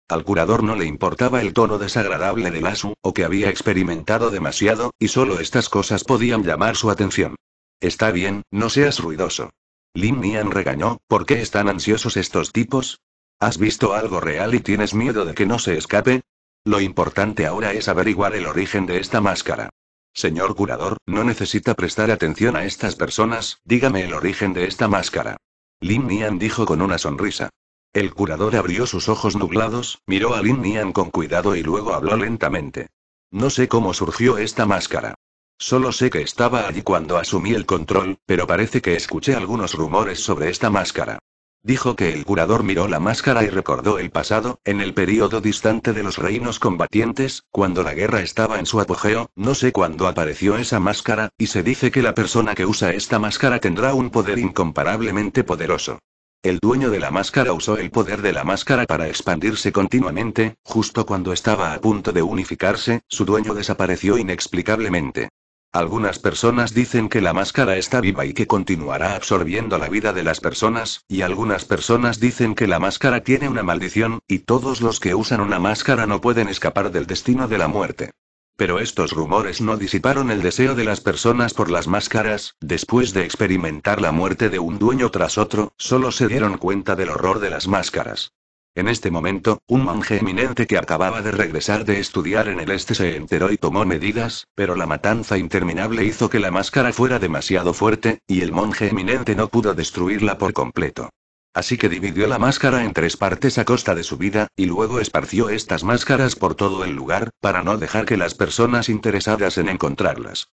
Al curador no le importaba el tono desagradable de Lasu, o que había experimentado demasiado, y solo estas cosas podían llamar su atención. Está bien, no seas ruidoso. Lin Nian regañó, ¿por qué están ansiosos estos tipos? ¿Has visto algo real y tienes miedo de que no se escape? Lo importante ahora es averiguar el origen de esta máscara. Señor curador, no necesita prestar atención a estas personas, dígame el origen de esta máscara. Lin Nian dijo con una sonrisa. El curador abrió sus ojos nublados, miró a Lin Nian con cuidado y luego habló lentamente. No sé cómo surgió esta máscara. Solo sé que estaba allí cuando asumí el control, pero parece que escuché algunos rumores sobre esta máscara. Dijo que el curador miró la máscara y recordó el pasado, en el período distante de los reinos combatientes, cuando la guerra estaba en su apogeo, no sé cuándo apareció esa máscara, y se dice que la persona que usa esta máscara tendrá un poder incomparablemente poderoso. El dueño de la máscara usó el poder de la máscara para expandirse continuamente, justo cuando estaba a punto de unificarse, su dueño desapareció inexplicablemente. Algunas personas dicen que la máscara está viva y que continuará absorbiendo la vida de las personas, y algunas personas dicen que la máscara tiene una maldición, y todos los que usan una máscara no pueden escapar del destino de la muerte. Pero estos rumores no disiparon el deseo de las personas por las máscaras, después de experimentar la muerte de un dueño tras otro, solo se dieron cuenta del horror de las máscaras. En este momento, un monje eminente que acababa de regresar de estudiar en el este se enteró y tomó medidas, pero la matanza interminable hizo que la máscara fuera demasiado fuerte, y el monje eminente no pudo destruirla por completo. Así que dividió la máscara en tres partes a costa de su vida, y luego esparció estas máscaras por todo el lugar, para no dejar que las personas interesadas en encontrarlas.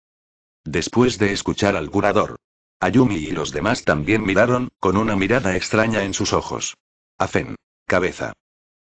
Después de escuchar al curador, Ayumi y los demás también miraron, con una mirada extraña en sus ojos. Afen cabeza.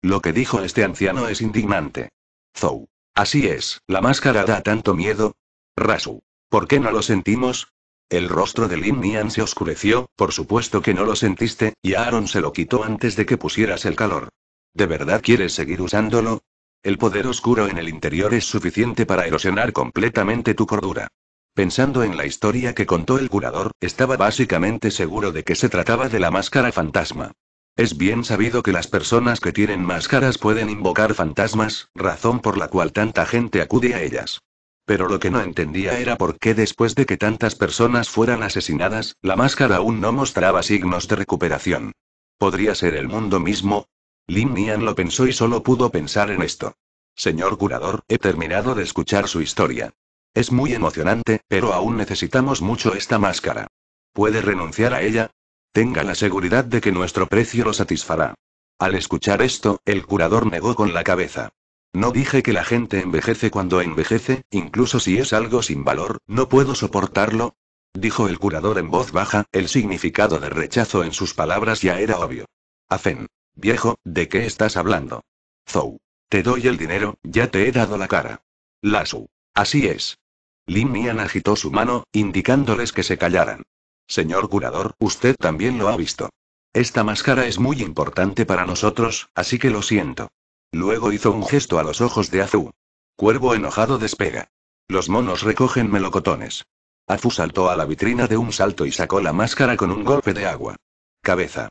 Lo que dijo este anciano es indignante. Zou. Así es, la máscara da tanto miedo. Rasu. ¿Por qué no lo sentimos? El rostro de Lin Nian se oscureció, por supuesto que no lo sentiste, y Aaron se lo quitó antes de que pusieras el calor. ¿De verdad quieres seguir usándolo? El poder oscuro en el interior es suficiente para erosionar completamente tu cordura. Pensando en la historia que contó el curador, estaba básicamente seguro de que se trataba de la máscara fantasma. Es bien sabido que las personas que tienen máscaras pueden invocar fantasmas, razón por la cual tanta gente acude a ellas. Pero lo que no entendía era por qué después de que tantas personas fueran asesinadas, la máscara aún no mostraba signos de recuperación. ¿Podría ser el mundo mismo? Lin Nian lo pensó y solo pudo pensar en esto. Señor curador, he terminado de escuchar su historia. Es muy emocionante, pero aún necesitamos mucho esta máscara. ¿Puede renunciar a ella? Tenga la seguridad de que nuestro precio lo satisfará. Al escuchar esto, el curador negó con la cabeza. No dije que la gente envejece cuando envejece, incluso si es algo sin valor, no puedo soportarlo. Dijo el curador en voz baja, el significado de rechazo en sus palabras ya era obvio. Afen. Viejo, ¿de qué estás hablando? Zou. Te doy el dinero, ya te he dado la cara. Lasu. Así es. Lin Mian agitó su mano, indicándoles que se callaran. Señor curador, usted también lo ha visto. Esta máscara es muy importante para nosotros, así que lo siento. Luego hizo un gesto a los ojos de Azu. Cuervo enojado despega. Los monos recogen melocotones. Azu saltó a la vitrina de un salto y sacó la máscara con un golpe de agua. Cabeza.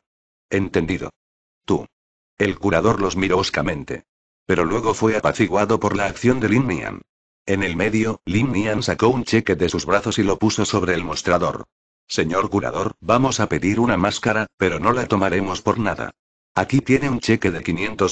Entendido. Tú. El curador los miró oscamente. Pero luego fue apaciguado por la acción de Lin Nian. En el medio, Lin Nian sacó un cheque de sus brazos y lo puso sobre el mostrador. Señor curador, vamos a pedir una máscara, pero no la tomaremos por nada. Aquí tiene un cheque de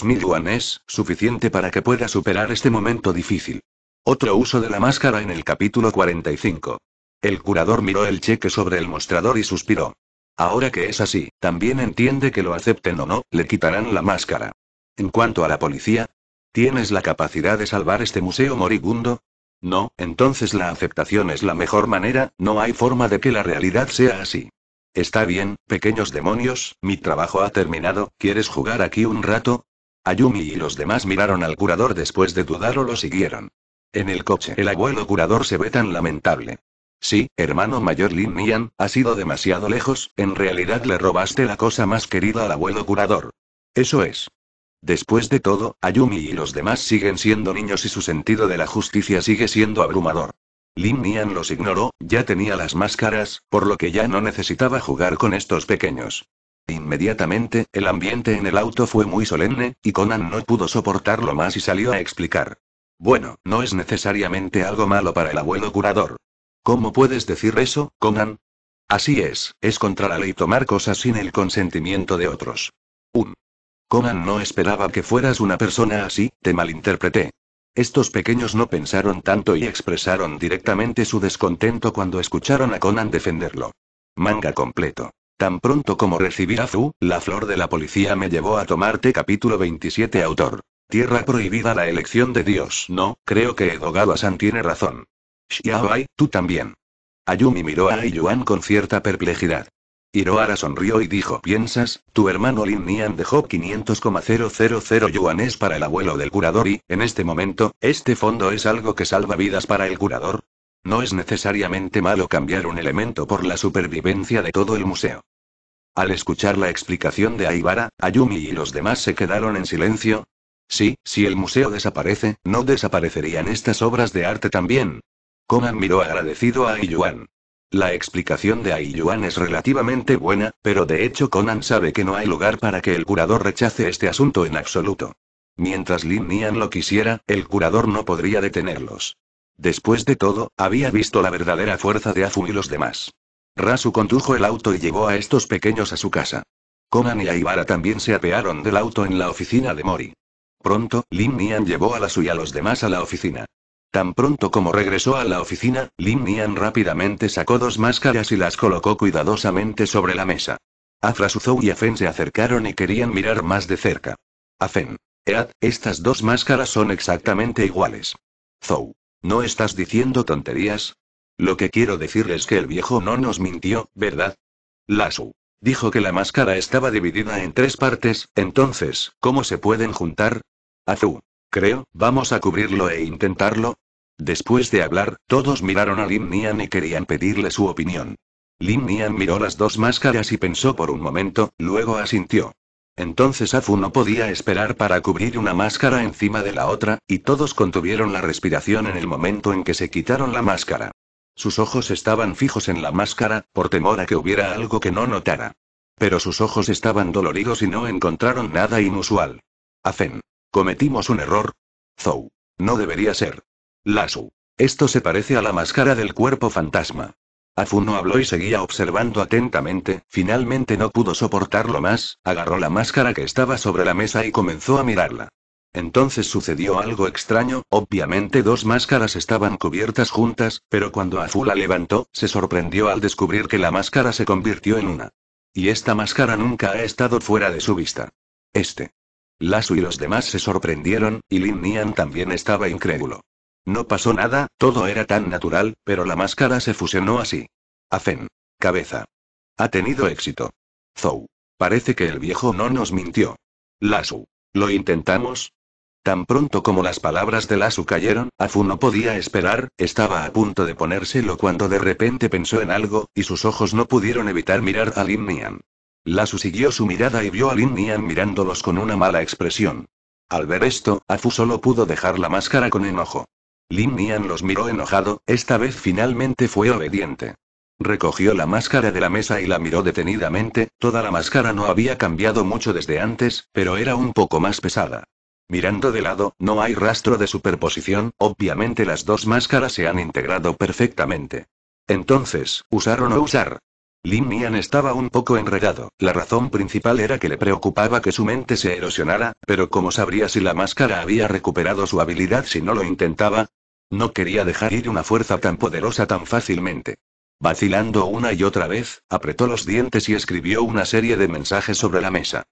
mil yuanes, suficiente para que pueda superar este momento difícil. Otro uso de la máscara en el capítulo 45. El curador miró el cheque sobre el mostrador y suspiró. Ahora que es así, también entiende que lo acepten o no, le quitarán la máscara. En cuanto a la policía, ¿tienes la capacidad de salvar este museo moribundo? No, entonces la aceptación es la mejor manera, no hay forma de que la realidad sea así. Está bien, pequeños demonios, mi trabajo ha terminado, ¿quieres jugar aquí un rato? Ayumi y los demás miraron al curador después de dudar o lo siguieron. En el coche el abuelo curador se ve tan lamentable. Sí, hermano mayor Lin Mian, has sido demasiado lejos, en realidad le robaste la cosa más querida al abuelo curador. Eso es. Después de todo, Ayumi y los demás siguen siendo niños y su sentido de la justicia sigue siendo abrumador. Lin Nian los ignoró, ya tenía las máscaras, por lo que ya no necesitaba jugar con estos pequeños. Inmediatamente, el ambiente en el auto fue muy solemne, y Conan no pudo soportarlo más y salió a explicar. Bueno, no es necesariamente algo malo para el abuelo curador. ¿Cómo puedes decir eso, Conan? Así es, es contra la ley tomar cosas sin el consentimiento de otros. Un Conan no esperaba que fueras una persona así, te malinterpreté. Estos pequeños no pensaron tanto y expresaron directamente su descontento cuando escucharon a Conan defenderlo. Manga completo. Tan pronto como recibí a Fu, la flor de la policía me llevó a tomarte capítulo 27 autor. Tierra prohibida la elección de Dios. No, creo que Edogawa-san tiene razón. Xiaobai, tú también. Ayumi miró a Yuan con cierta perplejidad. Hirohara sonrió y dijo: Piensas, tu hermano Lin Nian dejó 500,000 yuanes para el abuelo del curador y, en este momento, este fondo es algo que salva vidas para el curador. No es necesariamente malo cambiar un elemento por la supervivencia de todo el museo. Al escuchar la explicación de Aibara, Ayumi y los demás se quedaron en silencio. Sí, si el museo desaparece, no desaparecerían estas obras de arte también. Conan miró agradecido a Yuan. La explicación de Aiyuan es relativamente buena, pero de hecho Conan sabe que no hay lugar para que el curador rechace este asunto en absoluto. Mientras Lin Nian lo quisiera, el curador no podría detenerlos. Después de todo, había visto la verdadera fuerza de Afu y los demás. Rasu condujo el auto y llevó a estos pequeños a su casa. Conan y Aibara también se apearon del auto en la oficina de Mori. Pronto, Lin Nian llevó a la suya a los demás a la oficina. Tan pronto como regresó a la oficina, Lin Nian rápidamente sacó dos máscaras y las colocó cuidadosamente sobre la mesa. Afra Zhou y Afen se acercaron y querían mirar más de cerca. Afen. Ead, estas dos máscaras son exactamente iguales. Zou. ¿No estás diciendo tonterías? Lo que quiero decir es que el viejo no nos mintió, ¿verdad? Lasu. Dijo que la máscara estaba dividida en tres partes, entonces, ¿cómo se pueden juntar? Azu. Creo, vamos a cubrirlo e intentarlo. Después de hablar, todos miraron a Lin Nian y querían pedirle su opinión. Lin Nian miró las dos máscaras y pensó por un momento, luego asintió. Entonces Afu no podía esperar para cubrir una máscara encima de la otra, y todos contuvieron la respiración en el momento en que se quitaron la máscara. Sus ojos estaban fijos en la máscara, por temor a que hubiera algo que no notara. Pero sus ojos estaban doloridos y no encontraron nada inusual. Afen. Cometimos un error. Zou. No debería ser. Lasu. Esto se parece a la máscara del cuerpo fantasma. Afu no habló y seguía observando atentamente, finalmente no pudo soportarlo más, agarró la máscara que estaba sobre la mesa y comenzó a mirarla. Entonces sucedió algo extraño, obviamente dos máscaras estaban cubiertas juntas, pero cuando Afu la levantó, se sorprendió al descubrir que la máscara se convirtió en una. Y esta máscara nunca ha estado fuera de su vista. Este. Lasu y los demás se sorprendieron, y Lin Nian también estaba incrédulo. No pasó nada, todo era tan natural, pero la máscara se fusionó así. Afen. Cabeza. Ha tenido éxito. Zou. Parece que el viejo no nos mintió. Lasu. ¿Lo intentamos? Tan pronto como las palabras de Lasu cayeron, Afu no podía esperar, estaba a punto de ponérselo cuando de repente pensó en algo, y sus ojos no pudieron evitar mirar a Lin Nian. Lasu siguió su mirada y vio a Lin Nian mirándolos con una mala expresión. Al ver esto, Afu solo pudo dejar la máscara con enojo. Lin Nian los miró enojado, esta vez finalmente fue obediente. Recogió la máscara de la mesa y la miró detenidamente, toda la máscara no había cambiado mucho desde antes, pero era un poco más pesada. Mirando de lado, no hay rastro de superposición, obviamente las dos máscaras se han integrado perfectamente. Entonces, ¿usar o no usar? Lin Mian estaba un poco enredado, la razón principal era que le preocupaba que su mente se erosionara, pero ¿cómo sabría si la máscara había recuperado su habilidad si no lo intentaba? No quería dejar ir una fuerza tan poderosa tan fácilmente. Vacilando una y otra vez, apretó los dientes y escribió una serie de mensajes sobre la mesa.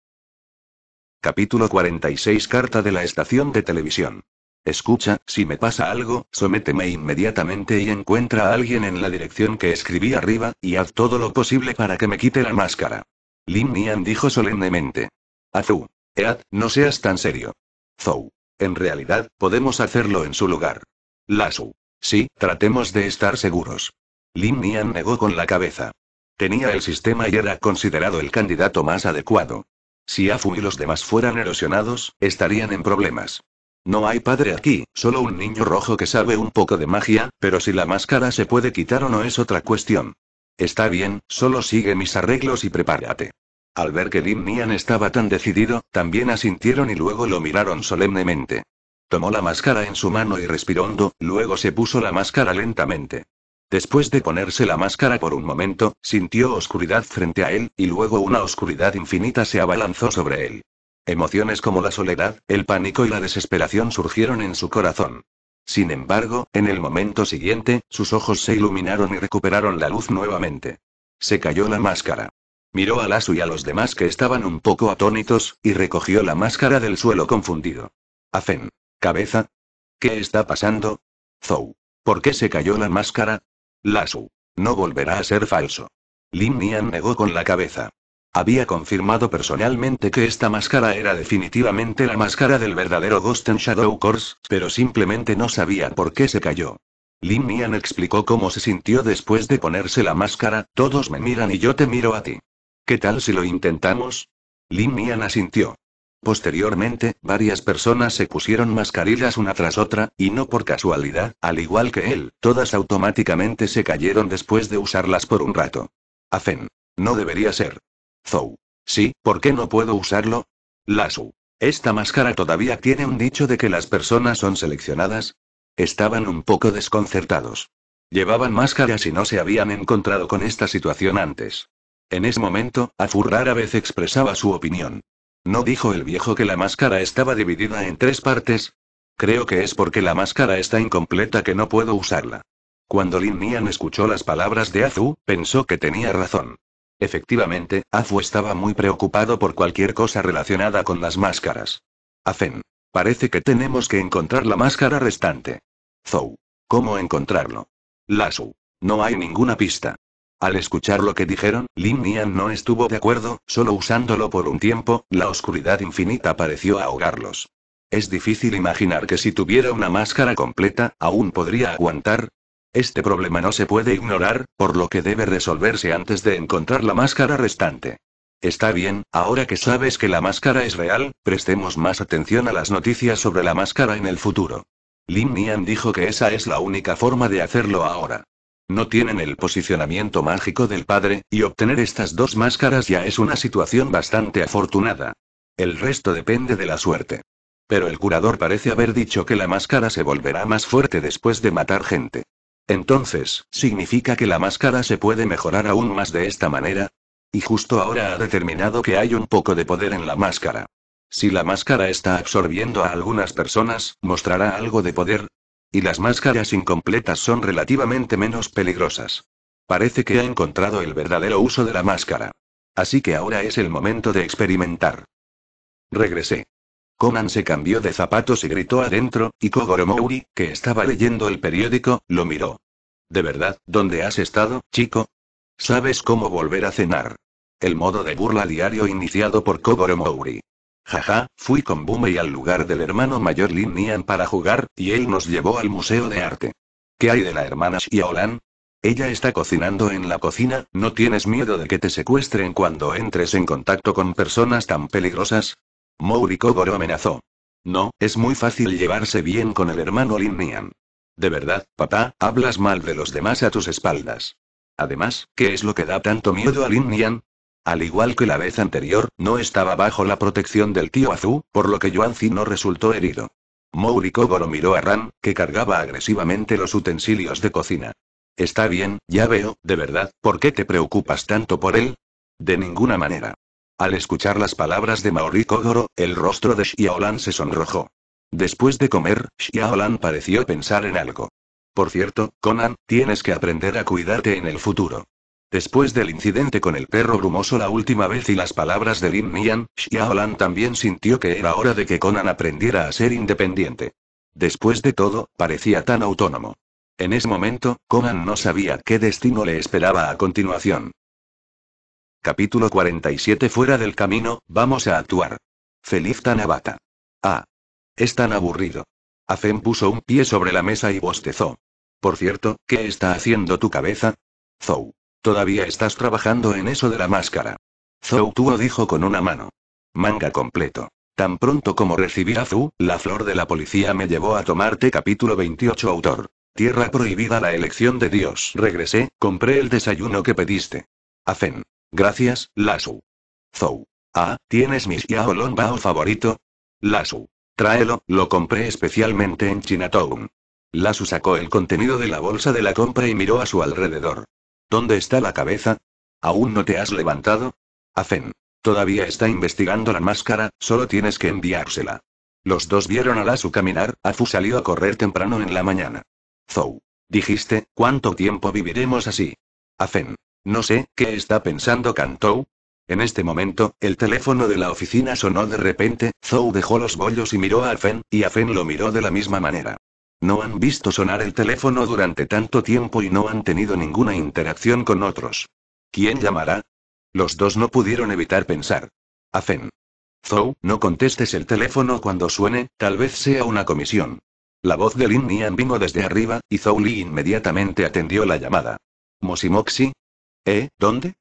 Capítulo 46 Carta de la estación de televisión. Escucha, si me pasa algo, sométeme inmediatamente y encuentra a alguien en la dirección que escribí arriba, y haz todo lo posible para que me quite la máscara. Lin Nian dijo solemnemente. Azu. Ead, no seas tan serio. Zou. En realidad, podemos hacerlo en su lugar. Lasu. Sí, tratemos de estar seguros. Lin Nian negó con la cabeza. Tenía el sistema y era considerado el candidato más adecuado. Si Afu y los demás fueran erosionados, estarían en problemas. No hay padre aquí, solo un niño rojo que sabe un poco de magia, pero si la máscara se puede quitar o no es otra cuestión. Está bien, solo sigue mis arreglos y prepárate. Al ver que Lim Nian estaba tan decidido, también asintieron y luego lo miraron solemnemente. Tomó la máscara en su mano y respiró hondo, luego se puso la máscara lentamente. Después de ponerse la máscara por un momento, sintió oscuridad frente a él, y luego una oscuridad infinita se abalanzó sobre él. Emociones como la soledad, el pánico y la desesperación surgieron en su corazón. Sin embargo, en el momento siguiente, sus ojos se iluminaron y recuperaron la luz nuevamente. Se cayó la máscara. Miró a Lasu y a los demás que estaban un poco atónitos, y recogió la máscara del suelo confundido. Afen. Cabeza. ¿Qué está pasando? Zou. ¿Por qué se cayó la máscara? Lasu. No volverá a ser falso. Lin Nian negó con la cabeza. Había confirmado personalmente que esta máscara era definitivamente la máscara del verdadero Ghost en Shadow Course, pero simplemente no sabía por qué se cayó. Lin Mian explicó cómo se sintió después de ponerse la máscara, todos me miran y yo te miro a ti. ¿Qué tal si lo intentamos? Lin Mian asintió. Posteriormente, varias personas se pusieron mascarillas una tras otra, y no por casualidad, al igual que él, todas automáticamente se cayeron después de usarlas por un rato. Afen. No debería ser. Zou. Sí, ¿por qué no puedo usarlo? Lasu. Esta máscara todavía tiene un dicho de que las personas son seleccionadas. Estaban un poco desconcertados. Llevaban máscaras y no se habían encontrado con esta situación antes. En ese momento, Azu rara vez expresaba su opinión. ¿No dijo el viejo que la máscara estaba dividida en tres partes? Creo que es porque la máscara está incompleta que no puedo usarla. Cuando Lin Nian escuchó las palabras de Azu, pensó que tenía razón. Efectivamente, Azu estaba muy preocupado por cualquier cosa relacionada con las máscaras. Azen. Parece que tenemos que encontrar la máscara restante. Zou. ¿Cómo encontrarlo? Lasu. No hay ninguna pista. Al escuchar lo que dijeron, Lin Nian no estuvo de acuerdo, solo usándolo por un tiempo, la oscuridad infinita pareció ahogarlos. Es difícil imaginar que si tuviera una máscara completa, aún podría aguantar, este problema no se puede ignorar, por lo que debe resolverse antes de encontrar la máscara restante. Está bien, ahora que sabes que la máscara es real, prestemos más atención a las noticias sobre la máscara en el futuro. Lin Nian dijo que esa es la única forma de hacerlo ahora. No tienen el posicionamiento mágico del padre, y obtener estas dos máscaras ya es una situación bastante afortunada. El resto depende de la suerte. Pero el curador parece haber dicho que la máscara se volverá más fuerte después de matar gente. Entonces, ¿significa que la máscara se puede mejorar aún más de esta manera? Y justo ahora ha determinado que hay un poco de poder en la máscara. Si la máscara está absorbiendo a algunas personas, mostrará algo de poder. Y las máscaras incompletas son relativamente menos peligrosas. Parece que ha encontrado el verdadero uso de la máscara. Así que ahora es el momento de experimentar. Regresé. Conan se cambió de zapatos y gritó adentro, y Kogoromouri, que estaba leyendo el periódico, lo miró. ¿De verdad, dónde has estado, chico? ¿Sabes cómo volver a cenar? El modo de burla diario iniciado por Kogoromouri. Jaja, fui con Bume al lugar del hermano mayor Lin Nian para jugar, y él nos llevó al Museo de Arte. ¿Qué hay de la hermana Xiaolan? Ella está cocinando en la cocina, ¿no tienes miedo de que te secuestren cuando entres en contacto con personas tan peligrosas? Kogoro amenazó. No, es muy fácil llevarse bien con el hermano Lin Nian. De verdad, papá, hablas mal de los demás a tus espaldas. Además, ¿qué es lo que da tanto miedo a Lin Nian? Al igual que la vez anterior, no estaba bajo la protección del tío Azu, por lo que Yuanzi no resultó herido. Kogoro miró a Ran, que cargaba agresivamente los utensilios de cocina. Está bien, ya veo, de verdad, ¿por qué te preocupas tanto por él? De ninguna manera. Al escuchar las palabras de Maori Kogoro, el rostro de Xiaolan se sonrojó. Después de comer, Xiaolan pareció pensar en algo. Por cierto, Conan, tienes que aprender a cuidarte en el futuro. Después del incidente con el perro brumoso la última vez y las palabras de Lin Mian, Xiaolan también sintió que era hora de que Conan aprendiera a ser independiente. Después de todo, parecía tan autónomo. En ese momento, Conan no sabía qué destino le esperaba a continuación. Capítulo 47 Fuera del camino, vamos a actuar. Feliz Tanabata. Ah. Es tan aburrido. Azen puso un pie sobre la mesa y bostezó. Por cierto, ¿qué está haciendo tu cabeza? Zou. Todavía estás trabajando en eso de la máscara. Zou tuvo dijo con una mano. Manga completo. Tan pronto como recibí a Zou, la flor de la policía me llevó a tomarte capítulo 28 autor. Tierra prohibida la elección de Dios. Regresé, compré el desayuno que pediste. Azen. Gracias, Lasu. Zou. Ah, ¿tienes mi Long Bao favorito? Lasu. Tráelo, lo compré especialmente en Chinatown. Lasu sacó el contenido de la bolsa de la compra y miró a su alrededor. ¿Dónde está la cabeza? ¿Aún no te has levantado? Afen. Todavía está investigando la máscara, solo tienes que enviársela. Los dos vieron a Lasu caminar, Afu salió a correr temprano en la mañana. Zou. Dijiste, ¿cuánto tiempo viviremos así? Afen. No sé, ¿qué está pensando Cantou? En este momento, el teléfono de la oficina sonó de repente, Zou dejó los bollos y miró a Fen y Fen lo miró de la misma manera. No han visto sonar el teléfono durante tanto tiempo y no han tenido ninguna interacción con otros. ¿Quién llamará? Los dos no pudieron evitar pensar. A Fen, Zou, no contestes el teléfono cuando suene, tal vez sea una comisión. La voz de Lin Nian vino desde arriba, y Zou Li inmediatamente atendió la llamada. Mosimoxi, ¿Eh? ¿Dónde?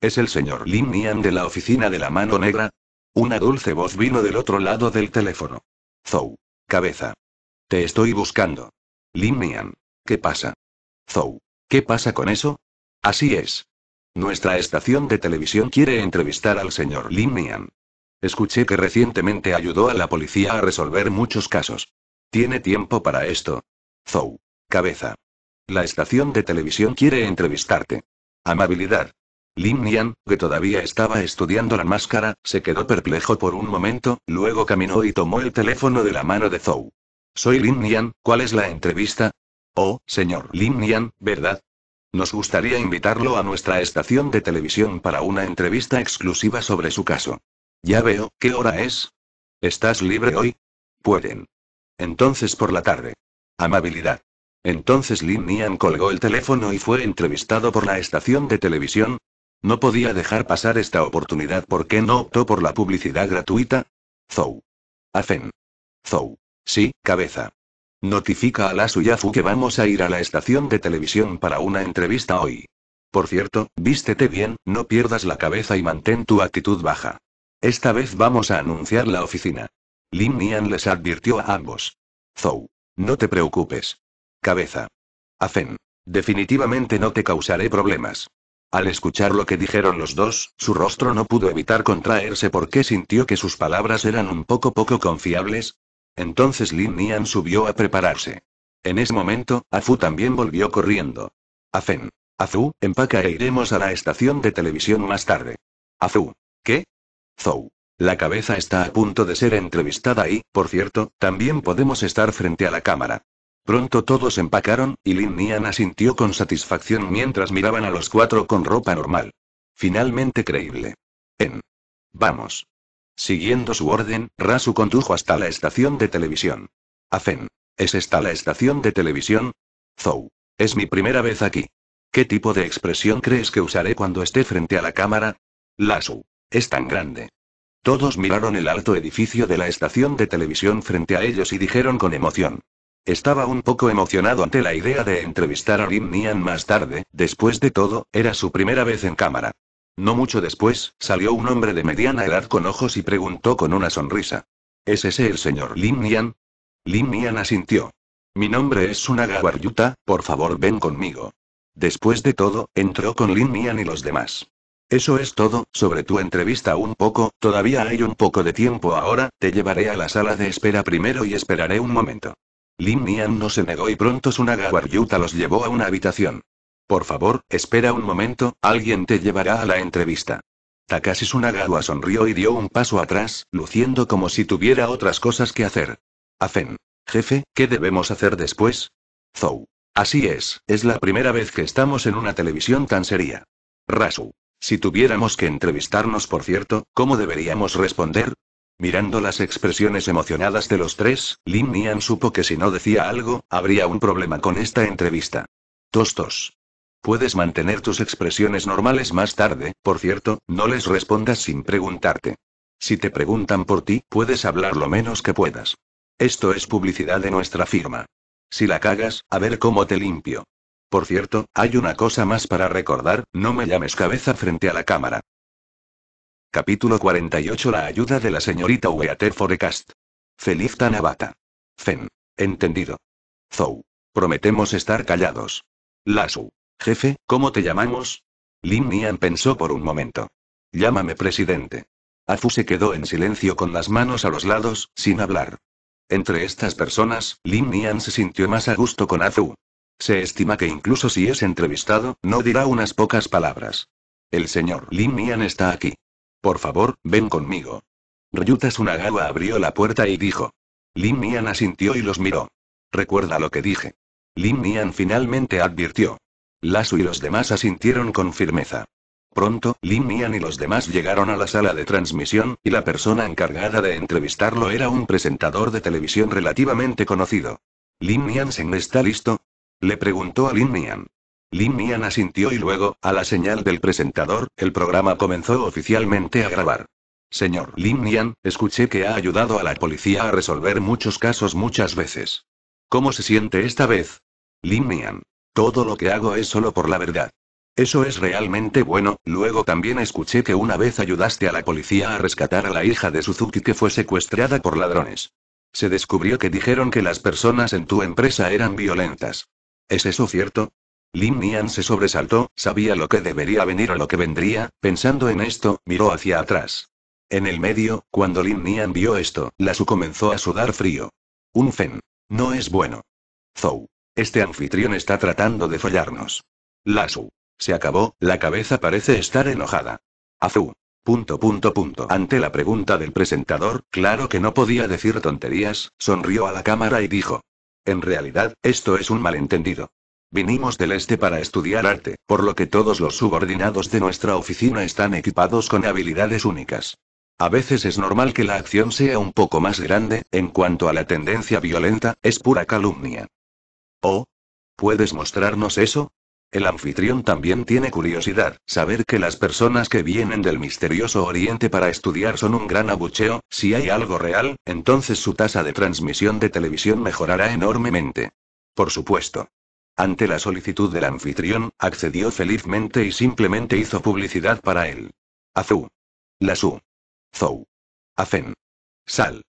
¿Es el señor Lin Nian de la oficina de la mano negra? Una dulce voz vino del otro lado del teléfono. Zou. Cabeza. Te estoy buscando. Lin Nian. ¿Qué pasa? Zou. ¿Qué pasa con eso? Así es. Nuestra estación de televisión quiere entrevistar al señor Lin Nian. Escuché que recientemente ayudó a la policía a resolver muchos casos. ¿Tiene tiempo para esto? Zou. Cabeza. La estación de televisión quiere entrevistarte. Amabilidad. Lin Nian, que todavía estaba estudiando la máscara, se quedó perplejo por un momento, luego caminó y tomó el teléfono de la mano de Zhou. Soy Lin Nian, ¿cuál es la entrevista? Oh, señor Lin Nian, ¿verdad? Nos gustaría invitarlo a nuestra estación de televisión para una entrevista exclusiva sobre su caso. Ya veo, ¿qué hora es? ¿Estás libre hoy? Pueden. Entonces por la tarde. Amabilidad. Entonces Lin Nian colgó el teléfono y fue entrevistado por la estación de televisión. No podía dejar pasar esta oportunidad porque no optó por la publicidad gratuita. Zou. Afen. Zou. Sí, cabeza. Notifica a la Suyafu que vamos a ir a la estación de televisión para una entrevista hoy. Por cierto, vístete bien, no pierdas la cabeza y mantén tu actitud baja. Esta vez vamos a anunciar la oficina. Lin Nian les advirtió a ambos. Zou. No te preocupes. Cabeza. Afen. Definitivamente no te causaré problemas. Al escuchar lo que dijeron los dos, su rostro no pudo evitar contraerse porque sintió que sus palabras eran un poco poco confiables. Entonces Lin Nian subió a prepararse. En ese momento, Afu también volvió corriendo. Afen. Azu, empaca e iremos a la estación de televisión más tarde. Azu. ¿Qué? Zou. La cabeza está a punto de ser entrevistada y, por cierto, también podemos estar frente a la cámara. Pronto todos empacaron, y Lin Nian asintió con satisfacción mientras miraban a los cuatro con ropa normal. Finalmente creíble. En. Vamos. Siguiendo su orden, Rasu condujo hasta la estación de televisión. Afen. ¿Es esta la estación de televisión? Zou. Es mi primera vez aquí. ¿Qué tipo de expresión crees que usaré cuando esté frente a la cámara? Lasu. Es tan grande. Todos miraron el alto edificio de la estación de televisión frente a ellos y dijeron con emoción. Estaba un poco emocionado ante la idea de entrevistar a Lin Nian más tarde, después de todo, era su primera vez en cámara. No mucho después, salió un hombre de mediana edad con ojos y preguntó con una sonrisa. ¿Es ese el señor Lin Nian? Lin Nian asintió. Mi nombre es Sunaga por favor ven conmigo. Después de todo, entró con Lin Nian y los demás. Eso es todo, sobre tu entrevista un poco, todavía hay un poco de tiempo ahora, te llevaré a la sala de espera primero y esperaré un momento. Lin Nian no se negó y pronto Sunagawa Ryuta los llevó a una habitación. Por favor, espera un momento, alguien te llevará a la entrevista. Takashi Sunagawa sonrió y dio un paso atrás, luciendo como si tuviera otras cosas que hacer. Afen. Jefe, ¿qué debemos hacer después? Zou. Así es, es la primera vez que estamos en una televisión tan seria. Rasu. Si tuviéramos que entrevistarnos por cierto, ¿cómo deberíamos responder? Mirando las expresiones emocionadas de los tres, Lin Nian supo que si no decía algo, habría un problema con esta entrevista. Tostos. Puedes mantener tus expresiones normales más tarde, por cierto, no les respondas sin preguntarte. Si te preguntan por ti, puedes hablar lo menos que puedas. Esto es publicidad de nuestra firma. Si la cagas, a ver cómo te limpio. Por cierto, hay una cosa más para recordar, no me llames cabeza frente a la cámara. Capítulo 48 La ayuda de la señorita Weater Forecast. Feliz Tanabata. Fen. Entendido. Zou. Prometemos estar callados. Lasu. Jefe, ¿cómo te llamamos? Lin Nian pensó por un momento. Llámame presidente. Azu se quedó en silencio con las manos a los lados, sin hablar. Entre estas personas, Lin Nian se sintió más a gusto con Azu. Se estima que incluso si es entrevistado, no dirá unas pocas palabras. El señor Lin Nian está aquí. Por favor, ven conmigo. Ryuta Sunagawa abrió la puerta y dijo. Lin Mian asintió y los miró. Recuerda lo que dije. Lin Mian finalmente advirtió. Lasu y los demás asintieron con firmeza. Pronto, Lin Mian y los demás llegaron a la sala de transmisión, y la persona encargada de entrevistarlo era un presentador de televisión relativamente conocido. ¿Lin Mian está listo? Le preguntó a Lin Mian. Lin Mian asintió y luego, a la señal del presentador, el programa comenzó oficialmente a grabar. Señor Lin Mian, escuché que ha ayudado a la policía a resolver muchos casos muchas veces. ¿Cómo se siente esta vez? Lin Mian. Todo lo que hago es solo por la verdad. Eso es realmente bueno. Luego también escuché que una vez ayudaste a la policía a rescatar a la hija de Suzuki que fue secuestrada por ladrones. Se descubrió que dijeron que las personas en tu empresa eran violentas. ¿Es eso cierto? Lin Nian se sobresaltó, sabía lo que debería venir o lo que vendría, pensando en esto, miró hacia atrás. En el medio, cuando Lin Nian vio esto, la su comenzó a sudar frío. Un fen. No es bueno. Zou. Este anfitrión está tratando de follarnos. Lasu. Se acabó, la cabeza parece estar enojada. Azu. Punto punto punto. Ante la pregunta del presentador, claro que no podía decir tonterías, sonrió a la cámara y dijo. En realidad, esto es un malentendido. Vinimos del este para estudiar arte, por lo que todos los subordinados de nuestra oficina están equipados con habilidades únicas. A veces es normal que la acción sea un poco más grande, en cuanto a la tendencia violenta, es pura calumnia. Oh. ¿Puedes mostrarnos eso? El anfitrión también tiene curiosidad, saber que las personas que vienen del misterioso Oriente para estudiar son un gran abucheo, si hay algo real, entonces su tasa de transmisión de televisión mejorará enormemente. Por supuesto. Ante la solicitud del anfitrión, accedió felizmente y simplemente hizo publicidad para él. Azu. Lasu. Zou. Afen. Sal.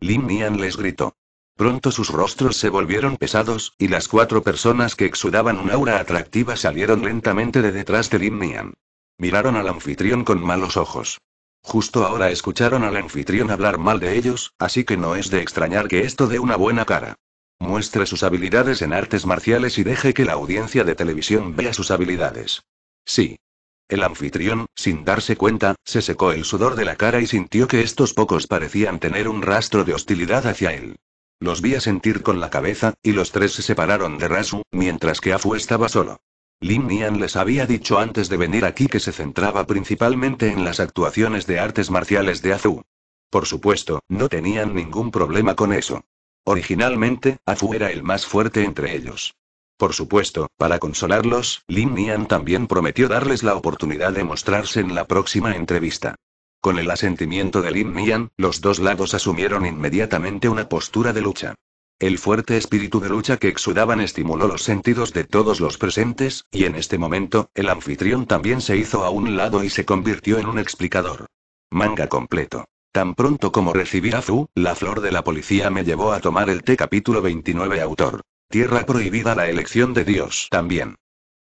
Lin Nian les gritó. Pronto sus rostros se volvieron pesados, y las cuatro personas que exudaban un aura atractiva salieron lentamente de detrás de Lin Nian. Miraron al anfitrión con malos ojos. Justo ahora escucharon al anfitrión hablar mal de ellos, así que no es de extrañar que esto dé una buena cara. Muestre sus habilidades en artes marciales y deje que la audiencia de televisión vea sus habilidades. Sí. El anfitrión, sin darse cuenta, se secó el sudor de la cara y sintió que estos pocos parecían tener un rastro de hostilidad hacia él. Los vi sentir con la cabeza, y los tres se separaron de Rasu, mientras que Afu estaba solo. Lin Nian les había dicho antes de venir aquí que se centraba principalmente en las actuaciones de artes marciales de Azu. Por supuesto, no tenían ningún problema con eso. Originalmente, Azu era el más fuerte entre ellos. Por supuesto, para consolarlos, Lin Nian también prometió darles la oportunidad de mostrarse en la próxima entrevista. Con el asentimiento de Lin Nian, los dos lados asumieron inmediatamente una postura de lucha. El fuerte espíritu de lucha que exudaban estimuló los sentidos de todos los presentes, y en este momento, el anfitrión también se hizo a un lado y se convirtió en un explicador. Manga completo. Tan pronto como recibí a Fu, la flor de la policía me llevó a tomar el té capítulo 29 autor. Tierra prohibida la elección de Dios también.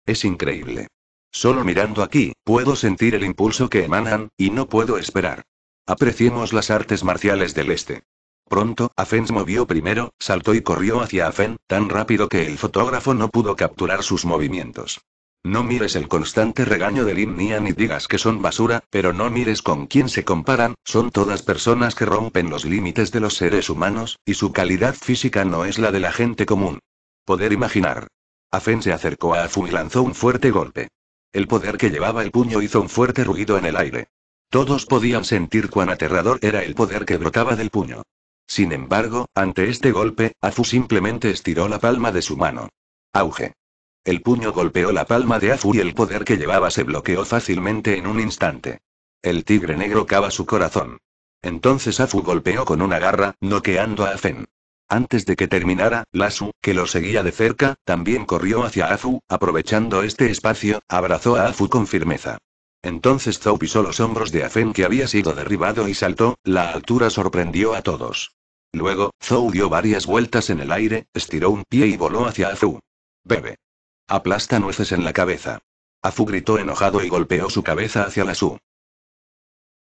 Es increíble. Solo mirando aquí, puedo sentir el impulso que emanan, y no puedo esperar. Apreciemos las artes marciales del este. Pronto, Afens movió primero, saltó y corrió hacia Afen, tan rápido que el fotógrafo no pudo capturar sus movimientos. No mires el constante regaño de Lin Nian ni digas que son basura, pero no mires con quién se comparan, son todas personas que rompen los límites de los seres humanos, y su calidad física no es la de la gente común. Poder imaginar. Afen se acercó a Afu y lanzó un fuerte golpe. El poder que llevaba el puño hizo un fuerte ruido en el aire. Todos podían sentir cuán aterrador era el poder que brotaba del puño. Sin embargo, ante este golpe, Afu simplemente estiró la palma de su mano. Auge. El puño golpeó la palma de Afu y el poder que llevaba se bloqueó fácilmente en un instante. El tigre negro cava su corazón. Entonces Afu golpeó con una garra, noqueando a Afen. Antes de que terminara, Lasu, que lo seguía de cerca, también corrió hacia Afu, aprovechando este espacio, abrazó a Afu con firmeza. Entonces Zou pisó los hombros de Afen que había sido derribado y saltó, la altura sorprendió a todos. Luego, Zou dio varias vueltas en el aire, estiró un pie y voló hacia Azu. Bebe. Aplasta nueces en la cabeza. Afu gritó enojado y golpeó su cabeza hacia la Su.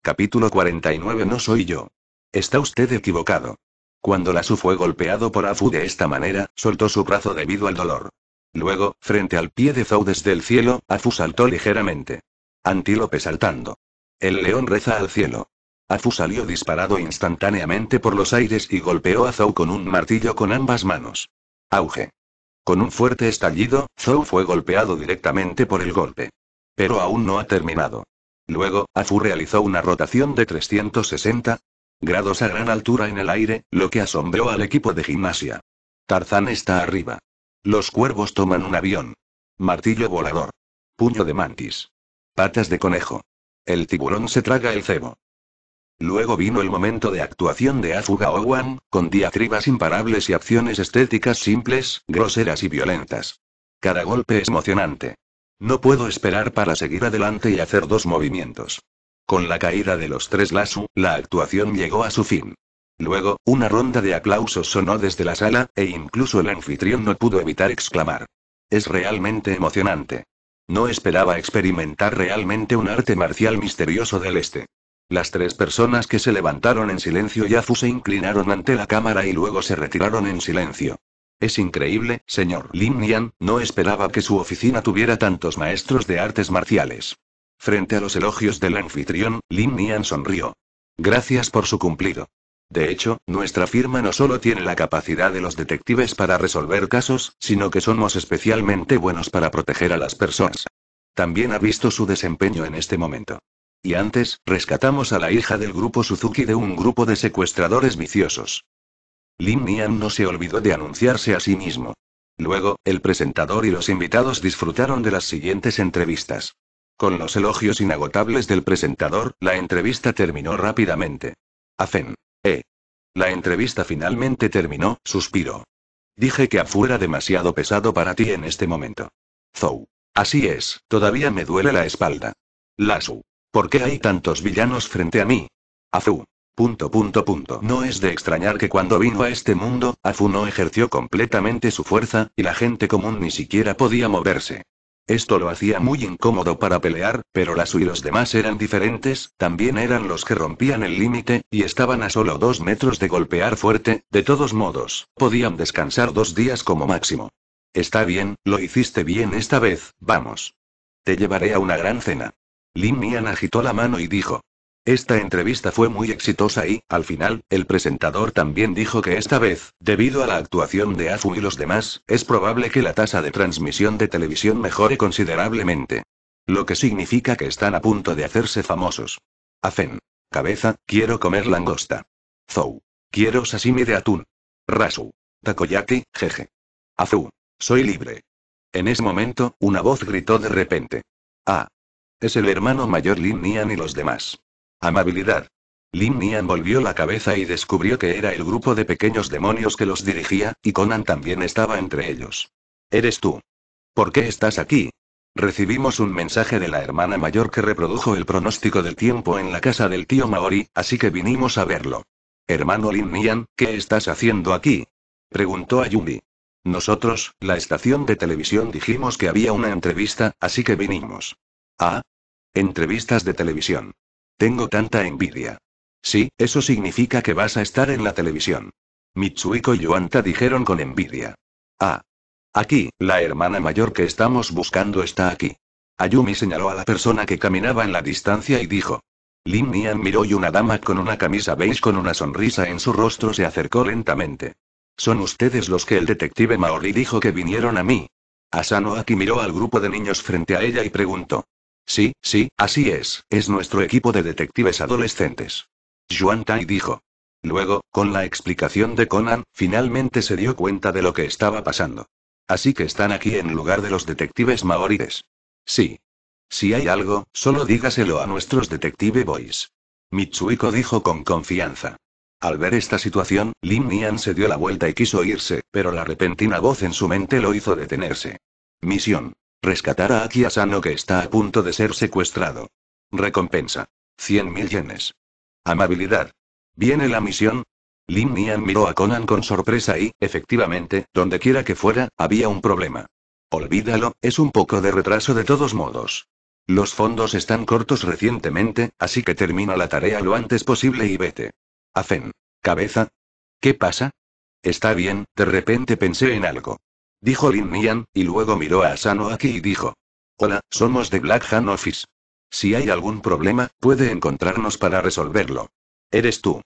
Capítulo 49 No soy yo. Está usted equivocado. Cuando la su fue golpeado por Afu de esta manera, soltó su brazo debido al dolor. Luego, frente al pie de Zou desde el cielo, Afu saltó ligeramente. Antílope saltando. El león reza al cielo. Afu salió disparado instantáneamente por los aires y golpeó a Zou con un martillo con ambas manos. Auge. Con un fuerte estallido, Zhou fue golpeado directamente por el golpe. Pero aún no ha terminado. Luego, Afu realizó una rotación de 360 grados a gran altura en el aire, lo que asombró al equipo de gimnasia. Tarzán está arriba. Los cuervos toman un avión. Martillo volador. Puño de mantis. Patas de conejo. El tiburón se traga el cebo. Luego vino el momento de actuación de Azuga Owan, con diatribas imparables y acciones estéticas simples, groseras y violentas. Cada golpe es emocionante. No puedo esperar para seguir adelante y hacer dos movimientos. Con la caída de los tres Lasu, la actuación llegó a su fin. Luego, una ronda de aplausos sonó desde la sala, e incluso el anfitrión no pudo evitar exclamar. Es realmente emocionante. No esperaba experimentar realmente un arte marcial misterioso del este. Las tres personas que se levantaron en silencio Yafu se inclinaron ante la cámara y luego se retiraron en silencio. Es increíble, señor Nian, no esperaba que su oficina tuviera tantos maestros de artes marciales. Frente a los elogios del anfitrión, Nian sonrió. Gracias por su cumplido. De hecho, nuestra firma no solo tiene la capacidad de los detectives para resolver casos, sino que somos especialmente buenos para proteger a las personas. También ha visto su desempeño en este momento. Y antes, rescatamos a la hija del grupo Suzuki de un grupo de secuestradores viciosos. Lin Nian no se olvidó de anunciarse a sí mismo. Luego, el presentador y los invitados disfrutaron de las siguientes entrevistas. Con los elogios inagotables del presentador, la entrevista terminó rápidamente. Afen. Eh. La entrevista finalmente terminó, suspiró. Dije que afuera demasiado pesado para ti en este momento. Zou. Así es, todavía me duele la espalda. Lasu. ¿Por qué hay tantos villanos frente a mí? Azu. Punto punto punto. No es de extrañar que cuando vino a este mundo, Azu no ejerció completamente su fuerza, y la gente común ni siquiera podía moverse. Esto lo hacía muy incómodo para pelear, pero Lasu y los demás eran diferentes, también eran los que rompían el límite, y estaban a solo dos metros de golpear fuerte, de todos modos, podían descansar dos días como máximo. Está bien, lo hiciste bien esta vez, vamos. Te llevaré a una gran cena. Lin Mian agitó la mano y dijo. Esta entrevista fue muy exitosa y, al final, el presentador también dijo que esta vez, debido a la actuación de Azu y los demás, es probable que la tasa de transmisión de televisión mejore considerablemente. Lo que significa que están a punto de hacerse famosos. Afen. Cabeza, quiero comer langosta. Zou. Quiero sashimi de atún. Rasu. Takoyaki, jeje. Azu. Soy libre. En ese momento, una voz gritó de repente. Ah, es el hermano mayor Lin Nian y los demás. Amabilidad. Lin Nian volvió la cabeza y descubrió que era el grupo de pequeños demonios que los dirigía, y Conan también estaba entre ellos. Eres tú. ¿Por qué estás aquí? Recibimos un mensaje de la hermana mayor que reprodujo el pronóstico del tiempo en la casa del tío Maori, así que vinimos a verlo. Hermano Lin Nian, ¿qué estás haciendo aquí? Preguntó a Yumi. Nosotros, la estación de televisión dijimos que había una entrevista, así que vinimos. Ah, Entrevistas de televisión. Tengo tanta envidia. Sí, eso significa que vas a estar en la televisión. Mitsuiko y Yuanta dijeron con envidia. Ah. Aquí, la hermana mayor que estamos buscando está aquí. Ayumi señaló a la persona que caminaba en la distancia y dijo. Lin Nian miró y una dama con una camisa beige con una sonrisa en su rostro se acercó lentamente. Son ustedes los que el detective Maori dijo que vinieron a mí. Asano miró al grupo de niños frente a ella y preguntó. Sí, sí, así es, es nuestro equipo de detectives adolescentes. Yuan Tai dijo. Luego, con la explicación de Conan, finalmente se dio cuenta de lo que estaba pasando. Así que están aquí en lugar de los detectives maoríes». Sí. Si hay algo, solo dígaselo a nuestros detective boys. Mitsuiko dijo con confianza. Al ver esta situación, Lin Nian se dio la vuelta y quiso irse, pero la repentina voz en su mente lo hizo detenerse. Misión. Rescatar a Aki que está a punto de ser secuestrado. Recompensa. 100.000 yenes. Amabilidad. ¿Viene la misión? Lin Mian miró a Conan con sorpresa y, efectivamente, donde quiera que fuera, había un problema. Olvídalo, es un poco de retraso de todos modos. Los fondos están cortos recientemente, así que termina la tarea lo antes posible y vete. Afen. ¿Cabeza? ¿Qué pasa? Está bien, de repente pensé en algo. Dijo Lin Nian, y luego miró a Asano aquí y dijo. Hola, somos de Black Han Office. Si hay algún problema, puede encontrarnos para resolverlo. Eres tú.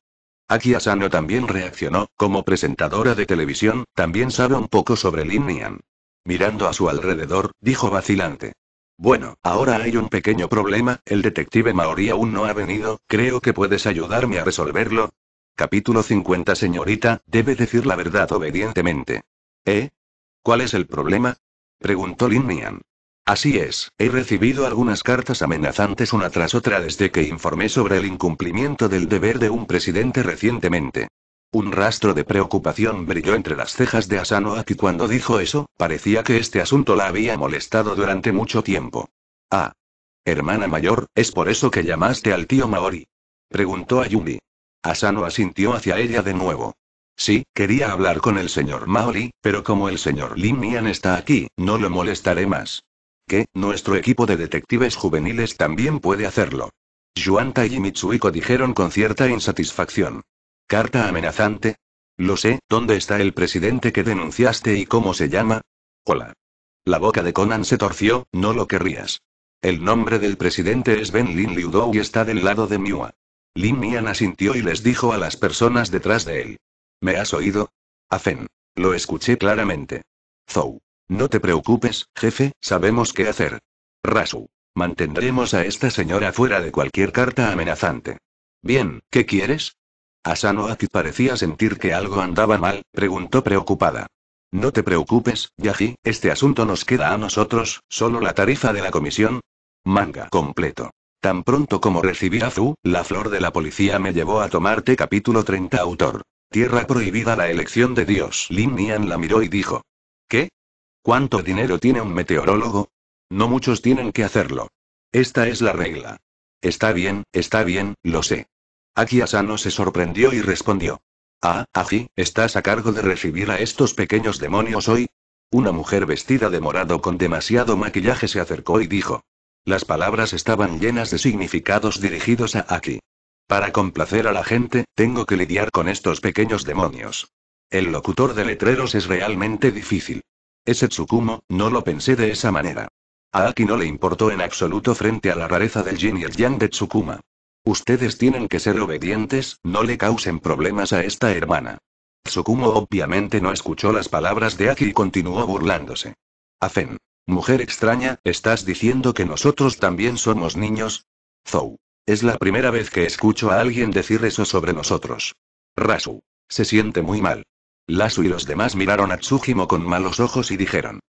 Aquí Asano también reaccionó, como presentadora de televisión, también sabe un poco sobre Lin Nian. Mirando a su alrededor, dijo vacilante. Bueno, ahora hay un pequeño problema, el detective Maori aún no ha venido, creo que puedes ayudarme a resolverlo. Capítulo 50 Señorita, debe decir la verdad obedientemente. ¿Eh? ¿Cuál es el problema? preguntó Lin Nian. Así es, he recibido algunas cartas amenazantes una tras otra desde que informé sobre el incumplimiento del deber de un presidente recientemente. Un rastro de preocupación brilló entre las cejas de que cuando dijo eso, parecía que este asunto la había molestado durante mucho tiempo. Ah. Hermana mayor, ¿es por eso que llamaste al tío Maori? Preguntó a Yumi. Asano asintió hacia ella de nuevo. Sí, quería hablar con el señor Maori, pero como el señor Lin Mian está aquí, no lo molestaré más. Que, nuestro equipo de detectives juveniles también puede hacerlo. Yuanta y Mitsuiko dijeron con cierta insatisfacción. ¿Carta amenazante? Lo sé, ¿dónde está el presidente que denunciaste y cómo se llama? Hola. La boca de Conan se torció, no lo querrías. El nombre del presidente es Ben Lin Liudou y está del lado de Miua. Lin Mian asintió y les dijo a las personas detrás de él. ¿Me has oído? Afen. Lo escuché claramente. Zou. No te preocupes, jefe, sabemos qué hacer. Rasu. Mantendremos a esta señora fuera de cualquier carta amenazante. Bien, ¿qué quieres? Asano parecía sentir que algo andaba mal, preguntó preocupada. No te preocupes, Yaji, este asunto nos queda a nosotros, solo la tarifa de la comisión. Manga completo. Tan pronto como recibí a Zou, la flor de la policía me llevó a tomarte capítulo 30 autor. Tierra prohibida la elección de Dios. Lin Nian la miró y dijo. ¿Qué? ¿Cuánto dinero tiene un meteorólogo? No muchos tienen que hacerlo. Esta es la regla. Está bien, está bien, lo sé. Aki Asano se sorprendió y respondió. Ah, Aji, ¿estás a cargo de recibir a estos pequeños demonios hoy? Una mujer vestida de morado con demasiado maquillaje se acercó y dijo. Las palabras estaban llenas de significados dirigidos a Aki. Para complacer a la gente, tengo que lidiar con estos pequeños demonios. El locutor de letreros es realmente difícil. Ese Tsukumo, no lo pensé de esa manera. A Aki no le importó en absoluto frente a la rareza del Jin y el yang de Tsukuma. Ustedes tienen que ser obedientes, no le causen problemas a esta hermana. Tsukumo obviamente no escuchó las palabras de Aki y continuó burlándose. Afen. Mujer extraña, ¿estás diciendo que nosotros también somos niños? Zou. Es la primera vez que escucho a alguien decir eso sobre nosotros. Rasu. Se siente muy mal. Lasu y los demás miraron a Tsujimo con malos ojos y dijeron.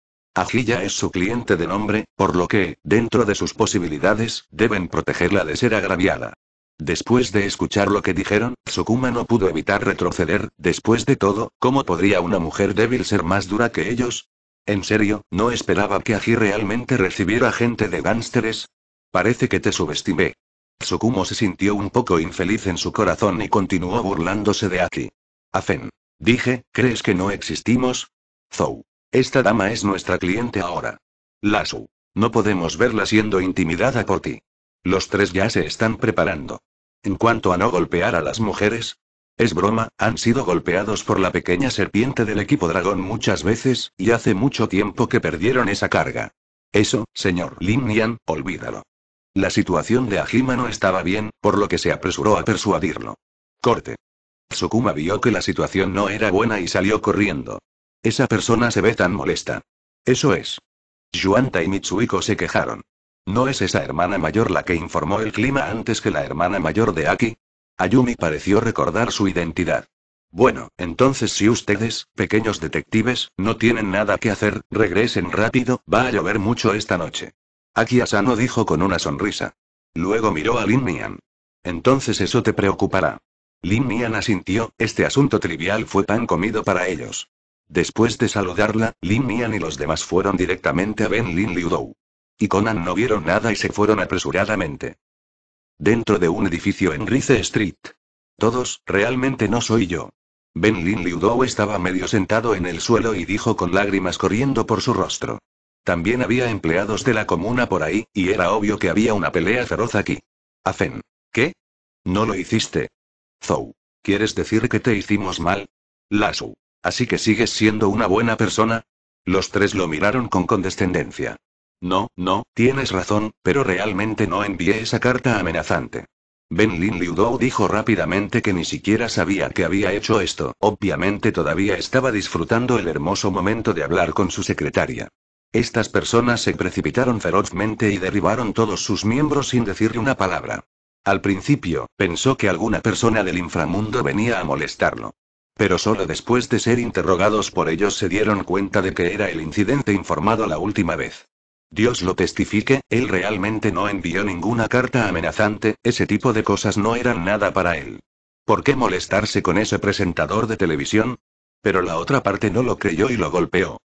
ya es su cliente de nombre, por lo que, dentro de sus posibilidades, deben protegerla de ser agraviada. Después de escuchar lo que dijeron, Tsukuma no pudo evitar retroceder, después de todo, ¿cómo podría una mujer débil ser más dura que ellos? En serio, no esperaba que Aji realmente recibiera gente de gánsteres. Parece que te subestimé. Sukumo se sintió un poco infeliz en su corazón y continuó burlándose de Aki. Afen. Dije, ¿crees que no existimos? Zou. Esta dama es nuestra cliente ahora. Lasu. No podemos verla siendo intimidada por ti. Los tres ya se están preparando. En cuanto a no golpear a las mujeres, es broma, han sido golpeados por la pequeña serpiente del equipo dragón muchas veces, y hace mucho tiempo que perdieron esa carga. Eso, señor Lin Nian, olvídalo. La situación de Ajima no estaba bien, por lo que se apresuró a persuadirlo. Corte. Tsukuma vio que la situación no era buena y salió corriendo. Esa persona se ve tan molesta. Eso es. Yuanta y Mitsuiko se quejaron. ¿No es esa hermana mayor la que informó el clima antes que la hermana mayor de Aki? Ayumi pareció recordar su identidad. Bueno, entonces si ustedes, pequeños detectives, no tienen nada que hacer, regresen rápido, va a llover mucho esta noche. Aki Asano dijo con una sonrisa. Luego miró a Lin Mian. Entonces eso te preocupará. Lin Mian asintió, este asunto trivial fue tan comido para ellos. Después de saludarla, Lin Mian y los demás fueron directamente a Ben Lin Liudou. Y Conan no vieron nada y se fueron apresuradamente. Dentro de un edificio en Rice Street. Todos, realmente no soy yo. Ben Lin Dou estaba medio sentado en el suelo y dijo con lágrimas corriendo por su rostro. También había empleados de la comuna por ahí, y era obvio que había una pelea feroz aquí. Afen. ¿Qué? No lo hiciste. Zou. ¿Quieres decir que te hicimos mal? Lasu. ¿Así que sigues siendo una buena persona? Los tres lo miraron con condescendencia. No, no, tienes razón, pero realmente no envié esa carta amenazante. Ben Lin Liudou dijo rápidamente que ni siquiera sabía que había hecho esto, obviamente todavía estaba disfrutando el hermoso momento de hablar con su secretaria. Estas personas se precipitaron ferozmente y derribaron todos sus miembros sin decirle una palabra. Al principio, pensó que alguna persona del inframundo venía a molestarlo. Pero solo después de ser interrogados por ellos se dieron cuenta de que era el incidente informado la última vez. Dios lo testifique, él realmente no envió ninguna carta amenazante, ese tipo de cosas no eran nada para él. ¿Por qué molestarse con ese presentador de televisión? Pero la otra parte no lo creyó y lo golpeó.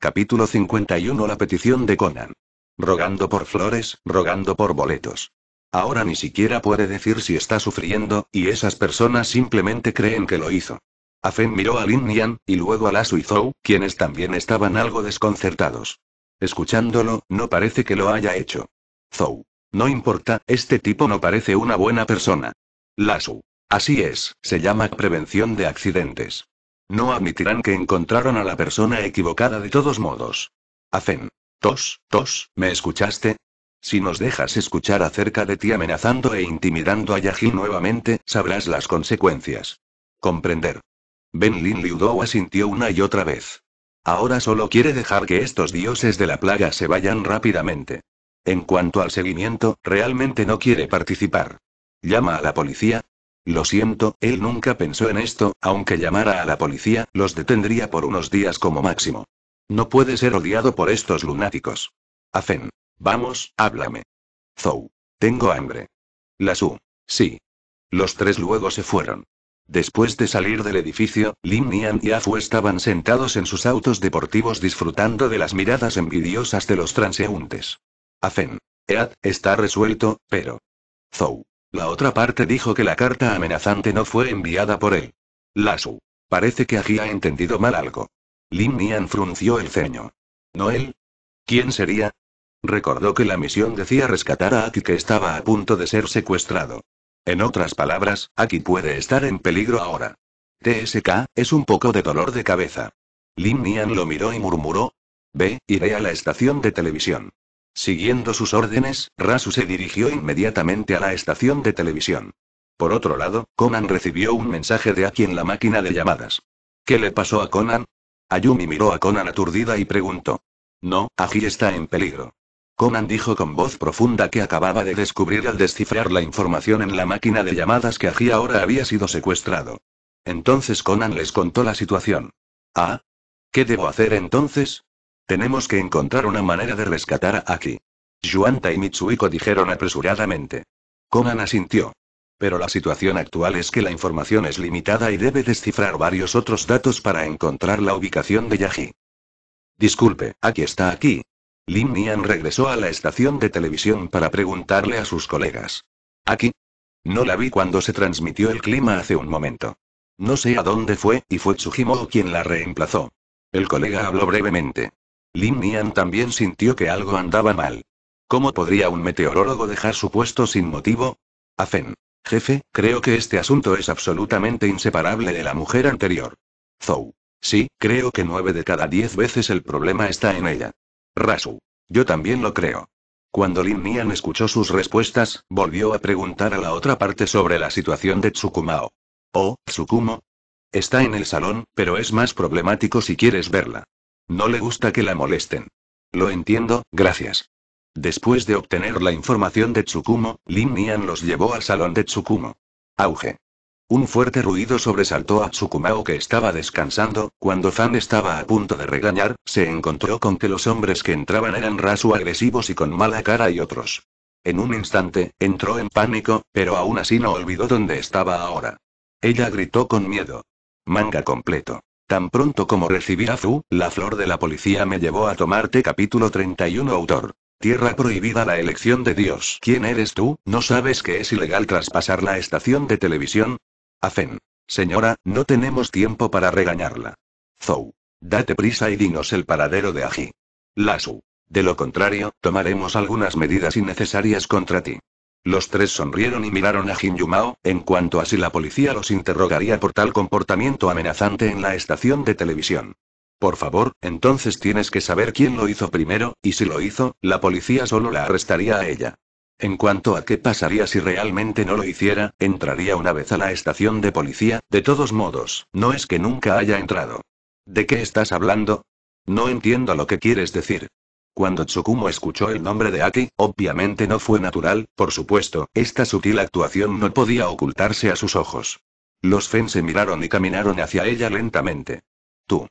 Capítulo 51 La petición de Conan. Rogando por flores, rogando por boletos. Ahora ni siquiera puede decir si está sufriendo, y esas personas simplemente creen que lo hizo. Afen miró a Lin Nian, y luego a Lasu y Zhou, quienes también estaban algo desconcertados. Escuchándolo, no parece que lo haya hecho. Zhou. No importa, este tipo no parece una buena persona. Lasu. Así es, se llama prevención de accidentes. No admitirán que encontraron a la persona equivocada de todos modos. Hacen. Tos, tos, ¿me escuchaste? Si nos dejas escuchar acerca de ti amenazando e intimidando a Yajin nuevamente, sabrás las consecuencias. Comprender. Ben Lin Liudou asintió una y otra vez. Ahora solo quiere dejar que estos dioses de la plaga se vayan rápidamente. En cuanto al seguimiento, realmente no quiere participar. Llama a la policía, lo siento, él nunca pensó en esto, aunque llamara a la policía, los detendría por unos días como máximo. No puede ser odiado por estos lunáticos. Afen. Vamos, háblame. Zou. Tengo hambre. La Sí. Los tres luego se fueron. Después de salir del edificio, Lin Nian y Afu estaban sentados en sus autos deportivos disfrutando de las miradas envidiosas de los transeúntes. Afen. Ead, está resuelto, pero. Zou. La otra parte dijo que la carta amenazante no fue enviada por él. Lasu. Parece que aquí ha entendido mal algo. Lin Nian frunció el ceño. ¿No él? ¿Quién sería? Recordó que la misión decía rescatar a Aki que estaba a punto de ser secuestrado. En otras palabras, Aki puede estar en peligro ahora. TSK, es un poco de dolor de cabeza. Lin Nian lo miró y murmuró. Ve, iré a la estación de televisión. Siguiendo sus órdenes, Rasu se dirigió inmediatamente a la estación de televisión. Por otro lado, Conan recibió un mensaje de Aki en la máquina de llamadas. ¿Qué le pasó a Conan? Ayumi miró a Conan aturdida y preguntó. No, Aki está en peligro. Conan dijo con voz profunda que acababa de descubrir al descifrar la información en la máquina de llamadas que Aji ahora había sido secuestrado. Entonces Conan les contó la situación. ¿Ah? ¿Qué debo hacer entonces? Tenemos que encontrar una manera de rescatar a Aki. Yuanta y Mitsuiko dijeron apresuradamente. Conan asintió. Pero la situación actual es que la información es limitada y debe descifrar varios otros datos para encontrar la ubicación de Yagi. Disculpe, Aki está aquí. Lin Nian regresó a la estación de televisión para preguntarle a sus colegas. ¿Aquí? No la vi cuando se transmitió el clima hace un momento. No sé a dónde fue, y fue Tsujimoto quien la reemplazó. El colega habló brevemente. Lin Nian también sintió que algo andaba mal. ¿Cómo podría un meteorólogo dejar su puesto sin motivo? Afen. Jefe, creo que este asunto es absolutamente inseparable de la mujer anterior. Zou. Sí, creo que nueve de cada diez veces el problema está en ella. Rasu. Yo también lo creo. Cuando Lin Nian escuchó sus respuestas, volvió a preguntar a la otra parte sobre la situación de Tsukumao. Oh, Tsukumo. Está en el salón, pero es más problemático si quieres verla. No le gusta que la molesten. Lo entiendo, gracias. Después de obtener la información de Tsukumo, Lin Nian los llevó al salón de Tsukumo. Auge. Un fuerte ruido sobresaltó a Tsukumao que estaba descansando, cuando Fan estaba a punto de regañar, se encontró con que los hombres que entraban eran raso agresivos y con mala cara y otros. En un instante, entró en pánico, pero aún así no olvidó dónde estaba ahora. Ella gritó con miedo. Manga completo. Tan pronto como recibí a Fu, la flor de la policía me llevó a tomarte capítulo 31 autor. Tierra prohibida la elección de Dios. ¿Quién eres tú? ¿No sabes que es ilegal traspasar la estación de televisión? Afen. Señora, no tenemos tiempo para regañarla. Zou. Date prisa y dinos el paradero de Aji. Lasu. De lo contrario, tomaremos algunas medidas innecesarias contra ti. Los tres sonrieron y miraron a Jin Yumao, en cuanto a si la policía los interrogaría por tal comportamiento amenazante en la estación de televisión. Por favor, entonces tienes que saber quién lo hizo primero, y si lo hizo, la policía solo la arrestaría a ella. En cuanto a qué pasaría si realmente no lo hiciera, entraría una vez a la estación de policía, de todos modos, no es que nunca haya entrado. ¿De qué estás hablando? No entiendo lo que quieres decir. Cuando Tsukumo escuchó el nombre de Aki, obviamente no fue natural, por supuesto, esta sutil actuación no podía ocultarse a sus ojos. Los Fen se miraron y caminaron hacia ella lentamente. Tú.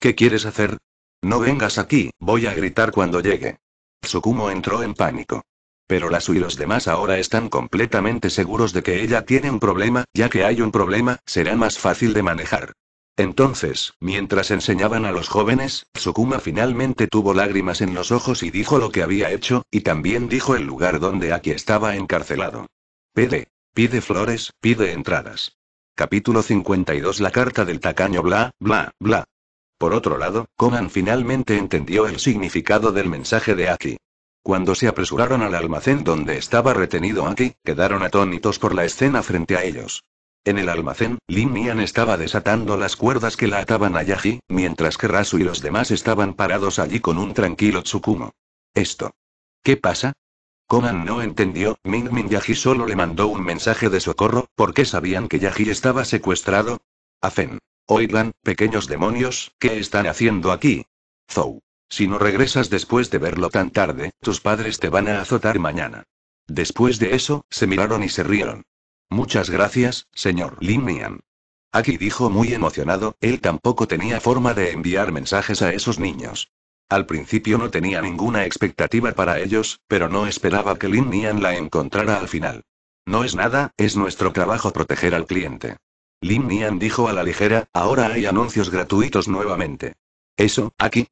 ¿Qué quieres hacer? No vengas aquí, voy a gritar cuando llegue. Tsukumo entró en pánico. Pero U y los demás ahora están completamente seguros de que ella tiene un problema, ya que hay un problema, será más fácil de manejar. Entonces, mientras enseñaban a los jóvenes, Tsukuma finalmente tuvo lágrimas en los ojos y dijo lo que había hecho, y también dijo el lugar donde Aki estaba encarcelado. Pide. Pide flores, pide entradas. Capítulo 52 La carta del tacaño bla, bla, bla. Por otro lado, Conan finalmente entendió el significado del mensaje de Aki. Cuando se apresuraron al almacén donde estaba retenido Aki, quedaron atónitos por la escena frente a ellos. En el almacén, Lin Mian estaba desatando las cuerdas que la ataban a Yaji, mientras que Rasu y los demás estaban parados allí con un tranquilo Tsukumo. Esto. ¿Qué pasa? Conan no entendió, Min Min Yaji solo le mandó un mensaje de socorro, porque sabían que Yaji estaba secuestrado. Afen. Oigan, pequeños demonios, ¿qué están haciendo aquí? Zou. Si no regresas después de verlo tan tarde, tus padres te van a azotar mañana. Después de eso, se miraron y se rieron. Muchas gracias, señor Lin Nian». Aquí dijo muy emocionado, él tampoco tenía forma de enviar mensajes a esos niños. Al principio no tenía ninguna expectativa para ellos, pero no esperaba que Lin Nian la encontrara al final. No es nada, es nuestro trabajo proteger al cliente. Lin Nian dijo a la ligera, ahora hay anuncios gratuitos nuevamente. ¿Eso, aquí?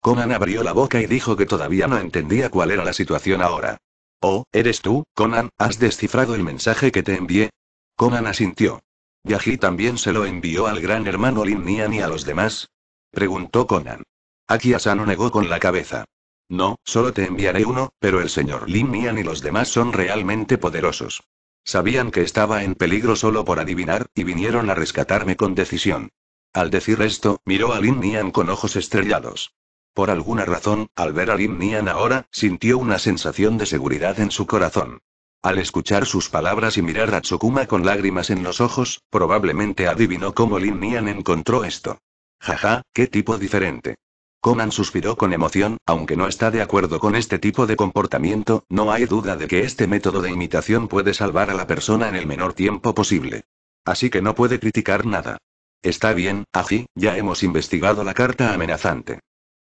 Conan abrió la boca y dijo que todavía no entendía cuál era la situación ahora. Oh, ¿eres tú, Conan? ¿Has descifrado el mensaje que te envié? Conan asintió. ¿Yaji también se lo envió al gran hermano Lin Nian y a los demás? Preguntó Conan. Asano negó con la cabeza. No, solo te enviaré uno, pero el señor Lin Nian y los demás son realmente poderosos. Sabían que estaba en peligro solo por adivinar, y vinieron a rescatarme con decisión. Al decir esto, miró a Lin Nian con ojos estrellados. Por alguna razón, al ver a Lin Nian ahora, sintió una sensación de seguridad en su corazón. Al escuchar sus palabras y mirar a Tsukuma con lágrimas en los ojos, probablemente adivinó cómo Lin Nian encontró esto. Jaja, qué tipo diferente. Conan suspiró con emoción, aunque no está de acuerdo con este tipo de comportamiento, no hay duda de que este método de imitación puede salvar a la persona en el menor tiempo posible. Así que no puede criticar nada. Está bien, Aji, ya hemos investigado la carta amenazante.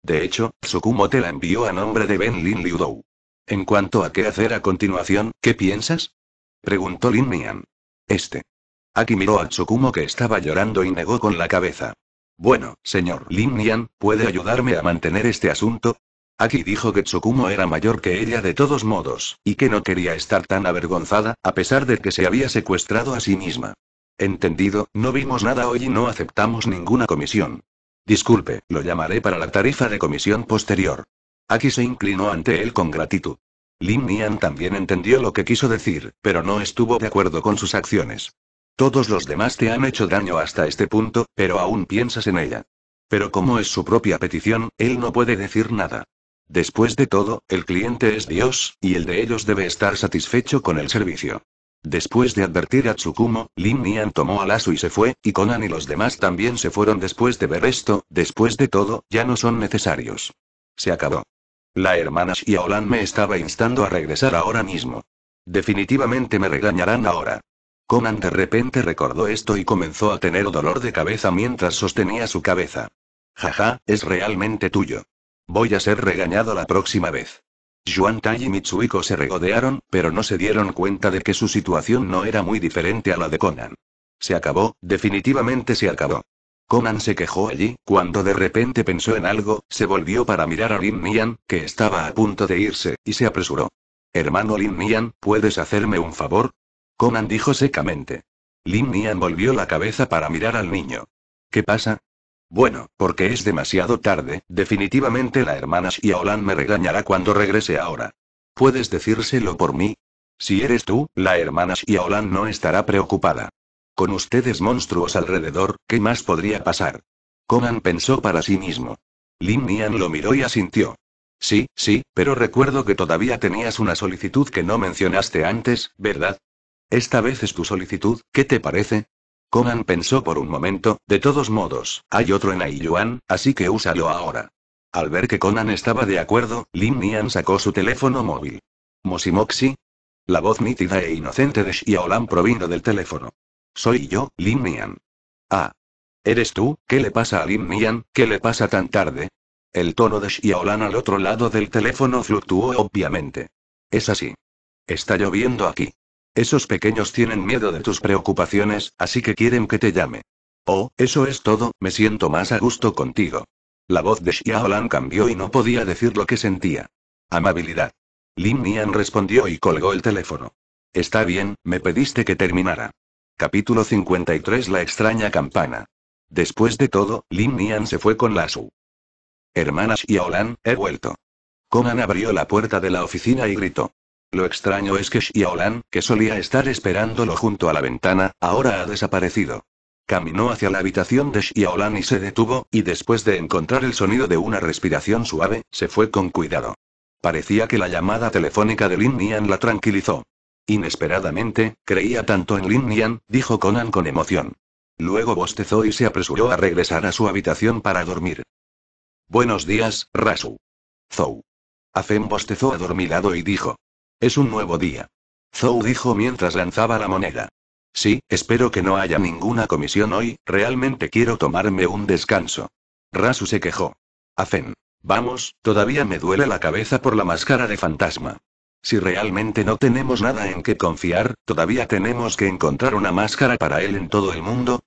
De hecho, Tsukumo te la envió a nombre de Ben Lin Liudou. En cuanto a qué hacer a continuación, ¿qué piensas? Preguntó Lin Nian. Este. Aki miró a Tsukumo que estaba llorando y negó con la cabeza. Bueno, señor Lin Nian, ¿puede ayudarme a mantener este asunto? Aki dijo que Tsukumo era mayor que ella de todos modos, y que no quería estar tan avergonzada, a pesar de que se había secuestrado a sí misma. Entendido, no vimos nada hoy y no aceptamos ninguna comisión. Disculpe, lo llamaré para la tarifa de comisión posterior. Aki se inclinó ante él con gratitud. Lin Nian también entendió lo que quiso decir, pero no estuvo de acuerdo con sus acciones. Todos los demás te han hecho daño hasta este punto, pero aún piensas en ella. Pero como es su propia petición, él no puede decir nada. Después de todo, el cliente es Dios, y el de ellos debe estar satisfecho con el servicio. Después de advertir a Tsukumo, Lin Nian tomó a Lazo y se fue, y Conan y los demás también se fueron después de ver esto, después de todo, ya no son necesarios. Se acabó. La hermana Xiaolan me estaba instando a regresar ahora mismo. Definitivamente me regañarán ahora. Conan de repente recordó esto y comenzó a tener dolor de cabeza mientras sostenía su cabeza. Jaja, es realmente tuyo. Voy a ser regañado la próxima vez. Yuan Tai y Mitsuiko se regodearon, pero no se dieron cuenta de que su situación no era muy diferente a la de Conan. Se acabó, definitivamente se acabó. Conan se quejó allí, cuando de repente pensó en algo, se volvió para mirar a Lin Nian, que estaba a punto de irse, y se apresuró. Hermano Lin Nian, ¿puedes hacerme un favor? Conan dijo secamente. Lin Nian volvió la cabeza para mirar al niño. ¿Qué pasa? Bueno, porque es demasiado tarde, definitivamente la hermana Xiaolan me regañará cuando regrese ahora. ¿Puedes decírselo por mí? Si eres tú, la hermana Xiaolan no estará preocupada. Con ustedes monstruos alrededor, ¿qué más podría pasar? Conan pensó para sí mismo. Lin Nian lo miró y asintió. Sí, sí, pero recuerdo que todavía tenías una solicitud que no mencionaste antes, ¿verdad? Esta vez es tu solicitud, ¿qué te parece? Conan pensó por un momento, de todos modos, hay otro en Aiyuan, así que úsalo ahora. Al ver que Conan estaba de acuerdo, Lin Nian sacó su teléfono móvil. Mosimoxi. La voz nítida e inocente de Xiaolan provino del teléfono. Soy yo, Lin Nian. Ah. ¿Eres tú? ¿Qué le pasa a Lin Nian? ¿Qué le pasa tan tarde? El tono de Xiaolan al otro lado del teléfono fluctuó obviamente. Es así. Está lloviendo aquí. Esos pequeños tienen miedo de tus preocupaciones, así que quieren que te llame. Oh, eso es todo, me siento más a gusto contigo. La voz de Xiaolan cambió y no podía decir lo que sentía. Amabilidad. Lin Nian respondió y colgó el teléfono. Está bien, me pediste que terminara. Capítulo 53 La extraña campana. Después de todo, Lin Nian se fue con la Su. Hermanas Xiaolan, he vuelto. Conan abrió la puerta de la oficina y gritó. Lo extraño es que Xiaolan, que solía estar esperándolo junto a la ventana, ahora ha desaparecido. Caminó hacia la habitación de Xiaolan y se detuvo, y después de encontrar el sonido de una respiración suave, se fue con cuidado. Parecía que la llamada telefónica de Lin Nian la tranquilizó. Inesperadamente, creía tanto en Lin Nian, dijo Conan con emoción. Luego bostezó y se apresuró a regresar a su habitación para dormir. Buenos días, Rasu. Zou. Afen bostezó adormilado y dijo. Es un nuevo día. Zhou dijo mientras lanzaba la moneda. Sí, espero que no haya ninguna comisión hoy, realmente quiero tomarme un descanso. Rasu se quejó. Afen. Vamos, todavía me duele la cabeza por la máscara de fantasma. Si realmente no tenemos nada en que confiar, todavía tenemos que encontrar una máscara para él en todo el mundo.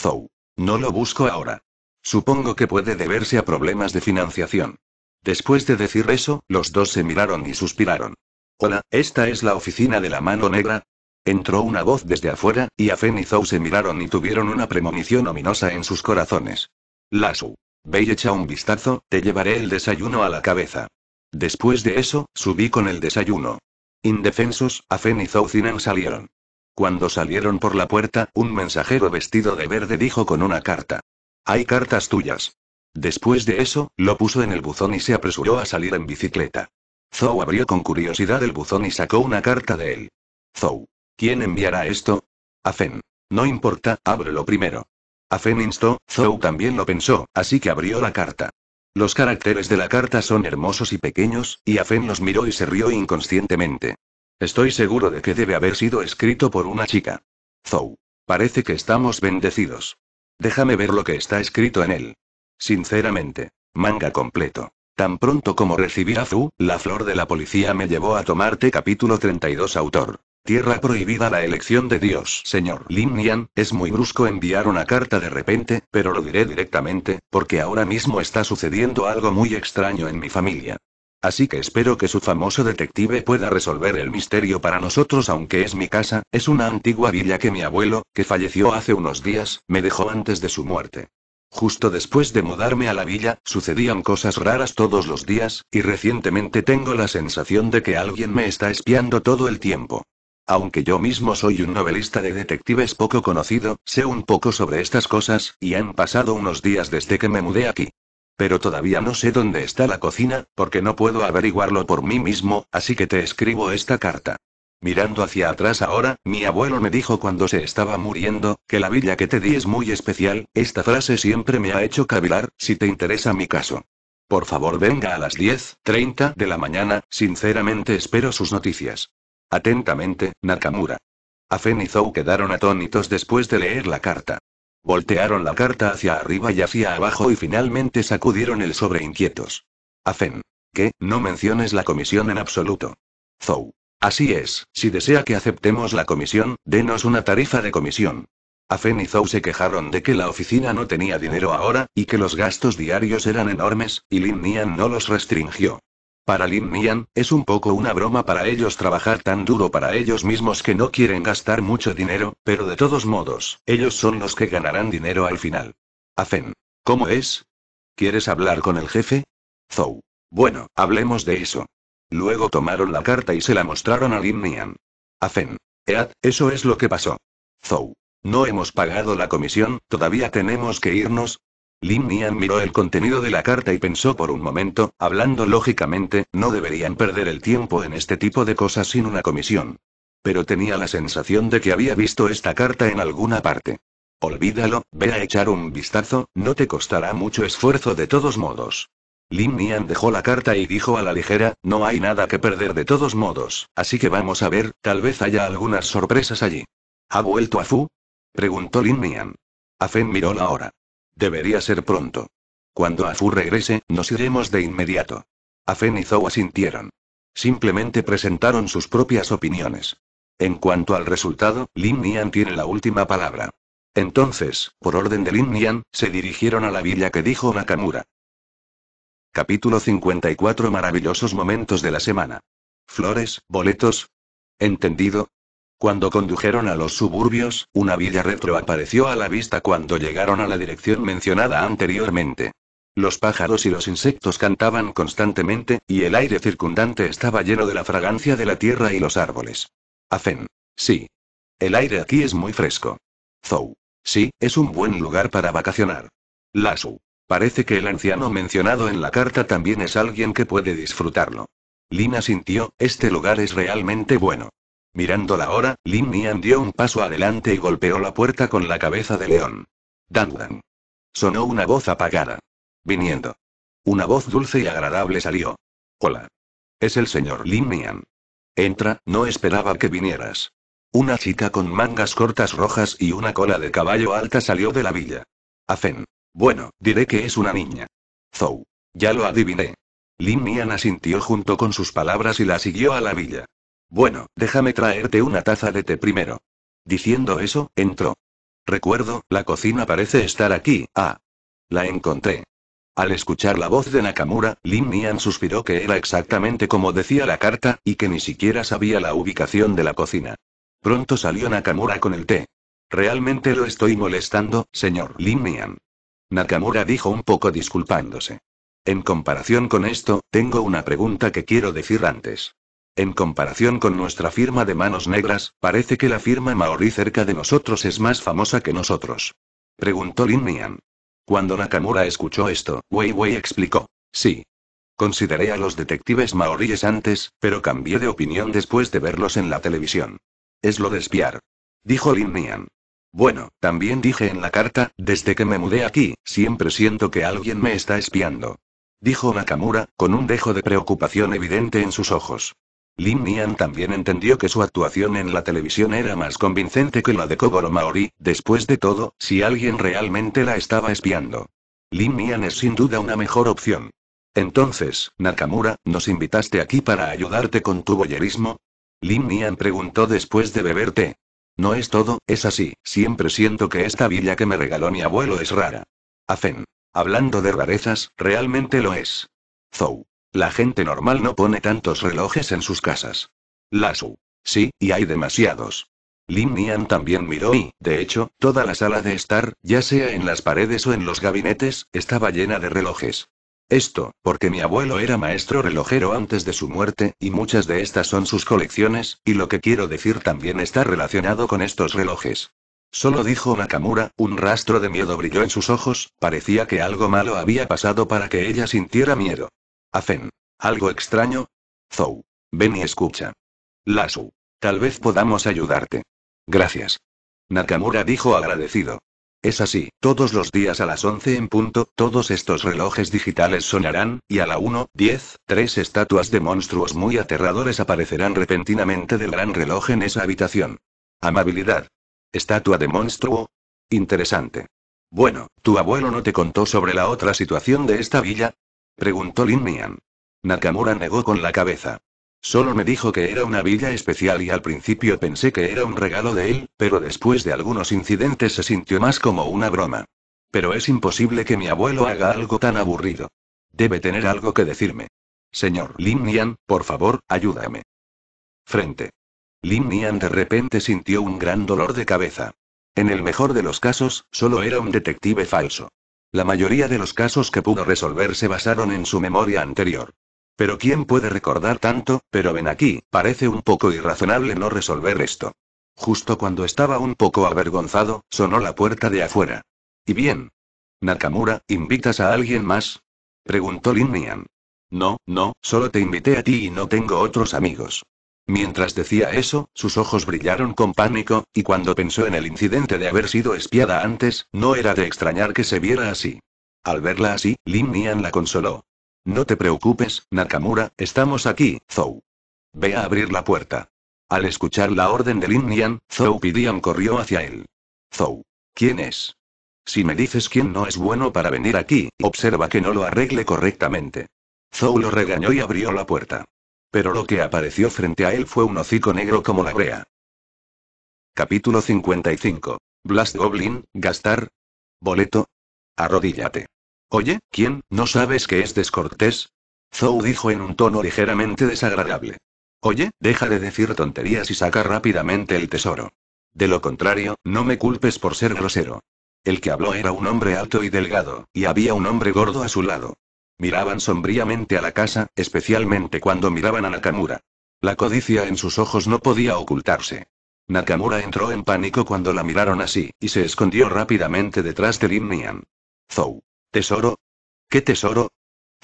Zhou, No lo busco ahora. Supongo que puede deberse a problemas de financiación. Después de decir eso, los dos se miraron y suspiraron. Hola, ¿esta es la oficina de la mano negra? Entró una voz desde afuera, y a y Zou se miraron y tuvieron una premonición ominosa en sus corazones. Lasu. Ve y echa un vistazo, te llevaré el desayuno a la cabeza. Después de eso, subí con el desayuno. Indefensos, Afen y Zoucinan salieron. Cuando salieron por la puerta, un mensajero vestido de verde dijo con una carta. Hay cartas tuyas. Después de eso, lo puso en el buzón y se apresuró a salir en bicicleta. Zou abrió con curiosidad el buzón y sacó una carta de él. Zou. ¿Quién enviará esto? Afen. No importa, ábrelo primero. Afen instó, Zou también lo pensó, así que abrió la carta. Los caracteres de la carta son hermosos y pequeños, y Afen los miró y se rió inconscientemente. Estoy seguro de que debe haber sido escrito por una chica. Zou. Parece que estamos bendecidos. Déjame ver lo que está escrito en él. Sinceramente. Manga completo. Tan pronto como recibí a Fu, la flor de la policía me llevó a tomarte capítulo 32 autor. Tierra prohibida la elección de Dios. Señor Nian, es muy brusco enviar una carta de repente, pero lo diré directamente, porque ahora mismo está sucediendo algo muy extraño en mi familia. Así que espero que su famoso detective pueda resolver el misterio para nosotros, aunque es mi casa, es una antigua villa que mi abuelo, que falleció hace unos días, me dejó antes de su muerte. Justo después de mudarme a la villa, sucedían cosas raras todos los días, y recientemente tengo la sensación de que alguien me está espiando todo el tiempo. Aunque yo mismo soy un novelista de detectives poco conocido, sé un poco sobre estas cosas, y han pasado unos días desde que me mudé aquí. Pero todavía no sé dónde está la cocina, porque no puedo averiguarlo por mí mismo, así que te escribo esta carta. Mirando hacia atrás ahora, mi abuelo me dijo cuando se estaba muriendo, que la villa que te di es muy especial, esta frase siempre me ha hecho cavilar, si te interesa mi caso. Por favor venga a las 10.30 de la mañana, sinceramente espero sus noticias. Atentamente, Nakamura. Afen y Zou quedaron atónitos después de leer la carta. Voltearon la carta hacia arriba y hacia abajo y finalmente sacudieron el sobre inquietos. Afen. que No menciones la comisión en absoluto. Zou. Así es, si desea que aceptemos la comisión, denos una tarifa de comisión. A y Zou se quejaron de que la oficina no tenía dinero ahora, y que los gastos diarios eran enormes, y Lin Nian no los restringió. Para Lin Nian, es un poco una broma para ellos trabajar tan duro para ellos mismos que no quieren gastar mucho dinero, pero de todos modos, ellos son los que ganarán dinero al final. Afen. ¿Cómo es? ¿Quieres hablar con el jefe? Zou. Bueno, hablemos de eso. Luego tomaron la carta y se la mostraron a Lin Nian. Afen. Ead, eso es lo que pasó. Zou. No hemos pagado la comisión, todavía tenemos que irnos. Lin Nian miró el contenido de la carta y pensó por un momento, hablando lógicamente, no deberían perder el tiempo en este tipo de cosas sin una comisión. Pero tenía la sensación de que había visto esta carta en alguna parte. Olvídalo, ve a echar un vistazo, no te costará mucho esfuerzo de todos modos. Lin Nian dejó la carta y dijo a la ligera, no hay nada que perder de todos modos, así que vamos a ver, tal vez haya algunas sorpresas allí. ¿Ha vuelto a Fu? Preguntó Lin Nian. Afen miró la hora. Debería ser pronto. Cuando Afu regrese, nos iremos de inmediato. A Afen y Zou asintieron. Simplemente presentaron sus propias opiniones. En cuanto al resultado, Lin Nian tiene la última palabra. Entonces, por orden de Lin Nian, se dirigieron a la villa que dijo Nakamura. Capítulo 54 Maravillosos momentos de la semana. Flores, boletos. ¿Entendido? Cuando condujeron a los suburbios, una villa retro apareció a la vista cuando llegaron a la dirección mencionada anteriormente. Los pájaros y los insectos cantaban constantemente, y el aire circundante estaba lleno de la fragancia de la tierra y los árboles. Afen. Sí. El aire aquí es muy fresco. Zou. Sí, es un buen lugar para vacacionar. Lasu. Parece que el anciano mencionado en la carta también es alguien que puede disfrutarlo. Lina sintió, este lugar es realmente bueno. Mirando la hora, Lin Nian dio un paso adelante y golpeó la puerta con la cabeza de león. Dan Dan. Sonó una voz apagada. Viniendo. Una voz dulce y agradable salió. Hola. Es el señor Lin Nian. Entra, no esperaba que vinieras. Una chica con mangas cortas rojas y una cola de caballo alta salió de la villa. Afen. Bueno, diré que es una niña. Zou. Ya lo adiviné. Lin Nian asintió junto con sus palabras y la siguió a la villa. Bueno, déjame traerte una taza de té primero. Diciendo eso, entró. Recuerdo, la cocina parece estar aquí, ah. La encontré. Al escuchar la voz de Nakamura, Lin Nian suspiró que era exactamente como decía la carta, y que ni siquiera sabía la ubicación de la cocina. Pronto salió Nakamura con el té. Realmente lo estoy molestando, señor Lin Nian. Nakamura dijo un poco disculpándose. En comparación con esto, tengo una pregunta que quiero decir antes. En comparación con nuestra firma de manos negras, parece que la firma maorí cerca de nosotros es más famosa que nosotros. Preguntó Lin Nian. Cuando Nakamura escuchó esto, Wei Wei explicó. Sí. Consideré a los detectives maoríes antes, pero cambié de opinión después de verlos en la televisión. Es lo de espiar. Dijo Lin Nian. Bueno, también dije en la carta, desde que me mudé aquí, siempre siento que alguien me está espiando. Dijo Nakamura, con un dejo de preocupación evidente en sus ojos. Lin Nian también entendió que su actuación en la televisión era más convincente que la de Kogoro Maori, después de todo, si alguien realmente la estaba espiando. Lin Nian es sin duda una mejor opción. Entonces, Nakamura, ¿nos invitaste aquí para ayudarte con tu boyerismo? Lin Nian preguntó después de beber té. No es todo, es así, siempre siento que esta villa que me regaló mi abuelo es rara. Afen. Hablando de rarezas, realmente lo es. Zou. La gente normal no pone tantos relojes en sus casas. Lasu. Sí, y hay demasiados. Lin Nian también miró y, de hecho, toda la sala de estar, ya sea en las paredes o en los gabinetes, estaba llena de relojes. Esto, porque mi abuelo era maestro relojero antes de su muerte, y muchas de estas son sus colecciones, y lo que quiero decir también está relacionado con estos relojes. Solo dijo Nakamura, un rastro de miedo brilló en sus ojos, parecía que algo malo había pasado para que ella sintiera miedo. Afen. ¿Algo extraño? Zou. Ven y escucha. Lasu. Tal vez podamos ayudarte. Gracias. Nakamura dijo agradecido. Es así, todos los días a las 11 en punto, todos estos relojes digitales sonarán, y a la 1, 10, tres estatuas de monstruos muy aterradores aparecerán repentinamente del gran reloj en esa habitación. Amabilidad. Estatua de monstruo. Interesante. Bueno, ¿tu abuelo no te contó sobre la otra situación de esta villa? Preguntó Lin Nian. Nakamura negó con la cabeza. Solo me dijo que era una villa especial y al principio pensé que era un regalo de él, pero después de algunos incidentes se sintió más como una broma. Pero es imposible que mi abuelo haga algo tan aburrido. Debe tener algo que decirme. Señor Lin Nian, por favor, ayúdame. Frente. Lin Nian de repente sintió un gran dolor de cabeza. En el mejor de los casos, solo era un detective falso. La mayoría de los casos que pudo resolver se basaron en su memoria anterior. Pero ¿quién puede recordar tanto? Pero ven aquí, parece un poco irrazonable no resolver esto. Justo cuando estaba un poco avergonzado, sonó la puerta de afuera. Y bien. Nakamura, ¿invitas a alguien más? Preguntó Lin Nian. No, no, solo te invité a ti y no tengo otros amigos. Mientras decía eso, sus ojos brillaron con pánico, y cuando pensó en el incidente de haber sido espiada antes, no era de extrañar que se viera así. Al verla así, Lin Nian la consoló. No te preocupes, Nakamura, estamos aquí, Zou. Ve a abrir la puerta. Al escuchar la orden Lin Nian, Zou Pidian corrió hacia él. Zou. ¿Quién es? Si me dices quién no es bueno para venir aquí, observa que no lo arregle correctamente. Zou lo regañó y abrió la puerta. Pero lo que apareció frente a él fue un hocico negro como la brea. Capítulo 55. Blast Goblin, gastar. Boleto. Arrodíllate. Oye, ¿quién, no sabes que es descortés? Zou dijo en un tono ligeramente desagradable. Oye, deja de decir tonterías y saca rápidamente el tesoro. De lo contrario, no me culpes por ser grosero. El que habló era un hombre alto y delgado, y había un hombre gordo a su lado. Miraban sombríamente a la casa, especialmente cuando miraban a Nakamura. La codicia en sus ojos no podía ocultarse. Nakamura entró en pánico cuando la miraron así, y se escondió rápidamente detrás de Lin Nian. Zou. ¿Tesoro? ¿Qué tesoro?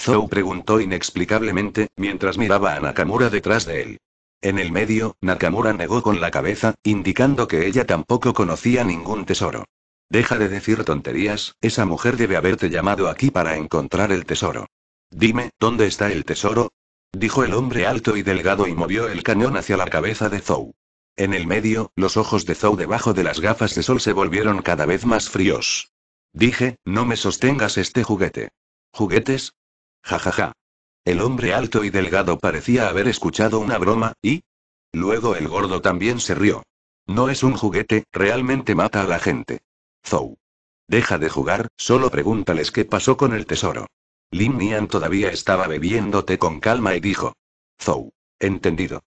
Zou preguntó inexplicablemente, mientras miraba a Nakamura detrás de él. En el medio, Nakamura negó con la cabeza, indicando que ella tampoco conocía ningún tesoro. Deja de decir tonterías, esa mujer debe haberte llamado aquí para encontrar el tesoro. Dime, ¿dónde está el tesoro? Dijo el hombre alto y delgado y movió el cañón hacia la cabeza de Zou. En el medio, los ojos de Zou debajo de las gafas de sol se volvieron cada vez más fríos. Dije, no me sostengas este juguete. ¿Juguetes? Ja ja ja. El hombre alto y delgado parecía haber escuchado una broma, y... Luego el gordo también se rió. No es un juguete, realmente mata a la gente. Zou. Deja de jugar, solo pregúntales qué pasó con el tesoro. Lin Nian todavía estaba bebiéndote con calma y dijo. Zou. Entendido.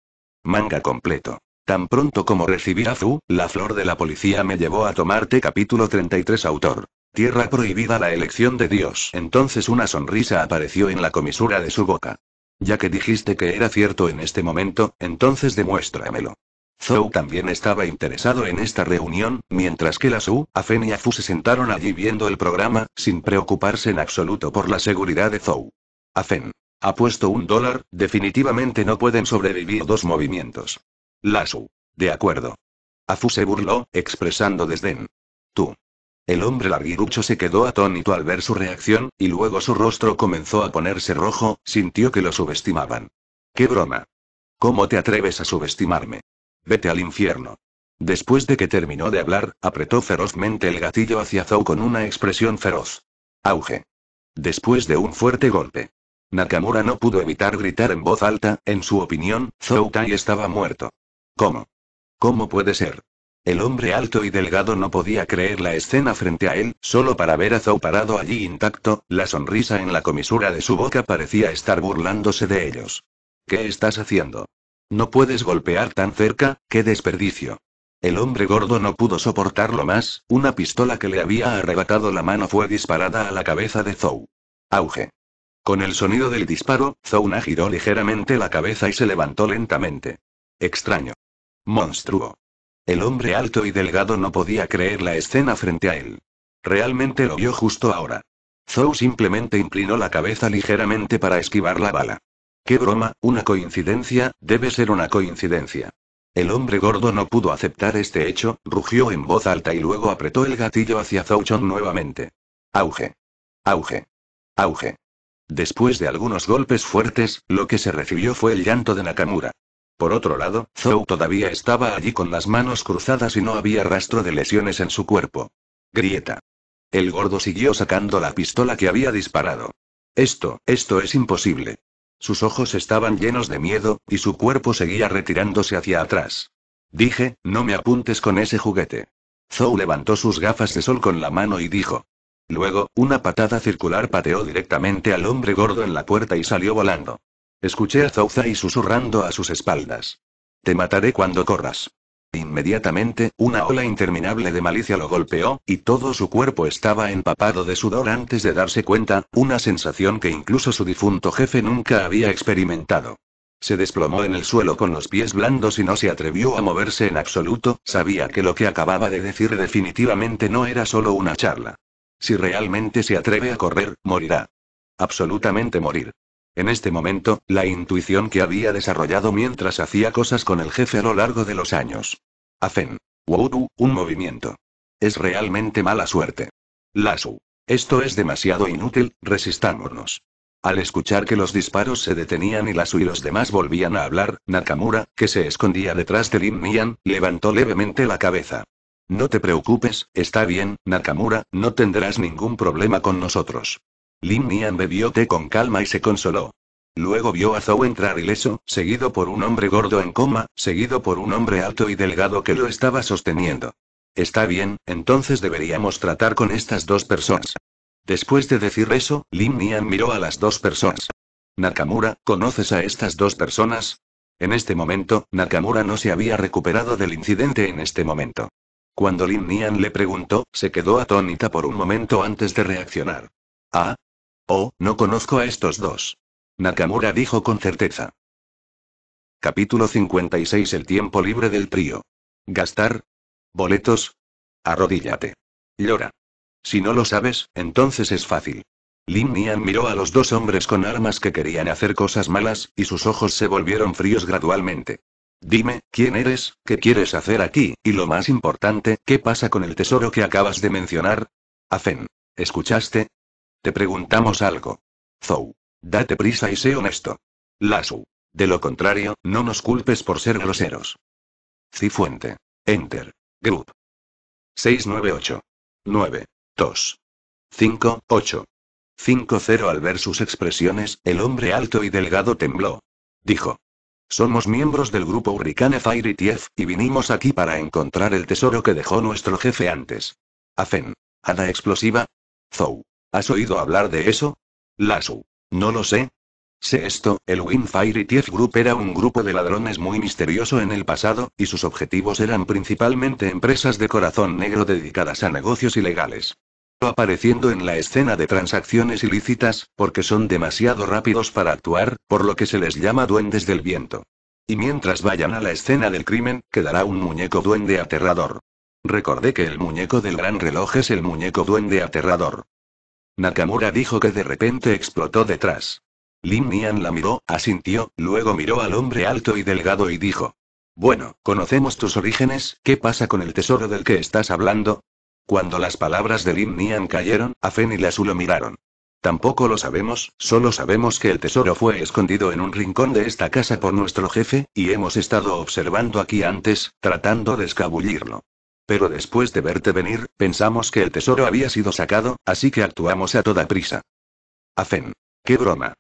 Manga completo. Tan pronto como recibí a Zou, la flor de la policía me llevó a tomarte capítulo 33 autor. Tierra prohibida la elección de Dios. Entonces una sonrisa apareció en la comisura de su boca. Ya que dijiste que era cierto en este momento, entonces demuéstramelo. Zhou también estaba interesado en esta reunión, mientras que Lasu, Su, Afen y Afu se sentaron allí viendo el programa, sin preocuparse en absoluto por la seguridad de Zhou. Afen. Ha puesto un dólar, definitivamente no pueden sobrevivir dos movimientos. La De acuerdo. Afu se burló, expresando desdén. Tú. El hombre larguirucho se quedó atónito al ver su reacción, y luego su rostro comenzó a ponerse rojo, sintió que lo subestimaban. ¡Qué broma! ¿Cómo te atreves a subestimarme? Vete al infierno. Después de que terminó de hablar, apretó ferozmente el gatillo hacia Zou con una expresión feroz. Auge. Después de un fuerte golpe. Nakamura no pudo evitar gritar en voz alta, en su opinión, Zou Tai estaba muerto. ¿Cómo? ¿Cómo puede ser? El hombre alto y delgado no podía creer la escena frente a él, solo para ver a Zou parado allí intacto, la sonrisa en la comisura de su boca parecía estar burlándose de ellos. ¿Qué estás haciendo? No puedes golpear tan cerca, qué desperdicio. El hombre gordo no pudo soportarlo más, una pistola que le había arrebatado la mano fue disparada a la cabeza de Zou. Auge. Con el sonido del disparo, na giró ligeramente la cabeza y se levantó lentamente. Extraño. Monstruo. El hombre alto y delgado no podía creer la escena frente a él. Realmente lo vio justo ahora. Zhou simplemente inclinó la cabeza ligeramente para esquivar la bala. Qué broma, una coincidencia, debe ser una coincidencia. El hombre gordo no pudo aceptar este hecho, rugió en voz alta y luego apretó el gatillo hacia Chong nuevamente. Auge. Auge. Auge. Después de algunos golpes fuertes, lo que se recibió fue el llanto de Nakamura. Por otro lado, Zhou todavía estaba allí con las manos cruzadas y no había rastro de lesiones en su cuerpo. Grieta. El gordo siguió sacando la pistola que había disparado. Esto, esto es imposible. Sus ojos estaban llenos de miedo, y su cuerpo seguía retirándose hacia atrás. Dije, no me apuntes con ese juguete. Zou levantó sus gafas de sol con la mano y dijo. Luego, una patada circular pateó directamente al hombre gordo en la puerta y salió volando. Escuché a y susurrando a sus espaldas. Te mataré cuando corras. Inmediatamente, una ola interminable de malicia lo golpeó, y todo su cuerpo estaba empapado de sudor antes de darse cuenta, una sensación que incluso su difunto jefe nunca había experimentado. Se desplomó en el suelo con los pies blandos y no se atrevió a moverse en absoluto, sabía que lo que acababa de decir definitivamente no era solo una charla. Si realmente se atreve a correr, morirá. Absolutamente morir. En este momento, la intuición que había desarrollado mientras hacía cosas con el jefe a lo largo de los años. Hacen. Wudu, un movimiento. Es realmente mala suerte. Lasu. Esto es demasiado inútil, resistámonos. Al escuchar que los disparos se detenían y Lasu y los demás volvían a hablar, Nakamura, que se escondía detrás de Lin Mian, levantó levemente la cabeza. No te preocupes, está bien, Nakamura, no tendrás ningún problema con nosotros. Lin Nian bebió té con calma y se consoló. Luego vio a Zhou entrar ileso, seguido por un hombre gordo en coma, seguido por un hombre alto y delgado que lo estaba sosteniendo. Está bien, entonces deberíamos tratar con estas dos personas. Después de decir eso, Lin Nian miró a las dos personas. Nakamura, ¿conoces a estas dos personas? En este momento, Nakamura no se había recuperado del incidente en este momento. Cuando Lin Nian le preguntó, se quedó atónita por un momento antes de reaccionar. Ah, Oh, no conozco a estos dos. Nakamura dijo con certeza. Capítulo 56 El tiempo libre del trío. Gastar. Boletos. Arrodíllate. Llora. Si no lo sabes, entonces es fácil. Lin Nian miró a los dos hombres con armas que querían hacer cosas malas, y sus ojos se volvieron fríos gradualmente. Dime, ¿quién eres? ¿Qué quieres hacer aquí? Y lo más importante, ¿qué pasa con el tesoro que acabas de mencionar? Afen. ¿Escuchaste? Te preguntamos algo. Zou. Date prisa y sé honesto. Lasu. De lo contrario, no nos culpes por ser groseros. Cifuente. Enter. Group. 698. 9. 2. 5, 8. 5 al ver sus expresiones, el hombre alto y delgado tembló. Dijo. Somos miembros del grupo Hurricane Fire Tief, y vinimos aquí para encontrar el tesoro que dejó nuestro jefe antes. Afen. Ada explosiva. Zou. ¿Has oído hablar de eso? Lasu. No lo sé. Sé esto, el Winfire Thief Group era un grupo de ladrones muy misterioso en el pasado, y sus objetivos eran principalmente empresas de corazón negro dedicadas a negocios ilegales apareciendo en la escena de transacciones ilícitas, porque son demasiado rápidos para actuar, por lo que se les llama duendes del viento. Y mientras vayan a la escena del crimen, quedará un muñeco duende aterrador. Recordé que el muñeco del gran reloj es el muñeco duende aterrador. Nakamura dijo que de repente explotó detrás. Lin Nian la miró, asintió, luego miró al hombre alto y delgado y dijo. Bueno, conocemos tus orígenes, ¿qué pasa con el tesoro del que estás hablando? Cuando las palabras de Lin Nian cayeron, a Fen y Lasu lo miraron. Tampoco lo sabemos, solo sabemos que el tesoro fue escondido en un rincón de esta casa por nuestro jefe, y hemos estado observando aquí antes, tratando de escabullirlo. Pero después de verte venir, pensamos que el tesoro había sido sacado, así que actuamos a toda prisa. Afen. Qué broma.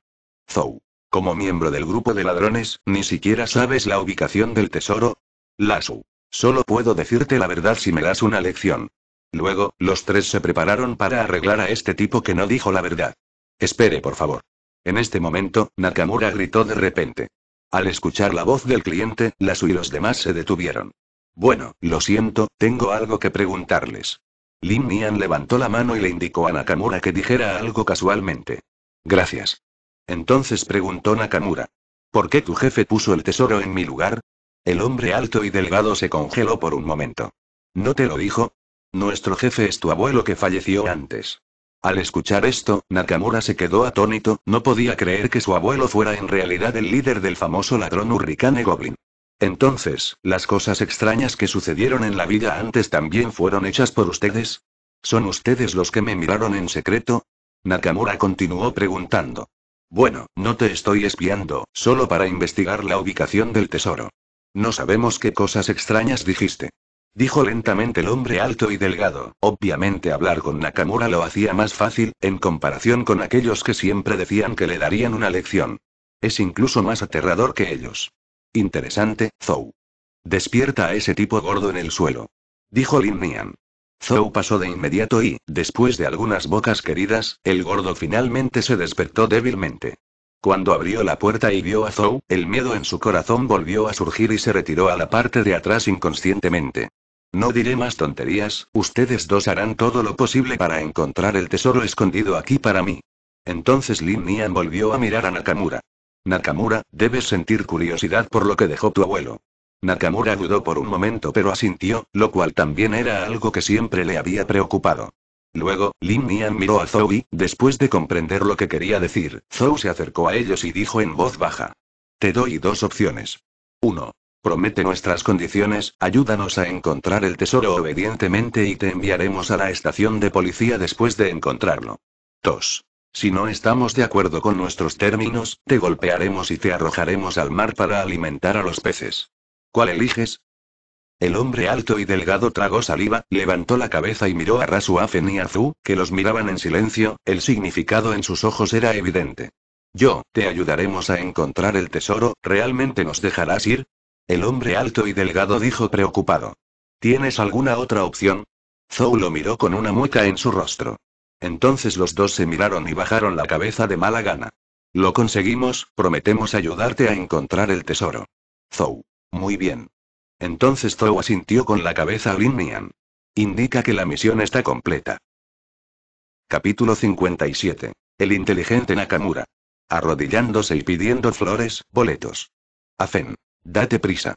Zou. Como miembro del grupo de ladrones, ¿ni siquiera sabes la ubicación del tesoro? Lasu. Solo puedo decirte la verdad si me das una lección. Luego, los tres se prepararon para arreglar a este tipo que no dijo la verdad. Espere, por favor. En este momento, Nakamura gritó de repente. Al escuchar la voz del cliente, Lasu y los demás se detuvieron. Bueno, lo siento, tengo algo que preguntarles. Lin Mian levantó la mano y le indicó a Nakamura que dijera algo casualmente. Gracias. Entonces preguntó Nakamura. ¿Por qué tu jefe puso el tesoro en mi lugar? El hombre alto y delgado se congeló por un momento. ¿No te lo dijo? Nuestro jefe es tu abuelo que falleció antes. Al escuchar esto, Nakamura se quedó atónito, no podía creer que su abuelo fuera en realidad el líder del famoso ladrón Hurricane Goblin. Entonces, ¿las cosas extrañas que sucedieron en la vida antes también fueron hechas por ustedes? ¿Son ustedes los que me miraron en secreto? Nakamura continuó preguntando. Bueno, no te estoy espiando, solo para investigar la ubicación del tesoro. No sabemos qué cosas extrañas dijiste. Dijo lentamente el hombre alto y delgado. Obviamente hablar con Nakamura lo hacía más fácil, en comparación con aquellos que siempre decían que le darían una lección. Es incluso más aterrador que ellos. Interesante, Zou. Despierta a ese tipo gordo en el suelo. Dijo Lin Nian. Zou pasó de inmediato y, después de algunas bocas queridas, el gordo finalmente se despertó débilmente. Cuando abrió la puerta y vio a Zou, el miedo en su corazón volvió a surgir y se retiró a la parte de atrás inconscientemente. No diré más tonterías, ustedes dos harán todo lo posible para encontrar el tesoro escondido aquí para mí. Entonces Lin Nian volvió a mirar a Nakamura. Nakamura, debes sentir curiosidad por lo que dejó tu abuelo. Nakamura dudó por un momento pero asintió, lo cual también era algo que siempre le había preocupado. Luego, Lin Nian miró a Zhou y, después de comprender lo que quería decir, Zou se acercó a ellos y dijo en voz baja. Te doy dos opciones. 1. Promete nuestras condiciones, ayúdanos a encontrar el tesoro obedientemente y te enviaremos a la estación de policía después de encontrarlo. 2. Si no estamos de acuerdo con nuestros términos, te golpearemos y te arrojaremos al mar para alimentar a los peces. ¿Cuál eliges? El hombre alto y delgado tragó saliva, levantó la cabeza y miró a Rasuafen y a que los miraban en silencio, el significado en sus ojos era evidente. Yo, te ayudaremos a encontrar el tesoro, ¿realmente nos dejarás ir? El hombre alto y delgado dijo preocupado. ¿Tienes alguna otra opción? Zou lo miró con una mueca en su rostro. Entonces los dos se miraron y bajaron la cabeza de mala gana. Lo conseguimos, prometemos ayudarte a encontrar el tesoro. Zou. Muy bien. Entonces Zou asintió con la cabeza a Nian. Indica que la misión está completa. Capítulo 57. El inteligente Nakamura. Arrodillándose y pidiendo flores, boletos. Afen. Date prisa.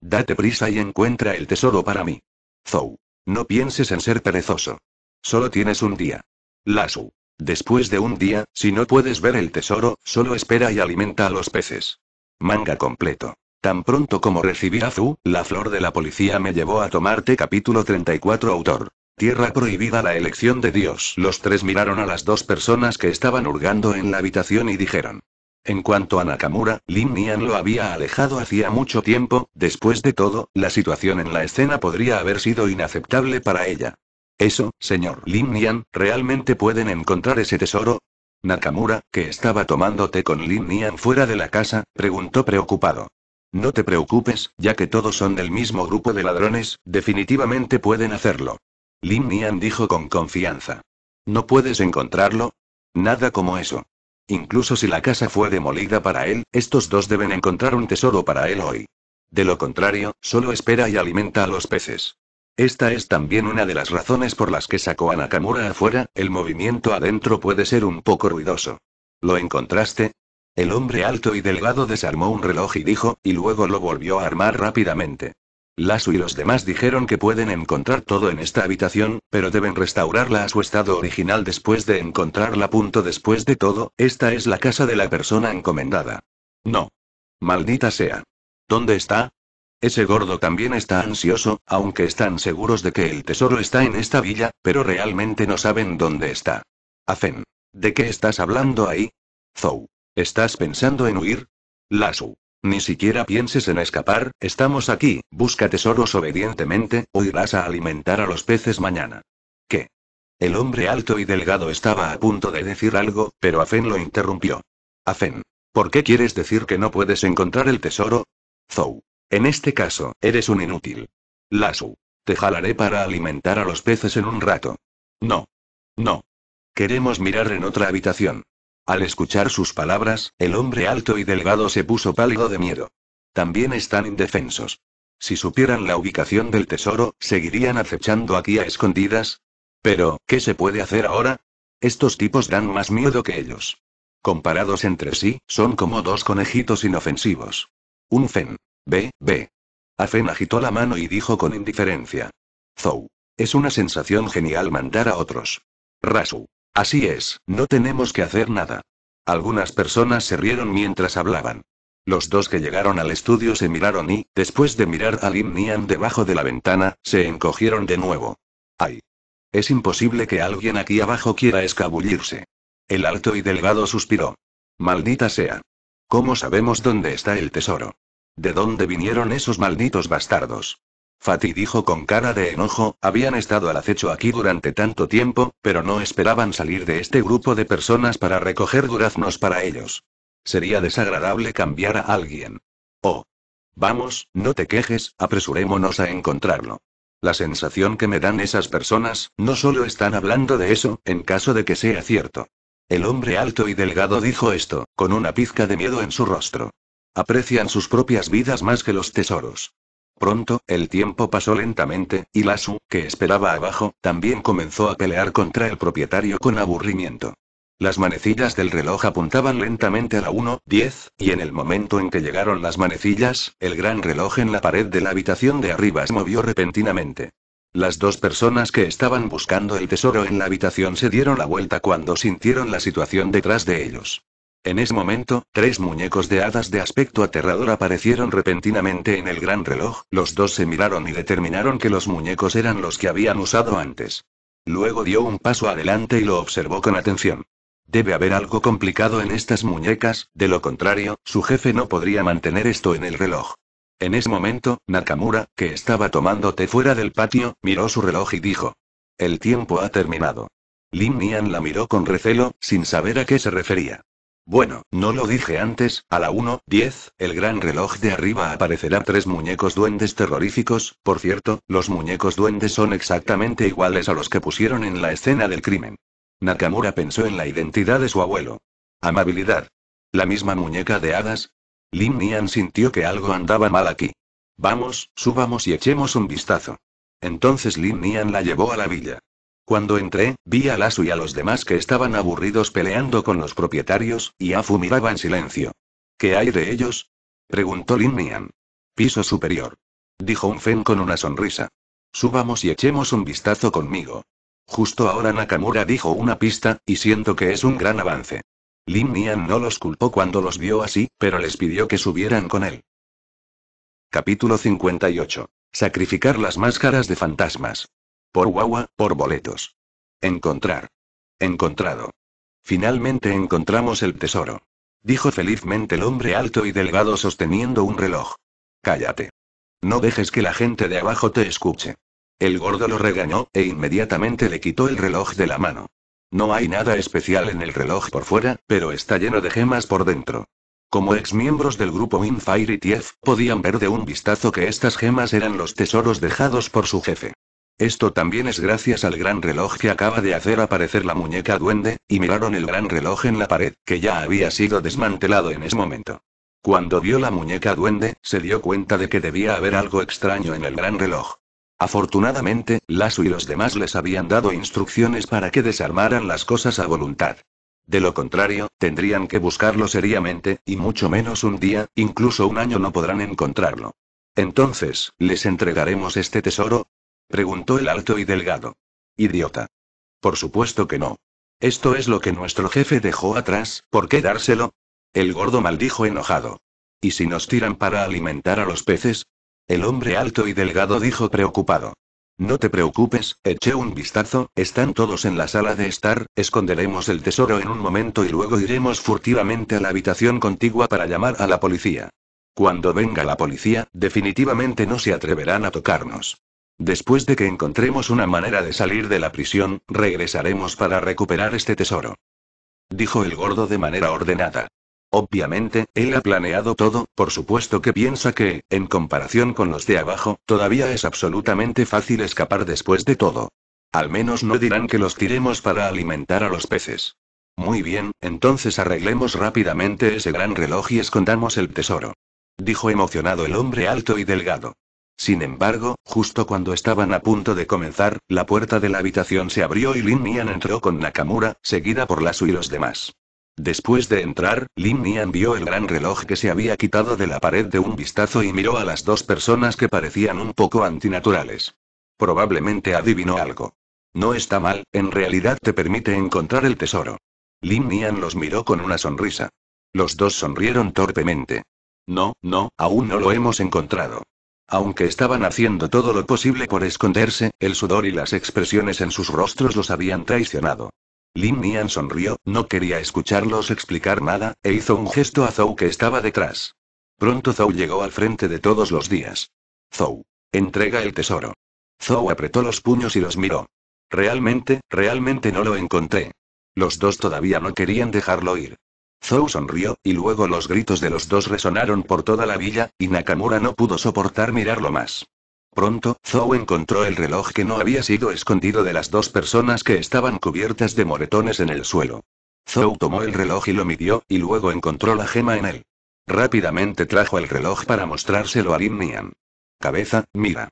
Date prisa y encuentra el tesoro para mí. Zou. No pienses en ser perezoso. Solo tienes un día. Lasu. Después de un día, si no puedes ver el tesoro, solo espera y alimenta a los peces. Manga completo. Tan pronto como recibí a Zu, la flor de la policía me llevó a tomarte capítulo 34 autor. Tierra prohibida la elección de Dios. Los tres miraron a las dos personas que estaban hurgando en la habitación y dijeron. En cuanto a Nakamura, Lin Nian lo había alejado hacía mucho tiempo, después de todo, la situación en la escena podría haber sido inaceptable para ella. Eso, señor Lin Nian, ¿realmente pueden encontrar ese tesoro? Nakamura, que estaba tomando té con Lin Nian fuera de la casa, preguntó preocupado. No te preocupes, ya que todos son del mismo grupo de ladrones, definitivamente pueden hacerlo. Lin Nian dijo con confianza. ¿No puedes encontrarlo? Nada como eso. Incluso si la casa fue demolida para él, estos dos deben encontrar un tesoro para él hoy. De lo contrario, solo espera y alimenta a los peces. Esta es también una de las razones por las que sacó a Nakamura afuera, el movimiento adentro puede ser un poco ruidoso. ¿Lo encontraste? El hombre alto y delgado desarmó un reloj y dijo, y luego lo volvió a armar rápidamente. Lasu y los demás dijeron que pueden encontrar todo en esta habitación, pero deben restaurarla a su estado original después de encontrarla. Punto después de todo, esta es la casa de la persona encomendada. No. Maldita sea. ¿Dónde está? Ese gordo también está ansioso, aunque están seguros de que el tesoro está en esta villa, pero realmente no saben dónde está. Afen, ¿De qué estás hablando ahí? Zou. ¿Estás pensando en huir? Lasu. Ni siquiera pienses en escapar, estamos aquí, busca tesoros obedientemente, o irás a alimentar a los peces mañana. ¿Qué? El hombre alto y delgado estaba a punto de decir algo, pero Afen lo interrumpió. Afen. ¿Por qué quieres decir que no puedes encontrar el tesoro? Zou. En este caso, eres un inútil. Lasu. Te jalaré para alimentar a los peces en un rato. No. No. Queremos mirar en otra habitación. Al escuchar sus palabras, el hombre alto y delgado se puso pálido de miedo. También están indefensos. Si supieran la ubicación del tesoro, seguirían acechando aquí a escondidas. Pero, ¿qué se puede hacer ahora? Estos tipos dan más miedo que ellos. Comparados entre sí, son como dos conejitos inofensivos. Un fen. Ve, ve. Afen agitó la mano y dijo con indiferencia. Zou. Es una sensación genial mandar a otros. Rasu. Así es, no tenemos que hacer nada. Algunas personas se rieron mientras hablaban. Los dos que llegaron al estudio se miraron y, después de mirar a Lim Nian debajo de la ventana, se encogieron de nuevo. ¡Ay! Es imposible que alguien aquí abajo quiera escabullirse. El alto y delgado suspiró. Maldita sea. ¿Cómo sabemos dónde está el tesoro? ¿De dónde vinieron esos malditos bastardos? Fati dijo con cara de enojo, habían estado al acecho aquí durante tanto tiempo, pero no esperaban salir de este grupo de personas para recoger duraznos para ellos. Sería desagradable cambiar a alguien. Oh. Vamos, no te quejes, apresurémonos a encontrarlo. La sensación que me dan esas personas, no solo están hablando de eso, en caso de que sea cierto. El hombre alto y delgado dijo esto, con una pizca de miedo en su rostro. Aprecian sus propias vidas más que los tesoros. Pronto, el tiempo pasó lentamente, y Lasu, que esperaba abajo, también comenzó a pelear contra el propietario con aburrimiento. Las manecillas del reloj apuntaban lentamente a la 1.10, y en el momento en que llegaron las manecillas, el gran reloj en la pared de la habitación de arriba se movió repentinamente. Las dos personas que estaban buscando el tesoro en la habitación se dieron la vuelta cuando sintieron la situación detrás de ellos. En ese momento, tres muñecos de hadas de aspecto aterrador aparecieron repentinamente en el gran reloj, los dos se miraron y determinaron que los muñecos eran los que habían usado antes. Luego dio un paso adelante y lo observó con atención. Debe haber algo complicado en estas muñecas, de lo contrario, su jefe no podría mantener esto en el reloj. En ese momento, Nakamura, que estaba tomando té fuera del patio, miró su reloj y dijo. El tiempo ha terminado. Lin Nian la miró con recelo, sin saber a qué se refería. Bueno, no lo dije antes, a la 1.10, el gran reloj de arriba aparecerá tres muñecos duendes terroríficos, por cierto, los muñecos duendes son exactamente iguales a los que pusieron en la escena del crimen. Nakamura pensó en la identidad de su abuelo. Amabilidad. La misma muñeca de hadas. Lin Nian sintió que algo andaba mal aquí. Vamos, subamos y echemos un vistazo. Entonces Lin Nian la llevó a la villa. Cuando entré, vi a Lasu y a los demás que estaban aburridos peleando con los propietarios, y Afu miraba en silencio. ¿Qué hay de ellos? preguntó Lin Mian. Piso superior. Dijo un Fen con una sonrisa. Subamos y echemos un vistazo conmigo. Justo ahora Nakamura dijo una pista, y siento que es un gran avance. Lin Mian no los culpó cuando los vio así, pero les pidió que subieran con él. Capítulo 58. Sacrificar las máscaras de fantasmas. Por guagua, por boletos. Encontrar. Encontrado. Finalmente encontramos el tesoro. Dijo felizmente el hombre alto y delgado sosteniendo un reloj. Cállate. No dejes que la gente de abajo te escuche. El gordo lo regañó, e inmediatamente le quitó el reloj de la mano. No hay nada especial en el reloj por fuera, pero está lleno de gemas por dentro. Como ex-miembros del grupo Infire y Tief, podían ver de un vistazo que estas gemas eran los tesoros dejados por su jefe. Esto también es gracias al gran reloj que acaba de hacer aparecer la muñeca duende, y miraron el gran reloj en la pared, que ya había sido desmantelado en ese momento. Cuando vio la muñeca duende, se dio cuenta de que debía haber algo extraño en el gran reloj. Afortunadamente, Lasu y los demás les habían dado instrucciones para que desarmaran las cosas a voluntad. De lo contrario, tendrían que buscarlo seriamente, y mucho menos un día, incluso un año no podrán encontrarlo. Entonces, ¿les entregaremos este tesoro? Preguntó el alto y delgado. Idiota. Por supuesto que no. Esto es lo que nuestro jefe dejó atrás, ¿por qué dárselo? El gordo maldijo enojado. ¿Y si nos tiran para alimentar a los peces? El hombre alto y delgado dijo preocupado. No te preocupes, eché un vistazo, están todos en la sala de estar, esconderemos el tesoro en un momento y luego iremos furtivamente a la habitación contigua para llamar a la policía. Cuando venga la policía, definitivamente no se atreverán a tocarnos. Después de que encontremos una manera de salir de la prisión, regresaremos para recuperar este tesoro. Dijo el gordo de manera ordenada. Obviamente, él ha planeado todo, por supuesto que piensa que, en comparación con los de abajo, todavía es absolutamente fácil escapar después de todo. Al menos no dirán que los tiremos para alimentar a los peces. Muy bien, entonces arreglemos rápidamente ese gran reloj y escondamos el tesoro. Dijo emocionado el hombre alto y delgado. Sin embargo, justo cuando estaban a punto de comenzar, la puerta de la habitación se abrió y Lin Nian entró con Nakamura, seguida por Lasu y los demás. Después de entrar, Lin Nian vio el gran reloj que se había quitado de la pared de un vistazo y miró a las dos personas que parecían un poco antinaturales. Probablemente adivinó algo. No está mal, en realidad te permite encontrar el tesoro. Lin Nian los miró con una sonrisa. Los dos sonrieron torpemente. No, no, aún no lo hemos encontrado. Aunque estaban haciendo todo lo posible por esconderse, el sudor y las expresiones en sus rostros los habían traicionado. Lin Nian sonrió, no quería escucharlos explicar nada, e hizo un gesto a Zhou que estaba detrás. Pronto Zhou llegó al frente de todos los días. Zhou, Entrega el tesoro. Zhou apretó los puños y los miró. Realmente, realmente no lo encontré. Los dos todavía no querían dejarlo ir. Zou sonrió, y luego los gritos de los dos resonaron por toda la villa, y Nakamura no pudo soportar mirarlo más. Pronto, Zou encontró el reloj que no había sido escondido de las dos personas que estaban cubiertas de moretones en el suelo. Zou tomó el reloj y lo midió, y luego encontró la gema en él. Rápidamente trajo el reloj para mostrárselo a Lin Nian. Cabeza, mira.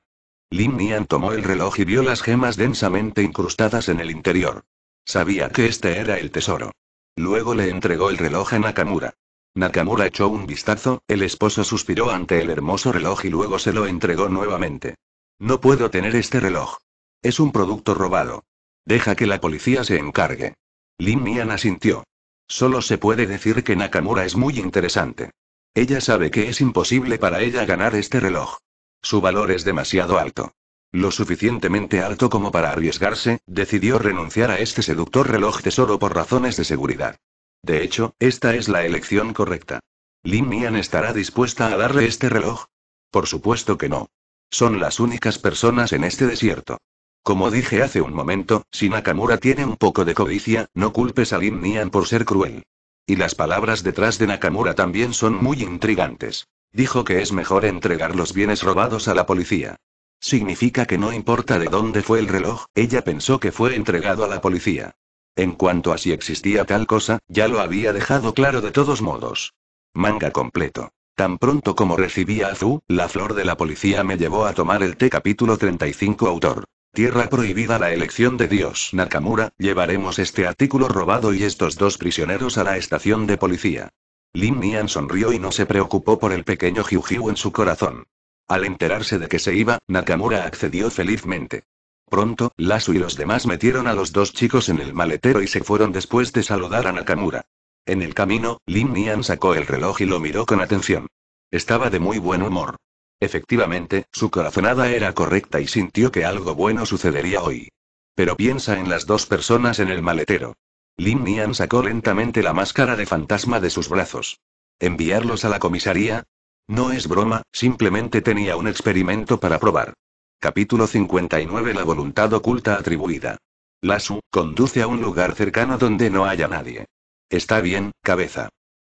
Lin Nian tomó el reloj y vio las gemas densamente incrustadas en el interior. Sabía que este era el tesoro. Luego le entregó el reloj a Nakamura. Nakamura echó un vistazo, el esposo suspiró ante el hermoso reloj y luego se lo entregó nuevamente. No puedo tener este reloj. Es un producto robado. Deja que la policía se encargue. Lin Mian asintió. Solo se puede decir que Nakamura es muy interesante. Ella sabe que es imposible para ella ganar este reloj. Su valor es demasiado alto. Lo suficientemente alto como para arriesgarse, decidió renunciar a este seductor reloj tesoro por razones de seguridad. De hecho, esta es la elección correcta. ¿Lin Mian estará dispuesta a darle este reloj? Por supuesto que no. Son las únicas personas en este desierto. Como dije hace un momento, si Nakamura tiene un poco de codicia, no culpes a Lin Mian por ser cruel. Y las palabras detrás de Nakamura también son muy intrigantes. Dijo que es mejor entregar los bienes robados a la policía. Significa que no importa de dónde fue el reloj, ella pensó que fue entregado a la policía. En cuanto a si existía tal cosa, ya lo había dejado claro de todos modos. Manga completo. Tan pronto como recibí a Azu, la flor de la policía me llevó a tomar el té capítulo 35 autor. Tierra prohibida la elección de Dios Nakamura, llevaremos este artículo robado y estos dos prisioneros a la estación de policía. Lin Nian sonrió y no se preocupó por el pequeño Jiu en su corazón. Al enterarse de que se iba, Nakamura accedió felizmente. Pronto, Lasu y los demás metieron a los dos chicos en el maletero y se fueron después de saludar a Nakamura. En el camino, Lin Nian sacó el reloj y lo miró con atención. Estaba de muy buen humor. Efectivamente, su corazonada era correcta y sintió que algo bueno sucedería hoy. Pero piensa en las dos personas en el maletero. Lin Nian sacó lentamente la máscara de fantasma de sus brazos. ¿Enviarlos a la comisaría? No es broma, simplemente tenía un experimento para probar. Capítulo 59 La voluntad oculta atribuida. Lasu, conduce a un lugar cercano donde no haya nadie. Está bien, cabeza.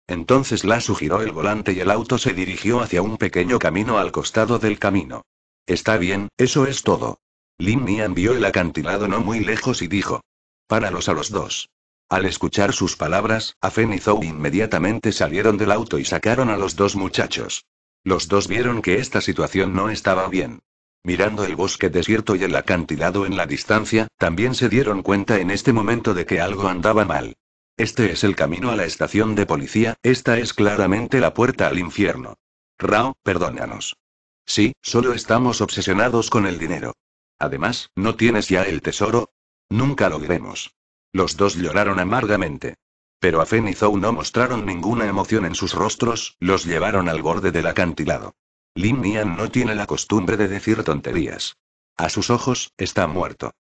Entonces Lasu giró el volante y el auto se dirigió hacia un pequeño camino al costado del camino. Está bien, eso es todo. Lin Nian vio el acantilado no muy lejos y dijo. Páralos a los dos. Al escuchar sus palabras, Afen y Zou inmediatamente salieron del auto y sacaron a los dos muchachos. Los dos vieron que esta situación no estaba bien. Mirando el bosque desierto y el acantilado en la distancia, también se dieron cuenta en este momento de que algo andaba mal. Este es el camino a la estación de policía, esta es claramente la puerta al infierno. Rao, perdónanos. Sí, solo estamos obsesionados con el dinero. Además, ¿no tienes ya el tesoro? Nunca lo veremos. Los dos lloraron amargamente. Pero a Fen y Zou no mostraron ninguna emoción en sus rostros, los llevaron al borde del acantilado. Lin Nian no tiene la costumbre de decir tonterías. A sus ojos, está muerto.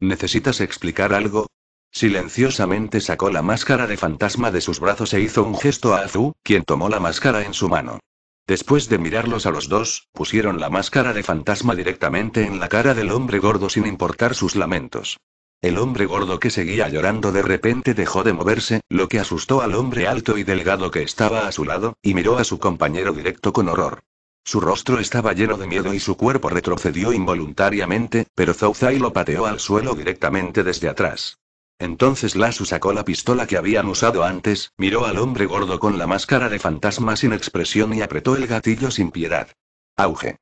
¿Necesitas explicar algo? Silenciosamente sacó la máscara de fantasma de sus brazos e hizo un gesto a Azu, quien tomó la máscara en su mano. Después de mirarlos a los dos, pusieron la máscara de fantasma directamente en la cara del hombre gordo sin importar sus lamentos. El hombre gordo que seguía llorando de repente dejó de moverse, lo que asustó al hombre alto y delgado que estaba a su lado, y miró a su compañero directo con horror. Su rostro estaba lleno de miedo y su cuerpo retrocedió involuntariamente, pero Zouzai lo pateó al suelo directamente desde atrás. Entonces Lasu sacó la pistola que habían usado antes, miró al hombre gordo con la máscara de fantasma sin expresión y apretó el gatillo sin piedad. Auge.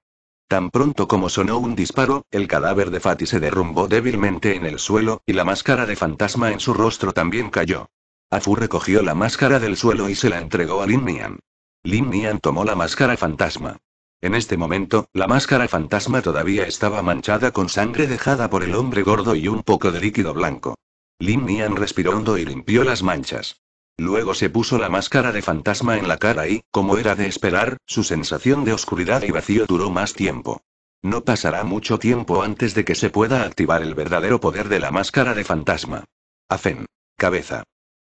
Tan pronto como sonó un disparo, el cadáver de Fati se derrumbó débilmente en el suelo, y la máscara de fantasma en su rostro también cayó. Afu recogió la máscara del suelo y se la entregó a Lin Nian. Lin Nian tomó la máscara fantasma. En este momento, la máscara fantasma todavía estaba manchada con sangre dejada por el hombre gordo y un poco de líquido blanco. Lin Nian respiró hondo y limpió las manchas. Luego se puso la máscara de fantasma en la cara y, como era de esperar, su sensación de oscuridad y vacío duró más tiempo. No pasará mucho tiempo antes de que se pueda activar el verdadero poder de la máscara de fantasma. Afen. Cabeza.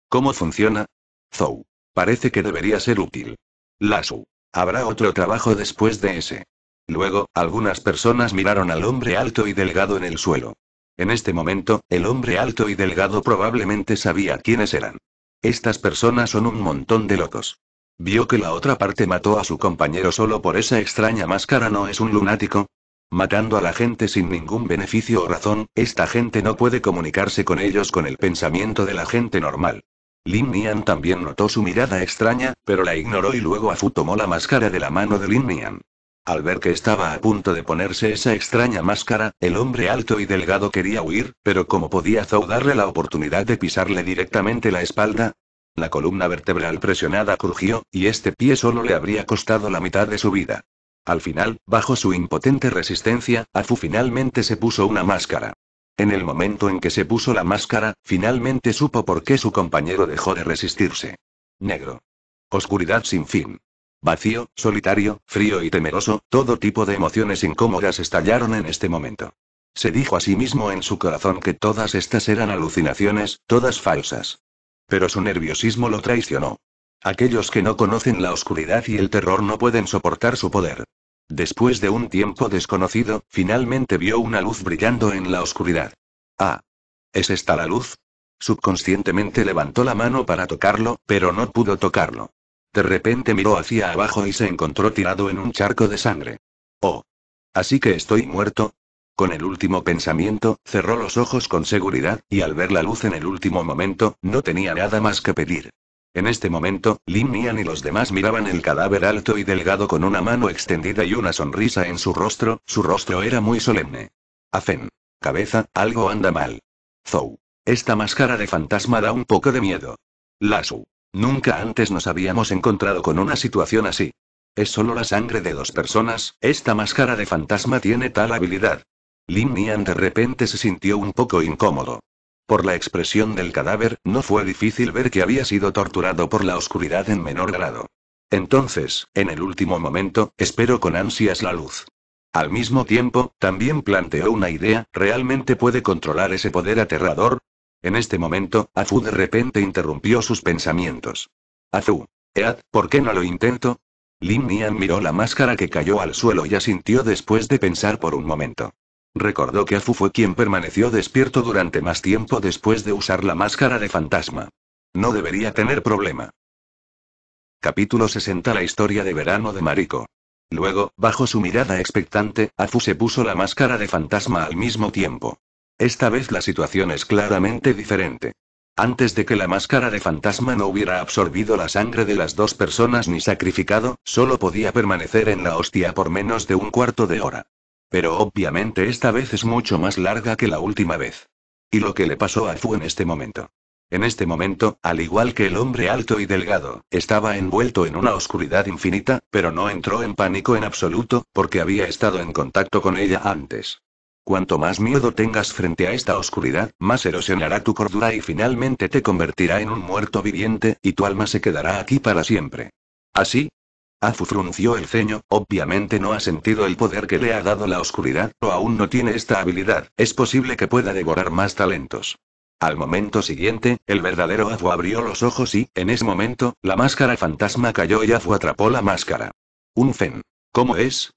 ¿Cómo funciona? Zou. Parece que debería ser útil. Lasu. Habrá otro trabajo después de ese. Luego, algunas personas miraron al hombre alto y delgado en el suelo. En este momento, el hombre alto y delgado probablemente sabía quiénes eran. Estas personas son un montón de locos. Vio que la otra parte mató a su compañero solo por esa extraña máscara, ¿no es un lunático? Matando a la gente sin ningún beneficio o razón, esta gente no puede comunicarse con ellos con el pensamiento de la gente normal. Lin Nian también notó su mirada extraña, pero la ignoró y luego Afu tomó la máscara de la mano de Lin Nian. Al ver que estaba a punto de ponerse esa extraña máscara, el hombre alto y delgado quería huir, pero como podía Zou darle la oportunidad de pisarle directamente la espalda? La columna vertebral presionada crujió, y este pie solo le habría costado la mitad de su vida. Al final, bajo su impotente resistencia, Afu finalmente se puso una máscara. En el momento en que se puso la máscara, finalmente supo por qué su compañero dejó de resistirse. Negro. Oscuridad sin fin. Vacío, solitario, frío y temeroso, todo tipo de emociones incómodas estallaron en este momento. Se dijo a sí mismo en su corazón que todas estas eran alucinaciones, todas falsas. Pero su nerviosismo lo traicionó. Aquellos que no conocen la oscuridad y el terror no pueden soportar su poder. Después de un tiempo desconocido, finalmente vio una luz brillando en la oscuridad. Ah. ¿Es esta la luz? Subconscientemente levantó la mano para tocarlo, pero no pudo tocarlo. De repente miró hacia abajo y se encontró tirado en un charco de sangre. Oh. Así que estoy muerto. Con el último pensamiento, cerró los ojos con seguridad, y al ver la luz en el último momento, no tenía nada más que pedir. En este momento, Lin Nian y los demás miraban el cadáver alto y delgado con una mano extendida y una sonrisa en su rostro, su rostro era muy solemne. Afen. Cabeza, algo anda mal. Zou. Esta máscara de fantasma da un poco de miedo. Lasu. Nunca antes nos habíamos encontrado con una situación así. Es solo la sangre de dos personas, esta máscara de fantasma tiene tal habilidad. Lin Nian de repente se sintió un poco incómodo. Por la expresión del cadáver, no fue difícil ver que había sido torturado por la oscuridad en menor grado. Entonces, en el último momento, espero con ansias la luz. Al mismo tiempo, también planteó una idea, ¿realmente puede controlar ese poder aterrador? En este momento, Azu de repente interrumpió sus pensamientos. Azu. Ead, ¿por qué no lo intento? Lin Nian miró la máscara que cayó al suelo y asintió después de pensar por un momento. Recordó que Azu fue quien permaneció despierto durante más tiempo después de usar la máscara de fantasma. No debería tener problema. Capítulo 60 La historia de verano de Mariko. Luego, bajo su mirada expectante, Azu se puso la máscara de fantasma al mismo tiempo. Esta vez la situación es claramente diferente. Antes de que la máscara de fantasma no hubiera absorbido la sangre de las dos personas ni sacrificado, solo podía permanecer en la hostia por menos de un cuarto de hora. Pero obviamente esta vez es mucho más larga que la última vez. Y lo que le pasó a Fu en este momento. En este momento, al igual que el hombre alto y delgado, estaba envuelto en una oscuridad infinita, pero no entró en pánico en absoluto, porque había estado en contacto con ella antes. Cuanto más miedo tengas frente a esta oscuridad, más erosionará tu cordura y finalmente te convertirá en un muerto viviente, y tu alma se quedará aquí para siempre. ¿Así? Azu frunció el ceño, obviamente no ha sentido el poder que le ha dado la oscuridad, o aún no tiene esta habilidad, es posible que pueda devorar más talentos. Al momento siguiente, el verdadero Azu abrió los ojos y, en ese momento, la máscara fantasma cayó y Azu atrapó la máscara. Un fen. ¿Cómo es?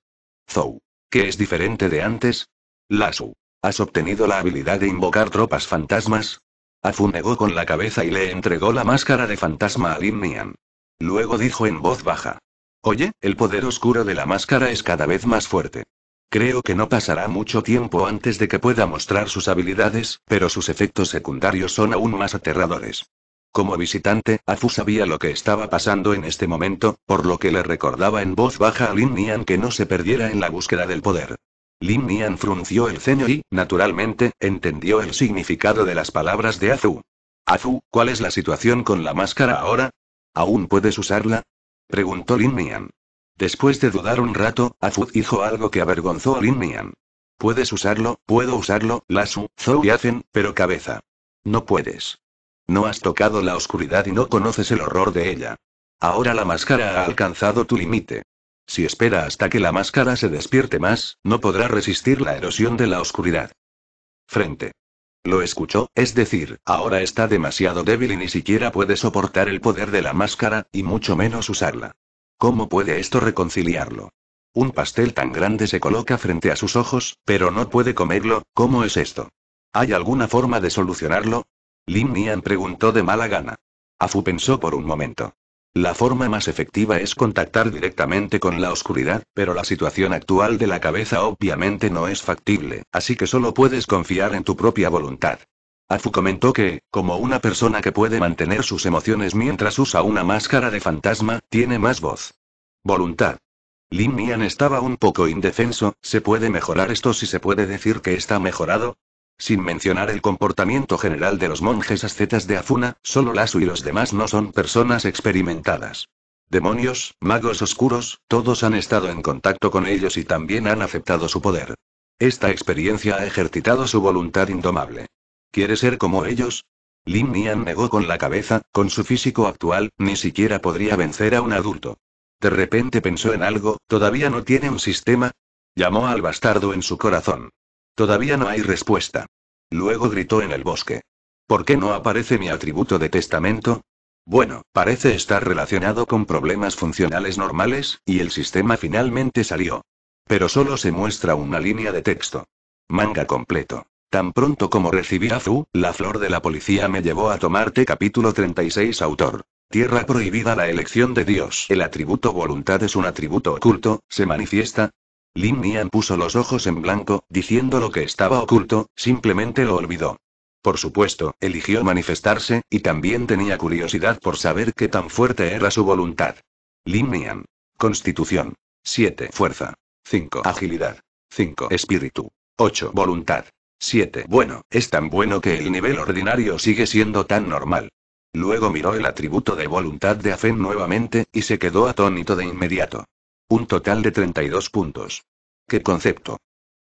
Zou. ¿Qué es diferente de antes? Lasu. ¿Has obtenido la habilidad de invocar tropas fantasmas? Afu negó con la cabeza y le entregó la máscara de fantasma a Lin Nian. Luego dijo en voz baja. Oye, el poder oscuro de la máscara es cada vez más fuerte. Creo que no pasará mucho tiempo antes de que pueda mostrar sus habilidades, pero sus efectos secundarios son aún más aterradores. Como visitante, Afu sabía lo que estaba pasando en este momento, por lo que le recordaba en voz baja a Lin Nian que no se perdiera en la búsqueda del poder. Lin Nian frunció el ceño y, naturalmente, entendió el significado de las palabras de Azu. Azu, ¿cuál es la situación con la máscara ahora? ¿Aún puedes usarla? Preguntó Lin Nian. Después de dudar un rato, Azu dijo algo que avergonzó a Lin Nian. Puedes usarlo, puedo usarlo, Lasu, Zou y hacen, pero cabeza. No puedes. No has tocado la oscuridad y no conoces el horror de ella. Ahora la máscara ha alcanzado tu límite. Si espera hasta que la máscara se despierte más, no podrá resistir la erosión de la oscuridad. Frente. Lo escuchó, es decir, ahora está demasiado débil y ni siquiera puede soportar el poder de la máscara, y mucho menos usarla. ¿Cómo puede esto reconciliarlo? Un pastel tan grande se coloca frente a sus ojos, pero no puede comerlo, ¿cómo es esto? ¿Hay alguna forma de solucionarlo? Lin Nian preguntó de mala gana. Afu pensó por un momento. La forma más efectiva es contactar directamente con la oscuridad, pero la situación actual de la cabeza obviamente no es factible, así que solo puedes confiar en tu propia voluntad. Afu comentó que, como una persona que puede mantener sus emociones mientras usa una máscara de fantasma, tiene más voz. Voluntad. Lin Mian estaba un poco indefenso, se puede mejorar esto si se puede decir que está mejorado, sin mencionar el comportamiento general de los monjes ascetas de Afuna, solo Lasu y los demás no son personas experimentadas. Demonios, magos oscuros, todos han estado en contacto con ellos y también han aceptado su poder. Esta experiencia ha ejercitado su voluntad indomable. ¿Quiere ser como ellos? Lin Nian negó con la cabeza, con su físico actual, ni siquiera podría vencer a un adulto. De repente pensó en algo, ¿todavía no tiene un sistema? Llamó al bastardo en su corazón. Todavía no hay respuesta. Luego gritó en el bosque. ¿Por qué no aparece mi atributo de testamento? Bueno, parece estar relacionado con problemas funcionales normales, y el sistema finalmente salió. Pero solo se muestra una línea de texto. Manga completo. Tan pronto como recibí a Fu, la flor de la policía me llevó a tomarte capítulo 36 autor. Tierra prohibida la elección de Dios. El atributo voluntad es un atributo oculto, se manifiesta, Lin Nian puso los ojos en blanco, diciendo lo que estaba oculto, simplemente lo olvidó. Por supuesto, eligió manifestarse, y también tenía curiosidad por saber qué tan fuerte era su voluntad. Lin Nian. Constitución. 7. Fuerza. 5. Agilidad. 5. Espíritu. 8. Voluntad. 7. Bueno, es tan bueno que el nivel ordinario sigue siendo tan normal. Luego miró el atributo de voluntad de Afen nuevamente, y se quedó atónito de inmediato. Un total de 32 puntos. ¡Qué concepto!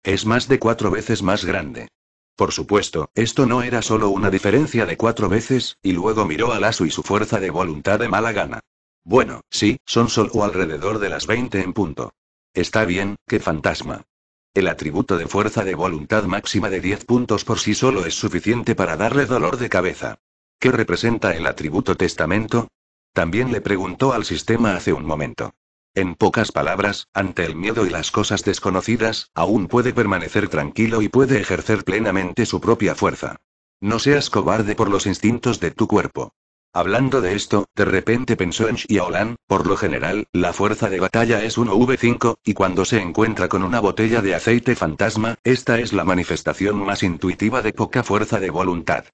Es más de cuatro veces más grande. Por supuesto, esto no era solo una diferencia de cuatro veces, y luego miró a lazo y su fuerza de voluntad de mala gana. Bueno, sí, son solo alrededor de las 20 en punto. Está bien, qué fantasma. El atributo de fuerza de voluntad máxima de 10 puntos por sí solo es suficiente para darle dolor de cabeza. ¿Qué representa el atributo testamento? También le preguntó al sistema hace un momento. En pocas palabras, ante el miedo y las cosas desconocidas, aún puede permanecer tranquilo y puede ejercer plenamente su propia fuerza. No seas cobarde por los instintos de tu cuerpo. Hablando de esto, de repente pensó en Xiaolan, por lo general, la fuerza de batalla es 1V5, y cuando se encuentra con una botella de aceite fantasma, esta es la manifestación más intuitiva de poca fuerza de voluntad.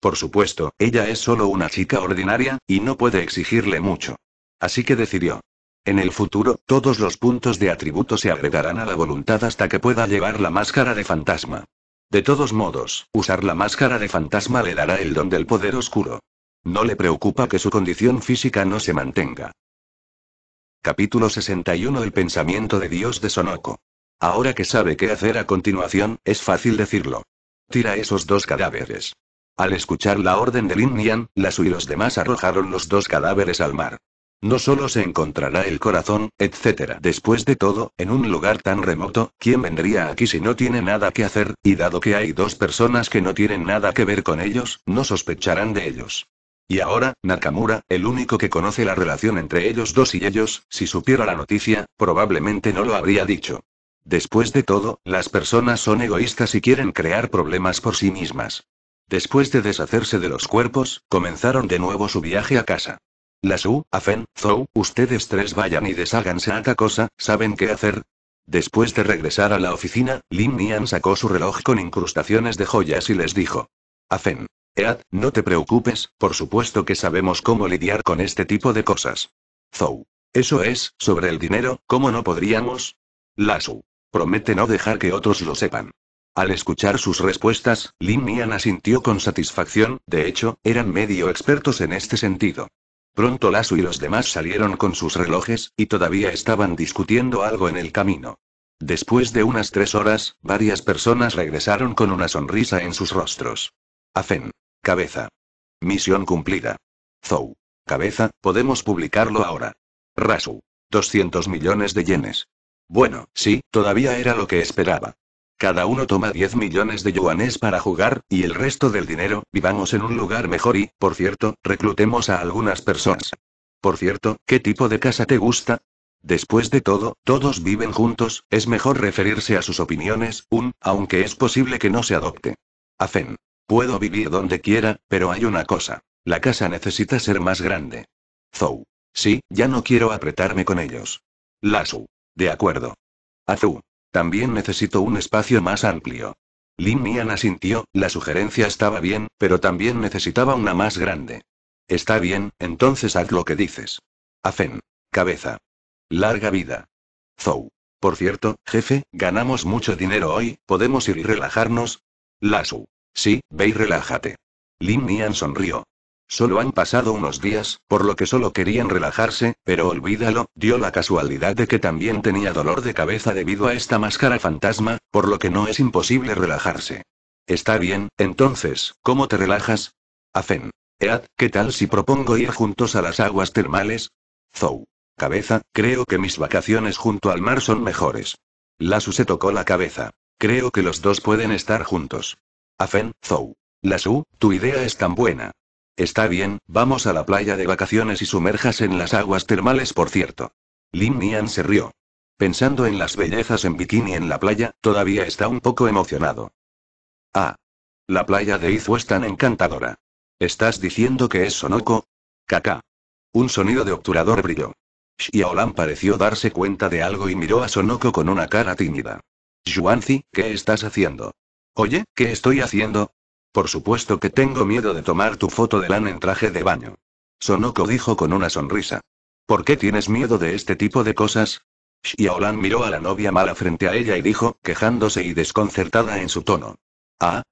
Por supuesto, ella es solo una chica ordinaria, y no puede exigirle mucho. Así que decidió. En el futuro, todos los puntos de atributo se agregarán a la voluntad hasta que pueda llevar la máscara de fantasma. De todos modos, usar la máscara de fantasma le dará el don del poder oscuro. No le preocupa que su condición física no se mantenga. Capítulo 61 El pensamiento de Dios de Sonoko. Ahora que sabe qué hacer a continuación, es fácil decirlo. Tira esos dos cadáveres. Al escuchar la orden de Lin Nian, Lasu y los demás arrojaron los dos cadáveres al mar. No solo se encontrará el corazón, etc. Después de todo, en un lugar tan remoto, ¿quién vendría aquí si no tiene nada que hacer? Y dado que hay dos personas que no tienen nada que ver con ellos, no sospecharán de ellos. Y ahora, Nakamura, el único que conoce la relación entre ellos dos y ellos, si supiera la noticia, probablemente no lo habría dicho. Después de todo, las personas son egoístas y quieren crear problemas por sí mismas. Después de deshacerse de los cuerpos, comenzaron de nuevo su viaje a casa. Lasu, Afen, Zhou, ustedes tres vayan y desháganse a cosa, ¿saben qué hacer? Después de regresar a la oficina, Lin Nian sacó su reloj con incrustaciones de joyas y les dijo. Afen. Ead, no te preocupes, por supuesto que sabemos cómo lidiar con este tipo de cosas. Zhou. Eso es, sobre el dinero, ¿cómo no podríamos? Lasu. Promete no dejar que otros lo sepan. Al escuchar sus respuestas, Lin Nian asintió con satisfacción, de hecho, eran medio expertos en este sentido. Pronto Lasu y los demás salieron con sus relojes, y todavía estaban discutiendo algo en el camino. Después de unas tres horas, varias personas regresaron con una sonrisa en sus rostros. Afen. Cabeza. Misión cumplida. Zou. Cabeza, podemos publicarlo ahora. Rasu. 200 millones de yenes. Bueno, sí, todavía era lo que esperaba. Cada uno toma 10 millones de yuanes para jugar, y el resto del dinero, vivamos en un lugar mejor y, por cierto, reclutemos a algunas personas. Por cierto, ¿qué tipo de casa te gusta? Después de todo, todos viven juntos, es mejor referirse a sus opiniones, un, aunque es posible que no se adopte. Afen. Puedo vivir donde quiera, pero hay una cosa. La casa necesita ser más grande. Zou. Sí, ya no quiero apretarme con ellos. Lasu. De acuerdo. Azu. También necesito un espacio más amplio. Lin Mian asintió, la sugerencia estaba bien, pero también necesitaba una más grande. Está bien, entonces haz lo que dices. Afen. Cabeza. Larga vida. Zou. Por cierto, jefe, ganamos mucho dinero hoy, ¿podemos ir y relajarnos? Lasu. Sí, ve y relájate. Lin Mian sonrió. Solo han pasado unos días, por lo que solo querían relajarse, pero olvídalo, dio la casualidad de que también tenía dolor de cabeza debido a esta máscara fantasma, por lo que no es imposible relajarse. Está bien, entonces, ¿cómo te relajas? Afen. Ead, ¿qué tal si propongo ir juntos a las aguas termales? Zou. Cabeza, creo que mis vacaciones junto al mar son mejores. Lasu se tocó la cabeza. Creo que los dos pueden estar juntos. Afen, Zou. Lasu, tu idea es tan buena. Está bien, vamos a la playa de vacaciones y sumerjas en las aguas termales, por cierto. Lin Nian se rió. Pensando en las bellezas en bikini en la playa, todavía está un poco emocionado. Ah. La playa de Izu es tan encantadora. ¿Estás diciendo que es Sonoko? Kaká. Un sonido de obturador brilló. Xiaolan pareció darse cuenta de algo y miró a Sonoko con una cara tímida. Yuanzi, ¿qué estás haciendo? Oye, ¿qué estoy haciendo? Por supuesto que tengo miedo de tomar tu foto de Lan en traje de baño. Sonoko dijo con una sonrisa. ¿Por qué tienes miedo de este tipo de cosas? Xiaolan miró a la novia mala frente a ella y dijo, quejándose y desconcertada en su tono. ¿Ah?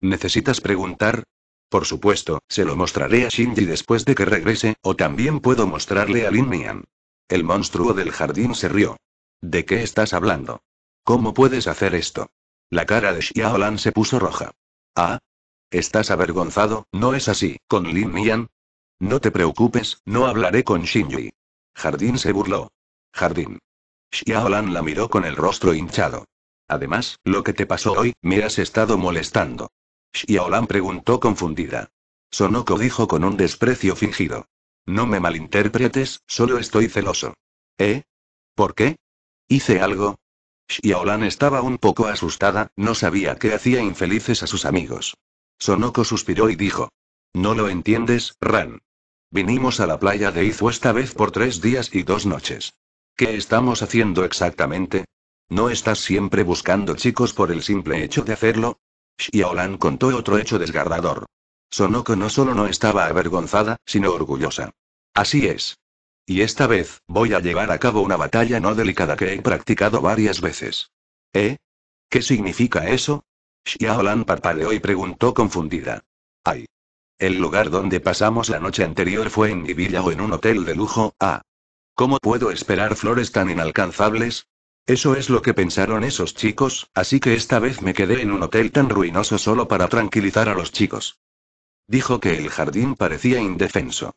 ¿Necesitas preguntar? Por supuesto, se lo mostraré a Shinji después de que regrese, o también puedo mostrarle a Lin Mian. El monstruo del jardín se rió. ¿De qué estás hablando? ¿Cómo puedes hacer esto? La cara de Xiaolan se puso roja. Ah, ¿Estás avergonzado, no es así, con Lin Mian? No te preocupes, no hablaré con Shinji. Jardín se burló. Jardín. Xiaolan la miró con el rostro hinchado. Además, lo que te pasó hoy, me has estado molestando. Xiaolan preguntó confundida. Sonoko dijo con un desprecio fingido. No me malinterpretes, solo estoy celoso. ¿Eh? ¿Por qué? ¿Hice algo? Xiaolan estaba un poco asustada, no sabía qué hacía infelices a sus amigos. Sonoko suspiró y dijo. No lo entiendes, Ran. Vinimos a la playa de Izu esta vez por tres días y dos noches. ¿Qué estamos haciendo exactamente? ¿No estás siempre buscando chicos por el simple hecho de hacerlo? Xiaolan contó otro hecho desgarrador. Sonoko no solo no estaba avergonzada, sino orgullosa. Así es. Y esta vez, voy a llevar a cabo una batalla no delicada que he practicado varias veces. ¿Eh? ¿Qué significa eso? Xiaolan parpadeó y preguntó confundida. Ay. El lugar donde pasamos la noche anterior fue en mi villa o en un hotel de lujo, ah. ¿Cómo puedo esperar flores tan inalcanzables? Eso es lo que pensaron esos chicos, así que esta vez me quedé en un hotel tan ruinoso solo para tranquilizar a los chicos. Dijo que el jardín parecía indefenso.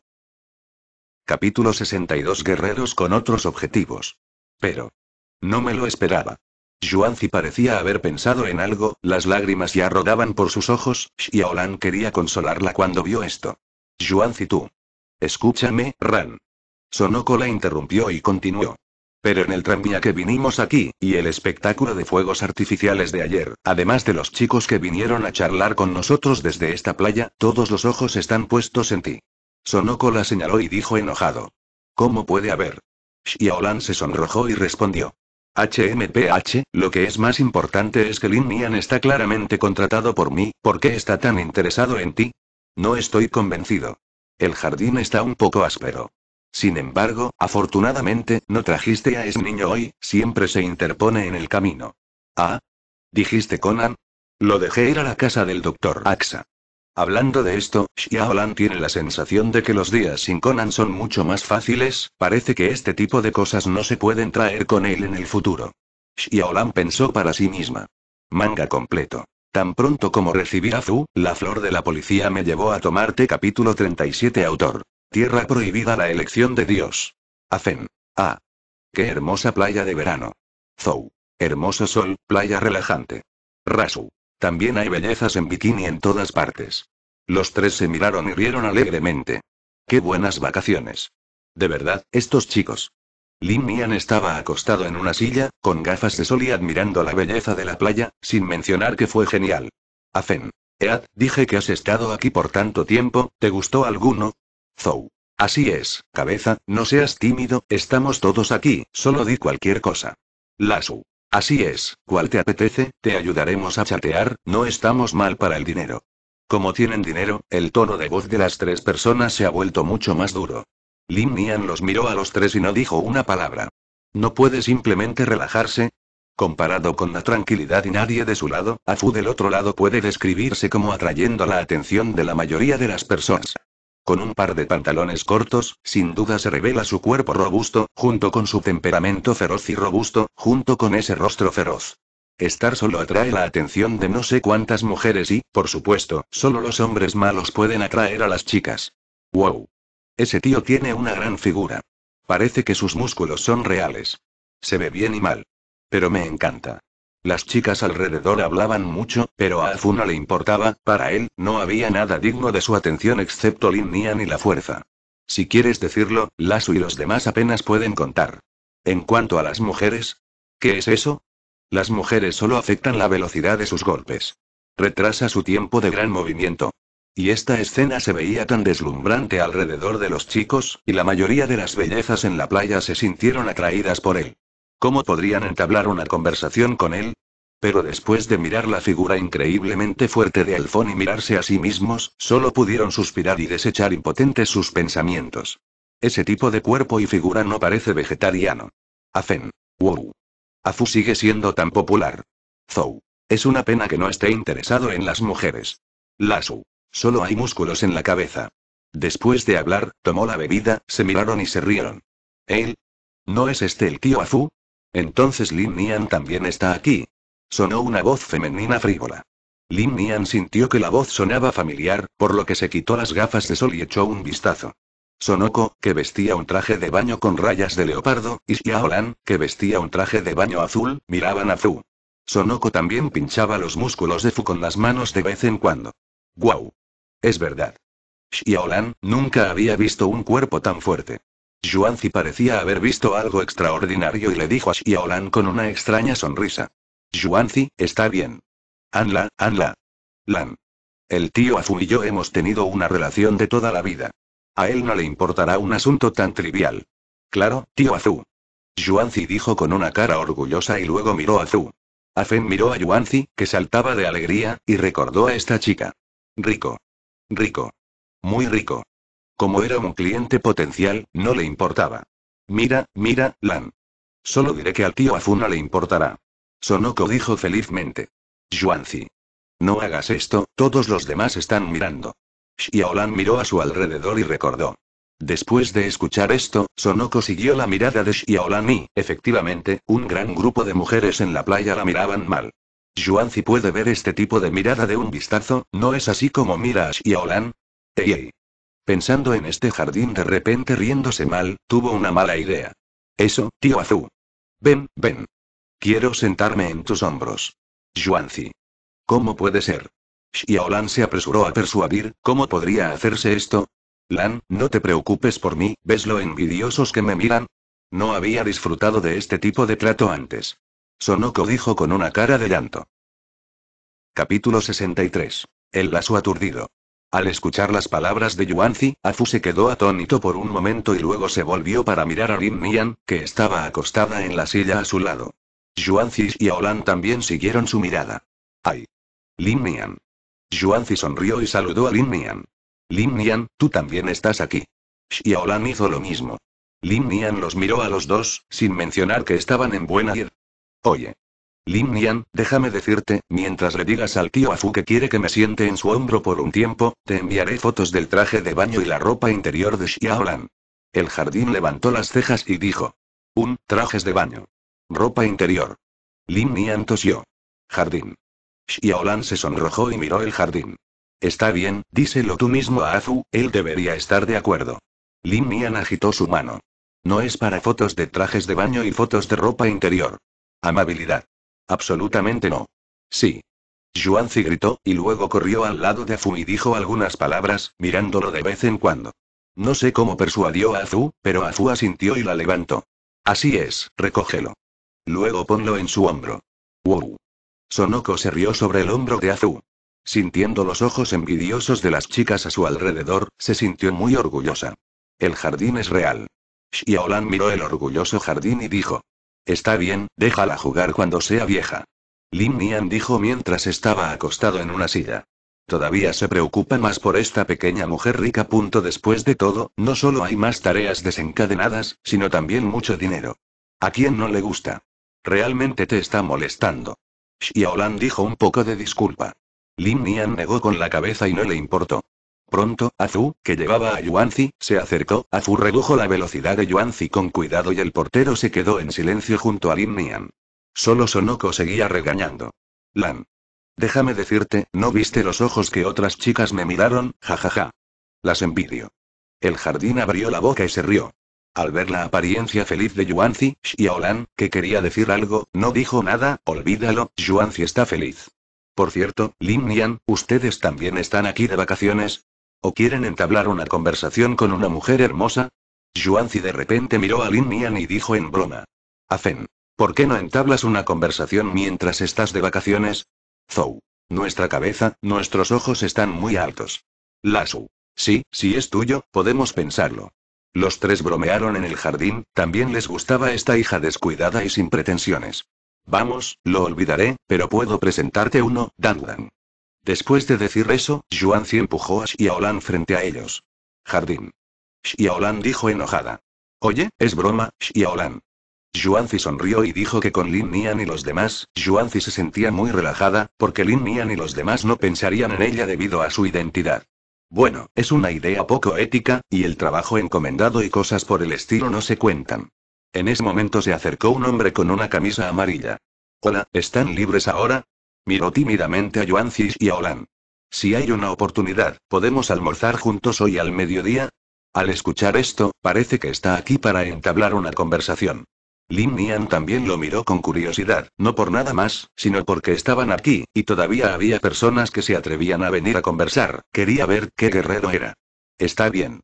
Capítulo 62 Guerreros con otros objetivos. Pero. No me lo esperaba. Yuanzi parecía haber pensado en algo, las lágrimas ya rodaban por sus ojos, Xiaolan quería consolarla cuando vio esto. Yuanzi tú. Escúchame, Ran. Sonoko la interrumpió y continuó. Pero en el tranvía que vinimos aquí, y el espectáculo de fuegos artificiales de ayer, además de los chicos que vinieron a charlar con nosotros desde esta playa, todos los ojos están puestos en ti. Sonoko la señaló y dijo enojado. ¿Cómo puede haber? Xiaolan se sonrojó y respondió. HMPH, lo que es más importante es que Lin Mian está claramente contratado por mí, ¿por qué está tan interesado en ti? No estoy convencido. El jardín está un poco áspero. Sin embargo, afortunadamente, no trajiste a ese niño hoy, siempre se interpone en el camino. ¿Ah? ¿Dijiste Conan? Lo dejé ir a la casa del doctor Axa. Hablando de esto, Xiaolan tiene la sensación de que los días sin Conan son mucho más fáciles, parece que este tipo de cosas no se pueden traer con él en el futuro. Xiaolan pensó para sí misma. Manga completo. Tan pronto como recibí a Fu, la flor de la policía me llevó a tomarte capítulo 37 autor. Tierra prohibida la elección de Dios. Afen. Ah. Qué hermosa playa de verano. Zou. Hermoso sol, playa relajante. Rasu. También hay bellezas en bikini en todas partes. Los tres se miraron y rieron alegremente. ¡Qué buenas vacaciones! De verdad, estos chicos. Lin Mian estaba acostado en una silla, con gafas de sol y admirando la belleza de la playa, sin mencionar que fue genial. Afen. Ead, dije que has estado aquí por tanto tiempo, ¿te gustó alguno? Zou. Así es, cabeza, no seas tímido, estamos todos aquí, solo di cualquier cosa. Lasu. Así es, cual te apetece, te ayudaremos a chatear, no estamos mal para el dinero. Como tienen dinero, el tono de voz de las tres personas se ha vuelto mucho más duro. Lim Nian los miró a los tres y no dijo una palabra. ¿No puede simplemente relajarse? Comparado con la tranquilidad y nadie de su lado, Afu del otro lado puede describirse como atrayendo la atención de la mayoría de las personas. Con un par de pantalones cortos, sin duda se revela su cuerpo robusto, junto con su temperamento feroz y robusto, junto con ese rostro feroz. Estar solo atrae la atención de no sé cuántas mujeres y, por supuesto, solo los hombres malos pueden atraer a las chicas. ¡Wow! Ese tío tiene una gran figura. Parece que sus músculos son reales. Se ve bien y mal. Pero me encanta. Las chicas alrededor hablaban mucho, pero a no le importaba, para él, no había nada digno de su atención excepto Lin Nian y la fuerza. Si quieres decirlo, Lasu y los demás apenas pueden contar. En cuanto a las mujeres, ¿qué es eso? Las mujeres solo afectan la velocidad de sus golpes. Retrasa su tiempo de gran movimiento. Y esta escena se veía tan deslumbrante alrededor de los chicos, y la mayoría de las bellezas en la playa se sintieron atraídas por él. ¿Cómo podrían entablar una conversación con él? Pero después de mirar la figura increíblemente fuerte de Alfón y mirarse a sí mismos, solo pudieron suspirar y desechar impotentes sus pensamientos. Ese tipo de cuerpo y figura no parece vegetariano. Afen. Wow. Afu sigue siendo tan popular. Zou. Es una pena que no esté interesado en las mujeres. Lasu. Solo hay músculos en la cabeza. Después de hablar, tomó la bebida, se miraron y se rieron. Él. ¿No es este el tío Afu? Entonces Lin Nian también está aquí. Sonó una voz femenina frívola. Lin Nian sintió que la voz sonaba familiar, por lo que se quitó las gafas de sol y echó un vistazo. Sonoko, que vestía un traje de baño con rayas de leopardo, y Xiaolan, que vestía un traje de baño azul, miraban a Fu. Sonoko también pinchaba los músculos de Fu con las manos de vez en cuando. ¡Guau! Es verdad. Xiaolan nunca había visto un cuerpo tan fuerte. Yuanzi parecía haber visto algo extraordinario y le dijo a Xiaolan con una extraña sonrisa. Yuanzi, está bien. Anla, Anla. Lan. El tío Azu y yo hemos tenido una relación de toda la vida. A él no le importará un asunto tan trivial. Claro, tío Azu. Yuanzi dijo con una cara orgullosa y luego miró a Azu. Afen miró a Yuanzi, que saltaba de alegría, y recordó a esta chica. Rico. Rico. Muy rico. Como era un cliente potencial, no le importaba. Mira, mira, Lan. Solo diré que al tío Afuna le importará. Sonoko dijo felizmente. Yuanzi. No hagas esto, todos los demás están mirando. Xiaolan miró a su alrededor y recordó. Después de escuchar esto, Sonoko siguió la mirada de Xiaolan y, efectivamente, un gran grupo de mujeres en la playa la miraban mal. Juanzi puede ver este tipo de mirada de un vistazo, ¿no es así como mira a Xiaolan? pensando en este jardín de repente riéndose mal, tuvo una mala idea. Eso, tío Azú. Ven, ven. Quiero sentarme en tus hombros. Yuanzi. ¿Cómo puede ser? Xiaolan se apresuró a persuadir, ¿cómo podría hacerse esto? Lan, no te preocupes por mí, ¿ves lo envidiosos que me miran? No había disfrutado de este tipo de trato antes. Sonoko dijo con una cara de llanto. Capítulo 63. El lazo aturdido. Al escuchar las palabras de Yuanzi, Afu se quedó atónito por un momento y luego se volvió para mirar a Lin Mian, que estaba acostada en la silla a su lado. Yuanzi y Aolan también siguieron su mirada. ¡Ay! Lin Mian. Yuanzi sonrió y saludó a Lin Mian. Lin Mian, tú también estás aquí. Aolan hizo lo mismo. Lin Mian los miró a los dos, sin mencionar que estaban en buena ir. Oye. Lin Nian, déjame decirte, mientras le digas al tío Afu que quiere que me siente en su hombro por un tiempo, te enviaré fotos del traje de baño y la ropa interior de Xiaolan. El jardín levantó las cejas y dijo. Un, trajes de baño. Ropa interior. Lin Nian tosió. Jardín. Xiaolan se sonrojó y miró el jardín. Está bien, díselo tú mismo a Azu, él debería estar de acuerdo. Lin Nian agitó su mano. No es para fotos de trajes de baño y fotos de ropa interior. Amabilidad. Absolutamente no. Sí. Yuanzi gritó, y luego corrió al lado de Fu y dijo algunas palabras, mirándolo de vez en cuando. No sé cómo persuadió a Azu, pero Azu asintió y la levantó. Así es, recógelo. Luego ponlo en su hombro. ¡Wow! Sonoko se rió sobre el hombro de Azu. Sintiendo los ojos envidiosos de las chicas a su alrededor, se sintió muy orgullosa. El jardín es real. Xiaolan miró el orgulloso jardín y dijo: Está bien, déjala jugar cuando sea vieja. Lin Nian dijo mientras estaba acostado en una silla. Todavía se preocupa más por esta pequeña mujer rica. Punto después de todo, no solo hay más tareas desencadenadas, sino también mucho dinero. ¿A quién no le gusta? Realmente te está molestando. Xiaolan dijo un poco de disculpa. Lin Nian negó con la cabeza y no le importó. Pronto, Azu, que llevaba a Yuanzi, se acercó, Azu redujo la velocidad de Yuanzi con cuidado y el portero se quedó en silencio junto a Lin Nian. Solo Sonoko seguía regañando. Lan. Déjame decirte, no viste los ojos que otras chicas me miraron, jajaja. Las envidio. El jardín abrió la boca y se rió. Al ver la apariencia feliz de Yuanzi, Xiaolan, que quería decir algo, no dijo nada, olvídalo, Yuanzi está feliz. Por cierto, Lin Nian, ¿ustedes también están aquí de vacaciones? ¿O quieren entablar una conversación con una mujer hermosa? Yuanzi de repente miró a Lin Mian y dijo en broma. Afen. ¿Por qué no entablas una conversación mientras estás de vacaciones? Zhou. Nuestra cabeza, nuestros ojos están muy altos. Su, Sí, si es tuyo, podemos pensarlo. Los tres bromearon en el jardín, también les gustaba esta hija descuidada y sin pretensiones. Vamos, lo olvidaré, pero puedo presentarte uno, Danwan. Después de decir eso, Yuanzi empujó a Xiaolan frente a ellos. Jardín. Xiaolan dijo enojada. Oye, es broma, Xiaolan. Zhuanzi sonrió y dijo que con Lin Nian y los demás, Zhuanzi se sentía muy relajada, porque Lin Nian y los demás no pensarían en ella debido a su identidad. Bueno, es una idea poco ética, y el trabajo encomendado y cosas por el estilo no se cuentan. En ese momento se acercó un hombre con una camisa amarilla. Hola, ¿están libres ahora? Miró tímidamente a Yuanzi y a Olan. Si hay una oportunidad, ¿podemos almorzar juntos hoy al mediodía? Al escuchar esto, parece que está aquí para entablar una conversación. Lin Nian también lo miró con curiosidad, no por nada más, sino porque estaban aquí, y todavía había personas que se atrevían a venir a conversar, quería ver qué guerrero era. Está bien.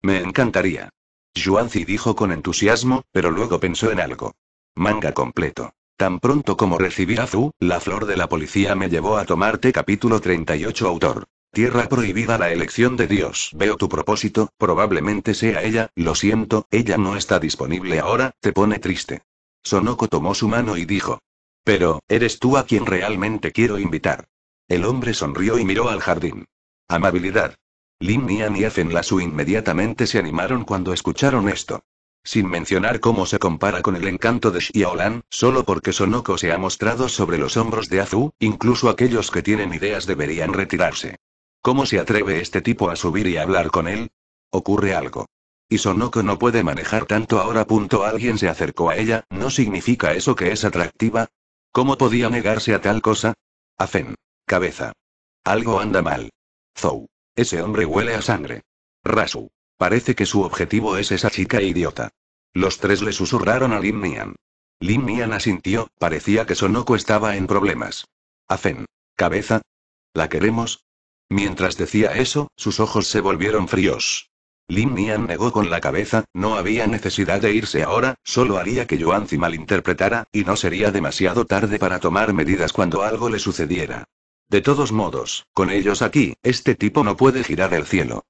Me encantaría. Yuanzi dijo con entusiasmo, pero luego pensó en algo. Manga completo. Tan pronto como recibí a la flor de la policía me llevó a tomarte capítulo 38 autor. Tierra prohibida la elección de Dios. Veo tu propósito, probablemente sea ella, lo siento, ella no está disponible ahora, te pone triste. Sonoko tomó su mano y dijo. Pero, eres tú a quien realmente quiero invitar. El hombre sonrió y miró al jardín. Amabilidad. Lin Nian y su inmediatamente se animaron cuando escucharon esto. Sin mencionar cómo se compara con el encanto de Xiaolan, solo porque Sonoko se ha mostrado sobre los hombros de Azu, incluso aquellos que tienen ideas deberían retirarse. ¿Cómo se atreve este tipo a subir y hablar con él? Ocurre algo. Y Sonoko no puede manejar tanto ahora. Punto alguien se acercó a ella, ¿no significa eso que es atractiva? ¿Cómo podía negarse a tal cosa? Azen. Cabeza. Algo anda mal. Zou. Ese hombre huele a sangre. Rasu. Parece que su objetivo es esa chica idiota. Los tres le susurraron a Lin Nian. Lin Nian asintió, parecía que Sonoko estaba en problemas. Afen. Cabeza. ¿La queremos? Mientras decía eso, sus ojos se volvieron fríos. Lin Nian negó con la cabeza, no había necesidad de irse ahora, solo haría que Yuanzi malinterpretara, y no sería demasiado tarde para tomar medidas cuando algo le sucediera. De todos modos, con ellos aquí, este tipo no puede girar el cielo.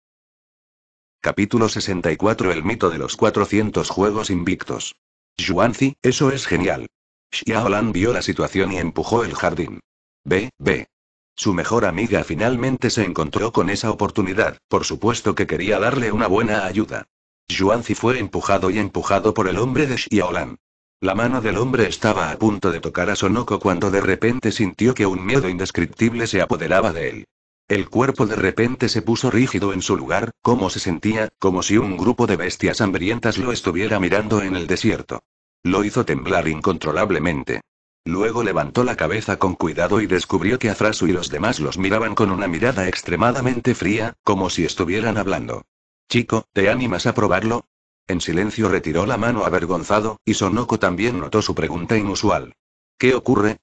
Capítulo 64 El mito de los 400 Juegos Invictos. Xuanzi, eso es genial. Xiaolan vio la situación y empujó el jardín. Ve, ve. Su mejor amiga finalmente se encontró con esa oportunidad, por supuesto que quería darle una buena ayuda. Xuanzi fue empujado y empujado por el hombre de Xiaolan. La mano del hombre estaba a punto de tocar a Sonoko cuando de repente sintió que un miedo indescriptible se apoderaba de él. El cuerpo de repente se puso rígido en su lugar, como se sentía, como si un grupo de bestias hambrientas lo estuviera mirando en el desierto. Lo hizo temblar incontrolablemente. Luego levantó la cabeza con cuidado y descubrió que Afrasu y los demás los miraban con una mirada extremadamente fría, como si estuvieran hablando. Chico, ¿te animas a probarlo? En silencio retiró la mano avergonzado, y Sonoko también notó su pregunta inusual. ¿Qué ocurre?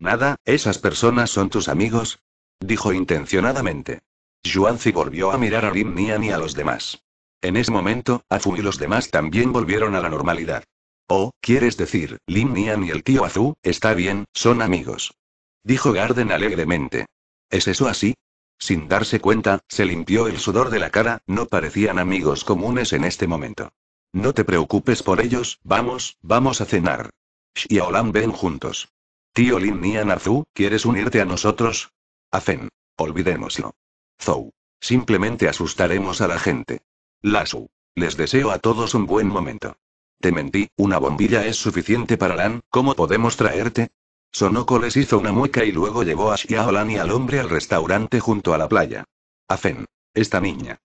Nada, ¿esas personas son tus amigos? Dijo intencionadamente. Yuanzi volvió a mirar a Lin Nian y a los demás. En ese momento, Azu y los demás también volvieron a la normalidad. Oh, quieres decir, Lin Nian y el tío Azu, está bien, son amigos. Dijo Garden alegremente. ¿Es eso así? Sin darse cuenta, se limpió el sudor de la cara, no parecían amigos comunes en este momento. No te preocupes por ellos, vamos, vamos a cenar. Xiaolan ven juntos. Tío Lin Nian Azu, ¿quieres unirte a nosotros? Hacen. Olvidémoslo. Zou. Simplemente asustaremos a la gente. Lasu. Les deseo a todos un buen momento. Te mentí, una bombilla es suficiente para Lan, ¿cómo podemos traerte? Sonoko les hizo una mueca y luego llevó a Xiaolan y al hombre al restaurante junto a la playa. Afen. Esta niña.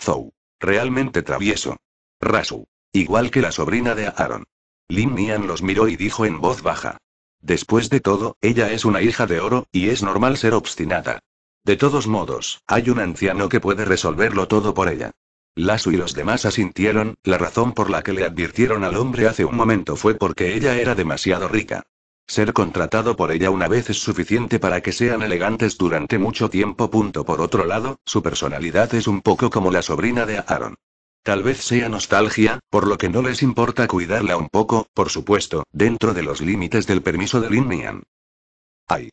Zou. Realmente travieso. Rasu. Igual que la sobrina de Aaron. Lin Nian los miró y dijo en voz baja. Después de todo, ella es una hija de oro, y es normal ser obstinada. De todos modos, hay un anciano que puede resolverlo todo por ella. Lasu y los demás asintieron, la razón por la que le advirtieron al hombre hace un momento fue porque ella era demasiado rica. Ser contratado por ella una vez es suficiente para que sean elegantes durante mucho tiempo. Punto. Por otro lado, su personalidad es un poco como la sobrina de Aaron. Tal vez sea nostalgia, por lo que no les importa cuidarla un poco, por supuesto, dentro de los límites del permiso de Lin Ay.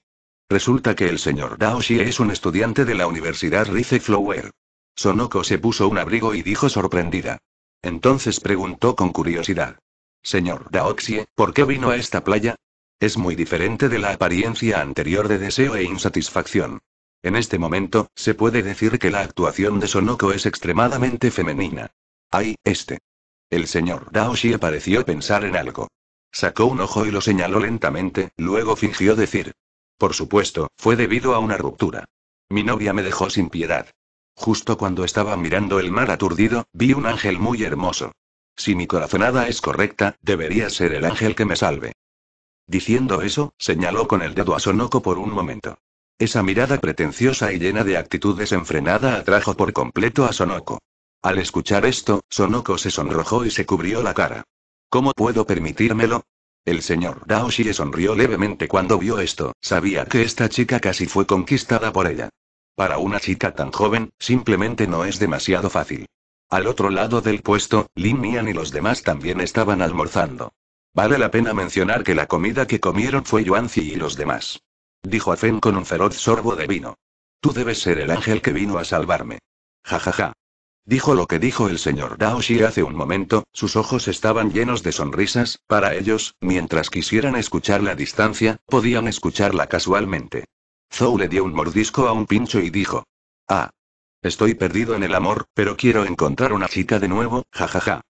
Resulta que el señor daoxie es un estudiante de la Universidad Rice Flower. Sonoko se puso un abrigo y dijo sorprendida. Entonces preguntó con curiosidad. Señor Daoxie, ¿por qué vino a esta playa? Es muy diferente de la apariencia anterior de deseo e insatisfacción. En este momento, se puede decir que la actuación de Sonoko es extremadamente femenina. ¡Ay, este. El señor Daoshi pareció pensar en algo. Sacó un ojo y lo señaló lentamente, luego fingió decir. Por supuesto, fue debido a una ruptura. Mi novia me dejó sin piedad. Justo cuando estaba mirando el mar aturdido, vi un ángel muy hermoso. Si mi corazonada es correcta, debería ser el ángel que me salve. Diciendo eso, señaló con el dedo a Sonoko por un momento. Esa mirada pretenciosa y llena de actitud desenfrenada atrajo por completo a Sonoko. Al escuchar esto, Sonoko se sonrojó y se cubrió la cara. ¿Cómo puedo permitírmelo? El señor Daoshi sonrió levemente cuando vio esto, sabía que esta chica casi fue conquistada por ella. Para una chica tan joven, simplemente no es demasiado fácil. Al otro lado del puesto, Lin Mian y los demás también estaban almorzando. Vale la pena mencionar que la comida que comieron fue Yuanzi y los demás. Dijo a Fen con un feroz sorbo de vino. Tú debes ser el ángel que vino a salvarme. Ja ja ja. Dijo lo que dijo el señor Daoshi hace un momento, sus ojos estaban llenos de sonrisas, para ellos, mientras quisieran escuchar la distancia, podían escucharla casualmente. Zou le dio un mordisco a un pincho y dijo. Ah. Estoy perdido en el amor, pero quiero encontrar una chica de nuevo, jajaja.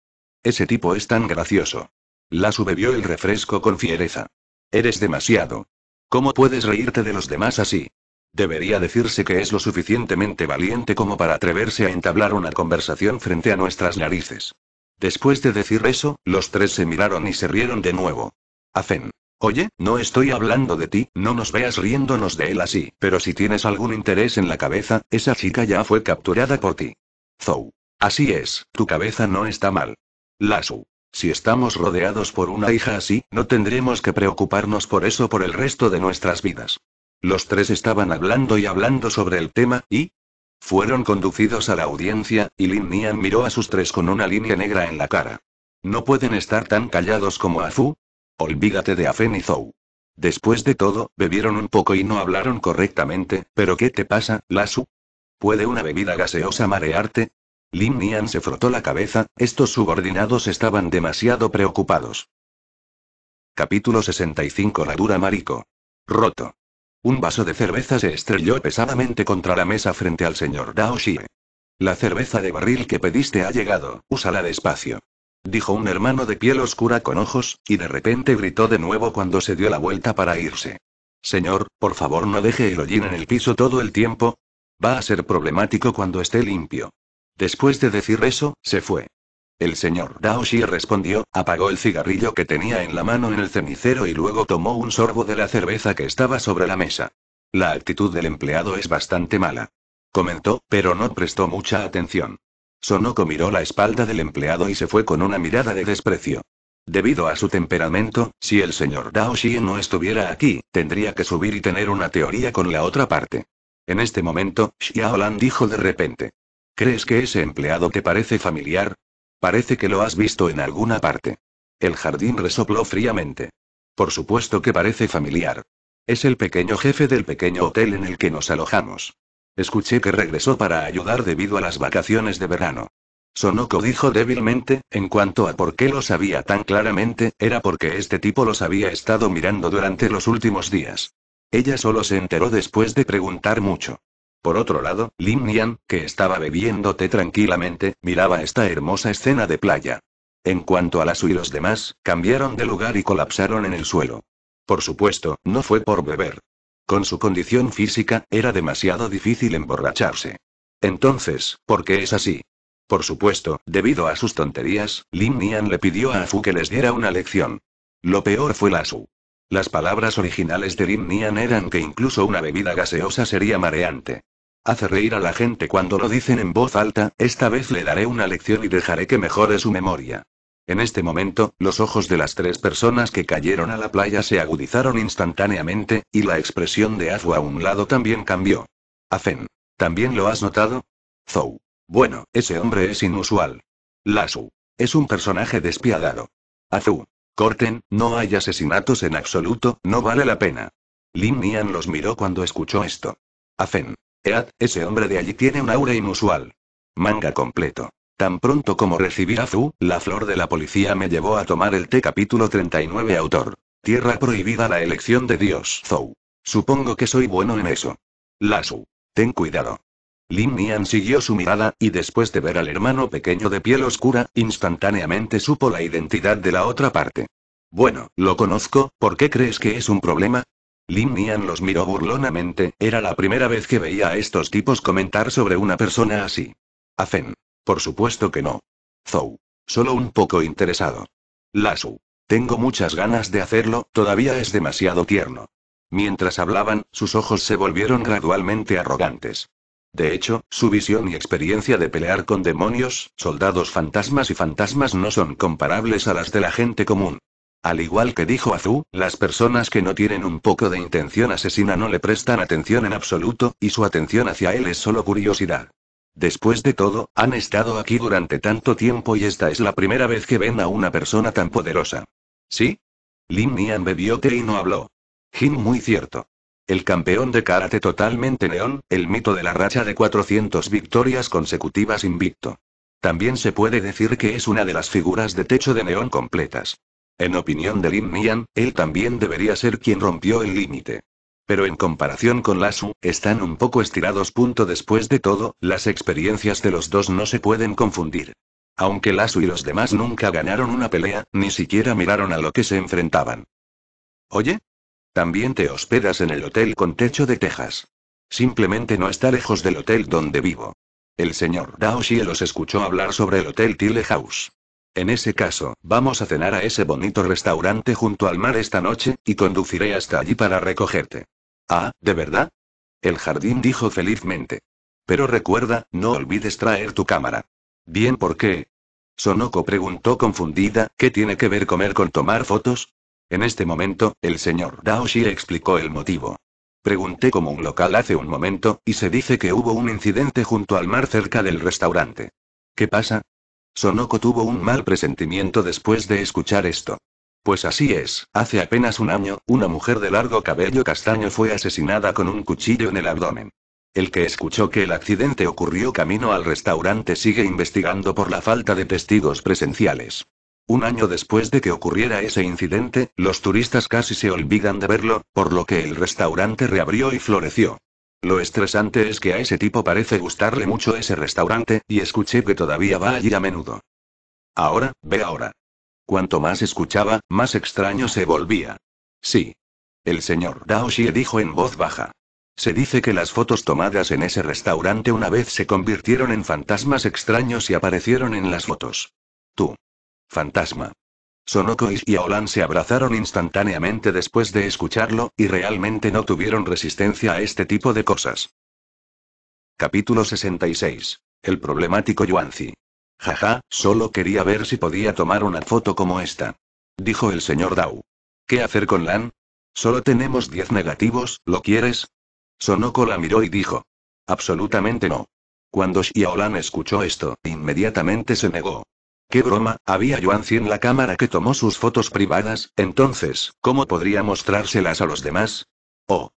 Ese tipo es tan gracioso. La bebió el refresco con fiereza. Eres demasiado. ¿Cómo puedes reírte de los demás así? Debería decirse que es lo suficientemente valiente como para atreverse a entablar una conversación frente a nuestras narices. Después de decir eso, los tres se miraron y se rieron de nuevo. Afen. Oye, no estoy hablando de ti, no nos veas riéndonos de él así, pero si tienes algún interés en la cabeza, esa chica ya fue capturada por ti. Zou. Así es, tu cabeza no está mal. Lasu. Si estamos rodeados por una hija así, no tendremos que preocuparnos por eso por el resto de nuestras vidas. Los tres estaban hablando y hablando sobre el tema, y... Fueron conducidos a la audiencia, y Lin Nian miró a sus tres con una línea negra en la cara. No pueden estar tan callados como Afu? Olvídate de Afen y Zou. Después de todo, bebieron un poco y no hablaron correctamente, pero ¿qué te pasa, Lasu? ¿Puede una bebida gaseosa marearte? Lin Nian se frotó la cabeza, estos subordinados estaban demasiado preocupados. Capítulo 65 La dura marico. Roto. Un vaso de cerveza se estrelló pesadamente contra la mesa frente al señor Daoshie. La cerveza de barril que pediste ha llegado, úsala despacio. Dijo un hermano de piel oscura con ojos, y de repente gritó de nuevo cuando se dio la vuelta para irse. Señor, por favor no deje el hollín en el piso todo el tiempo. Va a ser problemático cuando esté limpio. Después de decir eso, se fue. El señor Daoshi respondió, apagó el cigarrillo que tenía en la mano en el cenicero y luego tomó un sorbo de la cerveza que estaba sobre la mesa. La actitud del empleado es bastante mala. Comentó, pero no prestó mucha atención. Sonoko miró la espalda del empleado y se fue con una mirada de desprecio. Debido a su temperamento, si el señor Daoshi no estuviera aquí, tendría que subir y tener una teoría con la otra parte. En este momento, Xiaolan dijo de repente. ¿Crees que ese empleado te parece familiar? Parece que lo has visto en alguna parte. El jardín resopló fríamente. Por supuesto que parece familiar. Es el pequeño jefe del pequeño hotel en el que nos alojamos. Escuché que regresó para ayudar debido a las vacaciones de verano. Sonoko dijo débilmente, en cuanto a por qué lo sabía tan claramente, era porque este tipo los había estado mirando durante los últimos días. Ella solo se enteró después de preguntar mucho. Por otro lado, Lin Nian, que estaba bebiéndote tranquilamente, miraba esta hermosa escena de playa. En cuanto a Lasu y los demás, cambiaron de lugar y colapsaron en el suelo. Por supuesto, no fue por beber. Con su condición física, era demasiado difícil emborracharse. Entonces, ¿por qué es así? Por supuesto, debido a sus tonterías, Lin Nian le pidió a Fu que les diera una lección. Lo peor fue Lasu. Las palabras originales de Lin Nian eran que incluso una bebida gaseosa sería mareante. Hace reír a la gente cuando lo dicen en voz alta, esta vez le daré una lección y dejaré que mejore su memoria. En este momento, los ojos de las tres personas que cayeron a la playa se agudizaron instantáneamente, y la expresión de Azu a un lado también cambió. Azen. ¿También lo has notado? Zou. Bueno, ese hombre es inusual. Lasu. Es un personaje despiadado. Azu. Corten, no hay asesinatos en absoluto, no vale la pena. Lin Nian los miró cuando escuchó esto. Azen. Ead, ese hombre de allí tiene un aura inusual. Manga completo. Tan pronto como recibí a Zu, la flor de la policía me llevó a tomar el té capítulo 39 autor. Tierra prohibida la elección de Dios Zou. Supongo que soy bueno en eso. Lasu. Ten cuidado. Lin Nian siguió su mirada, y después de ver al hermano pequeño de piel oscura, instantáneamente supo la identidad de la otra parte. Bueno, lo conozco, ¿por qué crees que es un problema? Lin Nian los miró burlonamente, era la primera vez que veía a estos tipos comentar sobre una persona así. Afen. Por supuesto que no. Zou. Solo un poco interesado. Lasu. Tengo muchas ganas de hacerlo, todavía es demasiado tierno. Mientras hablaban, sus ojos se volvieron gradualmente arrogantes. De hecho, su visión y experiencia de pelear con demonios, soldados fantasmas y fantasmas no son comparables a las de la gente común. Al igual que dijo Azu, las personas que no tienen un poco de intención asesina no le prestan atención en absoluto, y su atención hacia él es solo curiosidad. Después de todo, han estado aquí durante tanto tiempo y esta es la primera vez que ven a una persona tan poderosa. ¿Sí? Lin Nian bebió té y no habló. Jin muy cierto. El campeón de karate totalmente neón, el mito de la racha de 400 victorias consecutivas invicto. También se puede decir que es una de las figuras de techo de neón completas. En opinión de Lin Mian, él también debería ser quien rompió el límite. Pero en comparación con Lasu, están un poco estirados. Punto después de todo, las experiencias de los dos no se pueden confundir. Aunque Lasu y los demás nunca ganaron una pelea, ni siquiera miraron a lo que se enfrentaban. Oye, también te hospedas en el hotel con techo de Texas. Simplemente no está lejos del hotel donde vivo. El señor Daoshi los escuchó hablar sobre el hotel Tile House. En ese caso, vamos a cenar a ese bonito restaurante junto al mar esta noche, y conduciré hasta allí para recogerte. Ah, ¿de verdad? El jardín dijo felizmente. Pero recuerda, no olvides traer tu cámara. Bien, ¿por qué? Sonoko preguntó confundida, ¿qué tiene que ver comer con tomar fotos? En este momento, el señor Daoshi explicó el motivo. Pregunté como un local hace un momento, y se dice que hubo un incidente junto al mar cerca del restaurante. ¿Qué pasa? Sonoko tuvo un mal presentimiento después de escuchar esto. Pues así es, hace apenas un año, una mujer de largo cabello castaño fue asesinada con un cuchillo en el abdomen. El que escuchó que el accidente ocurrió camino al restaurante sigue investigando por la falta de testigos presenciales. Un año después de que ocurriera ese incidente, los turistas casi se olvidan de verlo, por lo que el restaurante reabrió y floreció. Lo estresante es que a ese tipo parece gustarle mucho ese restaurante, y escuché que todavía va allí a menudo. Ahora, ve ahora. Cuanto más escuchaba, más extraño se volvía. Sí. El señor Daoshi dijo en voz baja. Se dice que las fotos tomadas en ese restaurante una vez se convirtieron en fantasmas extraños y aparecieron en las fotos. Tú. Fantasma. Sonoko y Aolan se abrazaron instantáneamente después de escucharlo, y realmente no tuvieron resistencia a este tipo de cosas. Capítulo 66. El problemático Yuanzi. Jaja, solo quería ver si podía tomar una foto como esta. Dijo el señor Dao. ¿Qué hacer con Lan? Solo tenemos 10 negativos, ¿lo quieres? Sonoko la miró y dijo. Absolutamente no. Cuando Xiaolan escuchó esto, inmediatamente se negó. Qué broma, había Yuanzi en la cámara que tomó sus fotos privadas, entonces, ¿cómo podría mostrárselas a los demás? Oh.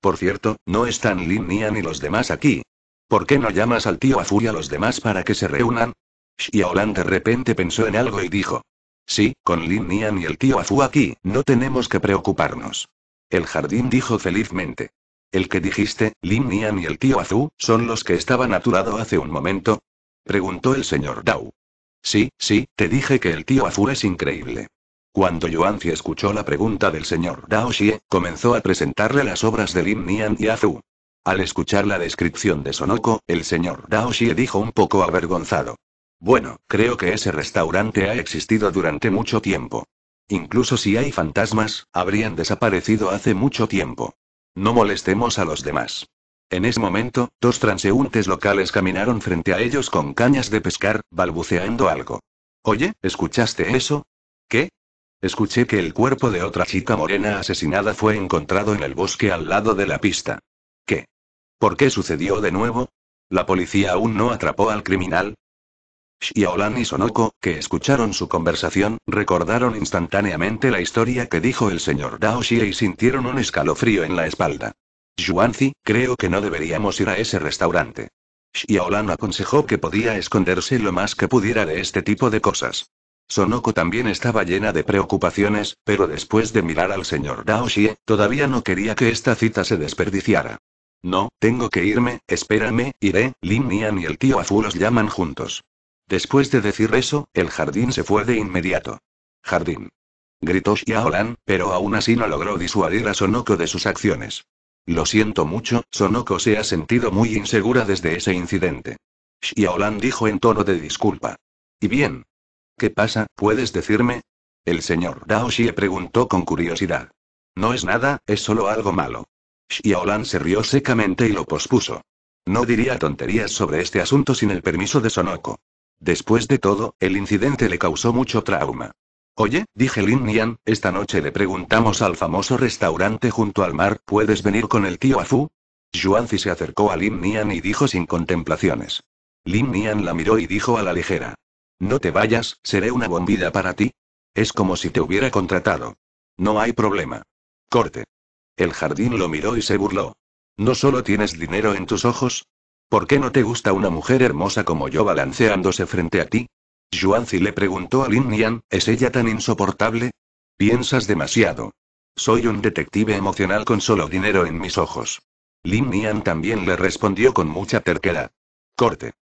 Por cierto, no están Lin Nian y los demás aquí. ¿Por qué no llamas al tío Afu y a los demás para que se reúnan? Xiaolan de repente pensó en algo y dijo. Sí, con Lin Nian y el tío Afu aquí, no tenemos que preocuparnos. El jardín dijo felizmente. El que dijiste, Lin Nian y el tío Azu, son los que estaban aturado hace un momento. Preguntó el señor Dao. Sí, sí, te dije que el tío Afu es increíble. Cuando Yuanzi escuchó la pregunta del señor Daoshi, comenzó a presentarle las obras de Lin Nian y Azu. Al escuchar la descripción de Sonoko, el señor Daoshi dijo un poco avergonzado. Bueno, creo que ese restaurante ha existido durante mucho tiempo. Incluso si hay fantasmas, habrían desaparecido hace mucho tiempo. No molestemos a los demás. En ese momento, dos transeúntes locales caminaron frente a ellos con cañas de pescar, balbuceando algo. Oye, ¿escuchaste eso? ¿Qué? Escuché que el cuerpo de otra chica morena asesinada fue encontrado en el bosque al lado de la pista. ¿Qué? ¿Por qué sucedió de nuevo? ¿La policía aún no atrapó al criminal? Xiaolan y Sonoko, que escucharon su conversación, recordaron instantáneamente la historia que dijo el señor Daoshi y sintieron un escalofrío en la espalda. Yuanzi, creo que no deberíamos ir a ese restaurante. Xiaolan aconsejó que podía esconderse lo más que pudiera de este tipo de cosas. Sonoko también estaba llena de preocupaciones, pero después de mirar al señor Daoshi, todavía no quería que esta cita se desperdiciara. No, tengo que irme, espérame, iré, Lin Nian y el tío Azul los llaman juntos. Después de decir eso, el jardín se fue de inmediato. Jardín. Gritó Xiaolan, pero aún así no logró disuadir a Sonoko de sus acciones. Lo siento mucho, Sonoko se ha sentido muy insegura desde ese incidente. Xiaolan dijo en tono de disculpa. ¿Y bien? ¿Qué pasa, puedes decirme? El señor Daoshi preguntó con curiosidad. No es nada, es solo algo malo. Xiaolan se rió secamente y lo pospuso. No diría tonterías sobre este asunto sin el permiso de Sonoko. Después de todo, el incidente le causó mucho trauma. Oye, dije Lin Nian, esta noche le preguntamos al famoso restaurante junto al mar, ¿puedes venir con el tío Afu? Xuanzi se acercó a Lin Nian y dijo sin contemplaciones. Lin Nian la miró y dijo a la ligera. No te vayas, seré una bombida para ti. Es como si te hubiera contratado. No hay problema. Corte. El jardín lo miró y se burló. ¿No solo tienes dinero en tus ojos? ¿Por qué no te gusta una mujer hermosa como yo balanceándose frente a ti? Yuanzi le preguntó a Lin Nian, ¿es ella tan insoportable? Piensas demasiado. Soy un detective emocional con solo dinero en mis ojos. Lin Nian también le respondió con mucha terquedad. Corte.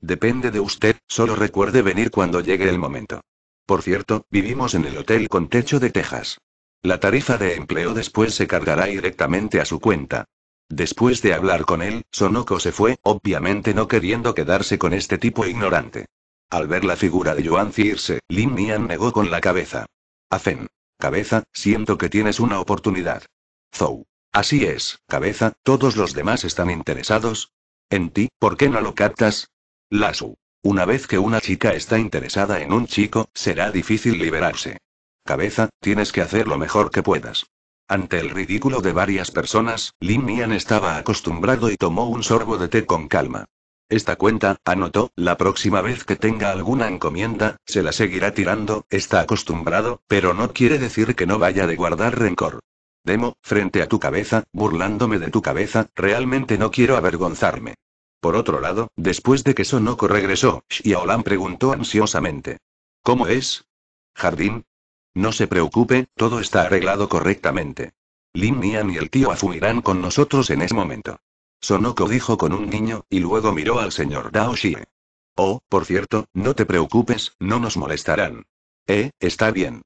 Depende de usted, solo recuerde venir cuando llegue el momento. Por cierto, vivimos en el hotel con techo de Texas. La tarifa de empleo después se cargará directamente a su cuenta. Después de hablar con él, Sonoko se fue, obviamente no queriendo quedarse con este tipo ignorante. Al ver la figura de Yuan Circe, Lin Mian negó con la cabeza. Azen. Cabeza, siento que tienes una oportunidad. Zou. Así es, cabeza, todos los demás están interesados. En ti, ¿por qué no lo captas? Lasu. Una vez que una chica está interesada en un chico, será difícil liberarse. Cabeza, tienes que hacer lo mejor que puedas. Ante el ridículo de varias personas, Lin Mian estaba acostumbrado y tomó un sorbo de té con calma. Esta cuenta, anotó, la próxima vez que tenga alguna encomienda, se la seguirá tirando, está acostumbrado, pero no quiere decir que no vaya de guardar rencor. Demo, frente a tu cabeza, burlándome de tu cabeza, realmente no quiero avergonzarme. Por otro lado, después de que Sonoko regresó, Xiaolan preguntó ansiosamente. ¿Cómo es? ¿Jardín? No se preocupe, todo está arreglado correctamente. Lin Nian y el tío Azumirán con nosotros en ese momento. Sonoko dijo con un niño, y luego miró al señor Daoshi. Oh, por cierto, no te preocupes, no nos molestarán. Eh, está bien.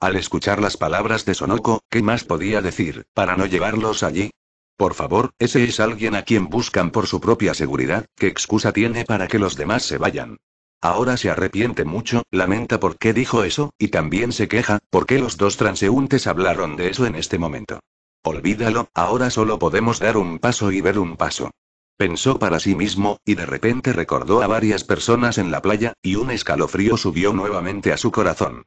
Al escuchar las palabras de Sonoko, ¿qué más podía decir, para no llevarlos allí? Por favor, ese es alguien a quien buscan por su propia seguridad, ¿qué excusa tiene para que los demás se vayan? Ahora se arrepiente mucho, lamenta por qué dijo eso, y también se queja, porque los dos transeúntes hablaron de eso en este momento. Olvídalo, ahora solo podemos dar un paso y ver un paso. Pensó para sí mismo, y de repente recordó a varias personas en la playa, y un escalofrío subió nuevamente a su corazón.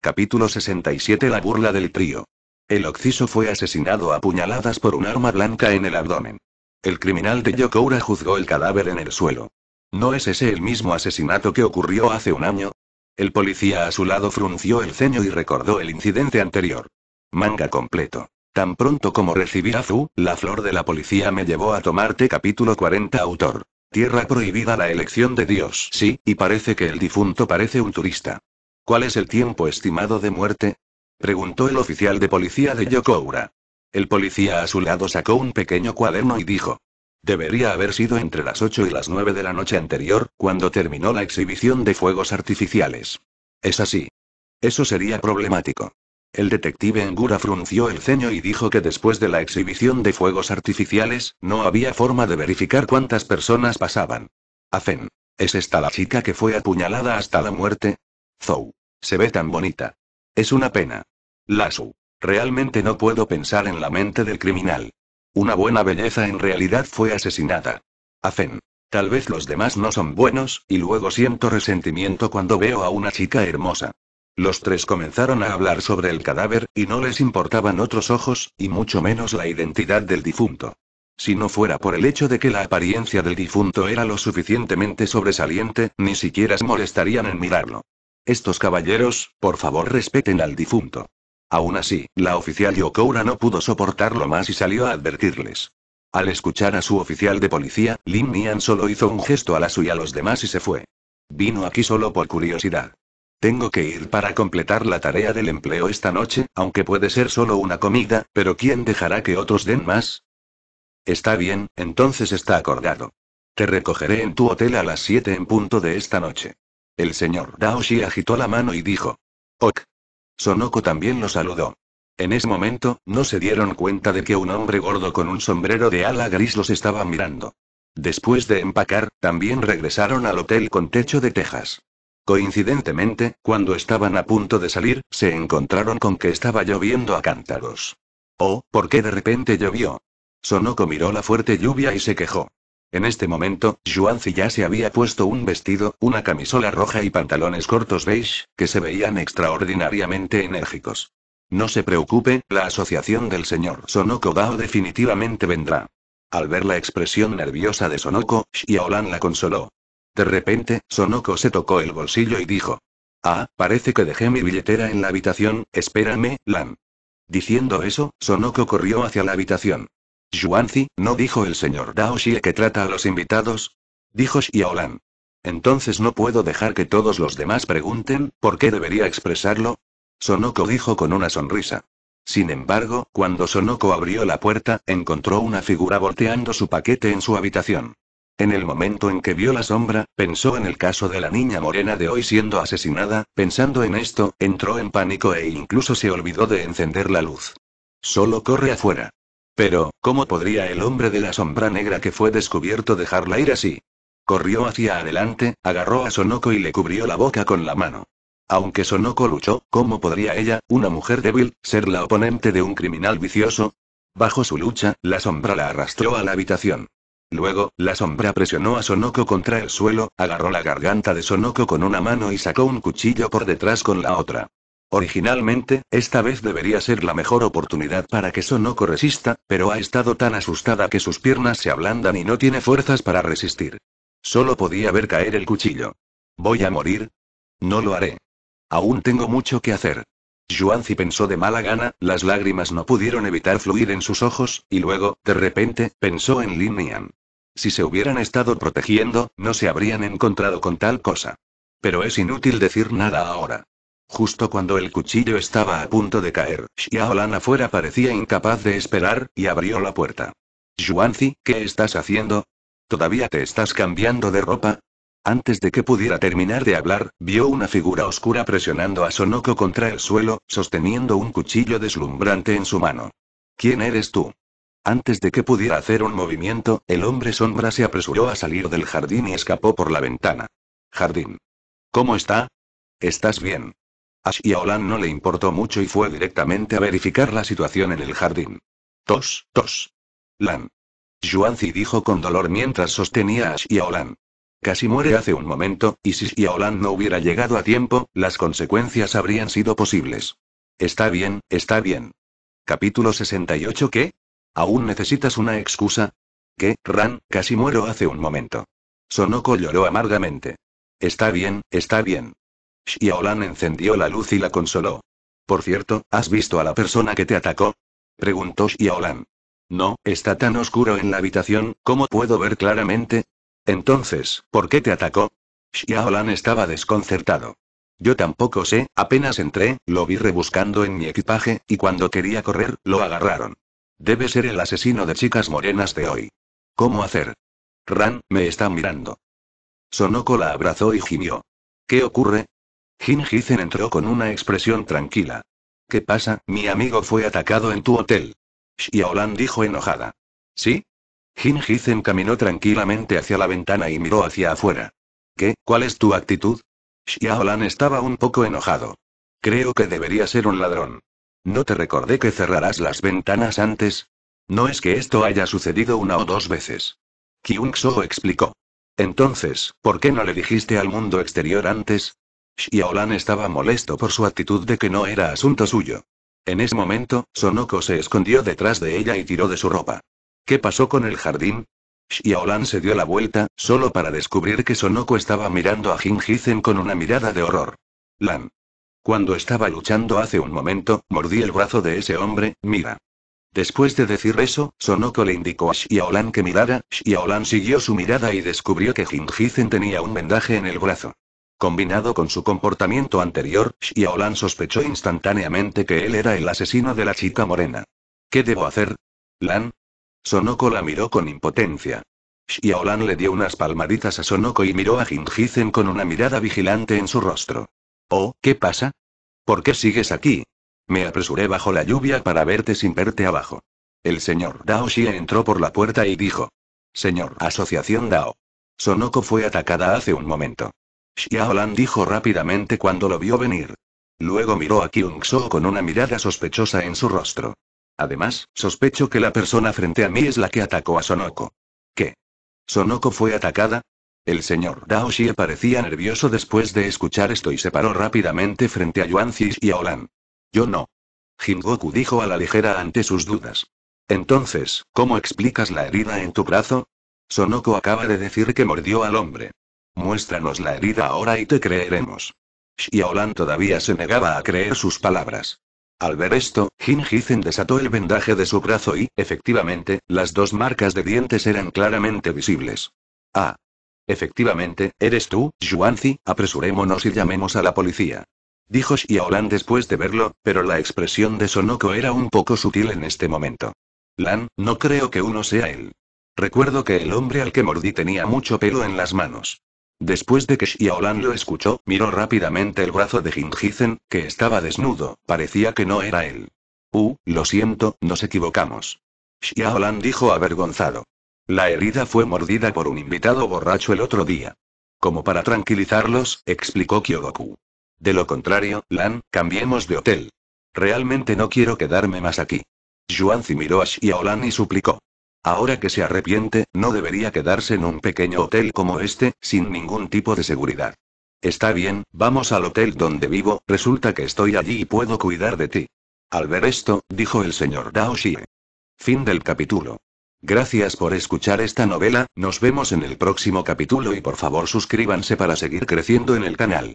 Capítulo 67 La burla del trío. El occiso fue asesinado a puñaladas por un arma blanca en el abdomen. El criminal de Yokoura juzgó el cadáver en el suelo. ¿No es ese el mismo asesinato que ocurrió hace un año? El policía a su lado frunció el ceño y recordó el incidente anterior. Manga completo. Tan pronto como recibí a Zu, la flor de la policía me llevó a tomarte capítulo 40 autor. Tierra prohibida la elección de Dios. Sí, y parece que el difunto parece un turista. ¿Cuál es el tiempo estimado de muerte? Preguntó el oficial de policía de Yokoura. El policía a su lado sacó un pequeño cuaderno y dijo. Debería haber sido entre las 8 y las 9 de la noche anterior, cuando terminó la exhibición de fuegos artificiales. Es así. Eso sería problemático. El detective Engura frunció el ceño y dijo que después de la exhibición de fuegos artificiales, no había forma de verificar cuántas personas pasaban. Afen. ¿Es esta la chica que fue apuñalada hasta la muerte? Zou. Se ve tan bonita. Es una pena. Lasu. Realmente no puedo pensar en la mente del criminal. Una buena belleza en realidad fue asesinada. Afen. Tal vez los demás no son buenos, y luego siento resentimiento cuando veo a una chica hermosa. Los tres comenzaron a hablar sobre el cadáver, y no les importaban otros ojos, y mucho menos la identidad del difunto. Si no fuera por el hecho de que la apariencia del difunto era lo suficientemente sobresaliente, ni siquiera se molestarían en mirarlo. Estos caballeros, por favor respeten al difunto. Aún así, la oficial Yokoura no pudo soportarlo más y salió a advertirles. Al escuchar a su oficial de policía, Lin Nian solo hizo un gesto a la suya a los demás y se fue. Vino aquí solo por curiosidad. Tengo que ir para completar la tarea del empleo esta noche, aunque puede ser solo una comida, pero ¿quién dejará que otros den más? Está bien, entonces está acordado. Te recogeré en tu hotel a las 7 en punto de esta noche. El señor Daoshi agitó la mano y dijo. Ok. Sonoko también lo saludó. En ese momento, no se dieron cuenta de que un hombre gordo con un sombrero de ala gris los estaba mirando. Después de empacar, también regresaron al hotel con techo de tejas. Coincidentemente, cuando estaban a punto de salir, se encontraron con que estaba lloviendo a cántaros. Oh, ¿por qué de repente llovió? Sonoko miró la fuerte lluvia y se quejó. En este momento, Juanzi ya se había puesto un vestido, una camisola roja y pantalones cortos beige, que se veían extraordinariamente enérgicos. No se preocupe, la asociación del señor Sonoko Dao definitivamente vendrá. Al ver la expresión nerviosa de Sonoko, Xiaolan la consoló. De repente, Sonoko se tocó el bolsillo y dijo. Ah, parece que dejé mi billetera en la habitación, espérame, Lan. Diciendo eso, Sonoko corrió hacia la habitación. Yuanzi, ¿no dijo el señor Dao que trata a los invitados? Dijo Lan. Entonces no puedo dejar que todos los demás pregunten, ¿por qué debería expresarlo? Sonoko dijo con una sonrisa. Sin embargo, cuando Sonoko abrió la puerta, encontró una figura volteando su paquete en su habitación. En el momento en que vio la sombra, pensó en el caso de la niña morena de hoy siendo asesinada, pensando en esto, entró en pánico e incluso se olvidó de encender la luz. Solo corre afuera. Pero, ¿cómo podría el hombre de la sombra negra que fue descubierto dejarla ir así? Corrió hacia adelante, agarró a Sonoko y le cubrió la boca con la mano. Aunque Sonoko luchó, ¿cómo podría ella, una mujer débil, ser la oponente de un criminal vicioso? Bajo su lucha, la sombra la arrastró a la habitación. Luego, la sombra presionó a Sonoko contra el suelo, agarró la garganta de Sonoko con una mano y sacó un cuchillo por detrás con la otra. Originalmente, esta vez debería ser la mejor oportunidad para que Sonoko resista, pero ha estado tan asustada que sus piernas se ablandan y no tiene fuerzas para resistir. Solo podía ver caer el cuchillo. ¿Voy a morir? No lo haré. Aún tengo mucho que hacer. Yuanzi pensó de mala gana, las lágrimas no pudieron evitar fluir en sus ojos, y luego, de repente, pensó en Lin Nian. Si se hubieran estado protegiendo, no se habrían encontrado con tal cosa. Pero es inútil decir nada ahora. Justo cuando el cuchillo estaba a punto de caer, Xiaolan afuera parecía incapaz de esperar, y abrió la puerta. Yuanzi, ¿qué estás haciendo? ¿Todavía te estás cambiando de ropa? Antes de que pudiera terminar de hablar, vio una figura oscura presionando a Sonoko contra el suelo, sosteniendo un cuchillo deslumbrante en su mano. ¿Quién eres tú? Antes de que pudiera hacer un movimiento, el hombre sombra se apresuró a salir del jardín y escapó por la ventana. Jardín. ¿Cómo está? ¿Estás bien? Ash y a no le importó mucho y fue directamente a verificar la situación en el jardín. Tos, tos. Lan. Yuanzi dijo con dolor mientras sostenía a Ash Casi muere hace un momento, y si Xiaolan no hubiera llegado a tiempo, las consecuencias habrían sido posibles. Está bien, está bien. Capítulo 68 ¿Qué? ¿Aún necesitas una excusa? ¿Qué, Ran? Casi muero hace un momento. Sonoko lloró amargamente. Está bien, está bien. Xiaolan encendió la luz y la consoló. Por cierto, ¿has visto a la persona que te atacó? Preguntó Xiaolan. No, está tan oscuro en la habitación, ¿cómo puedo ver claramente? Entonces, ¿por qué te atacó? Xiaolan estaba desconcertado. Yo tampoco sé, apenas entré, lo vi rebuscando en mi equipaje, y cuando quería correr, lo agarraron. Debe ser el asesino de chicas morenas de hoy. ¿Cómo hacer? Ran, me está mirando. Sonoko la abrazó y gimió. ¿Qué ocurre? Jin entró con una expresión tranquila. ¿Qué pasa? Mi amigo fue atacado en tu hotel. Xiaolan dijo enojada. ¿Sí? Jin caminó tranquilamente hacia la ventana y miró hacia afuera. ¿Qué? ¿Cuál es tu actitud? Xiaolan estaba un poco enojado. Creo que debería ser un ladrón. ¿No te recordé que cerrarás las ventanas antes? No es que esto haya sucedido una o dos veces. Kyung Soo explicó. Entonces, ¿por qué no le dijiste al mundo exterior antes? Xiaolan estaba molesto por su actitud de que no era asunto suyo. En ese momento, Sonoko se escondió detrás de ella y tiró de su ropa. ¿Qué pasó con el jardín? Xiaolan se dio la vuelta, solo para descubrir que Sonoko estaba mirando a Jin con una mirada de horror. Lan. Cuando estaba luchando hace un momento, mordí el brazo de ese hombre, mira. Después de decir eso, Sonoko le indicó a Shiaolan que mirara, Shiaolan siguió su mirada y descubrió que zen tenía un vendaje en el brazo. Combinado con su comportamiento anterior, Shiaolan sospechó instantáneamente que él era el asesino de la chica morena. ¿Qué debo hacer? ¿Lan? Sonoko la miró con impotencia. Shiaolan le dio unas palmaditas a Sonoko y miró a zen con una mirada vigilante en su rostro. Oh, ¿qué pasa? ¿Por qué sigues aquí? Me apresuré bajo la lluvia para verte sin verte abajo. El señor Dao entró por la puerta y dijo. Señor Asociación Dao. Sonoko fue atacada hace un momento. Xiaolan dijo rápidamente cuando lo vio venir. Luego miró a Kyung So con una mirada sospechosa en su rostro. Además, sospecho que la persona frente a mí es la que atacó a Sonoko. ¿Qué? ¿Sonoko fue atacada? El señor Daoshi parecía nervioso después de escuchar esto y se paró rápidamente frente a Yuan y a Yo no. Goku dijo a la ligera ante sus dudas. Entonces, ¿cómo explicas la herida en tu brazo? Sonoko acaba de decir que mordió al hombre. Muéstranos la herida ahora y te creeremos. Xiaolan todavía se negaba a creer sus palabras. Al ver esto, Jin desató el vendaje de su brazo y, efectivamente, las dos marcas de dientes eran claramente visibles. Ah, Efectivamente, eres tú, Yuanzi. apresurémonos y llamemos a la policía. Dijo Xiaolan después de verlo, pero la expresión de Sonoko era un poco sutil en este momento. Lan, no creo que uno sea él. Recuerdo que el hombre al que mordí tenía mucho pelo en las manos. Después de que Xiaolan lo escuchó, miró rápidamente el brazo de Jinjizen, que estaba desnudo, parecía que no era él. Uh, lo siento, nos equivocamos. Xiaolan dijo avergonzado. La herida fue mordida por un invitado borracho el otro día. Como para tranquilizarlos, explicó Kyogoku. De lo contrario, Lan, cambiemos de hotel. Realmente no quiero quedarme más aquí. Yuanzi miró a Xiaolan y suplicó. Ahora que se arrepiente, no debería quedarse en un pequeño hotel como este, sin ningún tipo de seguridad. Está bien, vamos al hotel donde vivo, resulta que estoy allí y puedo cuidar de ti. Al ver esto, dijo el señor Dao Fin del capítulo. Gracias por escuchar esta novela, nos vemos en el próximo capítulo y por favor suscríbanse para seguir creciendo en el canal.